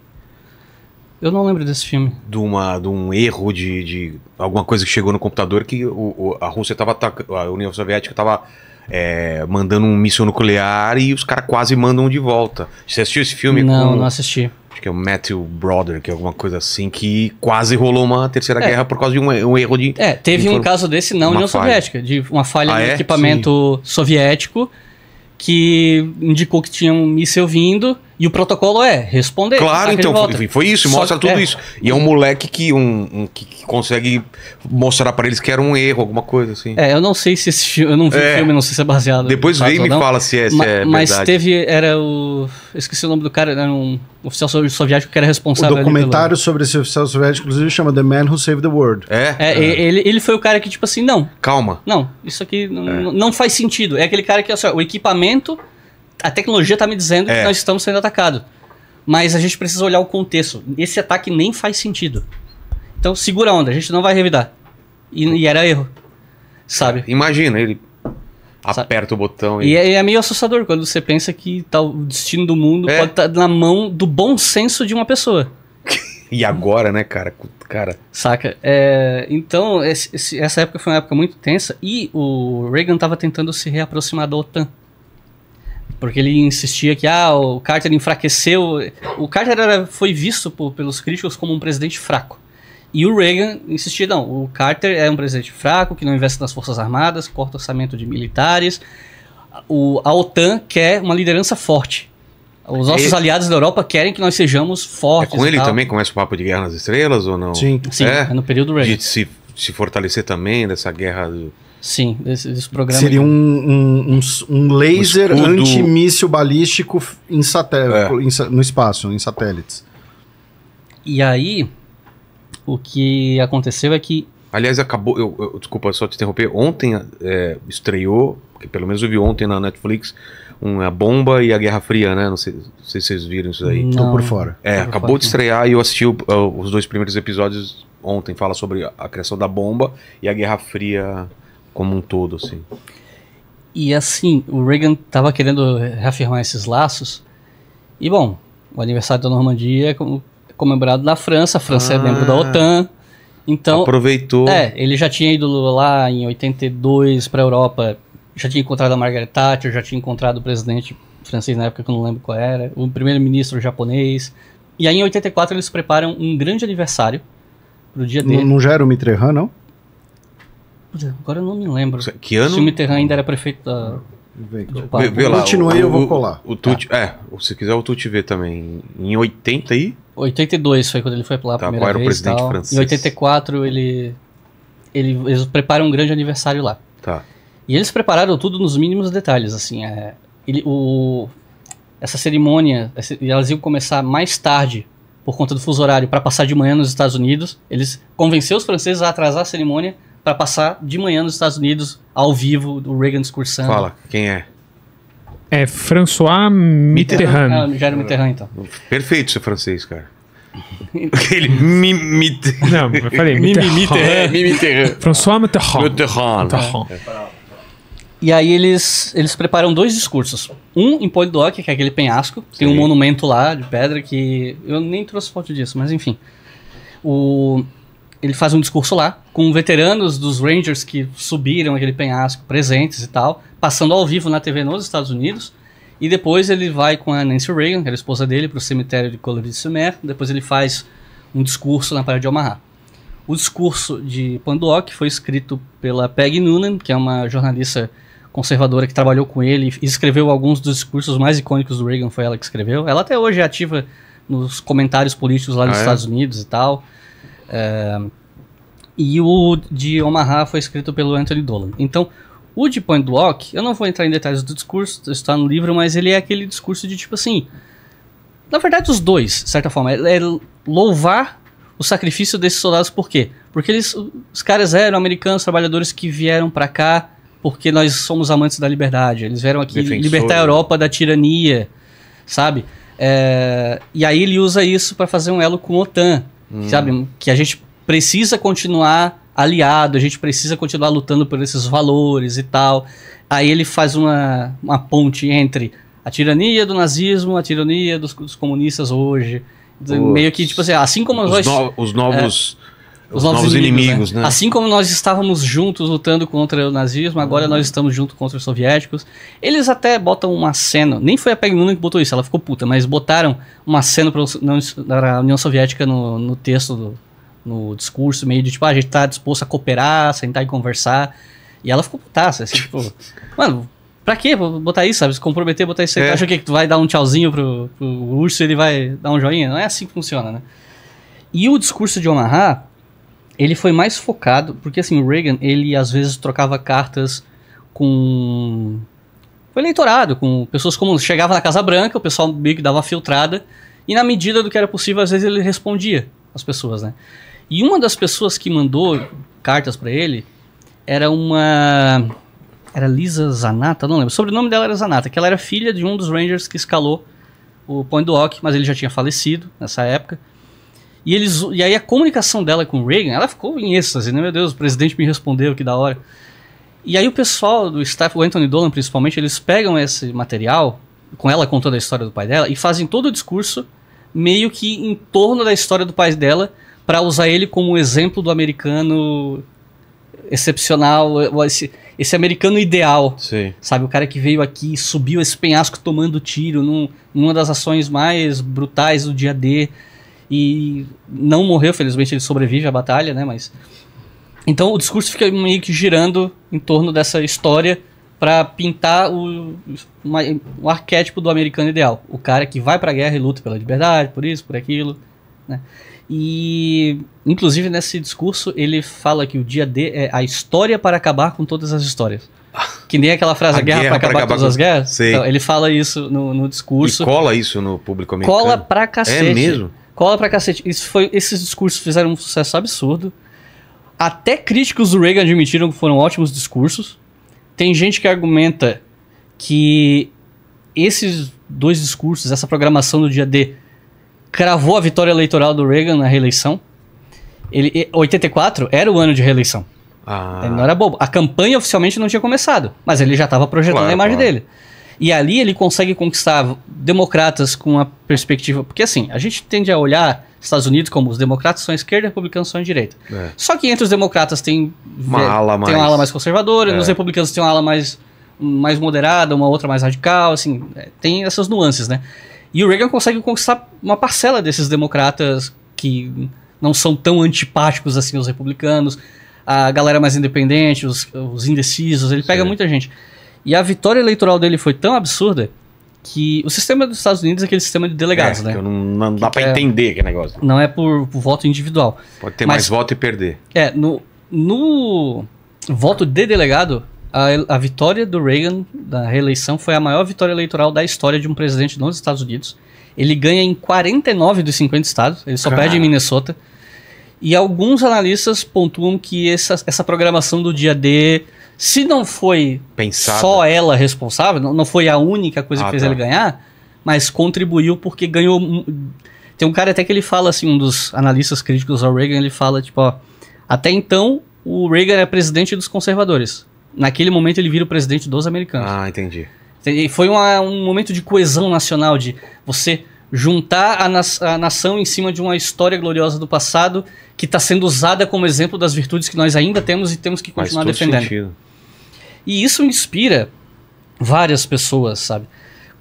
Eu não lembro desse filme. De, uma, de um erro de, de alguma coisa que chegou no computador que o, o a Rússia estava a União Soviética estava é, mandando um míssil nuclear e os caras quase mandam de volta. Você assistiu esse filme? Não, com, não assisti. Acho que é o Matthew Broderick que é alguma coisa assim, que quase rolou uma terceira é. guerra por causa de um, um erro de. É, teve de um for... caso desse na União Soviética, de uma falha ah, no é? equipamento Sim. soviético que indicou que tinha um míssil vindo e o protocolo é responder. Claro, então, foi, foi, isso, mostra que, tudo é. isso. E é um moleque que, um, um que, que, consegue mostrar para eles que era um erro, alguma coisa assim. É, eu não sei se esse filme, eu não vi é. o filme, não sei se é baseado. Depois vem e me não. fala se é, se é Mas teve, era o, esqueci o nome do cara, era um oficial soviético que era responsável. O documentário pelo... sobre esse oficial soviético, inclusive, chama The Man Who Saved the World. É? é, é. Ele, ele foi o cara que, tipo assim, não. Calma. Não, isso aqui não, é. não faz sentido. É aquele cara que, assim, o equipamento a tecnologia está me dizendo é. que nós estamos sendo atacados. Mas a gente precisa olhar o contexto. Esse ataque nem faz sentido. Então segura a onda, a gente não vai revidar. E, e era erro. Sabe? Imagina, ele sabe? aperta o botão. E, e é, é, meio assustador quando você pensa que tá, o destino do mundo é. pode estar tá na mão do bom senso de uma pessoa. e agora, né, cara? cara. Saca? É, então, esse, essa época foi uma época muito tensa e o Reagan estava tentando se reaproximar da OTAN. Porque ele insistia que ah, o Carter enfraqueceu. O Carter era, foi visto por, pelos críticos como um presidente fraco. E o Reagan insistia: não, o Carter é um presidente fraco, que não investe nas Forças Armadas, corta orçamento de militares. O, a OTAN quer uma liderança forte. Os nossos aliados da Europa querem que nós sejamos fortes. É com ele tal. também começa o papo de guerra nas estrelas ou não? Sim, Sim é, é no período Reagan. De se, se fortalecer também dessa guerra. Do Sim, desse, desse programa. Seria um, um, um, um laser um escudo... antimíssil balístico em satélite, é. no espaço, em satélites. E aí, o que aconteceu é que. Aliás, acabou. Eu, eu desculpa só te interromper. Ontem é, estreou, que pelo menos eu vi ontem na Netflix, uma bomba e a Guerra Fria, né? Não sei, não sei se vocês viram isso aí. Estou por fora. É, por acabou fora, de estrear e eu assisti o, os dois primeiros episódios ontem. Fala sobre a criação da bomba e a Guerra Fria como um todo, assim. E assim, o Reagan estava querendo reafirmar esses laços. E bom, o aniversário da Normandia é comemorado na França, a França ah, é membro da ah. OTAN. Então, aproveitou. É, ele já tinha ido lá em 82 para a Europa, já tinha encontrado a Margaret Thatcher, já tinha encontrado o presidente francês na época que eu não lembro qual era, o primeiro-ministro japonês. E aí em 84 eles preparam um grande aniversário pro dia dele. Não, não já era o Mitterrand, não? agora eu não me lembro. Que ano? Se o Mitterrand ainda era prefeito da. vê, vê lá, Continuei, o, eu vou colar. O, o tá. É, se quiser o Tuti vê também. Em 80 aí? 82 foi quando ele foi lá tá, primeira era o Presidente tal. francês. Em 84 ele, ele, eles preparam um grande aniversário lá. Tá. E eles prepararam tudo nos mínimos detalhes, assim. É, ele, o, essa cerimônia, elas iam começar mais tarde por conta do fuso horário para passar de manhã nos Estados Unidos. Eles convenceram os franceses a atrasar a cerimônia para passar de manhã nos Estados Unidos, ao vivo, o Reagan discursando. Fala, quem é? É François Mitterrand. Ah, Jair Mitterrand, então. Perfeito seu francês, cara. Ele mi, Não, eu falei Mitterrand. Mitterrand. Mitterrand. François Mitterrand. Mitterrand. Mitterrand. E aí eles, eles preparam dois discursos. Um em Polidoc, que é aquele penhasco. Sim. Tem um monumento lá de pedra que... Eu nem trouxe foto disso, mas enfim. O, ele faz um discurso lá, com veteranos dos Rangers que subiram aquele penhasco presentes e tal, passando ao vivo na TV nos Estados Unidos. E depois ele vai com a Nancy Reagan, que era esposa dele, para o cemitério de Colorado sur Depois ele faz um discurso na Praia de Omaha. O discurso de Panduok foi escrito pela Peg Noonan, que é uma jornalista conservadora que trabalhou com ele e escreveu alguns dos discursos mais icônicos do Reagan, foi ela que escreveu. Ela até hoje é ativa nos comentários políticos lá nos ah, é? Estados Unidos e tal. É, e o de Omaha foi escrito pelo Anthony Dolan. Então, o de Point Block, eu não vou entrar em detalhes do discurso, está no livro, mas ele é aquele discurso de tipo assim. Na verdade, os dois, de certa forma, é, é louvar o sacrifício desses soldados, por quê? Porque eles, os caras eram americanos, trabalhadores que vieram para cá porque nós somos amantes da liberdade. Eles vieram aqui Defensor, libertar a Europa da tirania, sabe? É, e aí ele usa isso para fazer um elo com a OTAN. Hum. Sabe? Que a gente precisa continuar aliado, a gente precisa continuar lutando por esses valores e tal. Aí ele faz uma, uma ponte entre a tirania do nazismo, a tirania dos, dos comunistas hoje. Os, meio que, tipo assim, assim como os nós. No, os novos. É, os, novos, novos, inimigos, inimigos né? né? Assim como nós estávamos juntos lutando contra o nazismo, agora uhum. nós estamos juntos contra os soviéticos. Eles até botam uma cena, nem foi a Peggy Noonan que botou isso, ela ficou puta, mas botaram uma cena a União Soviética no, no texto, do, no discurso, meio de tipo, ah, a gente está disposto a cooperar, sentar e conversar. E ela ficou putaça, assim, tipo, mano, Pra quê botar isso, sabe? Se comprometer, botar isso aí. É. acha que tu vai dar um tchauzinho pro, pro urso e ele vai dar um joinha? Não é assim que funciona, né? E o discurso de Omaha, ele foi mais focado, porque assim, o Reagan, ele às vezes trocava cartas com o eleitorado, com pessoas como chegava na Casa Branca, o pessoal meio que dava filtrada, e na medida do que era possível, às vezes ele respondia as pessoas, né? E uma das pessoas que mandou cartas para ele era uma era Lisa Zanata, não lembro. O sobrenome dela era Zanata, que ela era filha de um dos Rangers que escalou o Point do Rock, mas ele já tinha falecido nessa época. E, eles, e aí a comunicação dela com o Reagan, ela ficou em êxtase, né? Meu Deus, o presidente me respondeu, que da hora. E aí o pessoal do staff, o Anthony Dolan principalmente, eles pegam esse material, com ela contando a história do pai dela, e fazem todo o discurso meio que em torno da história do pai dela, para usar ele como exemplo do americano excepcional, esse, esse americano ideal. Sim. Sabe, o cara que veio aqui, subiu esse penhasco tomando tiro num, numa das ações mais brutais do dia D e não morreu, felizmente ele sobrevive à batalha, né? Mas então o discurso fica meio que girando em torno dessa história para pintar o, uma, um arquétipo do americano ideal, o cara que vai para a guerra e luta pela liberdade, por isso, por aquilo, né? E inclusive nesse discurso ele fala que o dia D é a história para acabar com todas as histórias. Que nem aquela frase, a, guerra, guerra para acabar, acabar, com todas as guerras. Então, ele fala isso no, no discurso. E cola isso no público americano. Cola pra é cacete. É mesmo? Cola pra cacete. Isso foi, esses discursos fizeram um sucesso absurdo. Até críticos do Reagan admitiram que foram ótimos discursos. Tem gente que argumenta que esses dois discursos, essa programação do dia D, cravou a vitória eleitoral do Reagan na reeleição. Ele, 84 era o ano de reeleição. Ah. Ele não era bobo. A campanha oficialmente não tinha começado, mas ele já estava projetando claro, a imagem claro. dele. E ali ele consegue conquistar democratas com a perspectiva. Porque assim, a gente tende a olhar Estados Unidos como os democratas são à esquerda, republicanos são direita. É. Só que entre os democratas tem uma, ala, mais... Tem uma ala mais conservadora, é. nos republicanos tem uma ala mais, mais moderada, uma outra mais radical, assim, é, tem essas nuances, né? E o Reagan consegue conquistar uma parcela desses democratas que não são tão antipáticos assim os republicanos, a galera mais independente, os, os indecisos, ele pega Sim. muita gente. E a vitória eleitoral dele foi tão absurda que o sistema dos Estados Unidos é aquele sistema de delegados, é, né? não, não dá para é, entender aquele negócio. Não é por, por voto individual. Pode ter Mas, mais voto e perder. É, no, no voto de delegado, a, a, vitória do Reagan da reeleição foi a maior vitória eleitoral da história de um presidente nos Estados Unidos. Ele ganha em 49 dos 50 estados, ele só Caramba. perde em Minnesota. E alguns analistas pontuam que essa, essa programação do dia D se não foi Pensada. só ela responsável, não, não foi a única coisa ah, que fez tá. ele ganhar, mas contribuiu porque ganhou. Tem um cara até que ele fala assim, um dos analistas críticos ao Reagan, ele fala tipo, ó, até então o Reagan era é presidente dos conservadores. Naquele momento ele vira o presidente dos americanos. Ah, entendi. E foi uma, um momento de coesão nacional, de você juntar a, na a, nação em cima de uma história gloriosa do passado que está sendo usada como exemplo das virtudes que nós ainda temos e temos que continuar defendendo. Sentido. E isso inspira várias pessoas, sabe?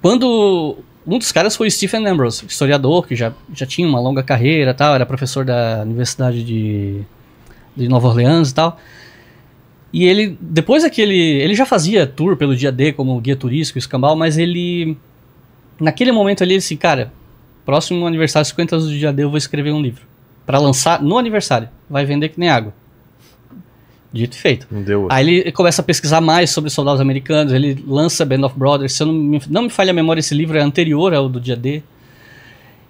Quando um dos caras foi Stephen Ambrose, historiador que já, já tinha uma longa carreira, tal, era professor da Universidade de, de Nova Orleans e tal. E ele, depois daquele. É ele já fazia tour pelo dia D como guia turístico, escambau, mas ele Naquele momento ali, assim, cara, próximo aniversário, 50 anos do Jadeu, eu vou escrever um livro. para lançar no aniversário. Vai vender que nem água. Dito e feito. Deu. Aí ele começa a pesquisar mais sobre soldados americanos, ele lança Band of Brothers. Se eu não me, não me falha a memória, esse livro é anterior ao do dia D.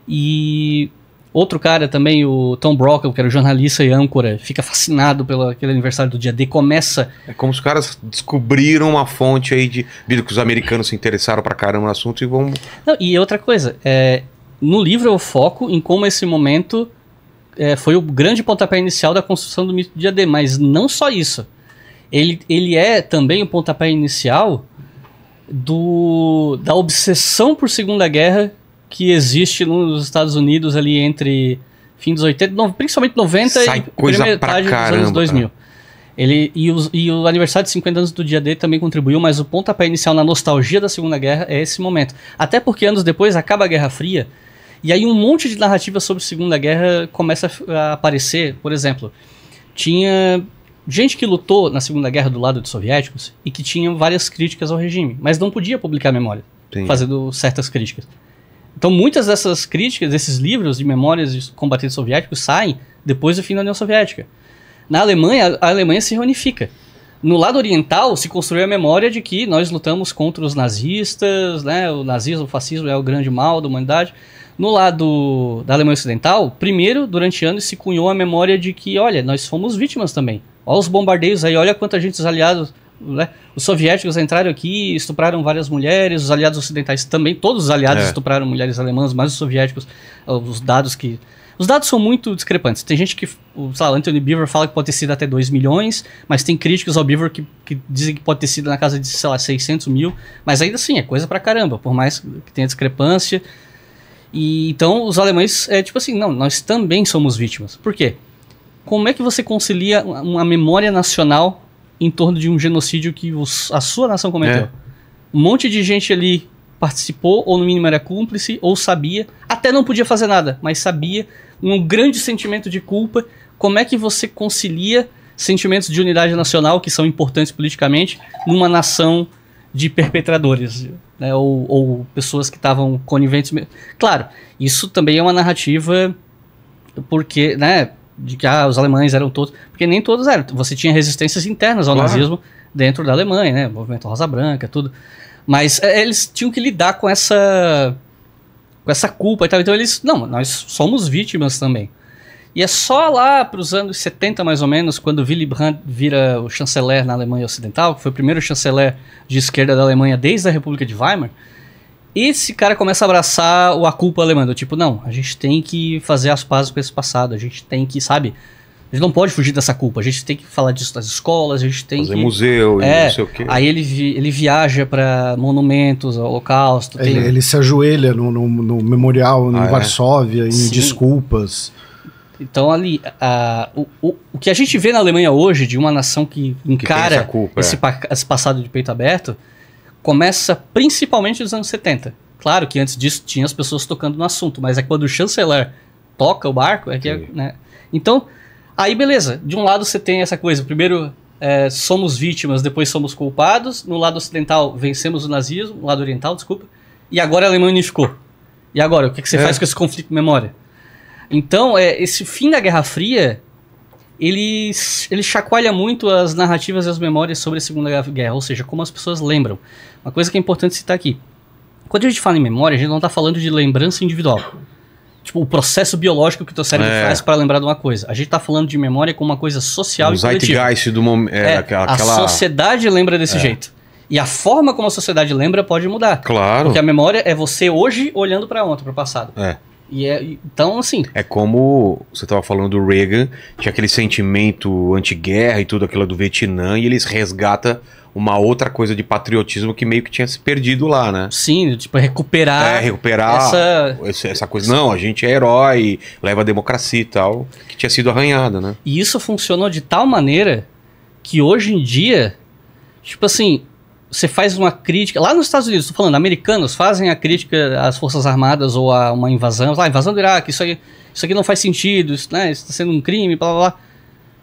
E Outro cara também, o Tom Brockle, que era jornalista e âncora, fica fascinado pelo aquele aniversário do dia D. Começa. É como os caras descobriram uma fonte aí de. que os americanos se interessaram pra caramba no assunto e vão. Não, e outra coisa, é, no livro eu foco em como esse momento é, foi o grande pontapé inicial da construção do mito do dia D, mas não só isso. Ele, ele é também o pontapé inicial do, da obsessão por Segunda Guerra que existe nos Estados Unidos ali entre fim dos 80, principalmente 90 Sai e coisa primeira metade caramba, dos anos 2000. Cara. Ele, e, e, o aniversário de 50 anos do dia dele também contribuiu, mas o pontapé inicial na nostalgia da Segunda Guerra é esse momento. Até porque anos depois acaba a Guerra Fria, e aí um monte de narrativa sobre Segunda Guerra começa a aparecer. Por exemplo, tinha gente que lutou na Segunda Guerra do lado dos soviéticos e que tinha várias críticas ao regime, mas não podia publicar memória, Sim. fazendo certas críticas. Então, muitas dessas críticas, desses livros de memórias de combatentes soviéticos saem depois do fim da União Soviética. Na Alemanha, a Alemanha se reunifica. No lado oriental, se construiu a memória de que nós lutamos contra os nazistas, né? o nazismo, o fascismo é o grande mal da humanidade. No lado da Alemanha Ocidental, primeiro, durante anos, se cunhou a memória de que, olha, nós fomos vítimas também. Olha os bombardeios aí, olha quanta gente os aliados né? Os soviéticos entraram aqui, estupraram várias mulheres, os aliados ocidentais também, todos os aliados é. estupraram mulheres alemãs, mas os soviéticos, uh, os dados que. Os dados são muito discrepantes. Tem gente que. O sei lá, Anthony Beaver fala que pode ter sido até 2 milhões, mas tem críticos ao Beaver que, que dizem que pode ter sido na casa de, sei lá, 600 mil. Mas ainda assim, é coisa pra caramba, por mais que tenha discrepância. E, então os alemães é tipo assim, não, nós também somos vítimas. Por quê? Como é que você concilia uma memória nacional em torno de um genocídio que os, a sua nação cometeu. É. Um monte de gente ali participou, ou no mínimo era cúmplice, ou sabia, até não podia fazer nada, mas sabia, um grande sentimento de culpa. Como é que você concilia sentimentos de unidade nacional, que são importantes politicamente, numa nação de perpetradores, né? ou, ou pessoas que estavam coniventes? Claro, isso também é uma narrativa porque, né, de que ah, os alemães eram todos. Porque nem todos eram. Você tinha resistências internas ao claro. nazismo dentro da Alemanha, né? O movimento Rosa Branca, tudo. Mas é, eles tinham que lidar com essa. com essa culpa e tal. Então eles. Não, nós somos vítimas também. E é só lá para os anos 70, mais ou menos, quando Willy Brandt vira o chanceler na Alemanha Ocidental, que foi o primeiro chanceler de esquerda da Alemanha desde a República de Weimar, esse cara começa a abraçar o a culpa alemã. Do tipo, não, a gente tem que fazer as pazes com esse passado. A gente tem que, sabe? A gente não pode fugir dessa culpa. A gente tem que falar disso nas escolas, a gente tem Fazer que... museu é, e não sei o quê. Aí ele, vi, ele viaja para monumentos, holocausto. Ele, tem... ele se ajoelha no, no, no memorial ah, em é? Varsóvia, em Sim. desculpas. Então ali, a, o, o, o que a gente vê na Alemanha hoje, de uma nação que encara que culpa, esse, é. esse passado de peito aberto começa principalmente nos anos 70. Claro que antes disso tinha as pessoas tocando no assunto, mas é quando o chanceler toca o barco, é que é, né? Então, aí beleza, de um lado você tem essa coisa, primeiro é, somos vítimas, depois somos culpados, no lado ocidental vencemos o nazismo, no lado oriental, desculpa, e agora a Alemanha unificou. E agora, o que, que você é. faz com esse conflito de memória? Então, é, esse fim da Guerra Fria, ele, ele chacoalha muito as narrativas e as memórias sobre a Segunda Guerra, ou seja, como as pessoas lembram. Uma coisa que é importante citar aqui. Quando a gente fala em memória, a gente não está falando de lembrança individual. Tipo, o processo biológico que o teu cérebro é. faz para lembrar de uma coisa. A gente está falando de memória como uma coisa social um e coletiva. zeitgeist do momento. É, é, aquela, A sociedade lembra desse é. jeito. E a forma como a sociedade lembra pode mudar. Claro. Porque a memória é você hoje olhando para ontem, para o passado. É. E é, então, assim. É como você estava falando do Reagan, tinha aquele sentimento anti-guerra e tudo aquilo do Vietnã, e eles resgatam uma outra coisa de patriotismo que meio que tinha se perdido lá, né? Sim, tipo, recuperar. É, recuperar essa, essa, essa coisa. Não, a gente é herói, leva a democracia e tal, que tinha sido arranhada, né? E isso funcionou de tal maneira que hoje em dia, tipo assim, você faz uma crítica. Lá nos Estados Unidos, estou falando, americanos fazem a crítica às Forças Armadas ou a uma invasão, lá, ah, invasão do Iraque, isso aí, isso aqui não faz sentido, isso, né, está sendo um crime, blá blá blá.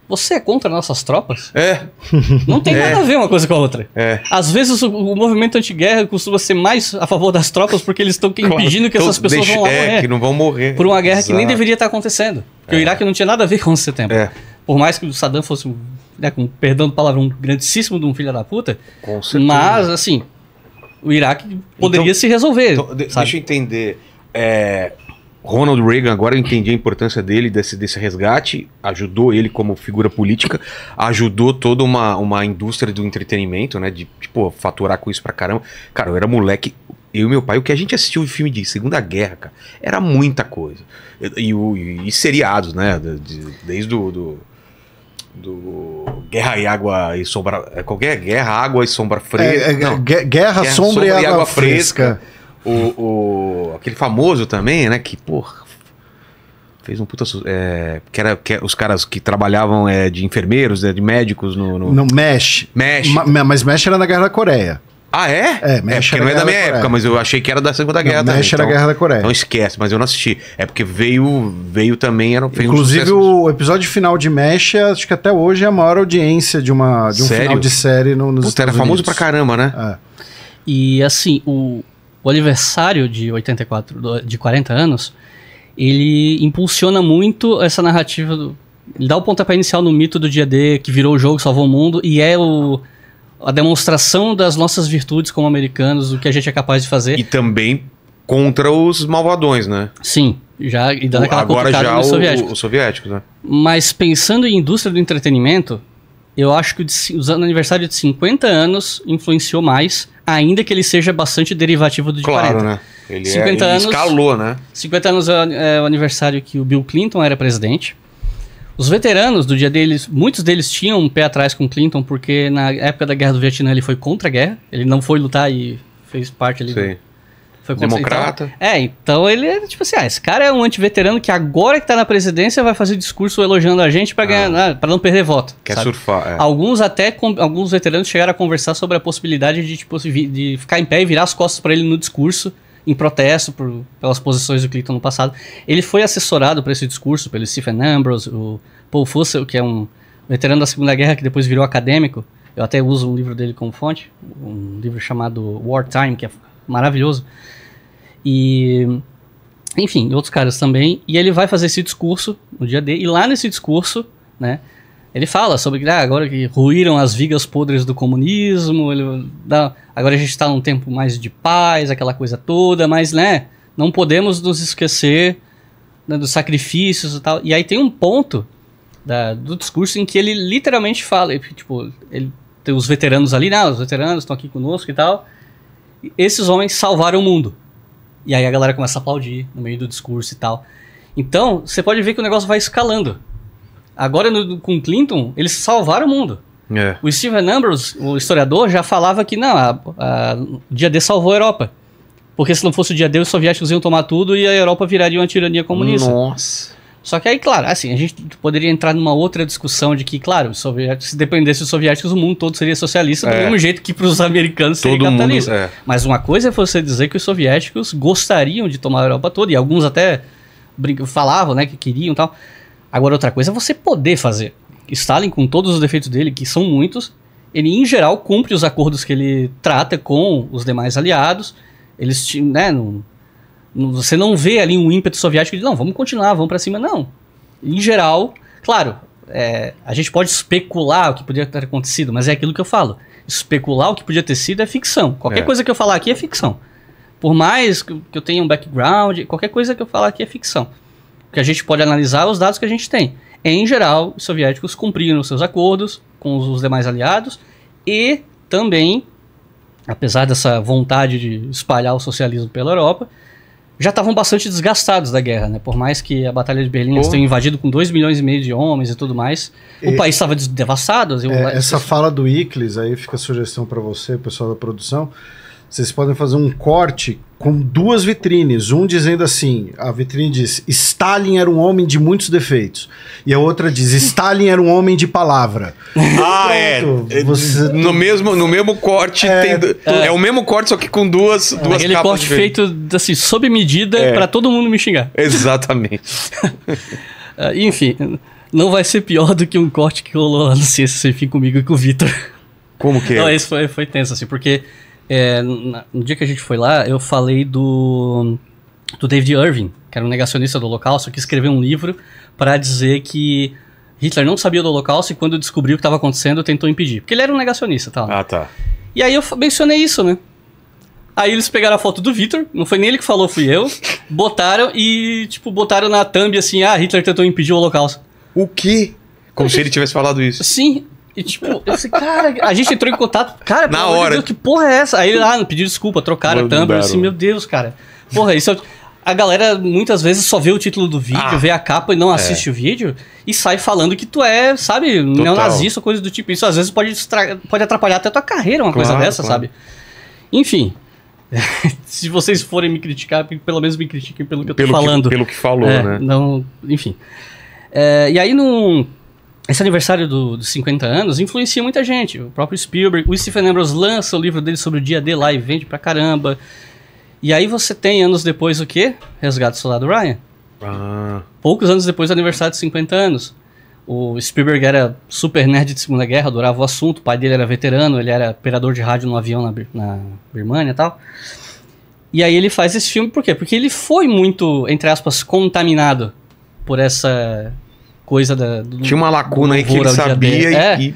Você é contra nossas tropas? É. Não tem é. nada a ver uma coisa com a outra. É. Às vezes o, o movimento anti-guerra costuma ser mais a favor das tropas porque eles estão impedindo que essas pessoas vão lá é, morrer. que não vão morrer. Por uma guerra Exato. que nem deveria estar acontecendo. Porque é. o Iraque não tinha nada a ver com o setembro. É. Por mais que o Saddam fosse, né, com, perdão do palavrão, um grandíssimo de um filho da puta. Com certeza. Mas, assim, o Iraque poderia então, se resolver. Então, deixa eu entender. É, Ronald Reagan, agora eu entendi a importância dele, desse, desse resgate, ajudou ele como figura política, ajudou toda uma, uma indústria do entretenimento, né? De, tipo, faturar com isso pra caramba. Cara, eu era moleque, eu e meu pai, o que a gente assistiu de filme de Segunda Guerra, cara, era muita coisa. E, e, e seriados, né? De, desde o. Do, do Guerra e Água e Sombra. É, qualquer Guerra, Água e Sombra Fresca. É, é, guerra, guerra, Sombra, sombra e, água Água, Fresca. fresca o, o, aquele famoso também, né? Que, porra, fez um puta. É, que era que, é, os caras que trabalhavam é, de enfermeiros, é, de médicos no. no... Não, Mesh. Mesh. Ma, mas Mesh era na Guerra da Coreia. Ah, é? É, é Mesh é, era não é da minha da época, mas eu achei que era da Segunda Guerra não, também. Mesh era então, a Guerra da Coreia. Não esquece, mas eu não assisti. É porque veio, veio também, era Inclusive, um o episódio final de Mesh, acho que até hoje é a maior audiência de, uma, de um Sério? final de série no, nos Puta, Estados era famoso Unidos. pra caramba, né? É. E assim, o, o aniversário de 84, de 40 anos, ele impulsiona muito essa narrativa. Do, ele dá o pontapé inicial no mito do dia D que virou o jogo, salvou o mundo, e é o, a demonstração das nossas virtudes como americanos, do que a gente é capaz de fazer. E também contra os malvadões, né? Sim, já e dando o, aquela agora já os soviéticos. O, o soviéticos, né? Mas pensando em indústria do entretenimento, eu acho que o, o aniversário de 50 anos influenciou mais, ainda que ele seja bastante derivativo do de claro, 40. Né? Ele, 50 é, ele anos, escalou, né? 50 anos é, é, o aniversário que o Bill Clinton era presidente. Os veteranos do dia deles, muitos deles tinham um pé atrás com Clinton, porque na época da Guerra do Vietnã ele foi contra a guerra, ele não foi lutar e fez parte ali Sim. Foi Democrata. é, então ele é tipo assim, ah, esse cara é um antiveterano que agora que tá na presidência vai fazer discurso elogiando a gente para ganhar, ah, né, para não perder voto. Quer sabe? surfar, é. Alguns até, alguns veteranos chegaram a conversar sobre a possibilidade de, tipo, de ficar em pé e virar as costas para ele no discurso, em protesto por, pelas posições do Clinton no passado. Ele foi assessorado para esse discurso pelo Stephen Ambrose, o Paul Fussell, que é um veterano da Segunda Guerra que depois virou acadêmico. Eu até uso um livro dele como fonte, um livro chamado Wartime, que é maravilhoso. E. Enfim, outros caras também. E ele vai fazer esse discurso no dia dele. E lá nesse discurso, né? Ele fala sobre ah, agora que ruíram as vigas podres do comunismo, ele dá, agora a gente está num tempo mais de paz, aquela coisa toda, mas né, não podemos nos esquecer né, dos sacrifícios e tal. E aí tem um ponto da, do discurso em que ele literalmente fala, tipo, ele tem os veteranos ali, né, ah, os veteranos estão aqui conosco e tal, esses homens salvaram o mundo. E aí a galera começa a aplaudir no meio do discurso e tal. Então, você pode ver que o negócio vai escalando. Agora, no, com Clinton, eles salvaram o mundo. É. O Steven Ambrose, o historiador, já falava que não, a, a, o dia D salvou a Europa. Porque se não fosse o dia D, os soviéticos iam tomar tudo e a Europa viraria uma tirania comunista. Nossa. Só que aí, claro, assim, a gente poderia entrar numa outra discussão de que, claro, se dependesse dos soviéticos, o mundo todo seria socialista, do é. mesmo jeito que para os americanos todo seria capitalista. Mundo, é. Mas uma coisa é você dizer que os soviéticos gostariam de tomar a Europa toda, e alguns até falavam, né, que queriam e tal. Agora, outra coisa é você poder fazer. Stalin, com todos os defeitos dele, que são muitos, ele, em geral, cumpre os acordos que ele trata com os demais aliados. Eles, né, não você não vê ali um ímpeto soviético de não, vamos continuar, vamos para cima. Não. Em geral, claro, é, a gente pode especular o que poderia ter acontecido, mas é aquilo que eu falo. Especular o que podia ter sido é ficção. Qualquer é. coisa que eu falar aqui é ficção. Por mais que eu tenha um background, qualquer coisa que eu falar aqui é ficção. Porque que a gente pode analisar os dados que a gente tem. Em geral, os soviéticos cumpriram os seus acordos com os demais aliados e também, apesar dessa vontade de espalhar o socialismo pela Europa, já estavam bastante desgastados da guerra, né? Por mais que a Batalha de Berlim tenha invadido com 2 milhões e meio de homens e tudo mais, e, o país estava devastado. É, eu... Essa fala do Iclis, aí fica a sugestão para você, pessoal da produção, vocês podem fazer um corte com duas vitrines, um dizendo assim, a vitrine diz Stalin era um homem de muitos defeitos e a outra diz Stalin era um homem de palavra. Ah, Pronto, é. Você... É, no mesmo no mesmo corte é, tem, é, é. o mesmo corte só que com duas é, duas aquele capas. corte feito assim sob medida é. para todo mundo me xingar. Exatamente. Ah, enfim, não vai ser pior do que um corte que rolou lá no Ciência comigo e com o Vitor. Como que é? Não, esse foi, foi tenso, assim, porque é, no dia que a gente foi lá, eu falei do, do David Irving, que era um negacionista do Holocausto, que escreveu um livro para dizer que Hitler não sabia do Holocausto e quando descobriu o que estava acontecendo, tentou impedir. Porque ele era um negacionista, tal. Tá? Ah, tá. E aí eu mencionei isso, né? Aí eles pegaram a foto do Victor, não foi nem ele que falou, fui eu. botaram e, tipo, botaram na thumb assim: ah, Hitler tentou impedir o Holocausto. O quê? Como se ele tivesse falado isso. Sim, e tipo, esse cara, a gente entrou em contato, cara, na hora. Deus, que porra é essa? Aí lá, ah, pediu desculpa, trocaram a Eu disse, meu Deus, cara. Porra, isso é a galera muitas vezes só vê o título do vídeo, ah, vê a capa e não é. assiste é. o vídeo e sai falando que tu é, sabe, neonazista ou coisa do tipo. Isso às vezes pode, pode atrapalhar até a tua carreira, uma claro, coisa dessa, claro. sabe? Enfim. se vocês forem me criticar, pelo menos me critiquem pelo que eu tô falando. Que, pelo que falou, é, né? Não, enfim. É, e aí, num. No esse aniversário do, dos 50 anos influencia muita gente. O próprio Spielberg, o Stephen Ambrose lança o livro dele sobre o dia D lá e vende pra caramba. E aí você tem anos depois o quê? Resgate Soldado Ryan. Ah. Poucos anos depois do aniversário dos 50 anos. O Spielberg era super nerd de Segunda Guerra, adorava o assunto. O pai dele era veterano, ele era operador de rádio no avião na, Bir na Birmania e tal. E aí ele faz esse filme por quê? Porque ele foi muito, entre aspas, contaminado por essa coisa da. Do, Tinha uma lacuna aí que ele sabia e, é. e,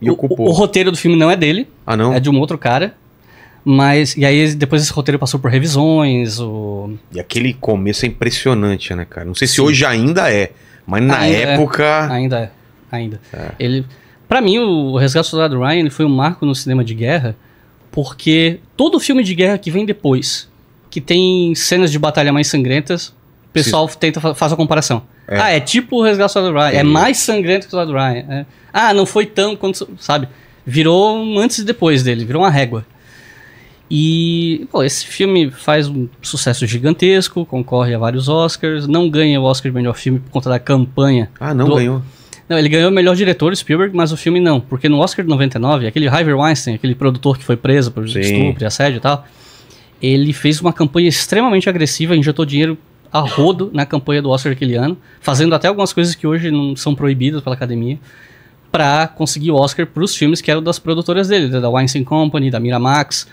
e, ocupou. O, o, roteiro do filme não é dele. Ah, não? É de um outro cara. Mas. E aí depois esse roteiro passou por revisões. O... E aquele começo é impressionante, né, cara? Não sei se Sim. hoje ainda é, mas na ainda é. época. É. Ainda é. Ainda. É. Ele. Para mim, o Resgate do Soldado Ryan foi um marco no cinema de guerra, porque todo filme de guerra que vem depois, que tem cenas de batalha mais sangrentas, o pessoal Sim. tenta faz a comparação. É. Ah, é tipo o resgate do Soldado Ryan. É. é mais sangrento que o Soldado Ryan. É. Ah, não foi tão quanto. Sabe? Virou um antes e depois dele, virou uma régua. E, pô, esse filme faz um sucesso gigantesco, concorre a vários Oscars, não ganha o Oscar de melhor filme por conta da campanha. Ah, não do... ganhou? Não, ele ganhou o melhor diretor, Spielberg, mas o filme não, porque no Oscar de 99, aquele Harvey Weinstein, aquele produtor que foi preso por Sim. estupro e assédio e tal, ele fez uma campanha extremamente agressiva, injetou dinheiro a rodo na campanha do Oscar aquele ano, fazendo até algumas coisas que hoje não são proibidas pela academia, para conseguir o Oscar para os filmes que eram das produtoras dele, da Weinstein Company, da Miramax.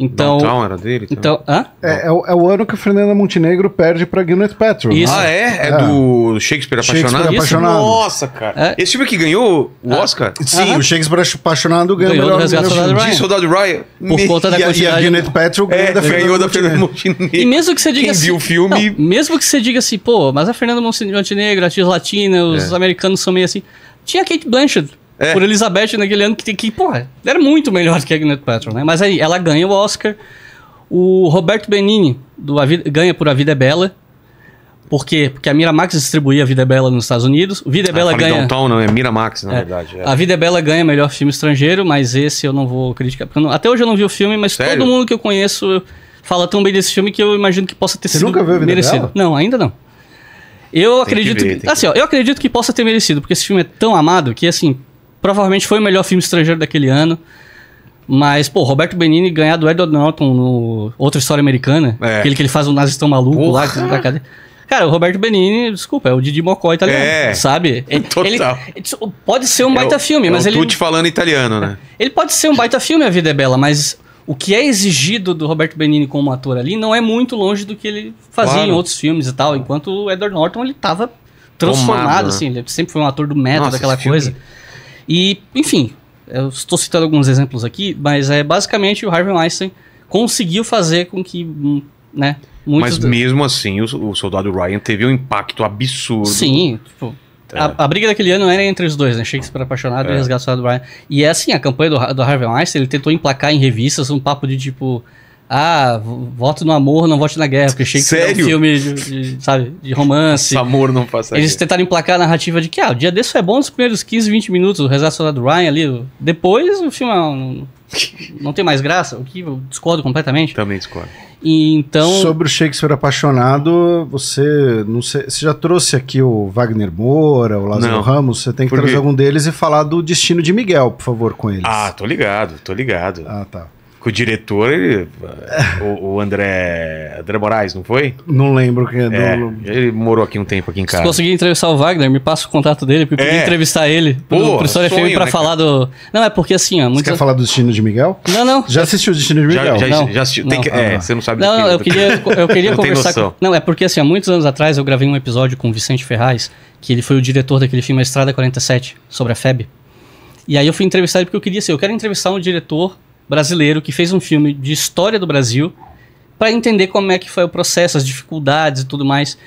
Então, Downtown era dele? Então, então hã? É, é, o, é o ano que a Fernanda Montenegro perde pra Gwyneth Paltrow. Isso. Né? Ah, é? é? É, do Shakespeare Apaixonado? Shakespeare Isso? Nossa, cara. É. Esse filme que ganhou o ah. Oscar? Sim, o Shakespeare Apaixonado ganhou, Ganhou melhor Resgate Soldado Ryan. De Soldado Ryan. Por Me- conta da e a- E a Gwyneth ganhou É, da ganhou da Fernanda Montenegro. E mesmo que você diga Quem assim. viu o filme- não, mesmo que você diga assim, pô, mas a Fernanda Montenegro, a atriz latina, os é. americanos são meio assim. Tinha a Kate Blanchett. É. Por Elizabeth naquele né, ano que, que, porra, era muito melhor que a Gwyneth Paltrow, né? Mas aí, ela ganha o Oscar. O Roberto Benini do a Vida, ganha por A Vida é Bela. Por quê? Porque a Miramax distribuía A Vida é Bela nos Estados Unidos. O Vida é ah, Bela ah, ganha... Downtown, não, é Miramax, na é. verdade. É. A Vida é Bela ganha melhor filme estrangeiro, mas esse eu não vou criticar. Porque não... até hoje eu não vi o filme, mas Sério? todo mundo que eu conheço fala tão bem desse filme que eu imagino que possa ter Você sido nunca viu a Vida é merecido. Bela? Não, ainda não. Eu tem acredito que, ver, que... assim, ó, eu acredito que possa ter merecido, porque esse filme é tão amado que assim, provavelmente foi o melhor filme estrangeiro daquele ano. Mas, pô, Roberto Benini ganhar do Edward Norton no Outra História Americana, é. aquele que ele faz o um nazistão maluco Porra. lá, que tá Cara, o Roberto Benini, desculpa, é o Didi Mocó italiano, é, sabe? Ele, total. Ele, pode ser um é baita é o, filme, é mas o ele... Tucci falando italiano, né? É, ele pode ser um baita filme, A Vida é Bela, mas o que é exigido do Roberto Benini como ator ali não é muito longe do que ele fazia claro. em outros filmes e tal, enquanto o Edward Norton, ele tava transformado, Tomado, né? assim, ele sempre foi um ator do método, Nossa, daquela coisa. Filme... E, enfim, eu estou citando alguns exemplos aqui, mas é basicamente o Harvey Weinstein conseguiu fazer com que, hum, né, muitos... Mas mesmo assim, o, o soldado Ryan teve um impacto absurdo. Sim, tipo, é. a, a, briga daquele ano era entre os dois, né? Shakespeare apaixonado é. e resgatado Ryan. E é assim, a campanha do, do Harvey Weinstein, ele tentou emplacar em revistas um papo de tipo ah, voto no amor, não vote na guerra, porque Shakespeare é um filme de, de, sabe, de romance. amor não passa Eles tentaram emplacar a narrativa de que, ah, o dia desse é bom nos primeiros 15, 20 minutos, o do Ryan ali. Depois o filme ah, não, não tem mais graça, o que eu discordo completamente. Também discordo. então... Sobre o Shakespeare apaixonado, você não sei, você já trouxe aqui o Wagner Moura, o Lázaro Ramos, você tem que trazer algum deles e falar do destino de Miguel, por favor, com eles. Ah, tô ligado, tô ligado. Ah, tá com o diretor, ele, o, o, André André Moraes, não foi? Não lembro quem é. Do... é ele morou aqui um tempo aqui em casa. Se conseguir entrevistar o Wagner, me passa o contato dele, porque eu é. entrevistar ele pro, Porra, pro sonho, FM pra né, falar cara? do... Não, é porque assim... Ó, Você quer falar do Destino de Miguel? Não, não. Já assistiu o Destino de Miguel? Já, já, não, já assistiu. Não. Que... é, ah, você não sabe Não, não, é, eu queria, eu queria conversar... Com... não, é porque assim, há muitos anos atrás eu gravei um episódio com o Vicente Ferraz, que ele foi o diretor daquele filme A Estrada 47, sobre a FEB. E aí eu fui entrevistar ele porque eu queria ser, assim, eu quero entrevistar um diretor brasileiro que fez um filme de história do Brasil para entender como é que foi o processo, as dificuldades e tudo mais.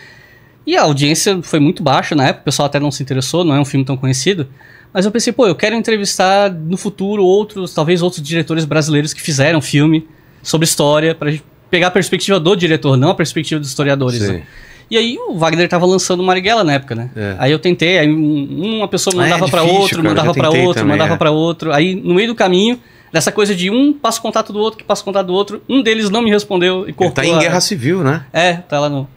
E a audiência foi muito baixa na época, o pessoal até não se interessou, não é um filme tão conhecido. Mas eu pensei, pô, eu quero entrevistar no futuro outros, talvez outros diretores brasileiros que fizeram filme sobre história, para pegar a perspectiva do diretor, não a perspectiva dos historiadores. Né? E aí o Wagner tava lançando Marighella na época, né? É. Aí eu tentei, aí uma pessoa mandava ah, é para outro, mandava para outro, também, mandava é. para outro. Aí no meio do caminho Dessa coisa de um passa contato do outro, que passa contato do outro, um deles não me respondeu e cortou. Ele tá em a... guerra civil, né? É, tá lá no.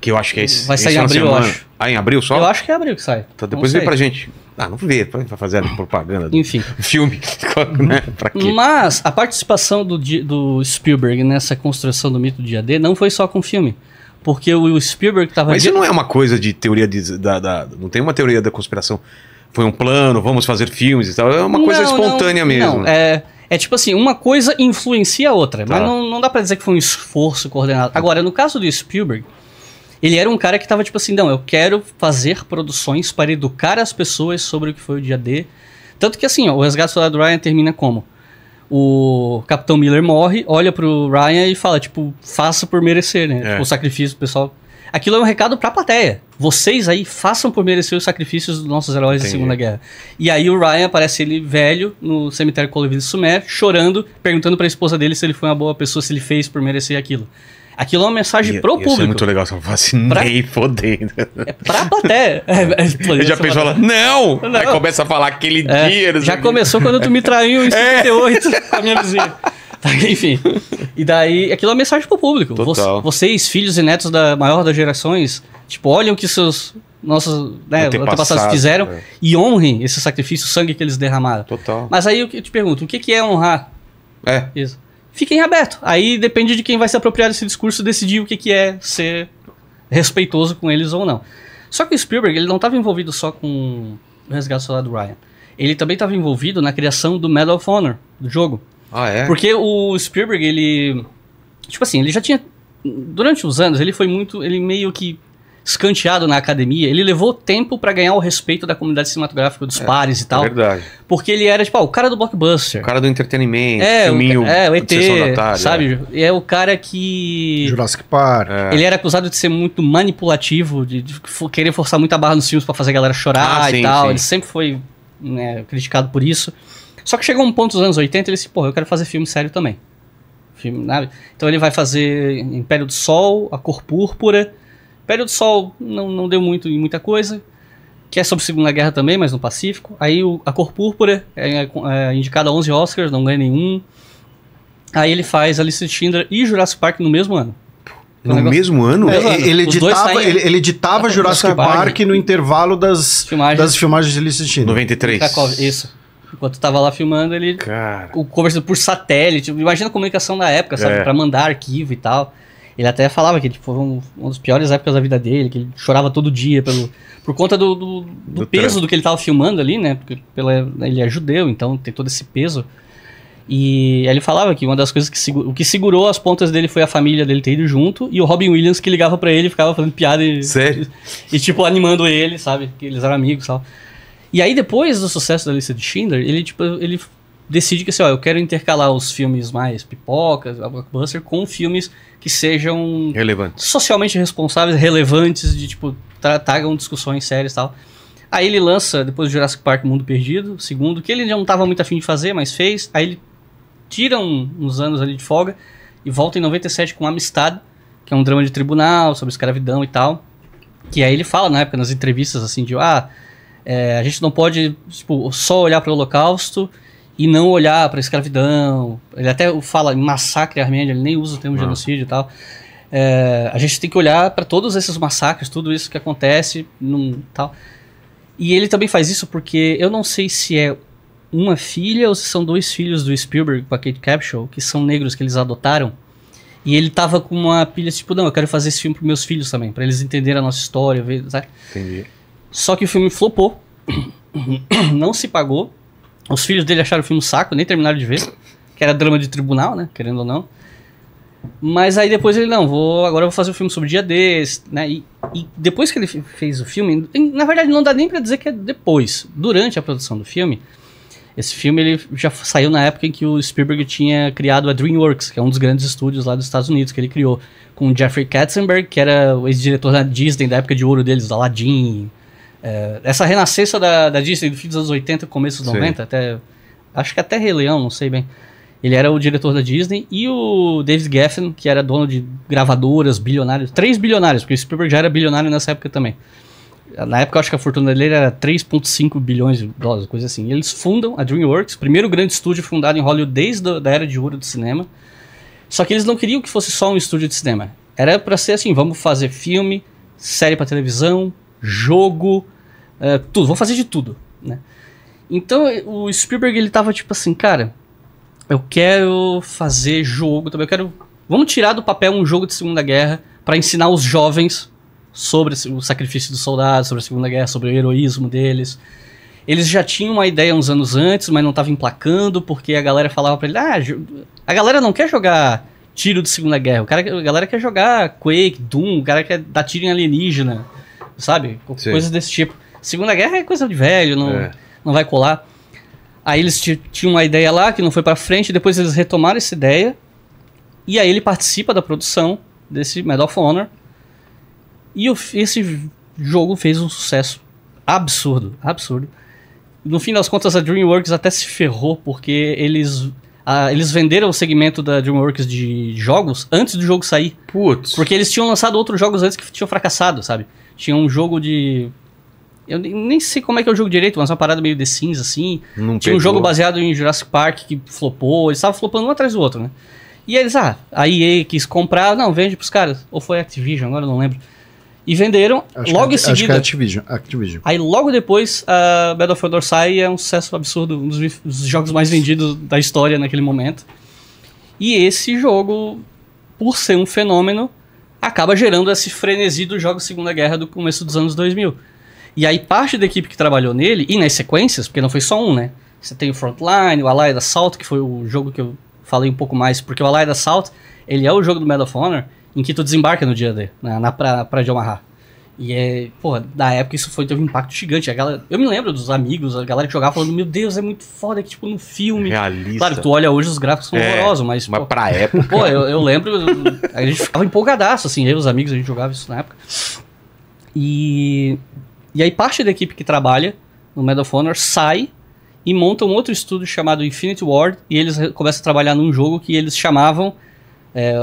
Que eu acho que é esse. Vai sair em abril, semana. eu acho. Ah, em abril só? Eu acho que é abril que sai. Então depois vê pra gente. Ah, não vê, pra fazer propaganda do Enfim. filme. né? pra quê? Mas a participação do, do Spielberg nessa construção do mito de AD não foi só com o filme. Porque o Spielberg estava. Mas isso não é uma coisa de teoria de, da, da, Não tem uma teoria da conspiração foi um plano, vamos fazer filmes e tal. É uma coisa espontânea não, mesmo. Não, é, é tipo assim, uma coisa influencia a outra, tá. mas não, não dá para dizer que foi um esforço coordenado. Agora, no caso do Spielberg, ele era um cara que tava tipo assim, não, eu quero fazer produções para educar as pessoas sobre o que foi o dia D. Tanto que assim, ó, o Resgate do Ryan termina como? O Capitão Miller morre, olha pro Ryan e fala, tipo, faça por merecer, né? É. Tipo, o sacrifício pessoal. Aquilo é um recado pra plateia vocês aí façam por merecer os sacrifícios dos nossos heróis Entendi. da Segunda Guerra. E aí o Ryan aparece ele velho no cemitério Coloville Sumer, chorando, perguntando para a esposa dele se ele foi uma boa pessoa, se ele fez por merecer aquilo. Aquilo é uma mensagem e, pro isso público. é muito legal, só fascinei pra, fodendo. É pra plateia. ele é, é já pensou lá, não! não! Aí começa a falar aquele é, dia. Já começou quando tu me traiu em 58 é. com a minha vizinha. Tá, enfim. E daí, aquilo é uma mensagem pro público. Total. Vocês, filhos e netos da maior das gerações, tipo, olhem o que seus nossos né, antepassados fizeram é. e honrem esse sacrifício, o sangue que eles derramaram. Total. Mas aí eu te pergunto, o que é honrar? É. Isso. Fica em aberto. Aí depende de quem vai se apropriar desse discurso decidir o que é ser respeitoso com eles ou não. Só que o Spielberg ele não estava envolvido só com o resgate solar do Ryan. Ele também estava envolvido na criação do Medal of Honor, do jogo. Ah, é? Porque o Spielberg, ele. Tipo assim, ele já tinha. Durante os anos, ele foi muito. Ele meio que escanteado na academia, ele levou tempo para ganhar o respeito da comunidade cinematográfica, dos é, pares e é tal. É verdade. Porque ele era, tipo, ó, ah, o cara do blockbuster. O cara do entretenimento, é, filminho, o, é, o ET, tarde, é. sabe? É. é. o cara que... Jurassic Park. É. Ele era acusado de ser muito manipulativo, de, de querer forçar muita barra nos filmes para fazer a galera chorar ah, e sim, tal. Sim. Ele sempre foi né, criticado por isso. Só que chegou um ponto dos anos 80, ele disse, pô, eu quero fazer filme sério também. Filme, sabe? Então ele vai fazer Império do Sol, A Cor Púrpura. Império do Sol não, não deu muito em muita coisa, que é sobre a Segunda Guerra também, mas no Pacífico. Aí o, A Cor Púrpura é, é, é indicada a 11 Oscars, não ganha nenhum. Aí ele faz Alice Schindler e Jurassic Park no mesmo ano. No negócio... mesmo ano? É, ele, ele, editava, saem... ele, ele, editava Jurassic Park no intervalo das filmagens, das filmagens de Alice Schindler. 93. Isso. Enquanto tava lá filmando, ele Cara. conversando por satélite. Imagina a comunicação da época, sabe? É. Pra mandar arquivo e tal. Ele até falava que tipo, foram uma das piores épocas da vida dele, que ele chorava todo dia pelo, por conta do, do, do, do peso do que ele tava filmando ali, né? Porque pela, ele é judeu, então tem todo esse peso. E ele falava que uma das coisas que o que segurou as pontas dele foi a família dele ter ido junto e o Robin Williams que ligava para ele, ficava fazendo piada e, e, e, tipo animando ele, sabe? Que eles eram amigos, tal. E aí, depois do sucesso da lista de Schindler, ele, tipo, ele decide que assim, ó, eu quero intercalar os filmes mais pipocas, blockbuster, com filmes que sejam relevantes. socialmente responsáveis, relevantes, de tipo, tragam discussões sérias e tal. Aí ele lança, depois do Jurassic Park Mundo Perdido, segundo, que ele não estava muito afim de fazer, mas fez. Aí ele tira um, uns anos ali de folga e volta em 97 com Amistad, que é um drama de tribunal sobre escravidão e tal. Que aí ele fala na época, nas entrevistas, assim, de ah, é, a gente não pode tipo, só olhar para o Holocausto e não olhar para a escravidão. Ele até fala em massacre armênio, ele nem usa o termo não. genocídio e tal. É, a gente tem que olhar para todos esses massacres, tudo isso que acontece, num, tal. E ele também faz isso porque eu não sei se é uma filha ou se são dois filhos do Spielberg com a Kate Capshaw, que são negros que eles adotaram. E ele tava com uma pilha tipo, não, eu quero fazer esse filme para meus filhos também, para eles entenderem a nossa história, sabe? Entendi. Só que o filme flopou. Uhum. Não se pagou. Os filhos dele acharam o filme um saco, nem terminaram de ver. Que era drama de tribunal, né? Querendo ou não. Mas aí depois ele, não, vou, agora eu vou fazer um filme sobre o dia desse, né? E, e depois que ele fez o filme, na verdade não dá nem para dizer que é depois. Durante a produção do filme, esse filme ele já saiu na época em que o Spielberg tinha criado a DreamWorks, que é um dos grandes estúdios lá dos Estados Unidos, que ele criou com o Jeffrey Katzenberg, que era o ex-diretor da Disney da época de ouro deles, Aladdin, é, essa renascença da, da Disney do fim dos anos 80 começo dos 90, até, acho que até Rei Leão, não sei bem. Ele era o diretor da Disney e o David Geffen, que era dono de gravadoras, bilionários, três bilionários, porque o Spielberg já era bilionário nessa época também. Na época, eu acho que a fortuna dele era 3,5 bilhões de dólares, coisa assim. Eles fundam a DreamWorks, primeiro grande estúdio fundado em Hollywood desde a era de ouro do cinema. Só que eles não queriam que fosse só um estúdio de cinema. Era para ser assim: vamos fazer filme, série para televisão, jogo, é, tudo. vou fazer de tudo, né? Então o Spielberg ele tava tipo assim, cara, eu quero fazer jogo também, eu quero. Vamos tirar do papel um jogo de Segunda Guerra para ensinar os jovens sobre o sacrifício dos soldados, sobre a Segunda Guerra, sobre o heroísmo deles. Eles já tinham uma ideia uns anos antes, mas não estava emplacando, porque a galera falava para ele: ah, a galera não quer jogar tiro de Segunda Guerra, o cara, a galera quer jogar Quake, Doom, o cara quer dar tiro em alienígena sabe? Sim. Coisas desse tipo. Segunda Guerra é coisa de velho, não, é. não vai colar. Aí eles tinham uma ideia lá que não foi para frente, depois eles retomaram essa ideia. E aí ele participa da produção desse Medal of Honor. E o, esse jogo fez um sucesso absurdo, absurdo. No fim das contas, a DreamWorks até se ferrou porque eles eles venderam o segmento da DreamWorks de jogos antes do jogo sair. Putz. Porque eles tinham lançado outros jogos antes que tinham fracassado, sabe? Tinha um jogo de. Eu nem sei como é que é o jogo direito, mas uma parada meio de sims assim. Não Tinha pegou. um jogo baseado em Jurassic Park que flopou. Eles estavam flopando um atrás do outro, né? E eles, ah, a EA quis comprar, não, vende pros caras. Ou foi Activision, agora eu não lembro. E venderam acho logo que, é em seguida. Acho que é Activision, Activision. Aí logo depois a Battlefield sai e é um sucesso absurdo, um dos, dos jogos mais vendidos da história naquele momento. E esse jogo, por ser um fenômeno, acaba gerando esse frenesi do jogo Segunda Guerra do começo dos anos 2000. E aí parte da equipe que trabalhou nele, e nas sequências, porque não foi só um, né? Você tem o Frontline, o Allied Assault, que foi o jogo que eu falei um pouco mais, porque o Allied Assault, ele é o jogo do Medal of Honor em que tu desembarca no dia D, na, na pra, pra de Omaha. E é, pô, da época isso foi, teve um impacto gigante. A galera, eu me lembro dos amigos, a galera que jogava falando, meu Deus, é muito foda que, tipo, no filme. Realista. Claro, tu olha hoje os gráficos são é, horrorosos, mas. Mas pô, pra época. Pô, eu, eu lembro, a gente ficava empolgadaço, assim, eu os amigos, a gente jogava isso na época. E. E aí parte da equipe que trabalha no Medal of Honor sai e monta um outro estudo chamado Infinity Ward e eles começam a trabalhar num jogo que eles chamavam. É,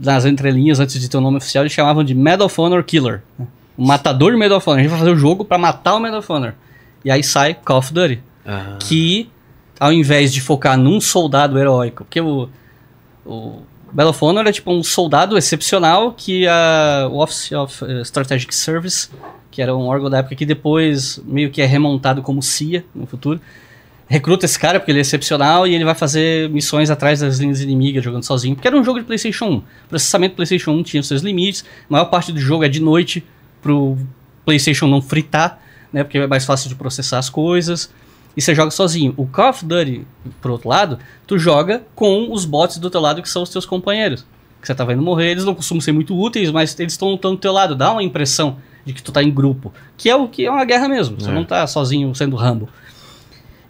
nas entrelinhas, antes de ter o um nome oficial, eles chamavam de Medal of Honor Killer. Né? o matador de Medal of Honor. A gente vai fazer o jogo para matar o Medal of Honor. E aí sai Call of Duty. Ah. Que ao invés de focar num soldado heróico, porque o, o Battle of Honor é tipo um soldado excepcional que a Office of eh, Strategic Service, que era um órgão da época que depois meio que é remontado como CIA no futuro, recruta esse cara porque ele é excepcional e ele vai fazer missões atrás das linhas inimigas jogando sozinho, porque era um jogo de PlayStation 1. O processamento do PlayStation 1 tinha seus limites, a maior parte do jogo é de noite, pro PlayStation não fritar, né? Porque é mais fácil de processar as coisas. E você joga sozinho. O Call of Duty, por outro lado, tu joga com os bots do teu lado que são os teus companheiros. Que você tá vendo morrer, eles não costumam ser muito úteis, mas eles estão do teu lado, dá uma impressão de que tu tá em grupo. Que é o que é uma guerra mesmo. Você é. não tá sozinho sendo Rambo.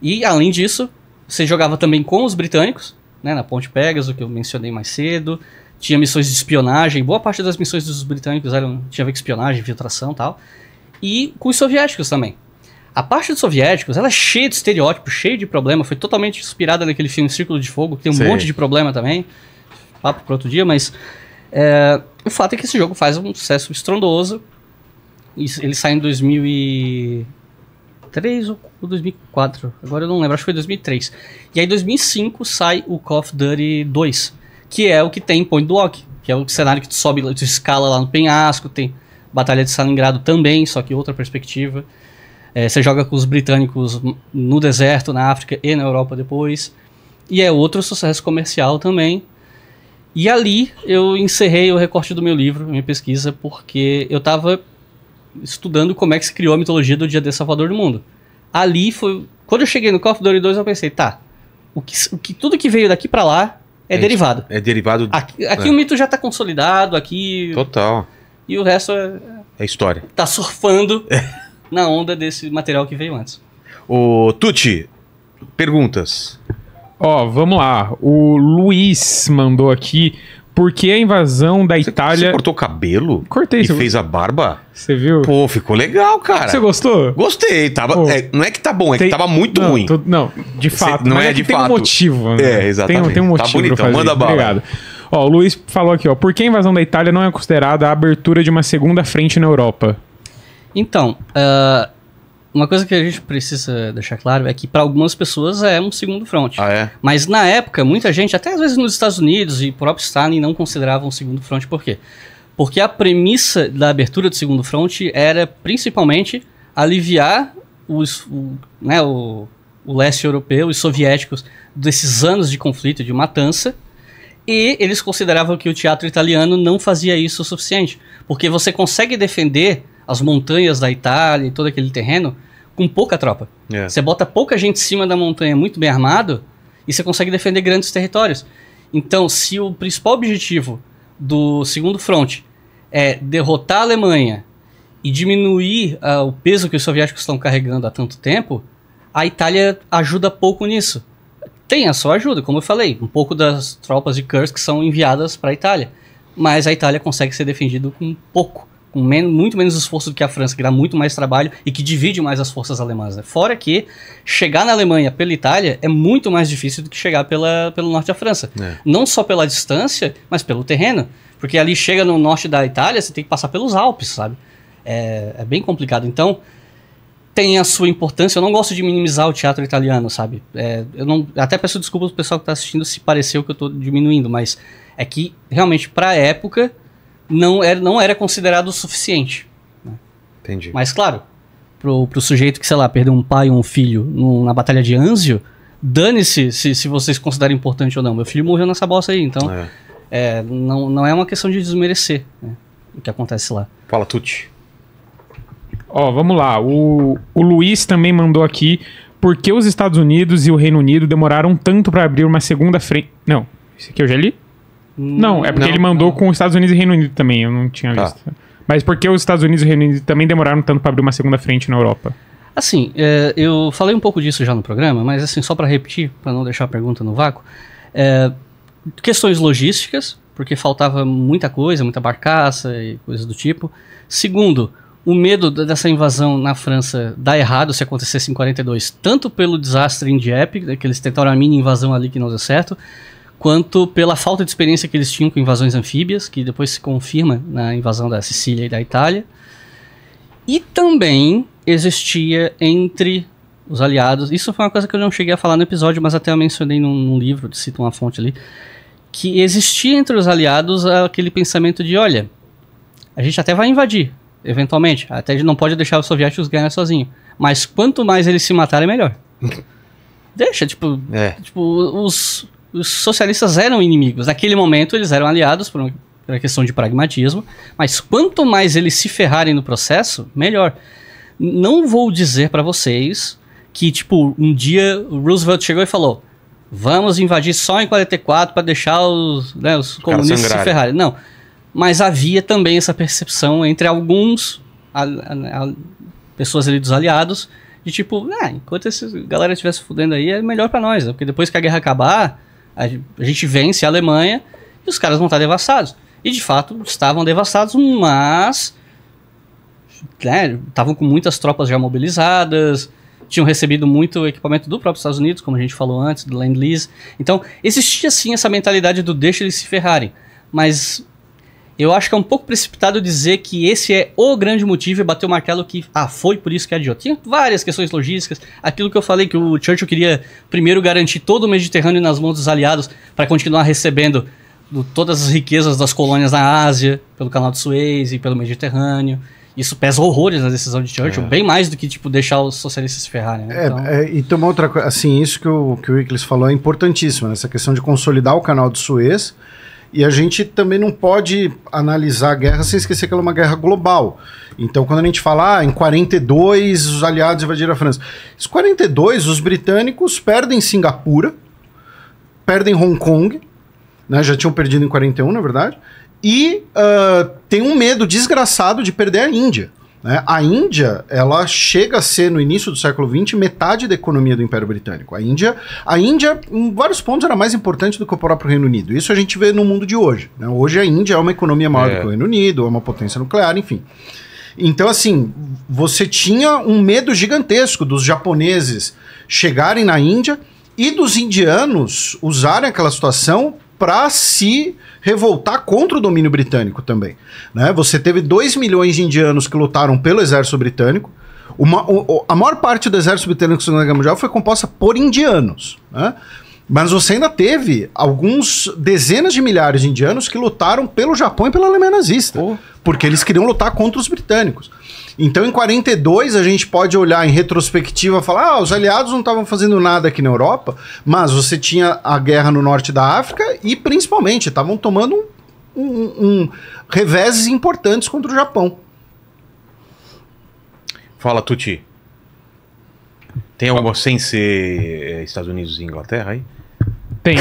E além disso, você jogava também com os britânicos, né, na Ponte Pegasus, que eu mencionei mais cedo tinha missões de espionagem, boa parte das missões dos britânicos eram, tinha a ver com espionagem, infiltração e tal, e com os soviéticos também. A parte dos soviéticos, ela é cheia de estereótipos, cheia de problema, foi totalmente inspirada naquele filme Círculo de Fogo, que tem um Sim. monte de problema também, papo para outro dia, mas é, o fato é que esse jogo faz um sucesso estrondoso, ele sai em 2003 ou 2004, agora eu não lembro, acho que foi 2003. E aí em 2005 sai o Call of Duty 2, que é o que tem em Point Block, que é o cenário que tu sobe, tu escala lá no penhasco, tem Batalha de Salingrado também, só que outra perspectiva. É, você joga com os britânicos no deserto, na África e na Europa depois. E é outro sucesso comercial também. E ali eu encerrei o recorte do meu livro, minha pesquisa, porque eu estava estudando como é que se criou a mitologia do Dia de Salvador do Mundo. Ali foi. Quando eu cheguei no Call of Duty 2, eu pensei, tá, o que, o que, tudo que veio daqui para lá é, é derivado. É derivado. Aqui, aqui é. o mito já está consolidado, aqui. Total. E o resto é. É história. Tá surfando é. na onda desse material que veio antes. O Tuti, perguntas. Ó, vamos lá. O Luiz mandou aqui. Porque a invasão da Itália. Você cortou o cabelo? Cortei. E você... fez a barba? Você viu? Pô, ficou legal, cara. Você gostou? Gostei. Tava, é, não é que tá bom, é tem... que tava muito não, ruim. Tô... Não, de fato. Você... não é, é de fato. Tem um motivo. Né? É, exatamente. Tem, tem um tá motivo. Tá bonitão, fazer. manda bala. Obrigado. Ó, o Luiz falou aqui, ó. Por que a invasão da Itália não é considerada a abertura de uma segunda frente na Europa? Então, uh, uma coisa que a gente precisa deixar claro é que para algumas pessoas é um segundo front. Ah, é? Mas na época, muita gente, até às vezes nos Estados Unidos e próprio Stalin, não considerava um segundo front. Por quê? Porque a premissa da abertura do segundo front era principalmente aliviar os, o, né, o, o leste europeu, os soviéticos, desses anos de conflito, de matança. E eles consideravam que o teatro italiano não fazia isso o suficiente. Porque você consegue defender as montanhas da Itália e todo aquele terreno com pouca tropa. É. Você bota pouca gente em cima da montanha muito bem armado e você consegue defender grandes territórios. Então, se o principal objetivo do segundo front é derrotar a Alemanha e diminuir uh, o peso que os soviéticos estão carregando há tanto tempo, a Itália ajuda pouco nisso. Tem a sua ajuda, como eu falei, um pouco das tropas de Kursk são enviadas para a Itália, mas a Itália consegue ser defendida com pouco com muito menos esforço do que a França, que dá muito mais trabalho e que divide mais as forças alemãs. Né? Fora que chegar na Alemanha pela Itália é muito mais difícil do que chegar pela, pelo norte da França. É. Não só pela distância, mas pelo terreno. Porque ali chega no norte da Itália, você tem que passar pelos Alpes, sabe? É, é bem complicado. Então, tem a sua importância. Eu não gosto de minimizar o teatro italiano, sabe? É, eu não, até peço desculpas pro pessoal que está assistindo se pareceu que eu estou diminuindo, mas é que realmente, para a época não era, não era considerado o suficiente. Né? Entendi. Mas claro, pro, pro sujeito que, sei lá, perdeu um pai ou um filho no, na Batalha de Anzio, dane-se se, se vocês consideram importante ou não. Meu filho morreu nessa bosta aí, então é. É, não, não é uma questão de desmerecer né, o que acontece lá. Fala, Tuti. Ó, vamos lá. O, o Luiz também mandou aqui por que os Estados Unidos e o Reino Unido demoraram tanto para abrir uma segunda frente. Não, isso aqui eu já li? Não, é porque não, ele mandou não. com os Estados Unidos e Reino Unido também, eu não tinha tá. visto. Mas por que os Estados Unidos e Reino Unido também demoraram tanto para abrir uma segunda frente na Europa? Assim, é, eu falei um pouco disso já no programa, mas assim, só para repetir, para não deixar a pergunta no vácuo, é, questões logísticas, porque faltava muita coisa, muita barcaça e coisas do tipo. Segundo, o medo dessa invasão na França dar errado se acontecesse em 42, tanto pelo desastre em Dieppe, né, que eles tentaram a mini invasão ali que não deu certo, quanto pela falta de experiência que eles tinham com invasões anfíbias, que depois se confirma na invasão da Sicília e da Itália. E também existia entre os aliados, isso foi uma coisa que eu não cheguei a falar no episódio, mas até eu mencionei num, num livro, cito uma fonte ali, que existia entre os aliados aquele pensamento de, olha, a gente até vai invadir, eventualmente, até a gente não pode deixar os soviéticos ganhar sozinho, mas quanto mais eles se matarem, melhor. Deixa, tipo, é. tipo os os socialistas eram inimigos. Naquele momento, eles eram aliados por uma questão de pragmatismo, mas quanto mais eles se ferrarem no processo, melhor. Não vou dizer para vocês que, tipo, um dia o Roosevelt chegou e falou: vamos invadir só em 44 para deixar os, né, os comunistas se ferrarem. Não. Mas havia também essa percepção entre alguns a, a, a, pessoas ali dos aliados de tipo, ah, enquanto essa galera estivesse fudendo aí, é melhor para nós, né? porque depois que a guerra acabar, a, gente vence a Alemanha e os caras vão estar devastados E de fato estavam devastados mas né, estavam né, com muitas tropas já mobilizadas, tinham recebido muito equipamento do próprio Estados Unidos, como a gente falou antes, do Land Lease. Então, existia sim essa mentalidade do deixa eles se ferrarem, mas eu acho que é um pouco precipitado dizer que esse é o grande motivo e bater o martelo que, ah, foi por isso que adiou. É Tinha várias questões logísticas, aquilo que eu falei que o Churchill queria primeiro garantir todo o Mediterrâneo nas mãos dos aliados para continuar recebendo do, todas as riquezas das colônias na Ásia, pelo canal de Suez e pelo Mediterrâneo. Isso pesa horrores na decisão de Churchill, é. bem mais do que tipo deixar os socialistas se ferrarem. Né? É, então... é, e tem uma outra coisa, assim, isso que o, que o Wickles falou é importantíssimo, né? essa questão de consolidar o canal de Suez e a gente também não pode analisar a guerra sem esquecer que ela é uma guerra global. Então, quando a gente fala ah, em 42 os aliados invadiram a França. Em 42 os britânicos perdem Singapura, perdem Hong Kong, né, já tinham perdido em 41, na verdade, e uh, tem um medo desgraçado de perder a Índia. Né? A Índia, ela chega a ser, no início do século XX, metade da economia do Império Britânico. A Índia, a Índia, em vários pontos, era mais importante do que o próprio Reino Unido. Isso a gente vê no mundo de hoje. Né? Hoje a Índia é uma economia maior é. do que o Reino Unido, é uma potência nuclear, enfim. Então, assim, você tinha um medo gigantesco dos japoneses chegarem na Índia e dos indianos usarem aquela situação para se revoltar contra o domínio britânico também. Né? Você teve 2 milhões de indianos que lutaram pelo exército britânico. Uma, o, a maior parte do exército britânico da Segunda Guerra Mundial foi composta por indianos. Né? Mas você ainda teve alguns dezenas de milhares de indianos que lutaram pelo Japão e pela Alemanha nazista. Oh. Porque eles queriam lutar contra os britânicos. Então, em 42, a gente pode olhar em retrospectiva e falar: ah, os aliados não estavam fazendo nada aqui na Europa, mas você tinha a guerra no norte da África e, principalmente, estavam tomando um, um, um reveses importantes contra o Japão. Fala, Tuti. Tem alguma sem ser eh, Estados Unidos e Inglaterra aí? Tem.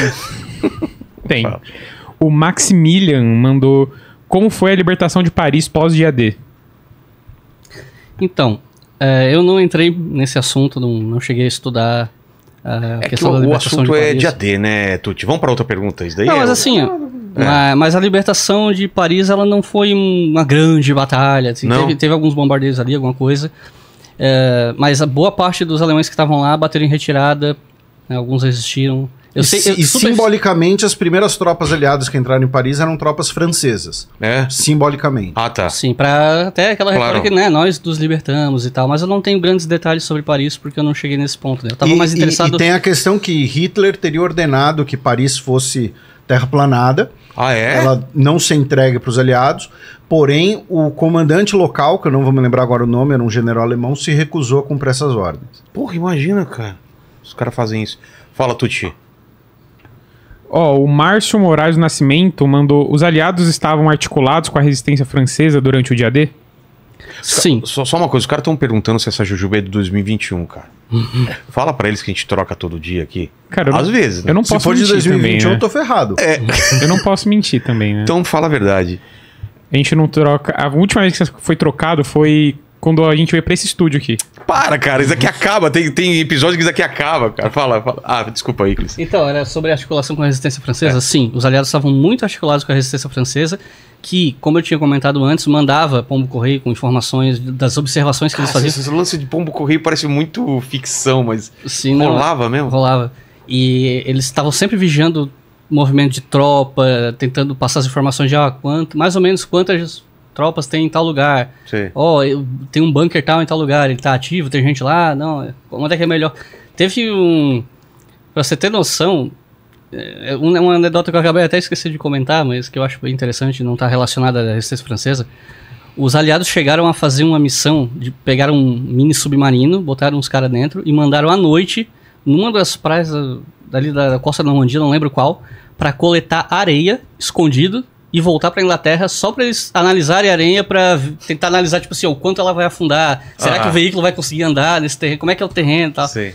Tem. O Maximilian mandou como foi a libertação de Paris pós-dia D. Então, é, eu não entrei nesse assunto, não, não cheguei a estudar a é questão que o, da libertação o assunto de é Paris. é de AD, né, Tuti? Vamos para outra pergunta, isso daí? Não, é... mas assim, é. mas a libertação de Paris, ela não foi uma grande batalha, assim, teve, teve, alguns bombardeios ali, alguma coisa, é, mas a boa parte dos alemães que estavam lá bateram em retirada, né, alguns resistiram, eu sei, eu, e super... simbolicamente, as primeiras tropas aliadas que entraram em Paris eram tropas francesas. É? Simbolicamente. Ah, tá. Sim, pra até aquela claro. retórica, né? Nós dos libertamos e tal. Mas eu não tenho grandes detalhes sobre Paris porque eu não cheguei nesse ponto. Né? Eu tava e, mais interessado. E, e tem a questão que Hitler teria ordenado que Paris fosse terraplanada. Ah, é? Ela não se entregue para os aliados. Porém, o comandante local, que eu não vou me lembrar agora o nome, era um general alemão, se recusou a cumprir essas ordens. Porra, imagina, cara. Os caras fazem isso. Fala, Tuti. Ó, oh, o Márcio Moraes Nascimento mandou. Os aliados estavam articulados com a resistência francesa durante o dia D? Sim. Só, só uma coisa, os caras estão perguntando se essa Jujuba é de 2021, cara. Uhum. Fala para eles que a gente troca todo dia aqui. Cara, Às vezes, né? Eu não posso se for mentir de 2021, também, né? eu tô ferrado. É. Eu não posso mentir também, né? Então fala a verdade. A gente não troca. A última vez que foi trocado foi quando a gente veio pra esse estúdio aqui. Para, cara, isso aqui acaba. Tem, tem episódio que isso aqui acaba, cara. Fala, fala. Ah, desculpa aí, Clis. Então, era sobre a articulação com a resistência francesa. É. Sim, os aliados estavam muito articulados com a resistência francesa, que, como eu tinha comentado antes, mandava pombo correio com informações das observações que ah, eles faziam. Esse lance de pombo correio parece muito ficção, mas Sim, rolava não, mesmo? Rolava. E eles estavam sempre vigiando movimento de tropa, tentando passar as informações de ah, quanto, mais ou menos quantas tropas tem em tal lugar. Ó, oh, tem um bunker tal em tal lugar, ele tá ativo, tem gente lá, não, é, onde é que é melhor? Teve um... Pra você ter noção, é, é uma anedota que eu acabei até esquecer de comentar, mas que eu acho bem interessante, não tá relacionada à resistência francesa. Os aliados chegaram a fazer uma missão de pegar um mini submarino, botaram uns caras dentro e mandaram à noite numa das praias ah, ali da costa da Normandia, não lembro qual, para coletar areia escondido e voltar para Inglaterra só para eles analisarem a areia para tentar analisar tipo assim, o quanto ela vai afundar, será que o ah. veículo vai conseguir andar nesse terreno, como é que é o terreno, tal. Sim.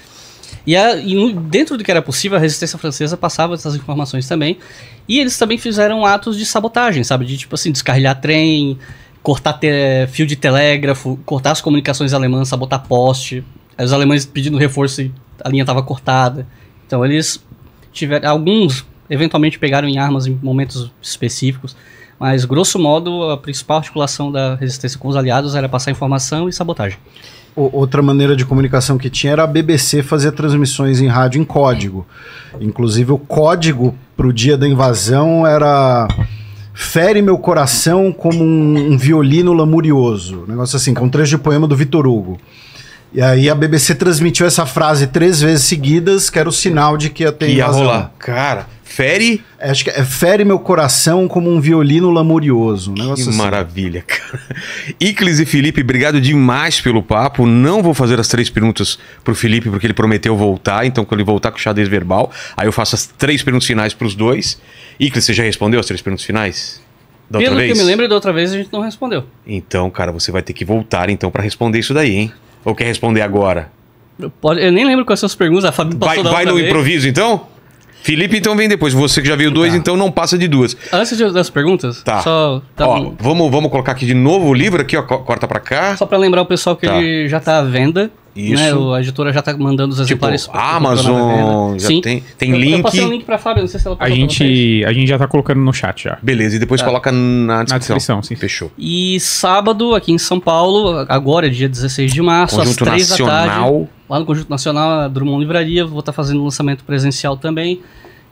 E, a, e, dentro do que era possível, a resistência francesa passava essas informações também. E eles também fizeram atos de sabotagem, sabe? De tipo assim, descarrilhar trem, cortar fio de telégrafo, cortar as comunicações alemãs, sabotar poste. Os alemães pedindo reforço e a linha estava cortada. Então eles tiveram. Alguns eventualmente pegaram em armas em momentos específicos, mas grosso modo a principal articulação da resistência com os aliados era passar informação e sabotagem. outra maneira de comunicação que tinha era a BBC fazer transmissões em rádio em código. Inclusive o código para o dia da invasão era fere meu coração como um, um violino lamurioso, um negócio assim, com um trecho de poema do Vitor Hugo. E aí a BBC transmitiu essa frase três vezes seguidas, que era o sinal de que ia ter que ia rolar. Cara, Fere? É, acho que é, fere meu coração como um violino lamurioso. Um que assim. maravilha, cara. Iclis e Felipe, obrigado demais pelo papo. Não vou fazer as três perguntas pro Felipe, porque ele prometeu voltar. Então, quando ele voltar com o xadrez verbal, aí eu faço as três perguntas finais pros dois. Iclis, você já respondeu as três perguntas finais? Da Pelo que eu me lembro, da outra vez a gente não respondeu. Então, cara, você vai ter que voltar então para responder isso daí, hein? Ou quer responder agora? Eu, pode, eu nem lembro quais são as perguntas, a Fabi passou Vai, vai no improviso então? Felipe, então vem depois. Você que já veio dois, tá. então não passa de duas. Antes das perguntas, tá. só. Tá ó, vamos, vamos colocar aqui de novo o livro, aqui, ó, corta pra cá. Só pra lembrar o pessoal que tá. ele já tá à venda. Isso. Né? O, a editora já está mandando os tipo, exemplares. Tipo, Amazon, já Sim. tem, tem eu, link. Eu passei um link pra Fábio, não sei se ela a gente A gente já está colocando no chat já. Beleza, e depois tá. coloca na descrição. Na descrição, sim. Fechou. E sábado, aqui em São Paulo, agora, dia 16 de março, Conjunto às 3 Nacional. da tarde. Lá no Conjunto Nacional, a Drummond Livraria, vou estar tá fazendo lançamento presencial também.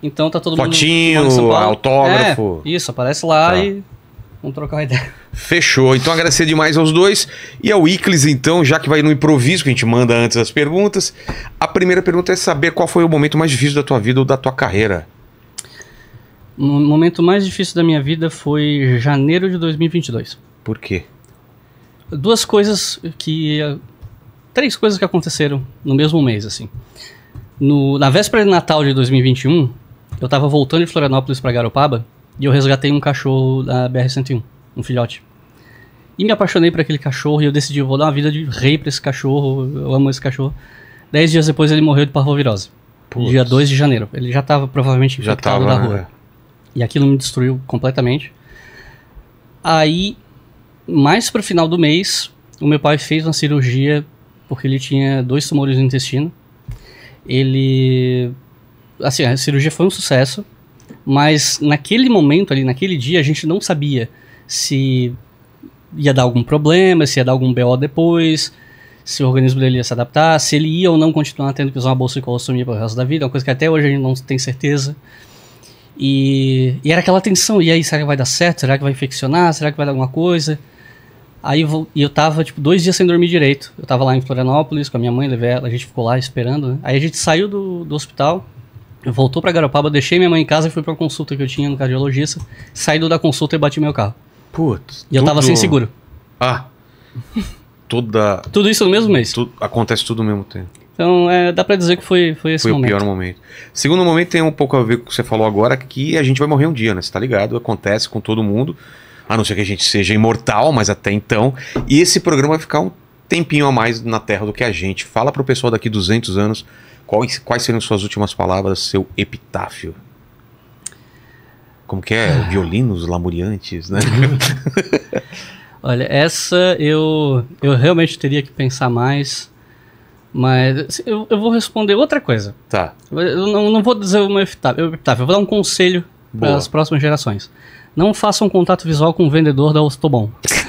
Então tá todo Fotinho, mundo. Fotinho, autógrafo. É, isso, aparece lá tá. e Vamos trocar uma ideia. Fechou. Então agradecer demais aos dois. E ao Iclis, então, já que vai no improviso, que a gente manda antes as perguntas. A primeira pergunta é saber qual foi o momento mais difícil da tua vida ou da tua carreira. O momento mais difícil da minha vida foi janeiro de 2022. Por quê? Duas coisas que. Três coisas que aconteceram no mesmo mês, assim. No, na véspera de Natal de 2021, eu tava voltando de Florianópolis para Garopaba e eu resgatei um cachorro da BR-101, um filhote. E me apaixonei por aquele cachorro e eu decidi, vou dar uma vida de rei pra esse cachorro, eu amo esse cachorro. Dez dias depois ele morreu de parvovirose. Putz. Dia 2 de janeiro. Ele já tava provavelmente infectado da né? rua. Né? E aquilo me destruiu completamente. Aí, mais pro final do mês, o meu pai fez uma cirurgia porque ele tinha dois tumores no intestino. Ele. Assim, a cirurgia foi um sucesso. Mas naquele momento ali, naquele dia, a gente não sabia se ia dar algum problema, se ia dar algum BO depois, se o organismo dele ia se adaptar, se ele ia ou não continuar tendo que usar uma bolsa de colostomia pro resto da vida, uma coisa que até hoje a gente não tem certeza. E, e era aquela tensão, e aí, será que vai dar certo? Será que vai infeccionar? Será que vai dar alguma coisa? Aí e eu tava, tipo, dois dias sem dormir direito. Eu tava lá em Florianópolis com a minha mãe, levei ela, a gente ficou lá esperando, né? Aí a gente saiu do, do hospital, voltou para Garopaba, deixei minha mãe em casa e fui pra consulta que eu tinha no cardiologista. Saí da consulta e bati meu carro. Putz. E eu tudo... tava sem seguro. Ah. Toda. tudo isso no mesmo mês. Tu... Acontece tudo no mesmo tempo. Então, é, dá para dizer que foi, foi esse foi momento. Foi o pior momento. Segundo momento tem um pouco a ver com o que você falou agora, que a gente vai morrer um dia, né? Você tá ligado? Acontece com todo mundo. A não ser que a gente seja imortal, mas até então. E esse programa vai ficar um tempinho a mais na Terra do que a gente. Fala pro pessoal daqui 200 anos Quais, quais seriam suas últimas palavras, seu epitáfio? Como que é? Violinos lamuriantes, né? Olha, essa eu, eu realmente teria que pensar mais. Mas assim, eu, eu vou responder outra coisa. Tá. Eu não, não vou dizer o meu epitáfio, eu vou dar um conselho para as próximas gerações. Não façam um contato visual com o vendedor da Ostobon.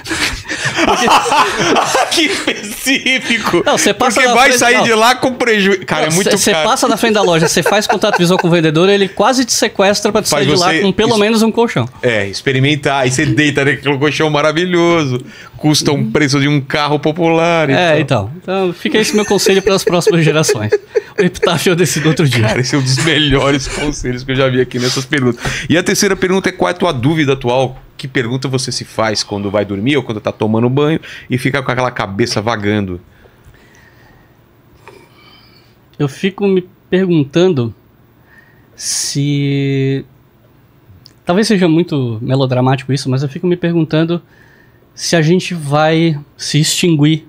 que específico. Não, você passa Porque vai sair de lá com prejuízo. Cara, é não, é muito cê, caro. Você passa na frente da loja, você faz contato visual com o vendedor, ele quase te sequestra pra te sair você... de lá com pelo Isso... menos um colchão. É, experimentar. Aí você deita naquele colchão maravilhoso. Custa um preço de um carro popular. Então. É, então. Então fica esse meu conselho para as próximas gerações. O epitáfio eu do outro dia. Cara, esse é um dos melhores conselhos que eu já vi aqui nessas perguntas. E a terceira pergunta é qual é a tua dúvida atual que pergunta você se faz quando vai dormir ou quando tá tomando banho e fica com aquela cabeça vagando? Eu fico me perguntando se. Talvez seja muito melodramático isso, mas eu fico me perguntando se a gente vai se extinguir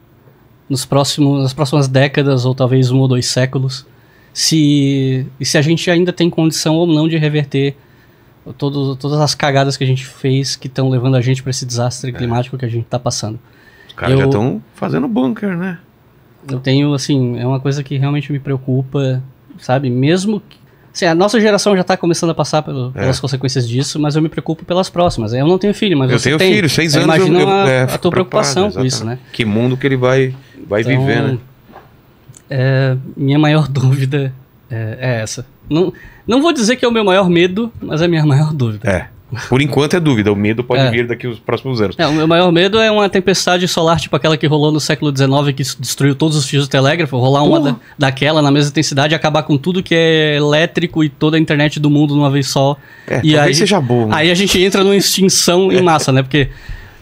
nos próximos, nas próximas décadas, ou talvez um ou dois séculos, se, e se a gente ainda tem condição ou não de reverter todo, todas as cagadas que a gente fez que estão levando a gente para esse desastre é. climático que a gente está passando. Os caras já estão fazendo bunker, né? Eu tenho, assim, é uma coisa que realmente me preocupa, sabe? Mesmo que, Assim, a nossa geração já está começando a passar pelo, é. pelas consequências disso, mas eu me preocupo pelas próximas. Eu não tenho filho, mas eu tenho tem. filho, seis eu anos. Imagina eu, eu, a, é, a tua preocupação com isso, né? Que mundo que ele vai, vai então, viver, né? É, minha maior dúvida é, é essa. Não, não vou dizer que é o meu maior medo, mas é a minha maior dúvida. É. Por enquanto é dúvida, o medo pode é. vir daqui os próximos anos. É, o meu maior medo é uma tempestade solar, tipo aquela que rolou no século XIX, que destruiu todos os fios do telégrafo, rolar uma da, daquela na mesma intensidade e acabar com tudo que é elétrico e toda a internet do mundo numa vez só. É, e aí seja bom. Aí a gente entra numa extinção em é. massa, né? Porque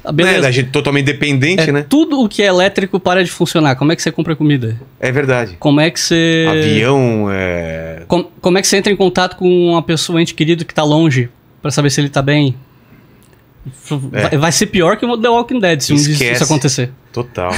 ah, né, beleza. a gente totalmente dependente, é, né? Tudo o que é elétrico para de funcionar. Como é que você compra comida? É verdade. Como é que você. Avião, é. Com, como é que você entra em contato com uma pessoa ente querido que está longe para saber se ele está bem? É. Vai, vai, ser pior que o The Walking Dead se Esquece. isso acontecer. Total.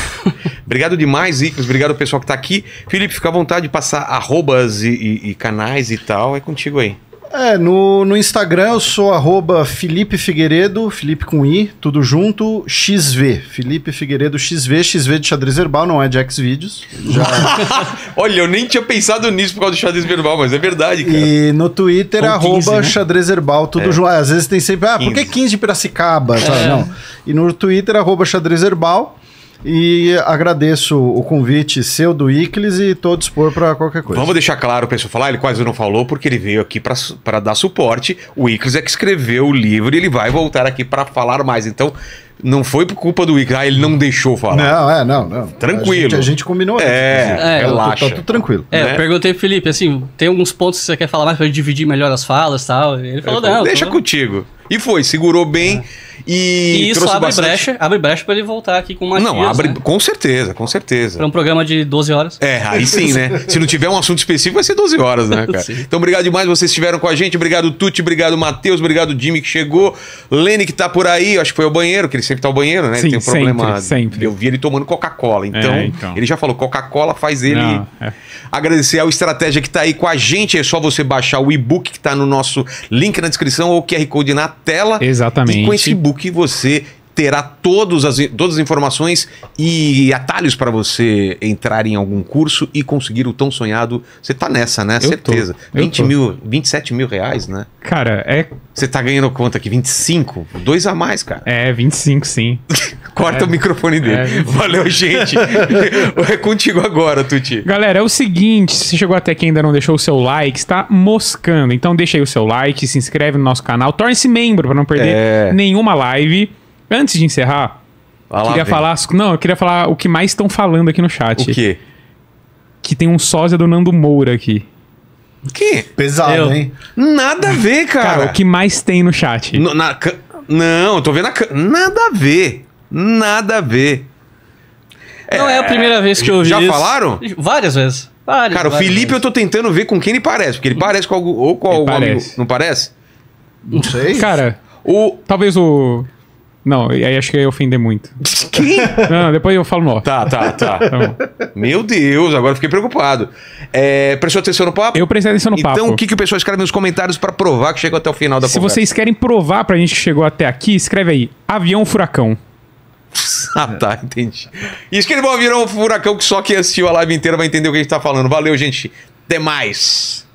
obrigado demais, Icles. Obrigado ao pessoal que está aqui. Felipe, fica à vontade de passar arrobas e, e, e canais e tal. É contigo aí. É, no, no Instagram eu sou arroba Felipe Figueiredo, Felipe com I, tudo junto, XV. Felipe Figueiredo XV, XV de xadrez verbal, não é de Xvideos. Já... Olha, eu nem tinha pensado nisso por causa do xadrez verbal, mas é verdade, cara. E no Twitter, com arroba né? xadrez verbal, tudo é. junto. às vezes tem sempre, ah, 15. por que 15 de Piracicaba? Tá, é. Não. E no Twitter, arroba xadrez verbal. E agradeço o convite seu do Iclis e estou dispor para qualquer coisa. Vamos deixar claro o pessoal falar, ele quase não falou porque ele veio aqui para dar suporte. O Iclis é que escreveu o livro e ele vai voltar aqui para falar mais. Então, não foi por culpa do Icra, ah, ele não deixou falar. Não, é, não, não. Tranquilo. A gente, a gente combinou. É, é relaxa. Tá, tá, tudo tranquilo. É, né? eu perguntei, Felipe, assim, tem alguns pontos que você quer falar mais para dividir melhor as falas e tal. Ele falou, não. Deixa não. contigo. E foi, segurou bem. É. E, e isso abre bastante... brecha, abre brecha para ele voltar aqui com uma Não, abre né? com certeza, com certeza. Para um programa de 12 horas. É, aí sim, né? Se não tiver um assunto específico vai ser 12 horas, né, cara? Então obrigado demais vocês estiveram com a gente, obrigado Tuti, obrigado Matheus, obrigado Jimmy que chegou, Lene que tá por aí, acho que foi ao banheiro, que ele sempre tá ao banheiro, né? Sim, ele tem um sempre, problema. Sempre. Eu vi ele tomando Coca-Cola, é, então, é, então, ele já falou Coca-Cola faz ele não, é. agradecer ao estratégia que tá aí com a gente, é só você baixar o e-book que tá no nosso link na descrição ou o QR Code na tela. Exatamente. E com esse e-book o que você terá todos as, todas as informações e atalhos para você entrar em algum curso e conseguir o tão sonhado. Você tá nessa, né? Eu Certeza. Tô, 20 mil, 27 mil reais, né? Cara, é. Você tá ganhando conta aqui, 25? Dois a mais, cara. É, 25, sim. Corta é, o microfone dele. É, Valeu, gente. é contigo agora, Tuti. Galera, é o seguinte: se chegou até aqui ainda não deixou o seu like, está moscando. Então deixa aí o seu like, se inscreve no nosso canal, torne-se membro para não perder é. nenhuma live. Antes de encerrar, queria falar. Não, eu queria falar o que mais estão falando aqui no chat. O quê? Que tem um sósia do Nando Moura aqui. Que? Pesado, eu... hein? Nada a ver, cara. Cara, o que mais tem no chat? na, não, eu tô vendo a. Nada a ver. Nada a ver. Não é, é a primeira vez que eu ouvi Já isso. falaram? Várias vezes. Várias, cara, o Felipe vezes. eu tô tentando ver com quem ele parece. Porque ele parece com algum. Ou com ele algum parece. amigo. Não parece? Não sei. Cara, o... talvez o. Não, aí acho que eu ofender muito. Que? Não, depois eu falo mal. Tá, tá, tá. tá Meu Deus, agora fiquei preocupado. É, prestou atenção no papo? eu prestei atenção no então, papo. o que, que o pessoal escreve nos comentários pra provar que chegou até o final da Se conversa? vocês querem provar pra gente que chegou até aqui, escreve aí, avião furacão. Ah, tá, entendi. Isso que ele um furacão que só quem assistiu a live inteira vai entender o que a gente tá falando. Valeu, gente. Até mais.